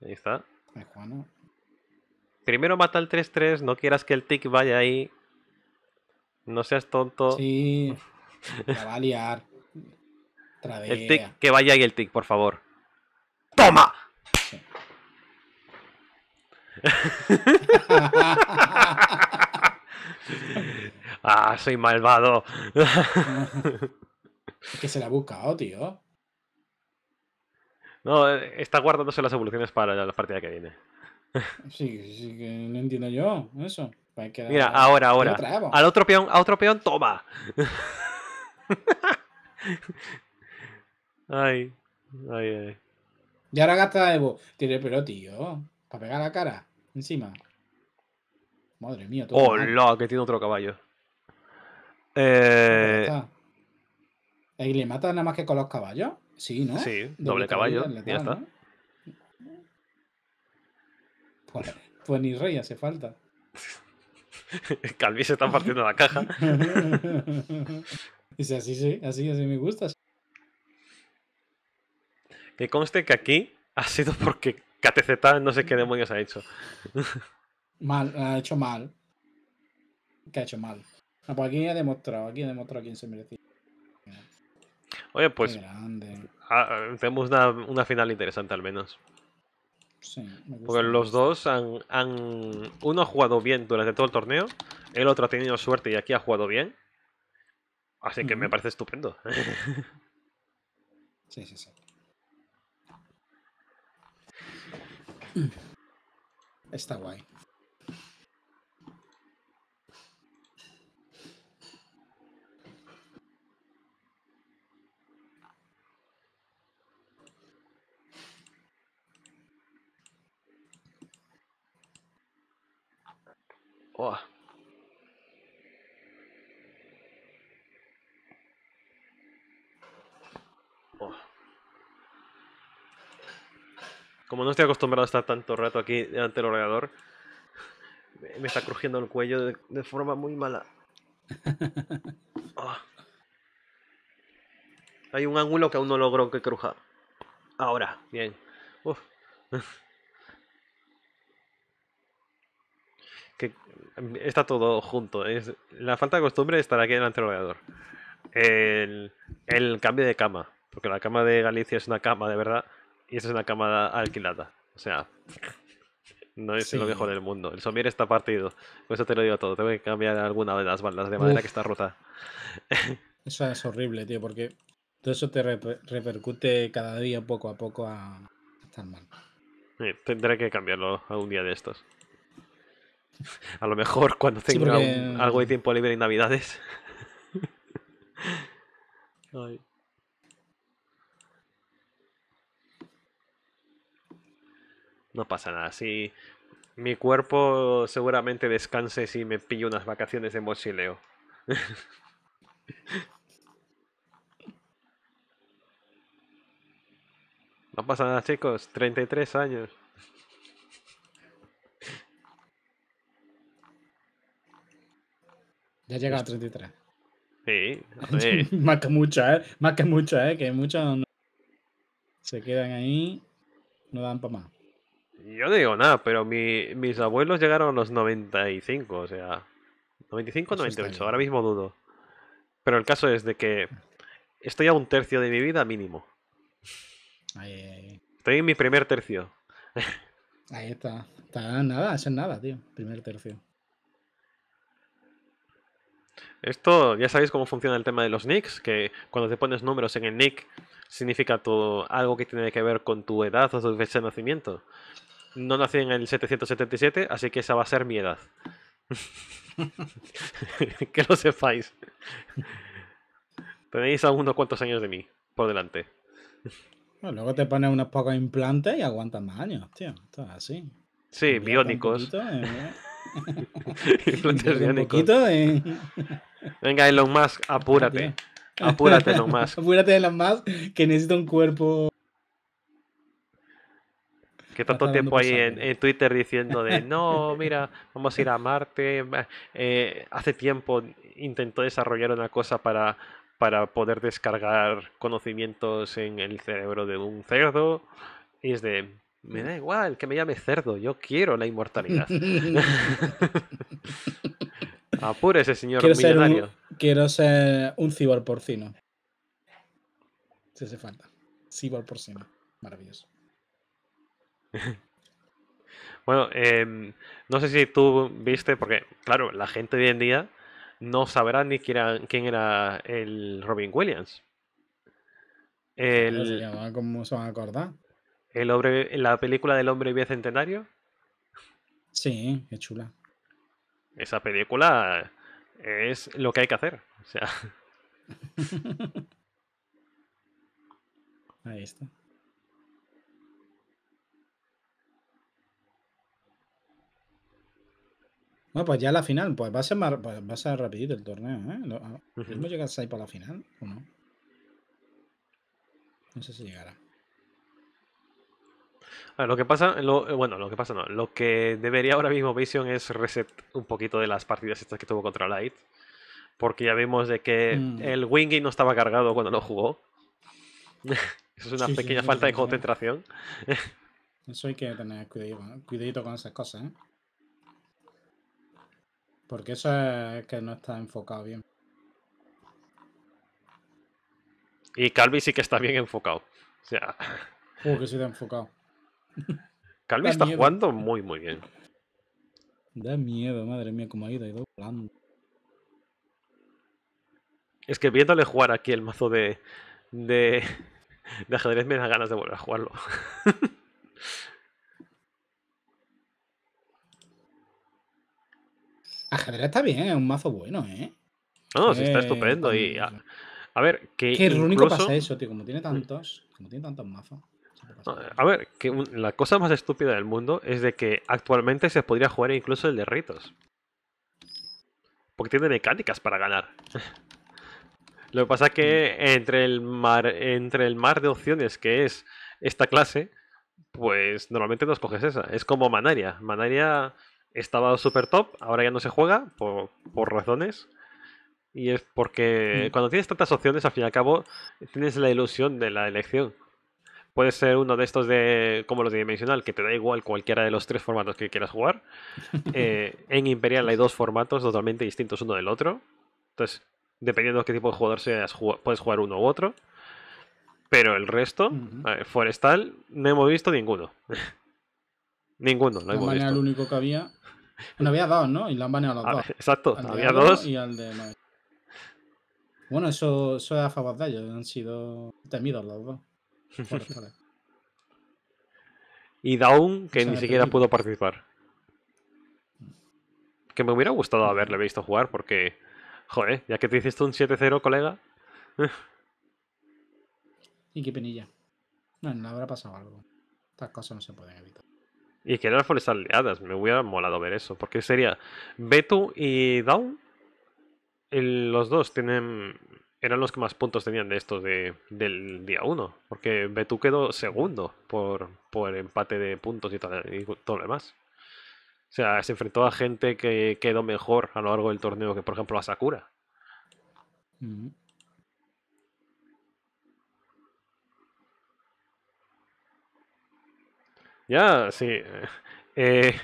ahí está. Primero mata el 3-3, no quieras que el tick vaya ahí no seas tonto. Sí, va a liar. El tic, que vaya ahí el tic, por favor. ¡Toma! ah, soy malvado. es que se la ha buscado, tío. No, eh, está guardándose las evoluciones para la partida que viene. Sí, sí que no entiendo yo eso. Pues Mira, ahora, ahora. Al otro peón, a otro peón, toma. ay, ay, ay. Y ahora gasta Evo. Tiene pero, tío. Para pegar la cara. Encima. Madre mía. Todo ¡Hola! Que tiene otro caballo. Eh... ¿Y le mata nada más que con los caballos? Sí, ¿no? Sí, doble, caballo. ya está. Pues, pues, ni rey hace falta. Calvi se está partiendo la caja. Dice, así así, así me gusta. Que conste que aquí ha sido porque KTZ no sé qué demonios ha hecho. Mal, ha hecho mal. Que ha hecho mal. Ah, pues aquí ha demostrado, aquí ha demostrado quién se merecía. Oye, pues. tenemos ah, una final interesante al menos. Porque los dos han, Uno ha jugado bien durante todo el torneo, el otro ha tenido suerte y aquí ha jugado bien. Así que me parece estupendo. sí, sí, sí. Está guay. Oh. Oh. Como no estoy acostumbrado a estar tanto rato aquí delante del ordenador, me está crujiendo el cuello de, forma muy mala. Oh. Hay un ángulo que aún no logró que cruja. Ahora, bien. Uf. está todo junto. Es la falta de costumbre de estar aquí en el ordenador. El, el, cambio de cama, porque la cama de Galicia es una cama de verdad y esa es una cama alquilada. O sea, no es lo mejor del mundo. El somier está partido. Por eso te lo digo todo. Tengo que cambiar alguna de las baldas de manera que está rota. Eso es horrible, tío, porque todo eso te repercute cada día poco a poco a estar mal. tendré que cambiarlo algún día de estos. A lo mejor cuando tenga algo de tiempo libre en Navidades. No pasa nada. Si mi cuerpo seguramente descanse si me pillo unas vacaciones de mochileo. no pasa nada, chicos. 33 años. Ya llega a 33. Sí, más que mucho ¿eh? Más que mucho ¿eh? Que muchos se quedan ahí, no dan para más. Yo digo nada, pero mis abuelos llegaron a los 95, o sea, 95 o 98, ahora mismo dudo. Pero el caso es de que estoy a un tercio de mi vida mínimo. Estoy en mi primer tercio. Ahí está. Está nada, eso es nada, tío. Primer tercio. Esto ya sabéis cómo funciona el tema de los nicks, que cuando te pones números en el nick significa todo algo que tiene que ver con tu edad o tu fecha de nacimiento. No nací en el 777, así que esa va a ser mi edad. que lo sepáis. Tenéis algunos cuantos años de mí por delante. luego te pones unos pocos implantes y aguantas más años, tío. así. Sí, biónicos. Eh, eh. un eh. Venga, Elon Musk, apúrate. Apúrate, Elon Musk. apúrate, Elon Musk, que necesita un cuerpo. Que tanto tiempo hay en, Twitter diciendo de no, mira, vamos a ir a Marte. Eh, hace tiempo intentó desarrollar una cosa para, para poder descargar conocimientos en el cerebro de un cerdo. Y es de, me mm. da igual que me llame cerdo, yo quiero la inmortalidad. apure ese señor quiero millonario. quiero ser un cibor porcino. Si hace falta. Cibor porcino. Maravilloso. Bueno, em, no sé si tú viste, porque claro, la gente hoy en día no sabrá ni quién era, quién era el Robin Williams. ¿Cómo se van a acordar? El hombre, la película del hombre bicentenario. Sí, qué chula. Esa película es lo que hay que hacer. O sea. Ahí está. Bueno, pues ya la final, pues va a ser más, pues va a ser rapidito el torneo, ¿eh? Ah, ahí para la final o no? No sé si llegará. Ah, lo que pasa, eh, bueno, lo que pasa no, lo que debería ahora mismo Vision es reset un poquito de las partidas estas que tuvo contra Light, porque ya vimos de que mm. el Wingy no estaba cargado cuando lo jugó. Eso es una pequeña falta de concentración. Eso hay que tener Cuidado con esas cosas, ¿eh? Porque eso es que no está enfocado bien. Y Calvi sí que está bien enfocado. O sea. Uh, que sí está enfocado. Calvi está jugando muy, muy bien. Da miedo, madre mía, cómo ha ido, volando. Es que viéndole jugar aquí el mazo de, de, ajedrez me da ganas de volver a jugarlo. ajedrez está bien, es un mazo bueno, ¿eh? No, sí, está estupendo. y, a, ver, que. Que pasa eso, tío. Como tiene mm. tantos, como tiene tantos mazos a ver, que la cosa más estúpida del mundo es de que actualmente se podría jugar incluso el de ritos. Porque tiene mecánicas para ganar. Lo que pasa es que entre el mar, entre el mar de opciones que es esta clase, pues normalmente no escoges esa. Es como Manaria. Manaria estaba super top, ahora ya no se juega por, razones. Y es porque mm. cuando tienes tantas opciones, al fin y al cabo, tienes la ilusión de la elección. Puede ser uno de estos de como lo de Dimensional, que te da igual cualquiera de los tres formatos que quieras jugar. Eh, en Imperial hay dos formatos totalmente distintos uno del otro. Entonces, dependiendo de qué tipo de jugador seas, puedes jugar uno u otro. Pero el resto, eh, Forestal, no hemos visto ninguno. ninguno, no hemos visto. el único que había. había dos, ¿no? Y lo han baneado los ah, dos. Exacto, había dos. Bueno, eso, eso es a favor de ellos, han sido temidos los dos. y Daun, que ni siquiera pudo participar. Que me hubiera gustado haberle visto jugar porque, joder, ya que te hiciste un 7-0, colega. y qué penilla. No, no habrá pasado algo. Estas cosas no se pueden evitar. Y que eran fuerzas aliadas, me hubiera molado ver eso. Porque sería Betu y Down. los dos tienen eran los que más puntos tenían de estos del día 1. Porque Betu quedó segundo por, por empate de puntos y todo, y lo demás. O sea, se enfrentó a gente que quedó mejor a lo largo del torneo que, por ejemplo, a Sakura. Ya, sí. Eh, eh,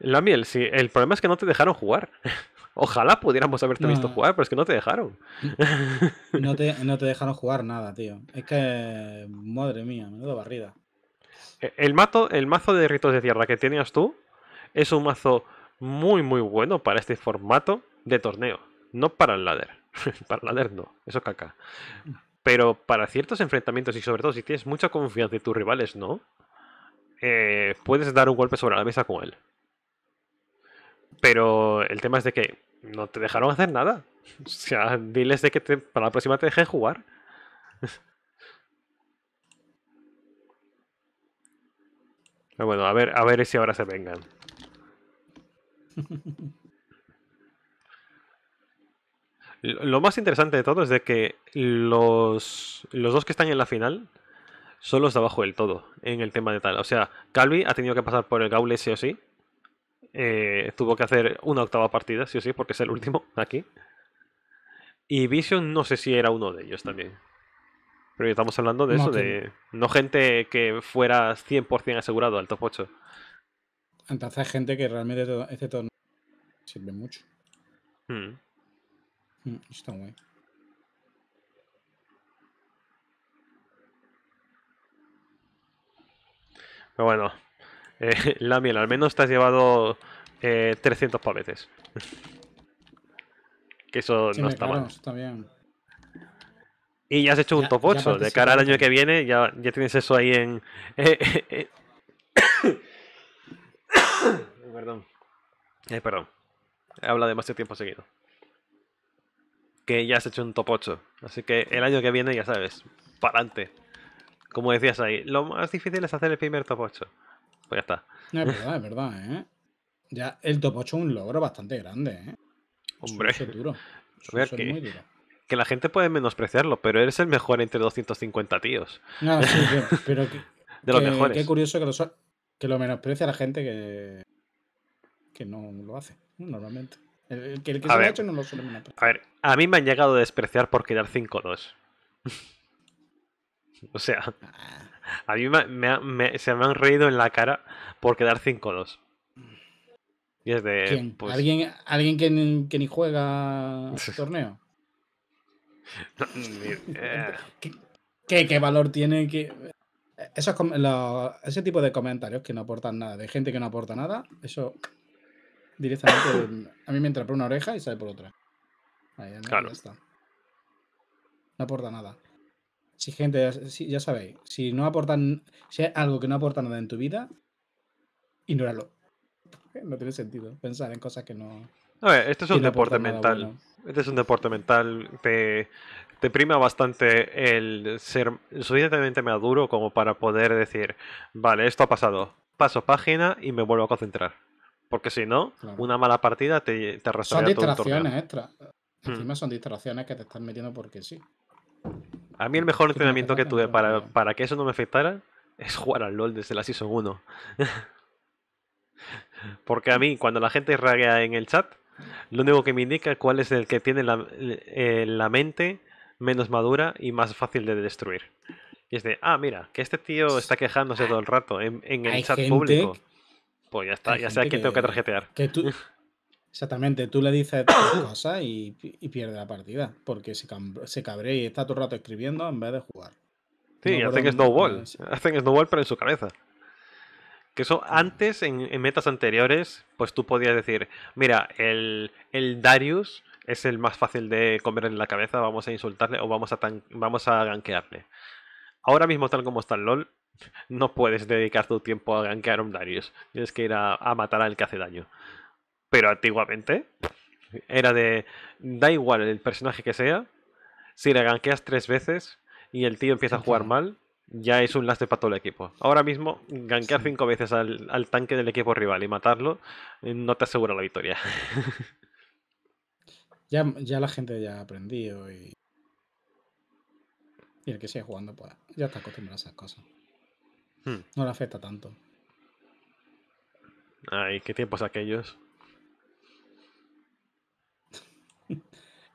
la miel, sí. El problema es que no te dejaron jugar. Ojalá pudiéramos haberte visto jugar, pero es que no te dejaron. No te, dejaron jugar nada, tío. Es que, madre mía, menudo barrida. E-, el, el mazo de ritos de tierra que tenías tú es un mazo muy, muy bueno para este formato de torneo. No para el ladder. para el ladder no, eso caca. Pero para ciertos enfrentamientos y sobre todo si tienes mucha confianza en tus rivales, ¿no? Eh, puedes dar un golpe sobre la mesa con él. Pero el tema es de que no te dejaron hacer nada. O sea, diles de que para la próxima te dejen jugar. Pero bueno, a ver, a ver si ahora se vengan. Lo más interesante de todo es de que los, los dos que están en la final son los de abajo del todo en el tema de tal. O sea, Calvi ha tenido que pasar por el Gaule sí o sí. Eh, tuvo que hacer una octava partida, sí o sí, porque es el último aquí. Y Vision no sé si era uno de ellos también. Pero estamos hablando de eso, de no gente que fuera 100% asegurado al top 8. Entonces hay gente que realmente este torneo sirve mucho. Hmm. Hmm, está guay. Pero bueno, eh, la miel, al menos te has llevado eh, 300 pavetes. que eso no está mal. bien. Y ya has hecho un top 8. De cara al año que viene, ya, ya tienes eso ahí en. Eh, eh, eh. perdón. perdón. Habla demasiado tiempo seguido. Que ya has hecho un top 8. Así que el año que viene, ya sabes, para adelante. Como decías ahí, lo más difícil es hacer el primer top 8. Pues ya está. No, es verdad, es verdad, ¿eh? Ya el top 8 es un logro bastante grande, ¿eh? Hombre. Es duro. que, muy duro. que la gente puede menospreciarlo, pero eres el mejor entre 250 tíos. No, ah, sí, pero, que, de los mejores. Qué curioso que lo, que lo menosprecia la gente que, que no lo hace, normalmente. que, se ha hecho no lo suele menospreciar. A ver, a mí me han llegado a despreciar por quedar 5-2. o sea. Ah. A mí se me han reído en la cara por quedar 5-2. Y es de. Pues, ¿Alguien, ¿Alguien que, ni juega torneo? Eh. ¿Qué, valor tiene que.? ese tipo de comentarios que no aportan nada, de gente que no aporta nada, eso directamente a mí me entra por una oreja y sale por otra. Ahí, está. No aporta nada. Si gente, ya, sabéis, si no aportan, si hay algo que no aporta nada en tu vida, ignóralo. Eh, no tiene sentido pensar en cosas que no. A ver, este es un deporte mental. Este es un deporte mental. Te, te prima bastante el ser suficientemente maduro como para poder decir, vale, esto ha pasado. Paso página y me vuelvo a concentrar. Porque si no, una mala partida te, te Son distracciones extra. Hmm. Encima son distracciones que te están metiendo porque sí. A mí el mejor entrenamiento que tuve para, que eso no me afectara es jugar al LOL desde la Season 1. Porque a mí, cuando la gente raguea en el chat, lo único que me indica cuál es el que tiene la, eh, mente menos madura y más fácil de destruir. Y es de, ah, mira, que este tío está quejándose todo el rato en, el chat público. Pues ya está, ya sé a quién tengo que tarjetear. Que tú, Exactamente, tú le dices cosas y, y pierde la partida, porque se, se cabrea y está todo el rato escribiendo en vez de jugar. Sí, hacen snowball, hacen snowball pero en su cabeza. Que eso antes, en, metas anteriores, pues tú podías decir, mira, el, Darius es el más fácil de comer en la cabeza, vamos a insultarle o vamos a, tan vamos a gankearle. Ahora mismo, tal como está el LOL, no puedes dedicar tu tiempo a gankear a un Darius. Tienes que ir a matar al que hace daño. Pero antiguamente era de. Da igual el personaje que sea. Si le ganqueas tres veces y el tío empieza a jugar mal, ya es un lastre para todo el equipo. Ahora mismo, gankear cinco veces al, tanque del equipo rival y matarlo eh, no te asegura la victoria. ya, la gente ya ha aprendido y. Y el que sigue jugando, pues ya está acostumbrado a esas cosas. Hmm. No le afecta tanto. Ay, qué tiempos aquellos.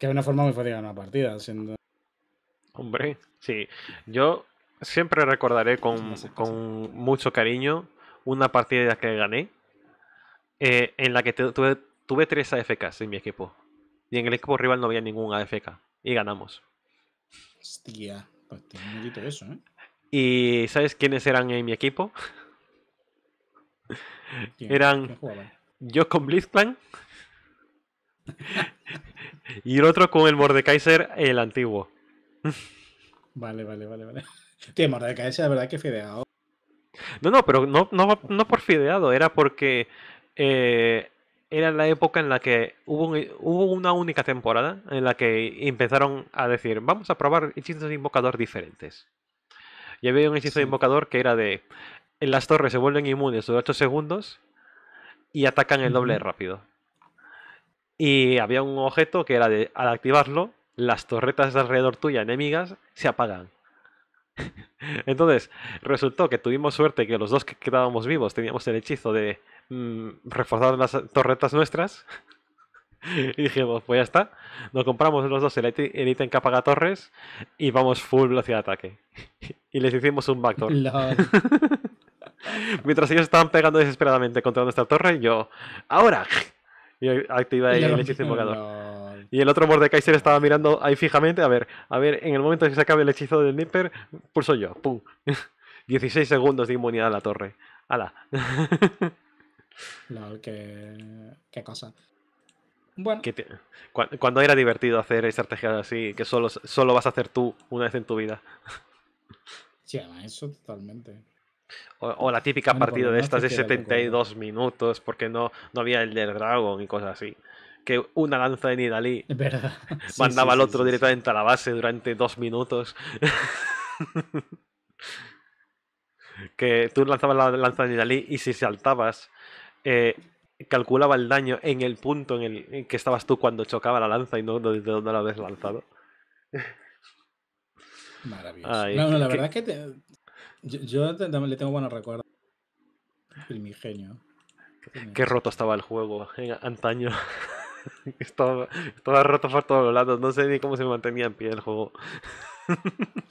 que es una forma muy fácil de una partida. Siendo... Hombre, sí. Yo siempre recordaré con, mucho cariño una partida que gané eh, en la que tuve, tres AFKs en mi equipo. Y en el equipo rival no había ningún AFK. Y ganamos. Hostia, pues tiene un eso, ¿eh? ¿Y sabes quiénes eran en mi equipo? Eran yo con Blitzplan. y el otro con el Mordekaiser, el antiguo. vale, vale, vale, vale. Tío, Mordekaiser, la verdad que fideado. No, no, pero no, por fideado, era porque eh, era la época en la que hubo, una única temporada en la que empezaron a decir, vamos a probar hechizos de invocador diferentes. Y había un hechizo de invocador que era de, las torres se vuelven inmunes durante 8 segundos y atacan el doble rápido. Y había un objeto que era de, al activarlo, las torretas alrededor tuya enemigas se apagan. Entonces, resultó que tuvimos suerte que los dos que quedábamos vivos teníamos el hechizo de mm, reforzar las torretas nuestras. y dijimos, pues ya está, nos compramos los dos el, el ítem que apaga torres y vamos full velocidad de ataque. y les hicimos un backdoor. Mientras ellos estaban pegando desesperadamente contra nuestra torre, yo, ahora, y activa el hechizo invocador. Y el otro Mordekaiser estaba mirando ahí fijamente. A ver, a ver, en el momento en que se acabe el hechizo del Nipper, pulso yo. ¡Pum! 16 segundos de inmunidad a la torre. ¡Hala! Lol, qué, qué cosa. Bueno. cuando, era divertido hacer estrategias así, que solo, solo vas a hacer tú una vez en tu vida. Sí, eso totalmente. O, la típica partida de estas de 72 minutos porque no, había el del Dragon y cosas así. Que una lanza de Nidalí mandaba al otro directamente a la base durante dos minutos. que tú lanzabas la lanza de Nidalí y si saltabas, eh, calculaba el daño en el punto en el que estabas tú cuando chocaba la lanza y no de dónde la habías lanzado. Maravilloso. la verdad que te, yo, yo le tengo buenos recuerdos. mi genio Qué roto estaba el juego eh, antaño. estaba, roto por todos los lados. No sé ni cómo se mantenía en pie el juego.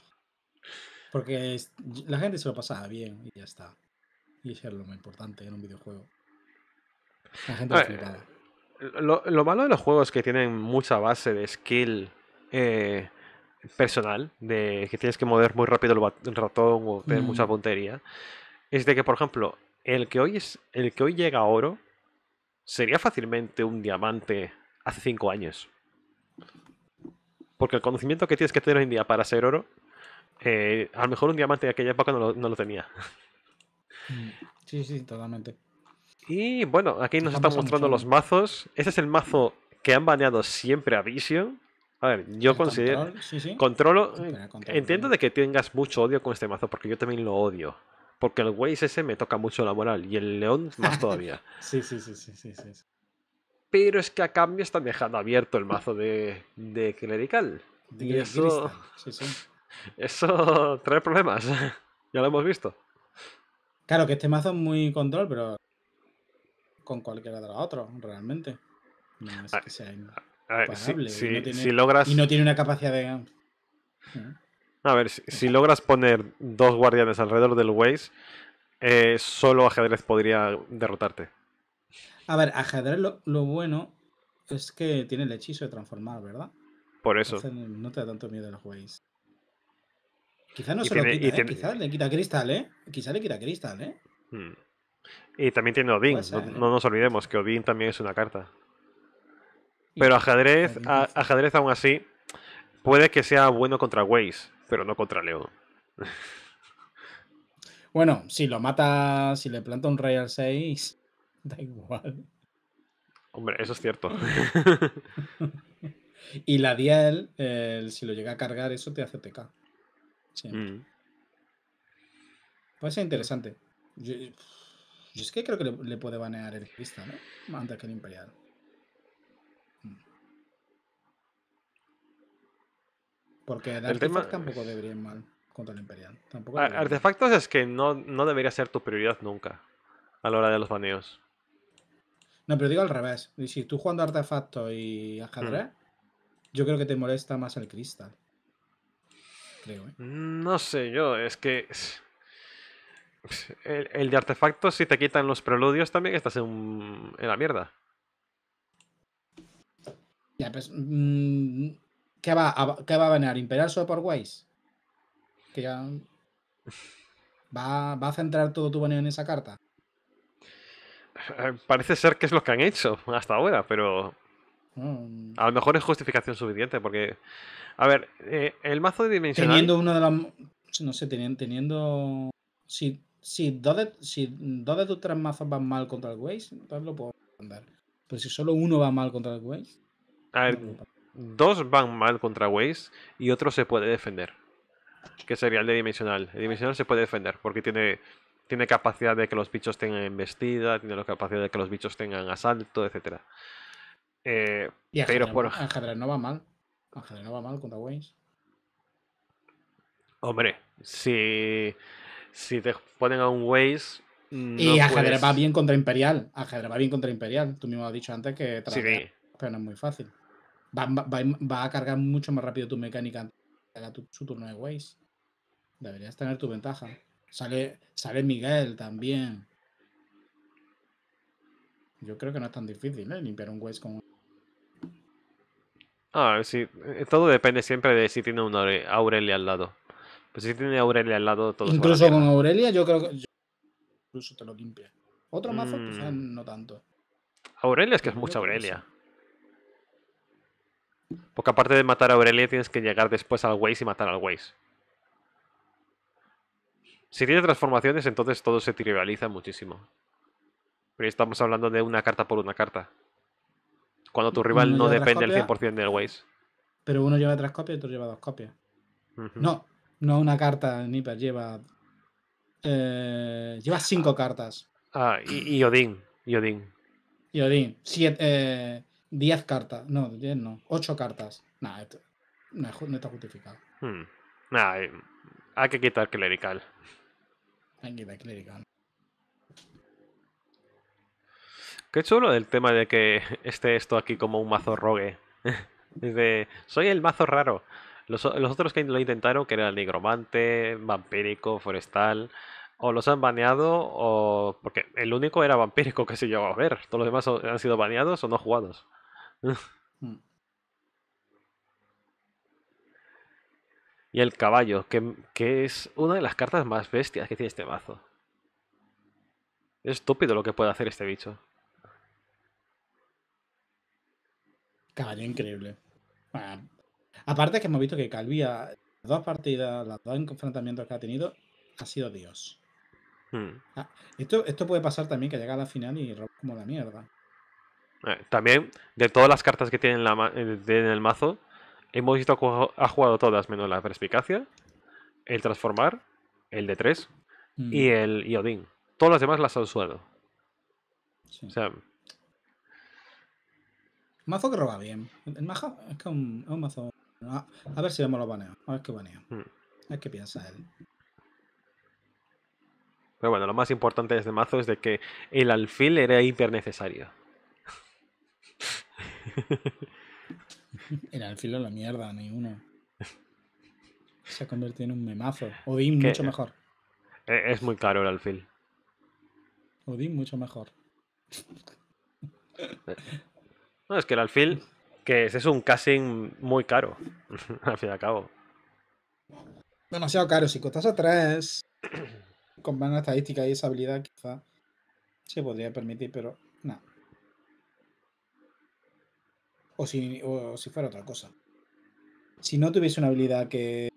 Porque la gente se lo pasaba bien y ya está. Y eso era lo más importante en un videojuego. La gente lo Lo, malo de los juegos que tienen mucha base de skill eh, personal, de que tienes que mover muy rápido el ratón o tener mucha mm. puntería, es de que, por ejemplo, el que hoy, es, el que hoy llega a oro sería fácilmente un diamante hace 5 años. Porque el conocimiento que tienes que tener hoy en día para ser oro, eh, a lo mejor un diamante de aquella época no lo, tenía. Mm. Sí, sí, totalmente. Y bueno, aquí nos están mostrando los mazos. Este es el mazo que han baneado siempre a Vision. A ver, yo considero. Controlo. entiendo de que tengas mucho odio con este mazo, porque yo también lo odio. Porque el Waze ese me toca mucho la moral y el León más todavía. sí, sí, sí, sí, sí, Pero es que a cambio están dejando abierto el mazo de, Clerical. y eso, eso trae problemas. ya lo hemos visto. Claro que este mazo es muy control, pero con cualquiera de los otros, realmente. No es ah, que sea si, y, no tiene, logras... y no tiene una capacidad de... A ver, si, logras poner dos guardianes alrededor del Waze, eh, solo ajedrez podría derrotarte. A ver, ajedrez lo, bueno es que tiene el hechizo de transformar, ¿verdad? Por eso. no te da tanto miedo el Waze. Quizás no lo quita, ¿eh? quizá le quita cristal, ¿eh? Quizá le quita cristal, ¿eh? Mm. Y también tiene Odín, no, ¿eh? nos olvidemos que Odín también es una carta. Pero ajedrez, ajedrez aún así, puede que sea bueno contra Waze, pero no contra Leo. Bueno, si lo mata, si le planta un rey al 6, da igual. Hombre, eso es cierto. y la Diel, si lo llega a cargar, eso te hace TK. Mm. Puede ser interesante. Yo, es que creo que le, puede banear el pista, ¿no? Antes que el imperial. Porque el tema... tampoco debería mal contra el Imperial. artefactos es que no, debería ser tu prioridad nunca a la hora de los baneos. No, pero digo al revés. Si tú jugando artefacto y ajedrez, hmm. yo creo que te molesta más el cristal. Creo, ¿eh? No sé, yo, es que. El, de artefactos, si te quitan los preludios, también estás en, en la mierda. Ya, pues. Mm, ¿Qué va, a, venir va solo por Waze? Que ya... ¿Va, a centrar todo tu veneno en esa carta? Eh, parece ser que es lo que han hecho hasta ahora, pero mm. a lo mejor es justificación suficiente porque, a ver, eh, el mazo de dimensional... Teniendo uno de los... No sé, teniendo... si, si, dos de, si dos de tus tres mazos van mal contra el Waze, entonces lo puedo mandar. Pero si solo uno va mal contra el Waze... A ver, dos van mal contra Waze y otro se puede defender. Que sería el de Dimensional. El Dimensional se puede defender porque tiene, tiene capacidad de que los bichos tengan embestida, tiene la capacidad de que los bichos tengan asalto, etc. Eh, pero Ajedrez no va mal. Ajedrez no va mal contra Waze. Hombre, si, si te ponen a un Waze, no y ajedrez va bien contra Imperial. Ajedrez va bien contra Imperial. Tú mismo has dicho antes que pero no es muy fácil va, a cargar mucho más rápido tu mecánica antes haga su turno de Waze. Deberías tener tu ventaja. Sale, sale Miguel también. Yo creo que no es tan difícil, ¿eh? Limpiar un Waze con. Ah, sí. Eh, todo depende siempre de si tiene una Aurelia al lado. Pues si tiene Aurelia al lado, todo Incluso con Aurelia, yo creo que. Incluso te lo limpia. Otro mazo, mm. no tanto. Aurelia es que es mucha Aurelia. Porque aparte de matar a Aurelia, tienes que llegar después al Waze y matar al Waze. Si tiene transformaciones, entonces todo se trivializa muchísimo. Pero estamos hablando de una carta por una carta. Cuando tu rival no depende del 100% del Waze. Pero uno lleva tres copias y otro lleva dos copias. No, no una carta, Nipper, lleva. Eh, lleva cinco ah. cartas. Ah, y, Odín. Y Odín. Y Odín. Eh, 10 cartas. No, 10 no. 8 cartas. Nada, no, está justificado. Hmm. hay que quitar clerical. Hay que quitar clerical. Qué chulo el tema de que esté esto aquí como un mazo rogue. Desde, soy el mazo raro. Los, otros que lo intentaron, que era el nigromante, vampírico, forestal, o los han baneado, o. Porque el único era vampírico que se llegó a ver. Todos los demás han sido baneados o no jugados. Mm. Y el caballo, que, es una de las cartas más bestias que tiene este mazo. Es estúpido lo que puede hacer este bicho. Caballo increíble. aparte que hemos visto que calvía las dos partidas, los dos enfrentamientos que ha tenido, ha sido Dios. Hmm. Ah, esto, esto puede pasar también que llega a la final y roba como la mierda. Eh, también, de todas las cartas que tiene en, eh, el mazo, hemos visto que ha jugado todas menos la perspicacia, el transformar, el de 3 y mm. el y Todas las demás las ha usado. O sea, Mazo que roba bien. El mazo es que un, un mazo. A, ver si vemos los baneos. A ver qué baneo hmm. qué piensa él. Pero bueno, lo más importante de este mazo es de que el alfil era hiper necesario. El alfil es la mierda, ni uno. Se ha convertido en un memazo. Odín mucho eh, mejor. Eh, es muy caro el alfil. Odin mucho mejor. No, es que el alfil, que es, es un casting muy caro, al fin y al cabo. Demasiado caro, si costas a 3, con buena estadística y esa habilidad quizá se podría permitir, pero nada o si, fuera otra cosa. Si no tuviese una habilidad que,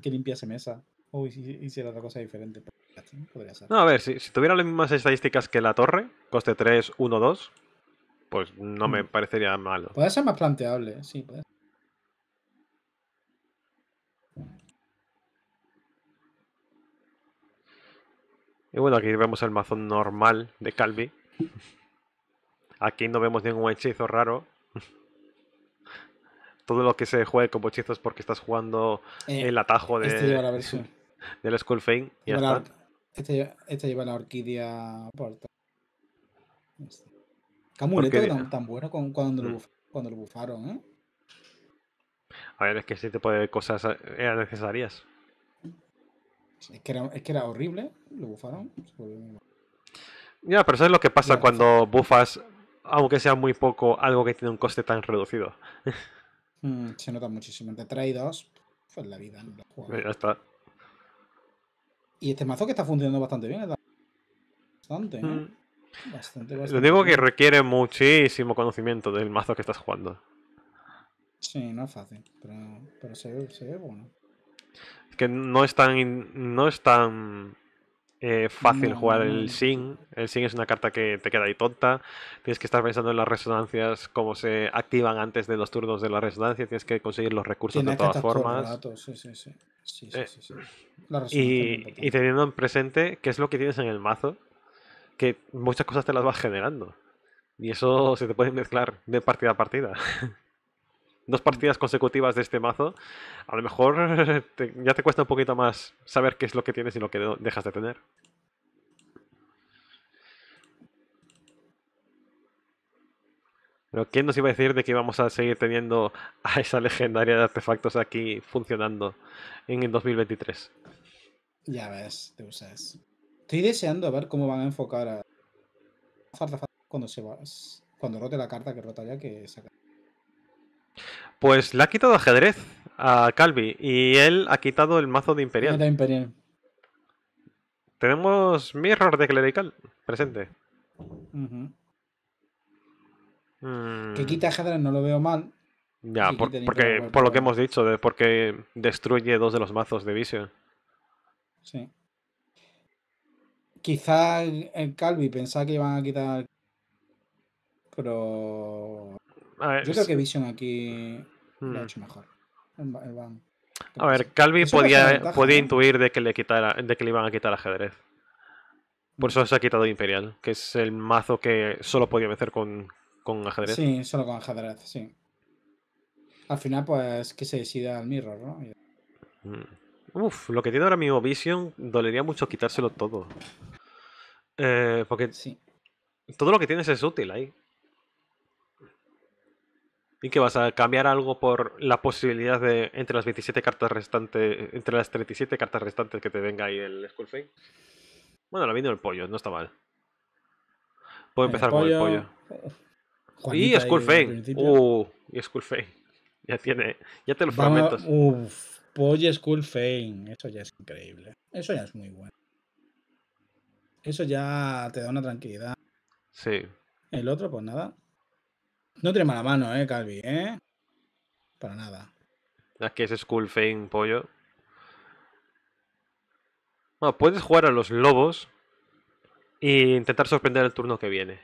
que limpiase mesa o hiciera otra cosa diferente, pues, podría ser. No, a ver, si, tuviera las mismas estadísticas que la torre, coste 3, 1, 2, pues no me mm. parecería malo. Puede ser más planteable, sí, puede Y bueno, aquí vemos el mazón normal de Calvi. Aquí no vemos ningún hechizo raro todo lo que se juegue con hechizos porque estás jugando eh, el atajo este de, la versión. del school este, este, lleva la orquídea porta. tan, tan, bueno cuando, lo mm. cuando, lo bufaron, ¿eh? A ver, es que ese tipo de cosas eran necesarias. Es que era, horrible, lo bufaron. Ya, pero ¿sabes lo que pasa cuando bufas, aunque sea muy poco, algo que tiene un coste tan reducido? Mm, se nota muchísimo. Entre 3 y 2, pues la vida en los juegos. Ya está. Y este mazo que está funcionando bastante bien. bastante, ¿no? bastante, mm. bastante, Lo digo que requiere muchísimo conocimiento del mazo que estás jugando. Sí, no es fácil, pero, pero se, ve, se ve bueno. Es que no es tan, no es tan eh, fácil jugar el Sin. El Sin es una carta que te queda ahí tonta. Tienes que estar pensando en las resonancias, cómo se activan antes de los turnos de la resonancia. Tienes que conseguir los recursos de todas formas. y, y teniendo en presente qué es lo que tienes en el mazo, que muchas cosas te las vas generando. Y eso se te puede mezclar de partida a partida. dos partidas consecutivas de este mazo, a lo mejor ya te cuesta un poquito más saber qué es lo que tienes y lo que dejas de tener. Pero ¿quién nos iba a decir de que íbamos a seguir teniendo a esa legendaria de artefactos aquí funcionando en el 2023? Ya ves, te usas Estoy deseando ver cómo van a enfocar a cuando se va, cuando rote la carta que rota ya que saca. Pues le ha quitado ajedrez a Calvi y él ha quitado el mazo de Imperial. Tenemos Imperial. Tenemos Mirror de Clerical presente. Mm. Que quita ajedrez no lo veo mal. Ya, por, porque, por lo que hemos dicho, porque destruye dos de los mazos de Vision. Sí. Quizá el eh, Calvi pensaba que iban a quitar. Pero. Yo creo que Vision aquí lo ha hmm. hecho mejor. A ver, Calvi podía, podía intuir de que, le quitara, de que le iban a quitar ajedrez. Por eso se ha quitado Imperial, que es el mazo que solo podía vencer con, ajedrez. Sí, solo con ajedrez, sí. Al final, pues que se decida el mirror, ¿no? Hmm. Uf, lo que tiene ahora mismo Vision, dolería mucho quitárselo todo. Eh, porque sí. todo lo que tienes es útil ahí. ¿Y qué vas a cambiar algo por la posibilidad de entre las 27 cartas restantes, entre las 37 cartas restantes que te venga ahí el Skullfane? Bueno, la vino el pollo, no está mal. Puedo empezar con el pollo. Eh, y Skull Uh, y Skull Ya tiene, ya te los fragmentos. Uf, pollo Skull Eso ya es increíble. Eso ya es muy bueno. Eso ya te da una tranquilidad. Sí. El otro, pues nada, no tiene mala mano, ¿eh, Calvi? ¿eh? Para nada. Es que es Skull Fame, pollo. Bueno, puedes jugar a los lobos e intentar sorprender el turno que viene.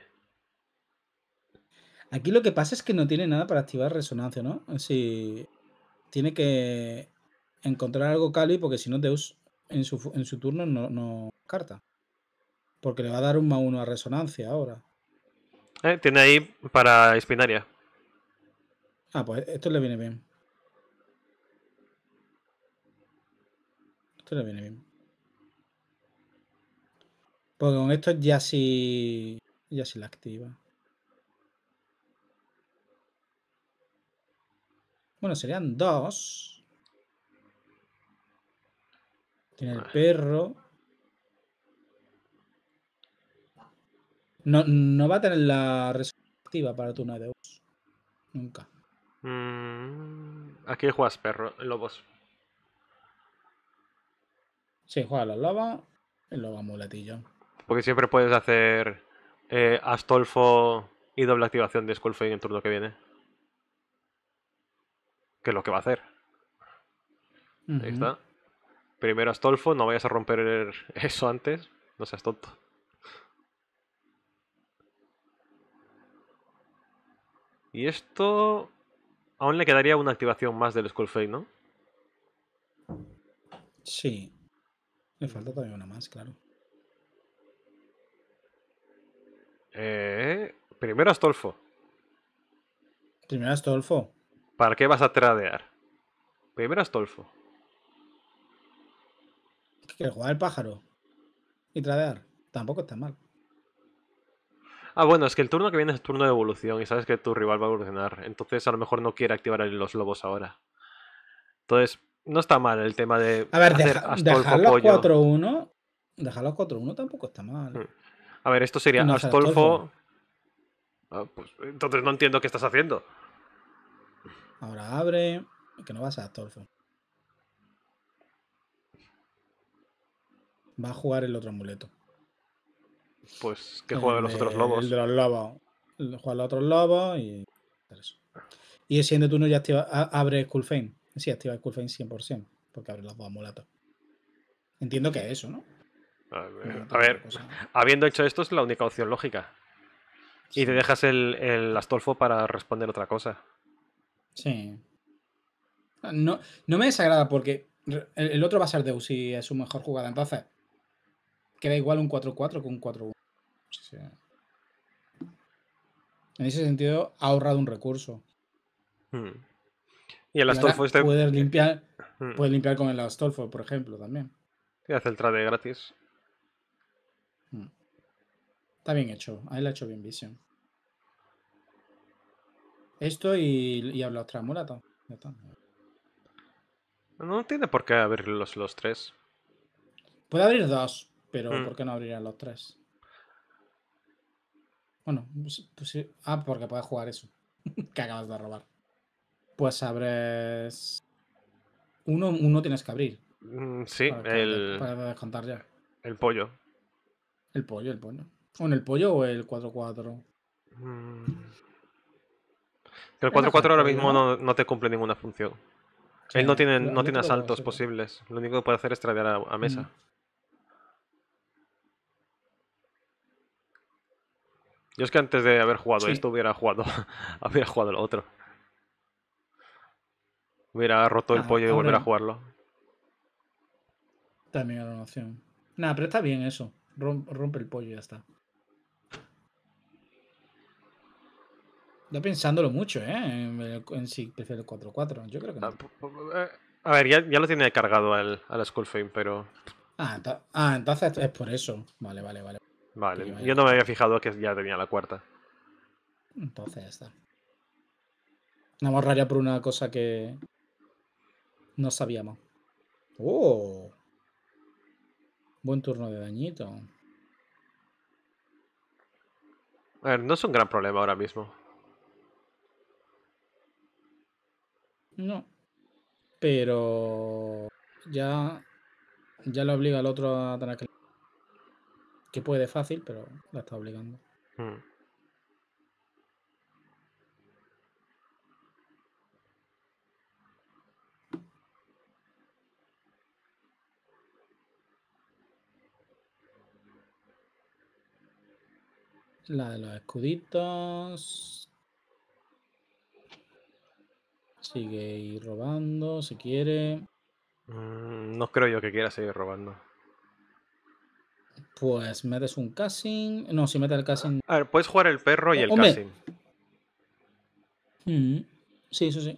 Aquí lo que pasa es que no tiene nada para activar resonancia, ¿no? Si tiene que encontrar algo Cali, porque si no, Deus en su, turno no, no, carta. Porque le va a dar un más uno a resonancia ahora. Eh, tiene ahí para Espinaria. Ah, pues esto le viene bien. Esto le viene bien. Porque con esto ya sí. Ya sí la activa. Bueno, serían dos. Tiene el ah. perro. No, no va a tener la respuesta activa para turno de Nunca. Mm, aquí juegas perro, lobos. Sí, juega la lobos. El lobo muletillo. Porque siempre puedes hacer eh, Astolfo y doble activación de Skullfade en el turno que viene. Que es lo que va a hacer. Ahí está. Primero Astolfo, no vayas a romper eso antes. No seas tonto. Y esto... Aún le quedaría una activación más del Skull ¿no? Sí. Me falta todavía una más, claro. Eh, primero Astolfo. Primero Astolfo. ¿Para qué vas a tradear? Primero Astolfo. Que jugar el pájaro y tradear tampoco está mal. Ah, bueno, es que el turno que viene es turno de evolución y sabes que tu rival va a evolucionar. Entonces a lo mejor no quiere activar los lobos ahora. Entonces, no está mal el tema de. A ver, dejar los 4-1. Dejar los 4-1 tampoco está mal. Hmm. A ver, esto sería Astolfo. Ah, pues, entonces no entiendo qué estás haciendo. Ahora abre. Que no vas a Astolfo. Va a jugar el otro amuleto. Pues que juegue los otros eh, lobos. El de los lobos. Juega los otros lobos y. Y siendo tú no ya activa, abre Coolfame. Sí, activa por 100%, porque abre los dos mulatos. Entiendo que es eso, ¿no? A ver, habiendo hecho esto es la única opción lógica. Y te dejas el, Astolfo para responder otra cosa. Sí. No, me desagrada porque el, otro va a ser Deus y es su mejor jugada. Entonces, queda igual un 4-4 con un 4-1. en ese sentido, ha ahorrado un recurso. Hmm. Y el Astolfo este. Puedes limpiar, hmm. puede limpiar con el Astolfo, por ejemplo, también. Y hace el trade gratis. Hmm. Está bien hecho. Ahí lo ha hecho bien Vision. Esto y, y habla otra mulata. No tiene por qué abrir los, los tres. Puede abrir dos. Pero mm. ¿por qué no abrirían los tres? Bueno, pues, pues, sí. Ah, porque puedes jugar eso. que acabas de robar. Pues abres. Uno, uno tienes que abrir. Mm, sí, el. Para descontar ya. El pollo. El pollo, el pollo. ¿Con en el pollo o el 4-4. Mm. El 4-4 ahora pues, mismo no, te cumple ninguna función. Él no tiene, no tiene asaltos posibles. Lo único que puede hacer es traer a, mesa. Yo es que antes de haber jugado esto hubiera jugado, hubiera jugado lo otro. Hubiera roto el ah, pollo y volver a jugarlo. También era una opción. Nada, pero está bien eso. rompe el pollo y ya está. Está pensándolo mucho, ¿eh? En, si prefiero 4-4. Yo creo que no. Eh, a ver, ya, lo tiene cargado al, al pero. Ah, ah, entonces es por eso. Vale, vale, vale. Vale, yo, no me había fijado que ya tenía la cuarta. Entonces está. nos más por una cosa que no sabíamos. ¡Oh! Buen turno de dañito. A ver, no es un gran problema ahora mismo. No. Pero ya, ya lo obliga al otro a tener que que puede fácil, pero la está obligando. Hmm. La de los escuditos. Sigue ir robando si quiere. Mm, no creo yo que quiera seguir robando. Pues metes un casting. No, si metes el casting. A ver, puedes jugar el perro y el Hombre. Mm, sí, eso sí.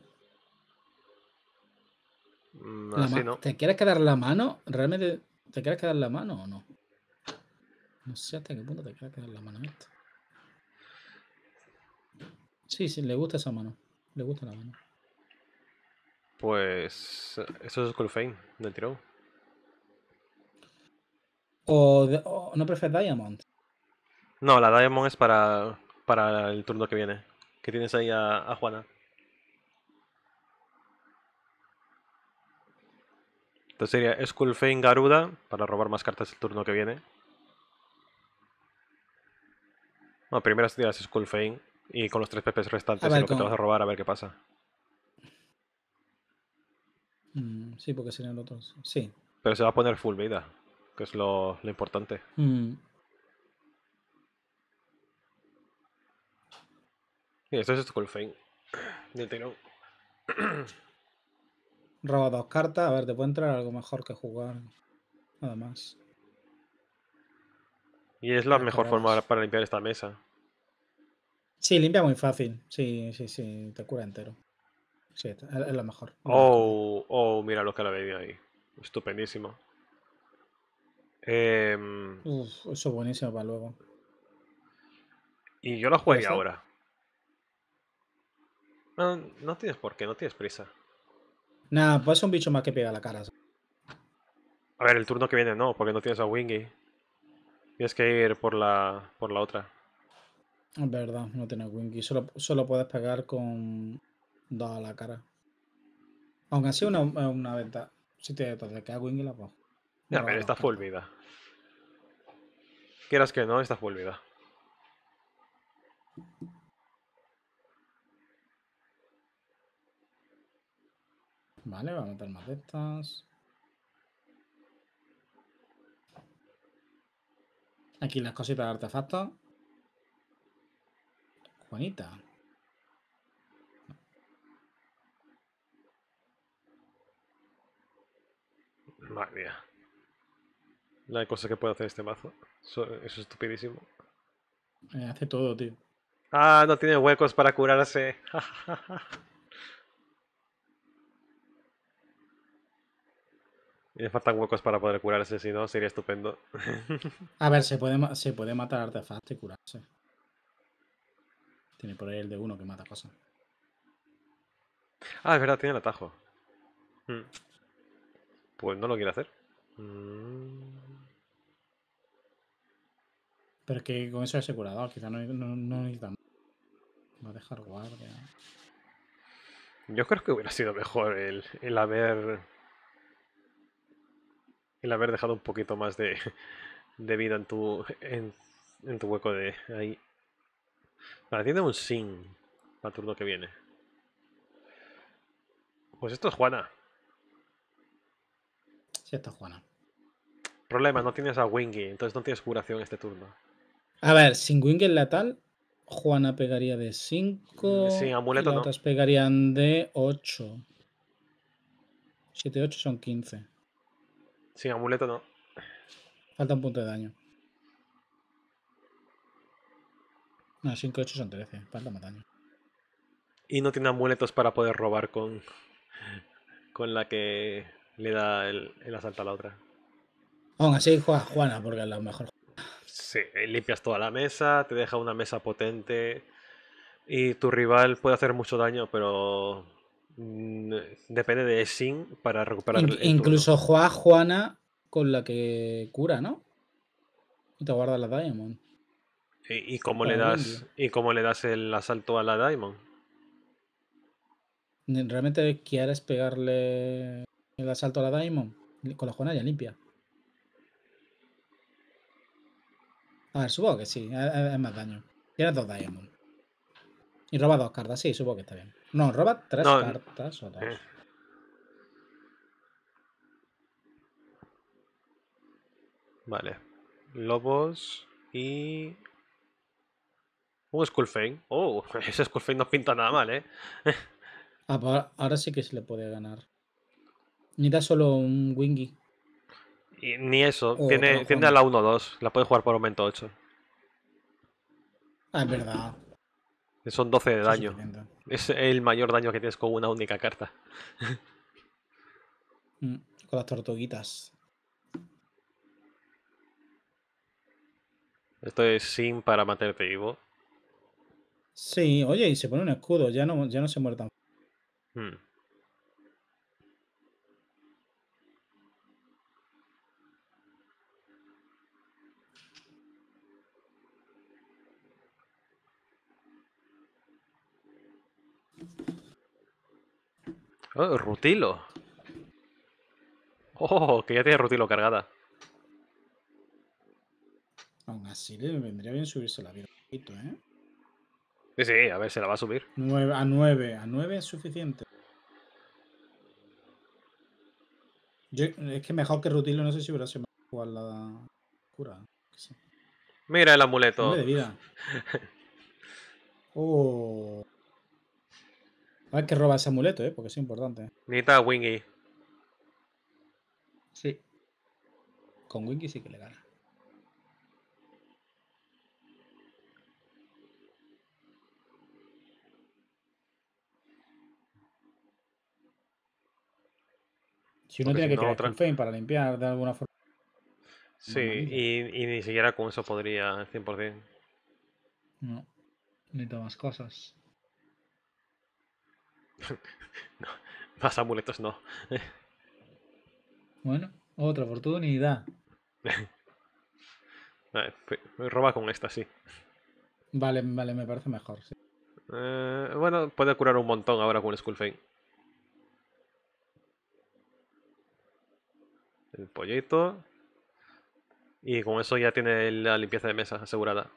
Mm, ¿Te quieres quedar la mano? ¿Realmente te quieres quedar la mano o no? No sé hasta qué punto te quieres quedar la mano Sí, sí, le gusta esa mano. Le gusta la mano. Pues eso es Colfein, del tirón. O, no prefieres Diamond. No, la Diamond es para, para el turno que viene. Que tienes ahí a, Juana. Entonces sería Skullfane Garuda para robar más cartas el turno que viene. Bueno, primero tiras Skullfane y con los tres pepes restantes lo que te vas a robar a ver qué pasa. Mm, sí, porque serían los otros. Sí. Pero se va a poner full vida que es lo, importante. Mm. Y esto es Fane. de tirón. Roba dos cartas, a ver, te puede entrar algo mejor que jugar. Nada más. Y es la mejor forma para limpiar esta mesa. Sí, limpia muy fácil. Sí, sí, sí, te cura entero. Sí, es la mejor. Oh, oh, mira lo que la veía ahí. Estupendísimo. Eh, eso es buenísimo para luego. Y yo lo juegué ahora. No, tienes por qué, no tienes prisa. Nah, pues es un bicho más que pega la cara. A ver, el turno que viene no, porque no tienes a Wingy. Tienes que ir por la, por la otra. Es verdad, no tienes Wingy Solo, solo puedes pegar con dos a la cara. Aunque así una, una venta, Si te, te queda Wingy, la pongo a ver está fue vida. Quieras que no, esta fue olvida Vale, vamos a meter más de estas. Aquí las cositas de artefacto Juanita. Madre mía. La cosa que puede hacer este mazo. Eso, es estupidísimo. Eh, hace todo, tío. Ah, no tiene huecos para curarse. Y Le faltan huecos para poder curarse, si no, sería estupendo. A ver, se puede, se puede matar artefacto y curarse. Tiene por ahí el de uno que mata cosas. Ah, es verdad, tiene el atajo. Hmm. Pues no lo quiere hacer. Hmm. Pero es que con eso asegurador, quizá no, no, no Va a dejar guardia. Yo creo que hubiera sido mejor el, haber. El haber dejado un poquito más de, vida en tu. En, tu hueco de ahí. Vale, tiene un sin para el turno que viene. Pues esto es Juana. Sí, esto es Juana. Problema, no tienes a Wingy, entonces no tienes curación este turno. A ver, sin la tal, Juana pegaría de 5. Eh, sí, amuleto las no. otras pegarían de 8. 7, 8 son 15. Sin amuleto no. Falta un punto de daño. No, 5, 8 son 13. Falta más daño. Y no tiene amuletos para poder robar con, con la que le da el, asalto a la otra. Aún así, juega Juana porque es la mejor sí, eh, limpias toda la mesa, te deja una mesa potente y tu rival puede hacer mucho daño, pero mm, depende de Sin para recuperar. incluso Juan Juana con la que cura, ¿no? Y te guarda la Diamond. ¿Y, cómo le das, ¿Y cómo le das el asalto a la Diamond? Realmente quieres pegarle el asalto a la Diamond con la Juana ya limpia. A ver, supongo que sí, es, más daño. Tiene dos Diamond. Y roba dos cartas, sí, supongo que está bien. No, roba tres cartas o dos. Eh. Vale. Lobos y. Un Skullfane. Oh, ese Skullfane no pinta nada mal, ¿eh? ah, pues ahora sí que se le puede ganar. Ni da solo un Wingy ni eso, tiene, a la 1-2, la puede jugar por aumento 8. Ah, es verdad. Son 12 de daño. Es, el mayor daño que tienes con una única carta. Mm, con las tortuguitas. Esto es sin para matarte vivo. Sí, oye, y se pone un escudo, ya no, ya no se muerta hmm. Oh, Rutilo. Oh, que ya tiene Rutilo cargada. Aún así le vendría bien subirse la vida un poquito, ¿eh? Sí, sí, a ver, se la va a subir. a 9, a 9 es suficiente. es que mejor que Rutilo, no sé si hubiera sido la cura. Mira el amuleto. De vida. oh. Hay que roba ese amuleto, ¿eh? porque es importante. Necesita Wingy. Sí. Con Wingy sí que le gana. Si uno tiene que no, un fein para limpiar de alguna forma. Sí, y, y, ni siquiera con eso podría 100%. No. Necesito más cosas no, más amuletos no. bueno, otra oportunidad. Vale, pues, pues roba con esta, sí. Vale, vale, me parece mejor, eh, bueno, puede curar un montón ahora con el Skullfane. El pollito. Y con eso ya tiene la limpieza de mesa asegurada.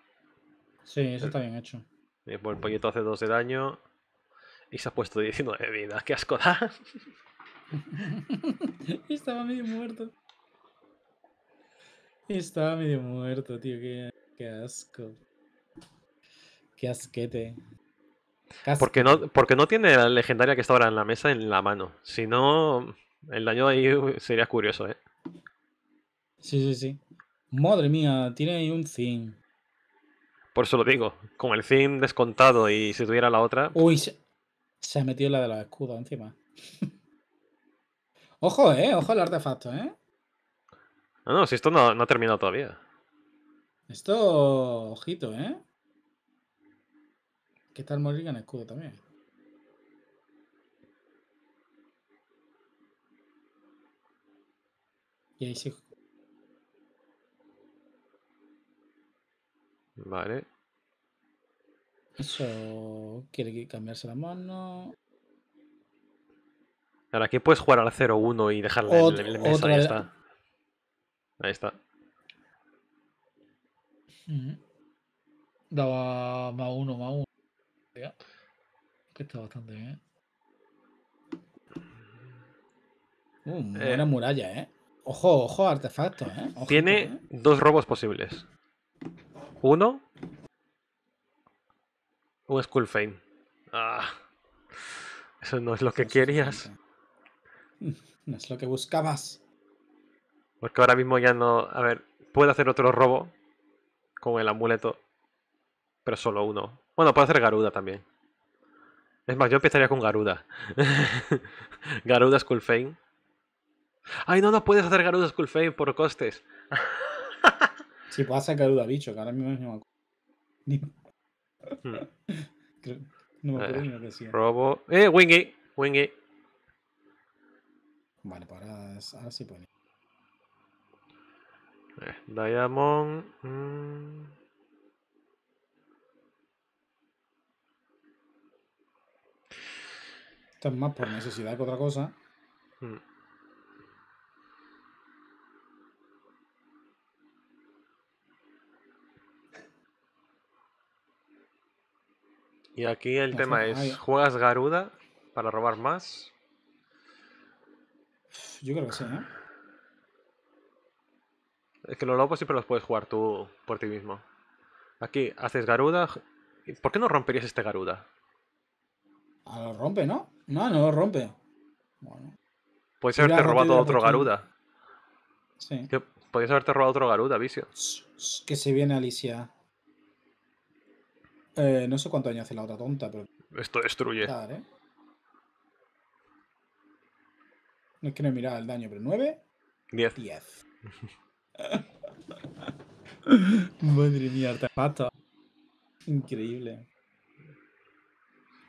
Sí, eso eh. está bien hecho. Eh, pues el pollito hace dos de daño. Y se ha puesto 19 de vida. ¡Qué asco da! Estaba medio muerto. Estaba medio muerto, tío. Qué, asco. Qué asquete. Porque no, porque no tiene la legendaria que está ahora en la mesa en la mano. Si no, el daño ahí sería curioso, ¿eh? Sí, sí, sí. Madre mía, tiene ahí un zin. Por eso lo digo. Con el zin descontado y si tuviera la otra. Uy, se ha metido la de los escudos encima. ojo, eh, ojo al artefacto, eh. No, no, si esto no, ha terminado todavía. Esto, ojito, eh. ¿Qué tal el en escudo también. Y ahí sí. Vale. Eso quiere cambiarse la mano. Ahora aquí puedes jugar al 0-1 y dejarle el mesa. Ahí está. Ahí está. Daba más uno, más uno. Que está bastante bien. Uh, buena eh. muralla, ¿eh? Ojo, ojo, artefacto. ¿eh? tiene eh. dos robos posibles. Uno un school Fame. Ah, eso no es lo que querías. No es lo que buscabas. Porque ahora mismo ya no. A ver, puedo hacer otro robo con el amuleto, pero solo uno. Bueno, puedo hacer Garuda también. Es más, yo empezaría con Garuda. Garuda Skullfane. Ay, no, no puedes hacer Garuda fame por costes. sí, puedo hacer Garuda Bicho, que ahora mismo no Hmm. no me acuerdo eh, ni lo que decía. Robo. ¡Eh, Wingy! Wingy. Vale, para pues ahora, sí pone. Eh, Diamond. Mmm. Esto es más por necesidad que otra cosa. Mm. Y aquí el tema es, ¿juegas Garuda para robar más? Yo creo que sí, ¿eh? Es que los lobos siempre los puedes jugar tú por ti mismo. Aquí haces Garuda. ¿Por qué no romperías este Garuda? Ah, lo rompe, ¿no? No, no lo rompe. Bueno. Puedes haberte robado otro Garuda. Sí. Podrías haberte robado otro Garuda, vicio. Que se viene Alicia. Eh, no sé cuánto daño hace la otra tonta, pero. Esto destruye. ¿eh? No es que no el daño, pero 9. 10. 10. Madre mía, artefacto. Increíble.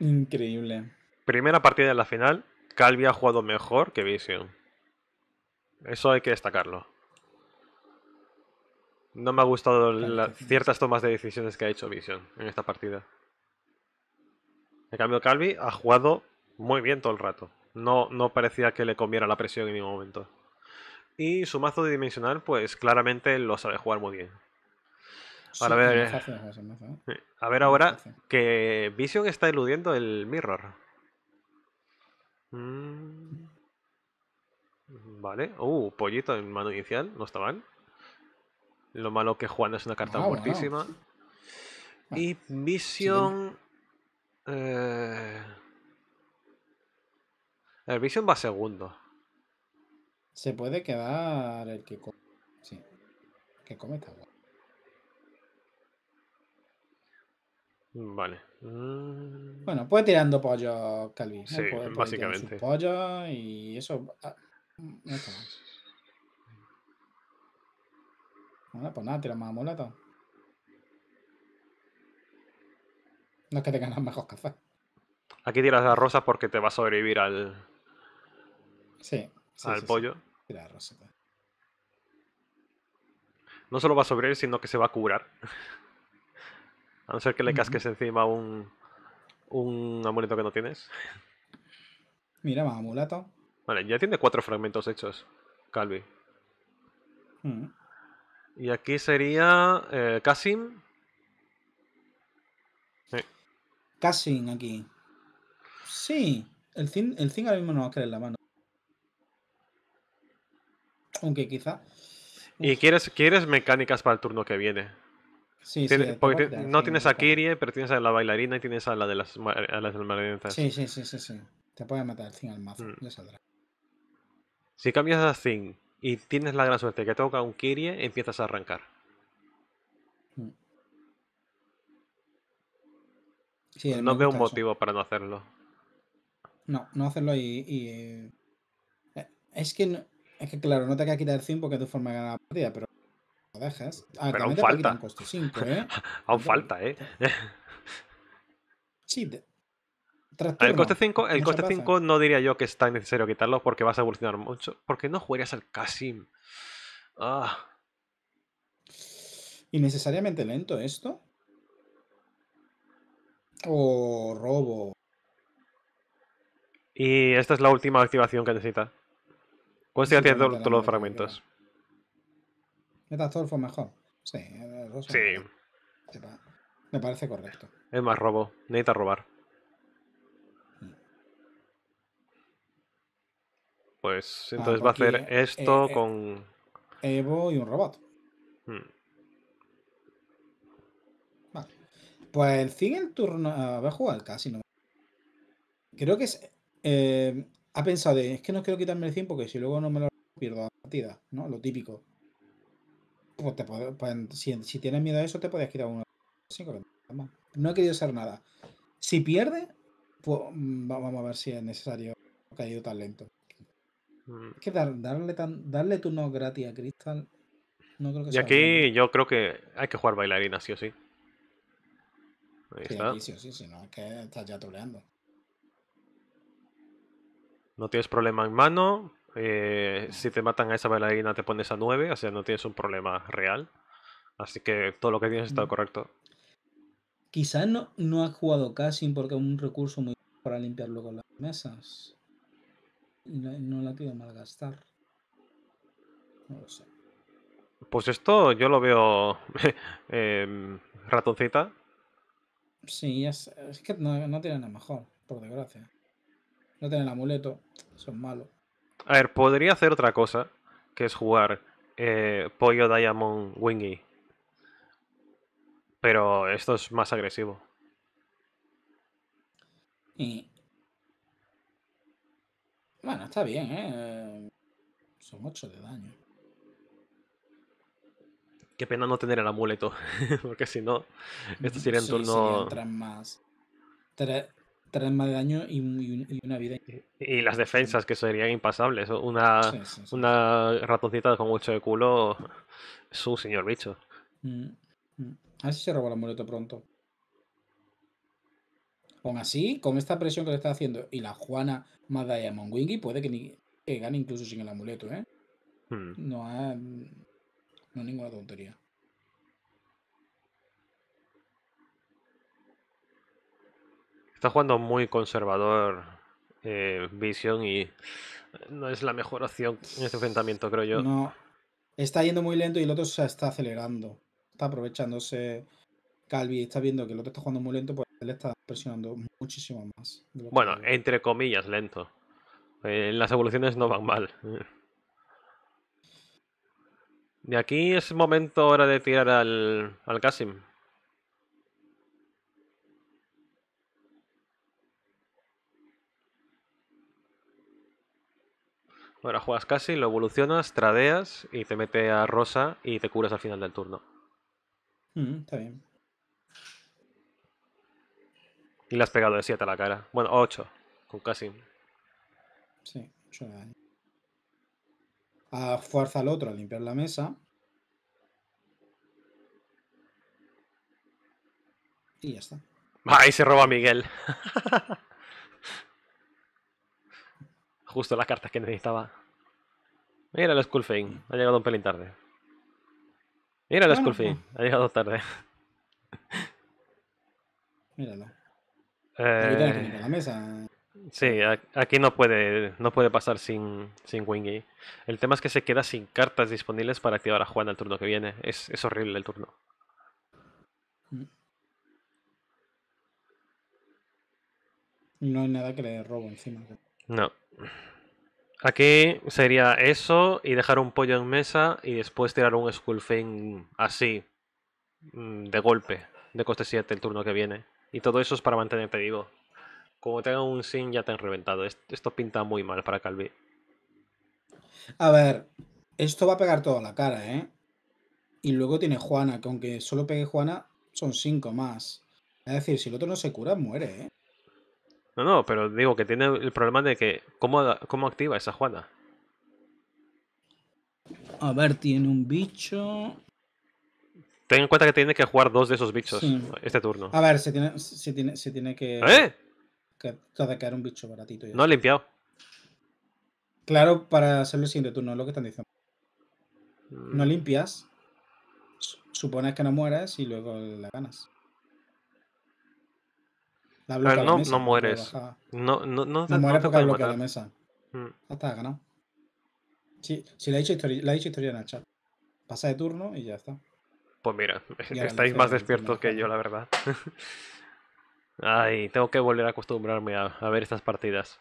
Increíble. Primera partida en la final, Calvi ha jugado mejor que Vision. Eso hay que destacarlo. No me ha gustado ciertas tomas de decisiones que ha hecho Vision en esta partida. En cambio, Calvi ha jugado muy bien todo el rato. No, no parecía que le comiera la presión en ningún momento. Y su mazo dimensional, pues claramente lo sabe jugar muy bien. a ver ahora que Vision está eludiendo el Mirror. Mm. Vale. Uh, pollito en mano inicial, no está mal. Lo malo que Juan es una carta wow, Y Vision. El eh, Vision va segundo. Se puede quedar el que come. Sí. que come está Vale. Bueno, puede tirando pollo, Calvin. ¿eh? Sí, puede, básicamente. Pollo y eso. Ah, no Bueno, pues nada, tiras más amuleto. No es que te ganas mejor café. Aquí tiras las rosas porque te va a sobrevivir al. Sí. al pollo. Tira las rosas. No solo va a sobrevivir, sino que se va a curar. a no ser que le casques encima un. un amuleto que no tienes. Mira, más amuleto. Vale, ya tiene cuatro fragmentos hechos, Calvi. Y aquí sería eh, Kasim. Sí. aquí. Sí, el Zing el ahora mismo no va a querer en la mano. Aunque quizá. Y quieres, quieres mecánicas para el turno que viene. Sí, sí, porque no tienes a Kirie, pero tienes a la bailarina y tienes a la de las, a las marionetas. Sí, sí, sí, sí, sí. Te puede matar el Zing al mazo, ya mm. saldrá. Si cambias a Zing y tienes la gran suerte que toca un Kirie, empiezas a arrancar. Hmm. no veo un motivo para no hacerlo. No, no hacerlo y. Eh, es que es que claro, no te queda quitar 100 porque es tu forma ganar la partida, pero lo dejas. Ah, pero aún falta. ¿eh? aún falta, ¿eh? sí, el coste 5, el 5 no diría yo que es tan necesario quitarlo porque vas a evolucionar mucho. Porque no jugarías al Kasim. Ah. ¿Innecesariamente lento esto? O robo. Y esta es la última activación que necesita. Pues haciendo todos los fragmentos. Metazorfo mejor. Sí, eh, sí. Me parece correcto. Es más robo. Necesita robar. Pues ah, entonces va a hacer eh, esto eh, con. Evo y un robot. Hmm. Vale. Pues sigue el turno. va a jugar casi, ¿no? Creo que eh, ha pensado, es que no quiero quitarme el 100 porque si luego no me lo pierdo la partida, ¿no? Lo típico. Pues te pues, si, tienes miedo a eso, te podías quitar uno. No he querido hacer nada. Si pierde, pues mm, vamos a ver si es necesario caído tan lento. Es que darle, tan, darle turno gratis a Crystal no creo que y aquí yo creo que hay que jugar bailarina, sí o sí. Aquí sí sí, no es que estás ya toleando. No tienes problema en mano. Eh, si te matan a esa bailarina te pones a 9, o sea, no tienes un problema real. Así que todo lo que tienes está mm. correcto. Quizás no, no has jugado casi porque es un recurso muy para limpiarlo con las mesas no, la tiene malgastar. No lo sé. Pues esto yo lo veo em, ratoncita. Sí, es, que no, no tiene nada mejor, por desgracia. No tiene el amuleto, son malos. A ver, podría hacer otra cosa, que es jugar eh, Pollo Diamond Wingy. Pero esto es más agresivo. Y bueno, está bien, ¿eh? Son 8 de daño. Qué pena no tener el amuleto, porque si no, esto sería en turno... Tres más. más de daño y, una vida. Y, las defensas, que serían impasables. Una, ratoncita con mucho de culo, su señor bicho. Mm, mm. A ver si se roba el amuleto pronto. Aún así, con esta presión que le está haciendo y la Juana más Diamond Wingy, puede que, ni, gane incluso sin el amuleto, ¿eh? hmm. No, hay ninguna tontería. Está jugando muy conservador eh, Vision y eh, no es la mejor opción en este enfrentamiento, creo yo. No, está yendo muy lento y el otro se está acelerando. Está aprovechándose Calvi, está viendo que el otro está jugando muy lento, pues él está presionando muchísimo más. Bueno, entre comillas, lento. Eh, las evoluciones no van mal. De aquí es momento ahora de tirar al, al Ahora juegas casi, lo evolucionas, tradeas y te mete a rosa y te curas al final del turno. Mm, está bien. Y le has pegado de 7 a la cara. Bueno, 8, con casi. Sí, 8 de daño. A fuerza al otro a limpiar la mesa. Y ya está. Ahí se roba Miguel. Justo las cartas que necesitaba. Mira el Skullfane, ha llegado un pelín tarde. Mira el bueno, pues. ha llegado tarde. Míralo. Eh, la mesa. Sí, aquí no puede, no puede pasar sin, Wingy. El tema es que se queda sin cartas disponibles para activar a Juan el turno que viene. Es, es horrible el turno. Mm. No hay nada que le robo encima. No. Aquí sería eso y dejar un pollo en mesa y después tirar un Skullfin así, mm, de golpe, de coste 7 el turno que viene. Y todo eso es para mantenerte vivo. Como tenga un sin, ya te han reventado. Esto pinta muy mal para Calvi. A ver, esto va a pegar toda la cara, ¿eh? Y luego tiene Juana, que aunque solo pegue Juana, son cinco más. Es decir, si el otro no se cura, muere, ¿eh? No, no, pero digo que tiene el problema de que. ¿Cómo, cómo activa esa Juana? A ver, tiene un bicho. Ten en cuenta que tiene que jugar dos de esos bichos este turno. A ver, se tiene, se tiene, se tiene que. ¿Eh? Que era un bicho baratito. No No, limpiado. Claro, para hacerlo el siguiente turno, es lo que están diciendo. Mm. No limpias, supones que no mueres y luego la ganas. La a ver, no, mesa, no mueres. No, no, no, mueres porque bloqueado la mesa. Mm. Hasta ganado. Sí, sí, la he dicho historia, dicho historia en el chat. Pasa de turno y ya está. Pues mira, estáis más despiertos que yo, la verdad. Ay, tengo que volver a acostumbrarme a, ver estas partidas.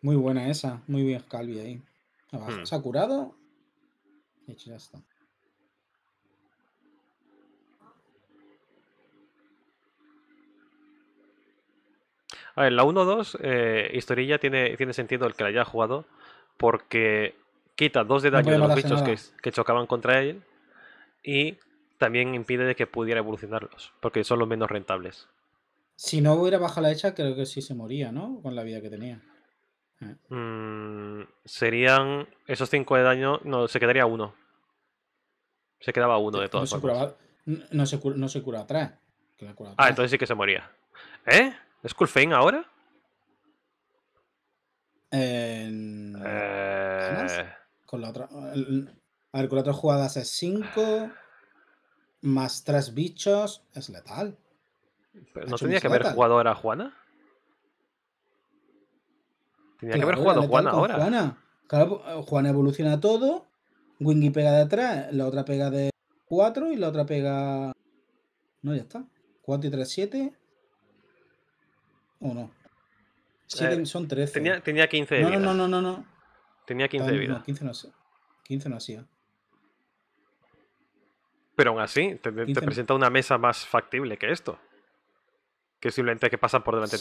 Muy buena esa, muy bien Calvi ahí. Hmm. Se ha curado. Y ya está. A ver, la 1-2, eh, Historilla tiene, tiene sentido el que la haya jugado, porque quita dos de daño de los bichos que, chocaban contra él y también impide de que pudiera evolucionarlos, porque son los menos rentables. Si no hubiera bajado la hecha, creo que sí se moría, ¿no? Con la vida que tenía. Mm, serían esos cinco de daño, no, se quedaría uno. Se quedaba uno de todos no Se no, se, cura atrás. Ah, entonces sí que se moría. ¿Eh? ¿Es ahora? eh la otra. a ver, con las jugada es 5. Más 3 bichos. Es letal. ¿No tenía que haber jugado ahora Juana? Tenía que haber jugado Juana ahora. Juana. Eh, Juana evoluciona todo. Wingy pega de atrás la otra pega de 4 y la otra pega. No, ya está. 4 y 3, 7. ¿O no? Eh, son 13. Tenía, 15 no, No, no, no, no. Tenía 15 de vida. 15 no, 15 no hacía. Pero aún así, te, presenta una mesa más factible que esto. Que simplemente que pasan por delante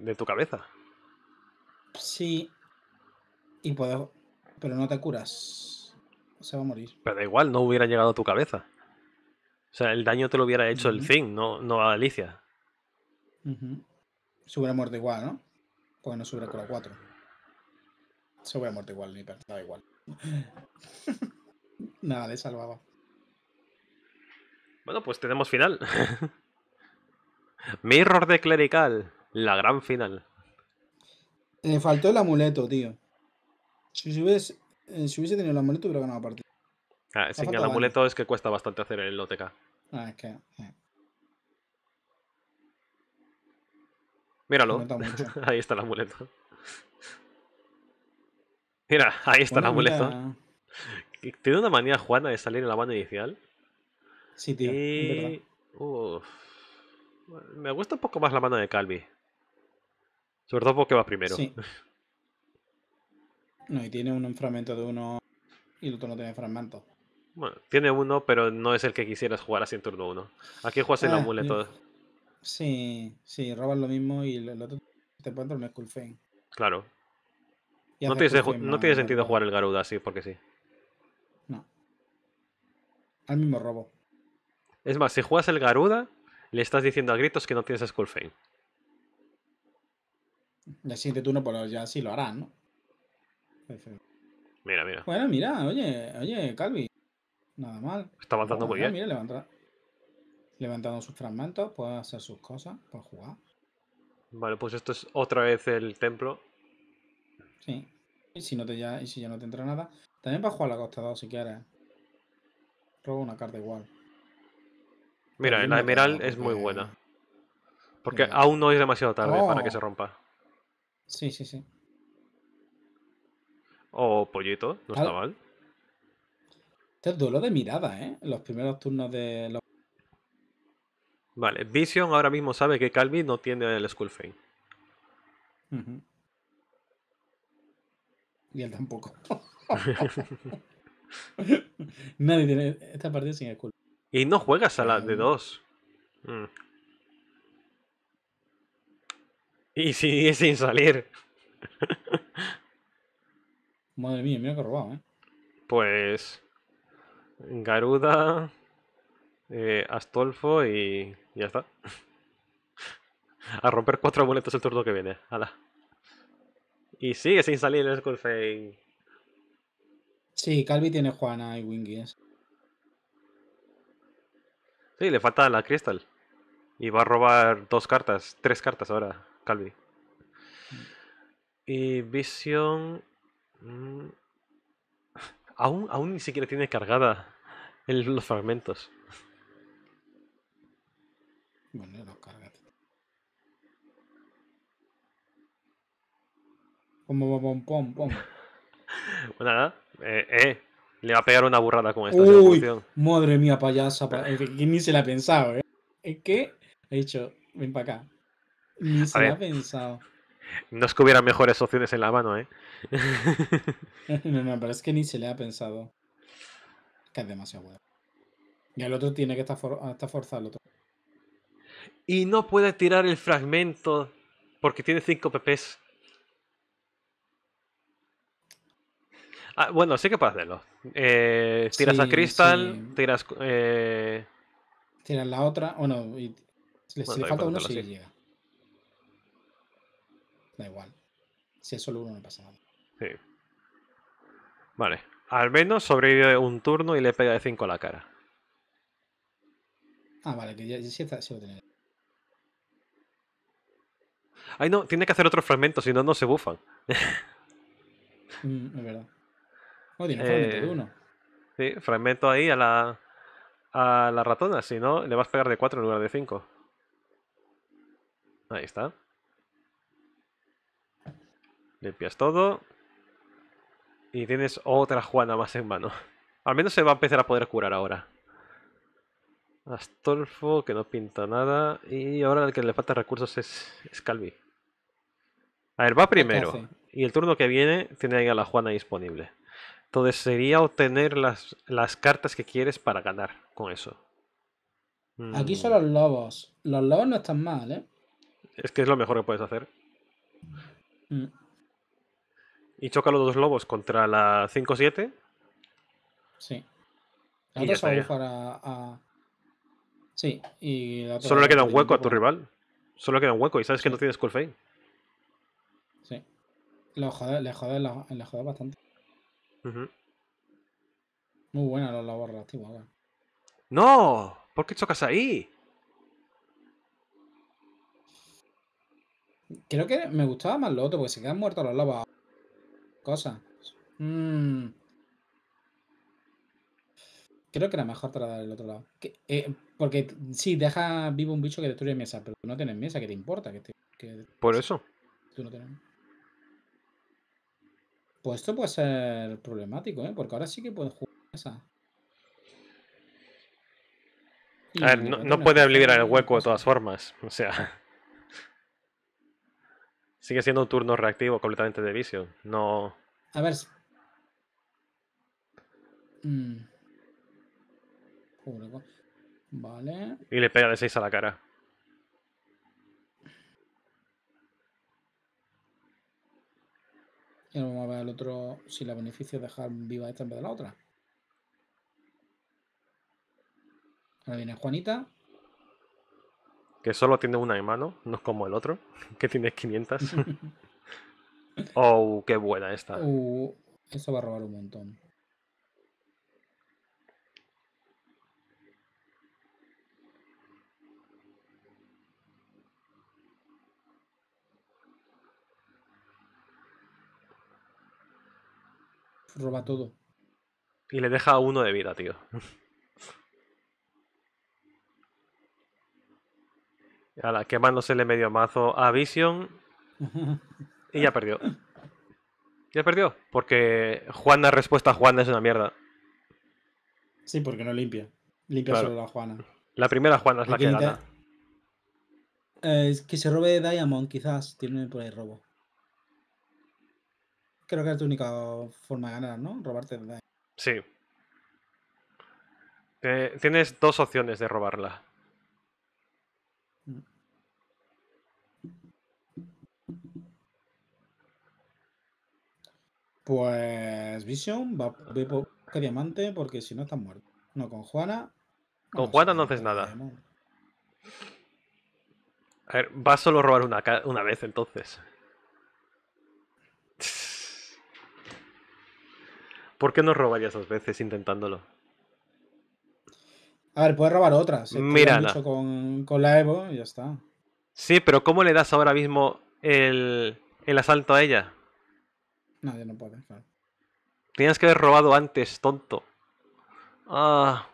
de, tu cabeza. Sí. Y puedo. Pero no te curas. Se va a morir. Pero da igual, no hubiera llegado a tu cabeza. O sea, el daño te lo hubiera hecho el Zing, no, no a Alicia. Se hubiera muerto igual, ¿no? Porque no se hubiera curado 4. Se hubiera muerto igual, Nipper, da igual. Nada, le salvaba. Bueno, pues tenemos final. Mirror de Clerical, la gran final. Le eh, faltó el amuleto, tío. Si hubiese, eh, si hubiese tenido el amuleto, hubiera ganado la partida. Ah, sin el amuleto es que cuesta bastante hacer el OTK. Ah, es que. Eh. Míralo. Ahí está el amuleto. Mira, ahí está la el amuleto. Tiene una manía Juana de salir en la mano inicial. Sí, tío. Me gusta un poco más la mano de Calvi. Sobre todo porque va primero. Sí. No, y tiene un fragmento de uno y el otro no tiene fragmento. Bueno, tiene uno, pero no es el que quisieras jugar así en turno uno. Aquí juegas el ah, amuleto. Sí, sí, robas lo mismo y el otro te pone un Skull Claro. No tiene, sentido jugar el Garuda así, porque sí. No. Al mismo robo. Es más, si juegas el Garuda, le estás diciendo a gritos que no tienes Skullfane. El siguiente turno, pues ya sí lo harán, ¿no? Mira, mira. Bueno, mira, oye, oye, Calvi. Nada mal. Está avanzando muy bien. Mira, levantando sus fragmentos, puede hacer sus cosas, puede jugar. Vale, pues esto es otra vez el templo. Sí. Y si, no te ya, y si ya no te entra nada. También a jugar la costa 2 si quieres. Robo una carta igual. Mira, la Emerald es muy buena. Porque aún no es demasiado tarde para oh. que se rompa. Sí, sí, sí. O oh, pollito, no está mal. Te este es duelo de mirada, ¿eh? Los primeros turnos de los... Vale, Vision ahora mismo sabe que Calvi no tiene el Skull Fame. Y él tampoco. Nadie tiene esta partida sin el culo Y no juegas a la de em. dos. Mm. Y sigue sin salir. Madre mía, mira que robado, ¿eh? Pues. Garuda. Eh, Astolfo y. Ya está. a romper cuatro boletos el turno que viene. Hala. Y sigue sin salir el Skullface. Sí, Calvi tiene Juana y Wingy. ¿eh? Sí, le falta la Crystal. Y va a robar dos cartas, tres cartas ahora, Calvi. Mm. Y Vision. Mm, aún, aún ni siquiera tiene cargada los fragmentos. Bueno, Pom, pom, pom, pues nada, eh, eh, le va a pegar una burrada con esta Uy, madre mía, payasa. ni se la ha pensado, ¿eh? Es que, he dicho, ven para acá. Ni se ha pensado. No es que hubiera mejores opciones en la mano, ¿eh? no, no, pero es que ni se le ha pensado. Que es demasiado bueno. Y el otro tiene que estar, ah, forzado. Y no puede tirar el fragmento porque tiene 5 pp's. Ah, bueno, sí que puedes hacerlo. Eh, tiras a Crystal, tiras. Eh... Tiras la otra. Bueno, y, si le falta uno, sí llega. Da igual. Si es solo uno, no pasa nada. Sí. Vale. Al menos sobrevive un turno y le pega de 5 a la cara. Ah, vale, que ya, sí, está, Ay, no, tiene que hacer otro fragmento, si no, no se bufan. Mm, es verdad. Oh, eh, uno. Sí, fragmento ahí a la, a la ratona, si no, le vas a pegar de 4 en lugar de 5. Ahí está. Limpias todo. Y tienes otra Juana más en mano. Al menos se va a empezar a poder curar ahora. Astolfo, que no pinta nada. Y ahora el que le falta recursos es, es A ver, va primero. Y el turno que viene tiene ahí a la Juana disponible. Entonces sería obtener las, cartas que quieres para ganar con eso. Aquí mm. son los lobos. Los lobos no están mal, ¿eh? Es que es lo mejor que puedes hacer. Mm. Y choca los dos lobos contra la 5-7. Sí. Sí, Solo le queda un hueco a tu rival. Solo le queda un hueco y sabes que no tienes Cool Sí. le jode, le jode bastante. Muy buena la labor relativa. ¡No! ¿Por qué chocas ahí? Creo que me gustaba más lo otro, porque se quedan muertos los lava. Cosa mm. Creo que era mejor tratar el otro lado. Eh, porque sí, deja vivo un bicho que destruye mesa, pero tú no tienes mesa, ¿Qué te importa. Por eso. Tú no tienes. Pues esto puede ser problemático, ¿eh? Porque ahora sí que puede jugar esa. a ver, no, puede obligar el hueco de todas formas. O sea. Sigue siendo un turno reactivo completamente de vicio. No. A ver. Mm. Vale. Y le pega de 6 a la cara. vamos a ver el otro si la beneficia dejar viva esta en vez de la otra. Ahora viene Juanita. Que solo tiene una en mano, no es como el otro, que tiene 500. oh, qué buena esta. Uh, eso va a robar un montón. roba todo. Y le deja uno de vida, tío. Ahora, quemándosele medio mazo a Vision. Y ya perdió. Ya perdió. Porque Juana, respuesta a Juana es una mierda. Sí, porque no limpia. Limpia solo la Juana. La primera Juana es la que gana. Eh, es que se robe Diamond, quizás. Tiene por ahí robo. Creo que es tu única forma de ganar, ¿no? Robarte el Sí. tienes dos opciones de robarla. Mm. Pues Vision, va, va diamante porque si no estás muerto. No, con Juana. Con Juana no haces nada. A ver, va solo a robar una, una vez entonces. ¿Por qué no robarías a veces intentándolo? A ver, puedes robar otras. Mira, con, con, la Evo y ya está. Sí, pero ¿cómo le das ahora mismo el, asalto a ella? Nadie no, no puede, Tenías que haber robado antes, tonto. Ah.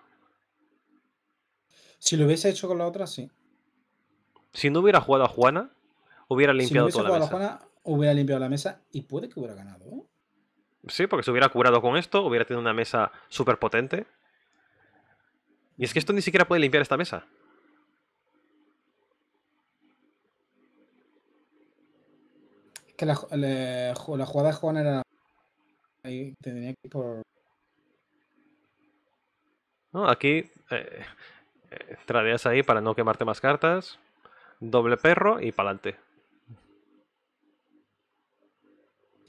Si lo hubiese hecho con la otra, sí. Si no hubiera jugado a Juana, hubiera limpiado si no hubiese jugado A Juana, hubiera limpiado la mesa y puede que hubiera ganado. Sí, porque se hubiera curado con esto, hubiera tenido una mesa súper potente. Y es que esto ni siquiera puede limpiar esta mesa. Es que la, jugada de Juan era... Ahí tendría que ir por... No, aquí eh, eh ahí para no quemarte más cartas. Doble perro y pa'lante.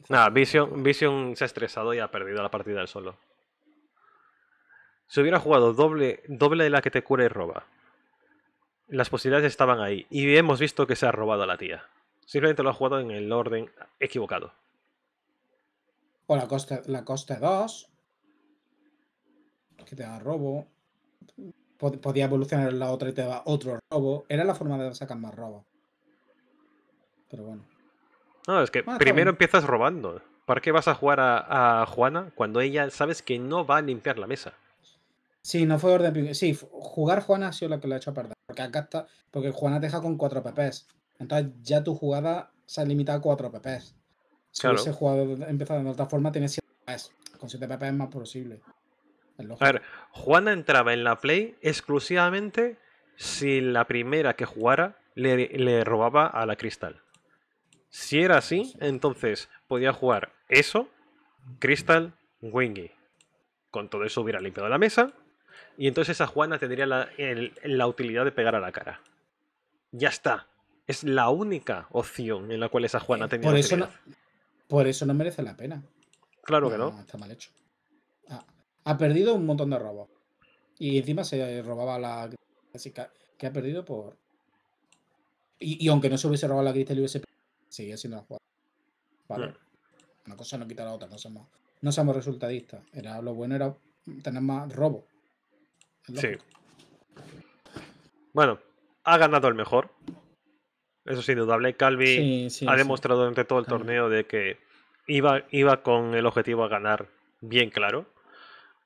Nada, Vision, se ha estresado y ha perdido la partida del solo. Si hubiera jugado doble, doble de la que te cura y roba, las posibilidades estaban ahí. Y hemos visto que se ha robado a la tía. Simplemente lo ha jugado en el orden equivocado. O la costa la costa 2. Que te da robo. podía evolucionar la otra y te da otro robo. Era la forma de sacar más robo. Pero bueno. No, es que ah, primero empiezas robando. ¿Para qué vas a jugar a, Juana cuando ella sabes que no va a limpiar la mesa? Sí, no fue orden. Sí, jugar Juana ha sido lo que le ha hecho perder. Porque acá porque Juana te deja con cuatro PPs. Entonces ya tu jugada se ha limitado a cuatro PPs. Si ese jugador empezando de otra forma, Tiene 7 PPs. Con 7 PPs es más posible. a ver, Juana entraba en la play exclusivamente si la primera que jugara le robaba a la cristal. Si era así, entonces podía jugar eso, Crystal, Wingy. Con todo eso hubiera limpiado la mesa. Y entonces esa Juana tendría la, utilidad de pegar a la cara. Ya está. Es la única opción en la cual esa Juana tendría tenía por eso, no, por eso no merece la pena. Claro que ah, no. Está mal hecho. Ah, ha, perdido un montón de robos. Y encima se robaba la. Así que, ha perdido por. Y, aunque no se hubiese robado la Crystal y hubiese sigue siendo la jugada. Una cosa no quita la otra, no somos, resultadistas. Era, lo bueno era tener más robo. Sí. Bueno, ha ganado el mejor. Eso es indudable. Calvi ha demostrado durante todo el torneo de que iba, iba con el objetivo a ganar bien claro.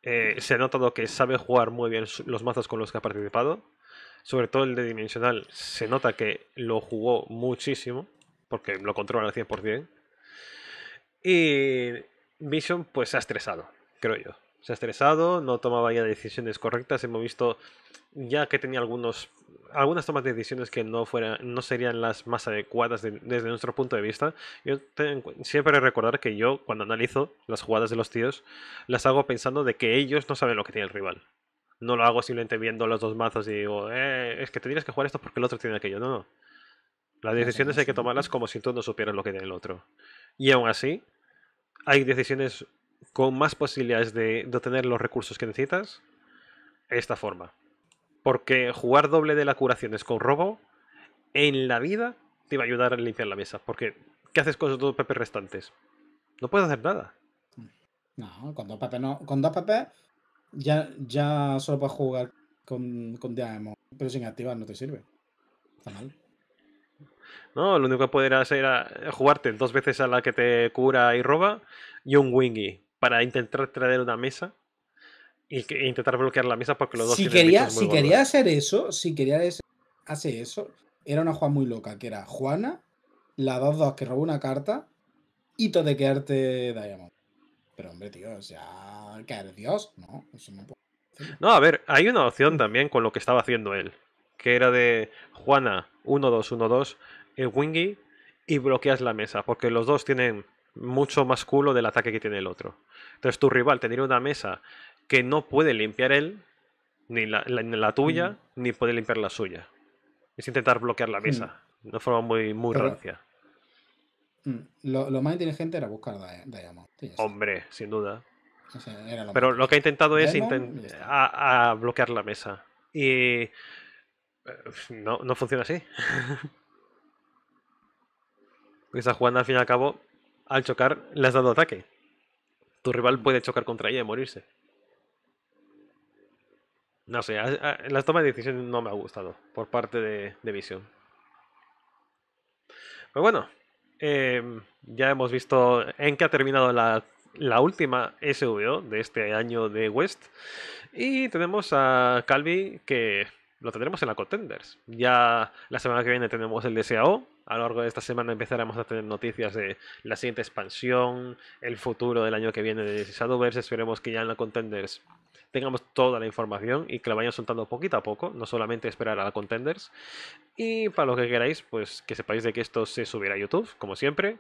Eh, se nota notado que sabe jugar muy bien los mazos con los que ha participado. Sobre todo el de Dimensional, se nota que lo jugó muchísimo porque lo controlan al 100%. Y Vision pues se ha estresado, creo yo. Se ha estresado, no tomaba ya decisiones correctas. Hemos visto ya que tenía algunos, algunas tomas de decisiones que no, no serían las más adecuadas desde nuestro punto de vista. Yo siempre recordar que yo cuando analizo las jugadas de los tíos, las hago pensando de que ellos no saben lo que tiene el rival. No lo hago simplemente viendo los dos mazos y digo, eh, es que tendrías que jugar esto porque el otro tiene aquello. No, no. Las decisiones hay que tomarlas como si tú no supieras lo que tiene el otro. Y aún así, hay decisiones con más posibilidades de, obtener los recursos que necesitas esta forma. Porque jugar doble de la curación es con robo, en la vida te va a ayudar a limpiar la mesa. Porque, ¿qué haces con los dos PP restantes? No puedes hacer nada. No, con dos PP no. Con dos ya, ya solo puedes jugar con, con Diamond, pero sin activar no te sirve. Está mal. ¿no? Lo único que podía hacer era eh, jugarte dos veces a la que te cura y roba y un wingy para intentar traer una mesa y e intentar bloquear la mesa porque los dos... Si, quería, si quería hacer eso, si quería hacer eso, era una jugada muy loca, que era Juana, la 2-2 que robó una carta y todo de quedarte Diamond. Pero hombre, tío, o sea, ¿Qué Dios, ¿no? Eso no puede. No, a ver, hay una opción también con lo que estaba haciendo él, que era de Juana 1-2-1-2, Wingy y bloqueas la mesa, porque los dos tienen mucho más culo del ataque que tiene el otro. Entonces tu rival tendría una mesa que no puede limpiar él, ni la, tuya, mm. ni puede limpiar la suya. Es intentar bloquear la mm. mesa, de una forma muy, muy rancia. Mm, lo, más inteligente era buscar Diamond. Hombre, sin duda. Pero lo que ha intentado es bloquear la mesa. Y eh, no, no funciona así. Esa pues Juana, al fin y al cabo, al chocar, le has dado ataque. Tu rival puede chocar contra ella y morirse. No sé, las tomas de decisión no me ha gustado por parte de, de Vision. Pero bueno, em, ya hemos visto en qué ha terminado la, la, última SVO de este año de West. Y tenemos a Calvi que lo tendremos en la Contenders. Ya la semana que viene tenemos el DSAO a lo largo de esta semana empezaremos a tener noticias de la siguiente expansión, el futuro del año que viene de Shadowverse. Esperemos que ya en la Contenders tengamos toda la información y que la vayan soltando poquito a poco, no solamente esperar a la Contenders. Y para lo que queráis, pues que sepáis de que esto se subirá a YouTube, como siempre.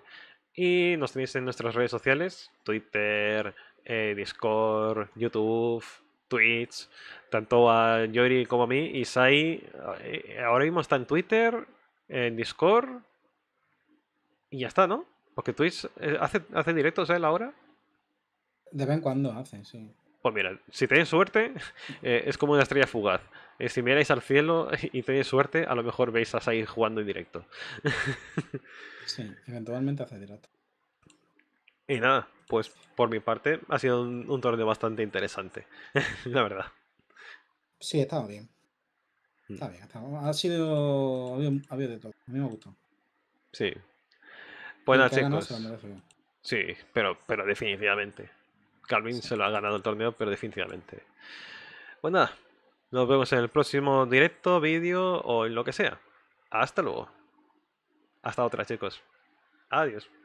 Y nos tenéis en nuestras redes sociales, Twitter, eh, Discord, YouTube, Twitch, tanto a Yori como a mí. Y Sai eh, ahora mismo está en Twitter, en Discord y ya está, ¿no? Porque Twitch eh, hace, hace directos él ¿eh? ahora. De vez en cuando hace, sí. Pues mira, si tenéis suerte, eh, es como una estrella fugaz. si miráis al cielo y tenéis suerte, a lo mejor veis a Sai jugando en directo. sí, eventualmente hace directo. Y nada, pues por mi parte ha sido un, torneo bastante interesante, la verdad. Sí, estaba bien. Mm. Está bien, ha sido. Ha habido, de todo. A mí me gustado Sí. Bueno, chicos. sí, pero, pero definitivamente. Calvin se lo ha ganado el torneo, pero definitivamente. Bueno pues nos vemos en el próximo directo, vídeo o en lo que sea. Hasta luego. Hasta otra, chicos. Adiós.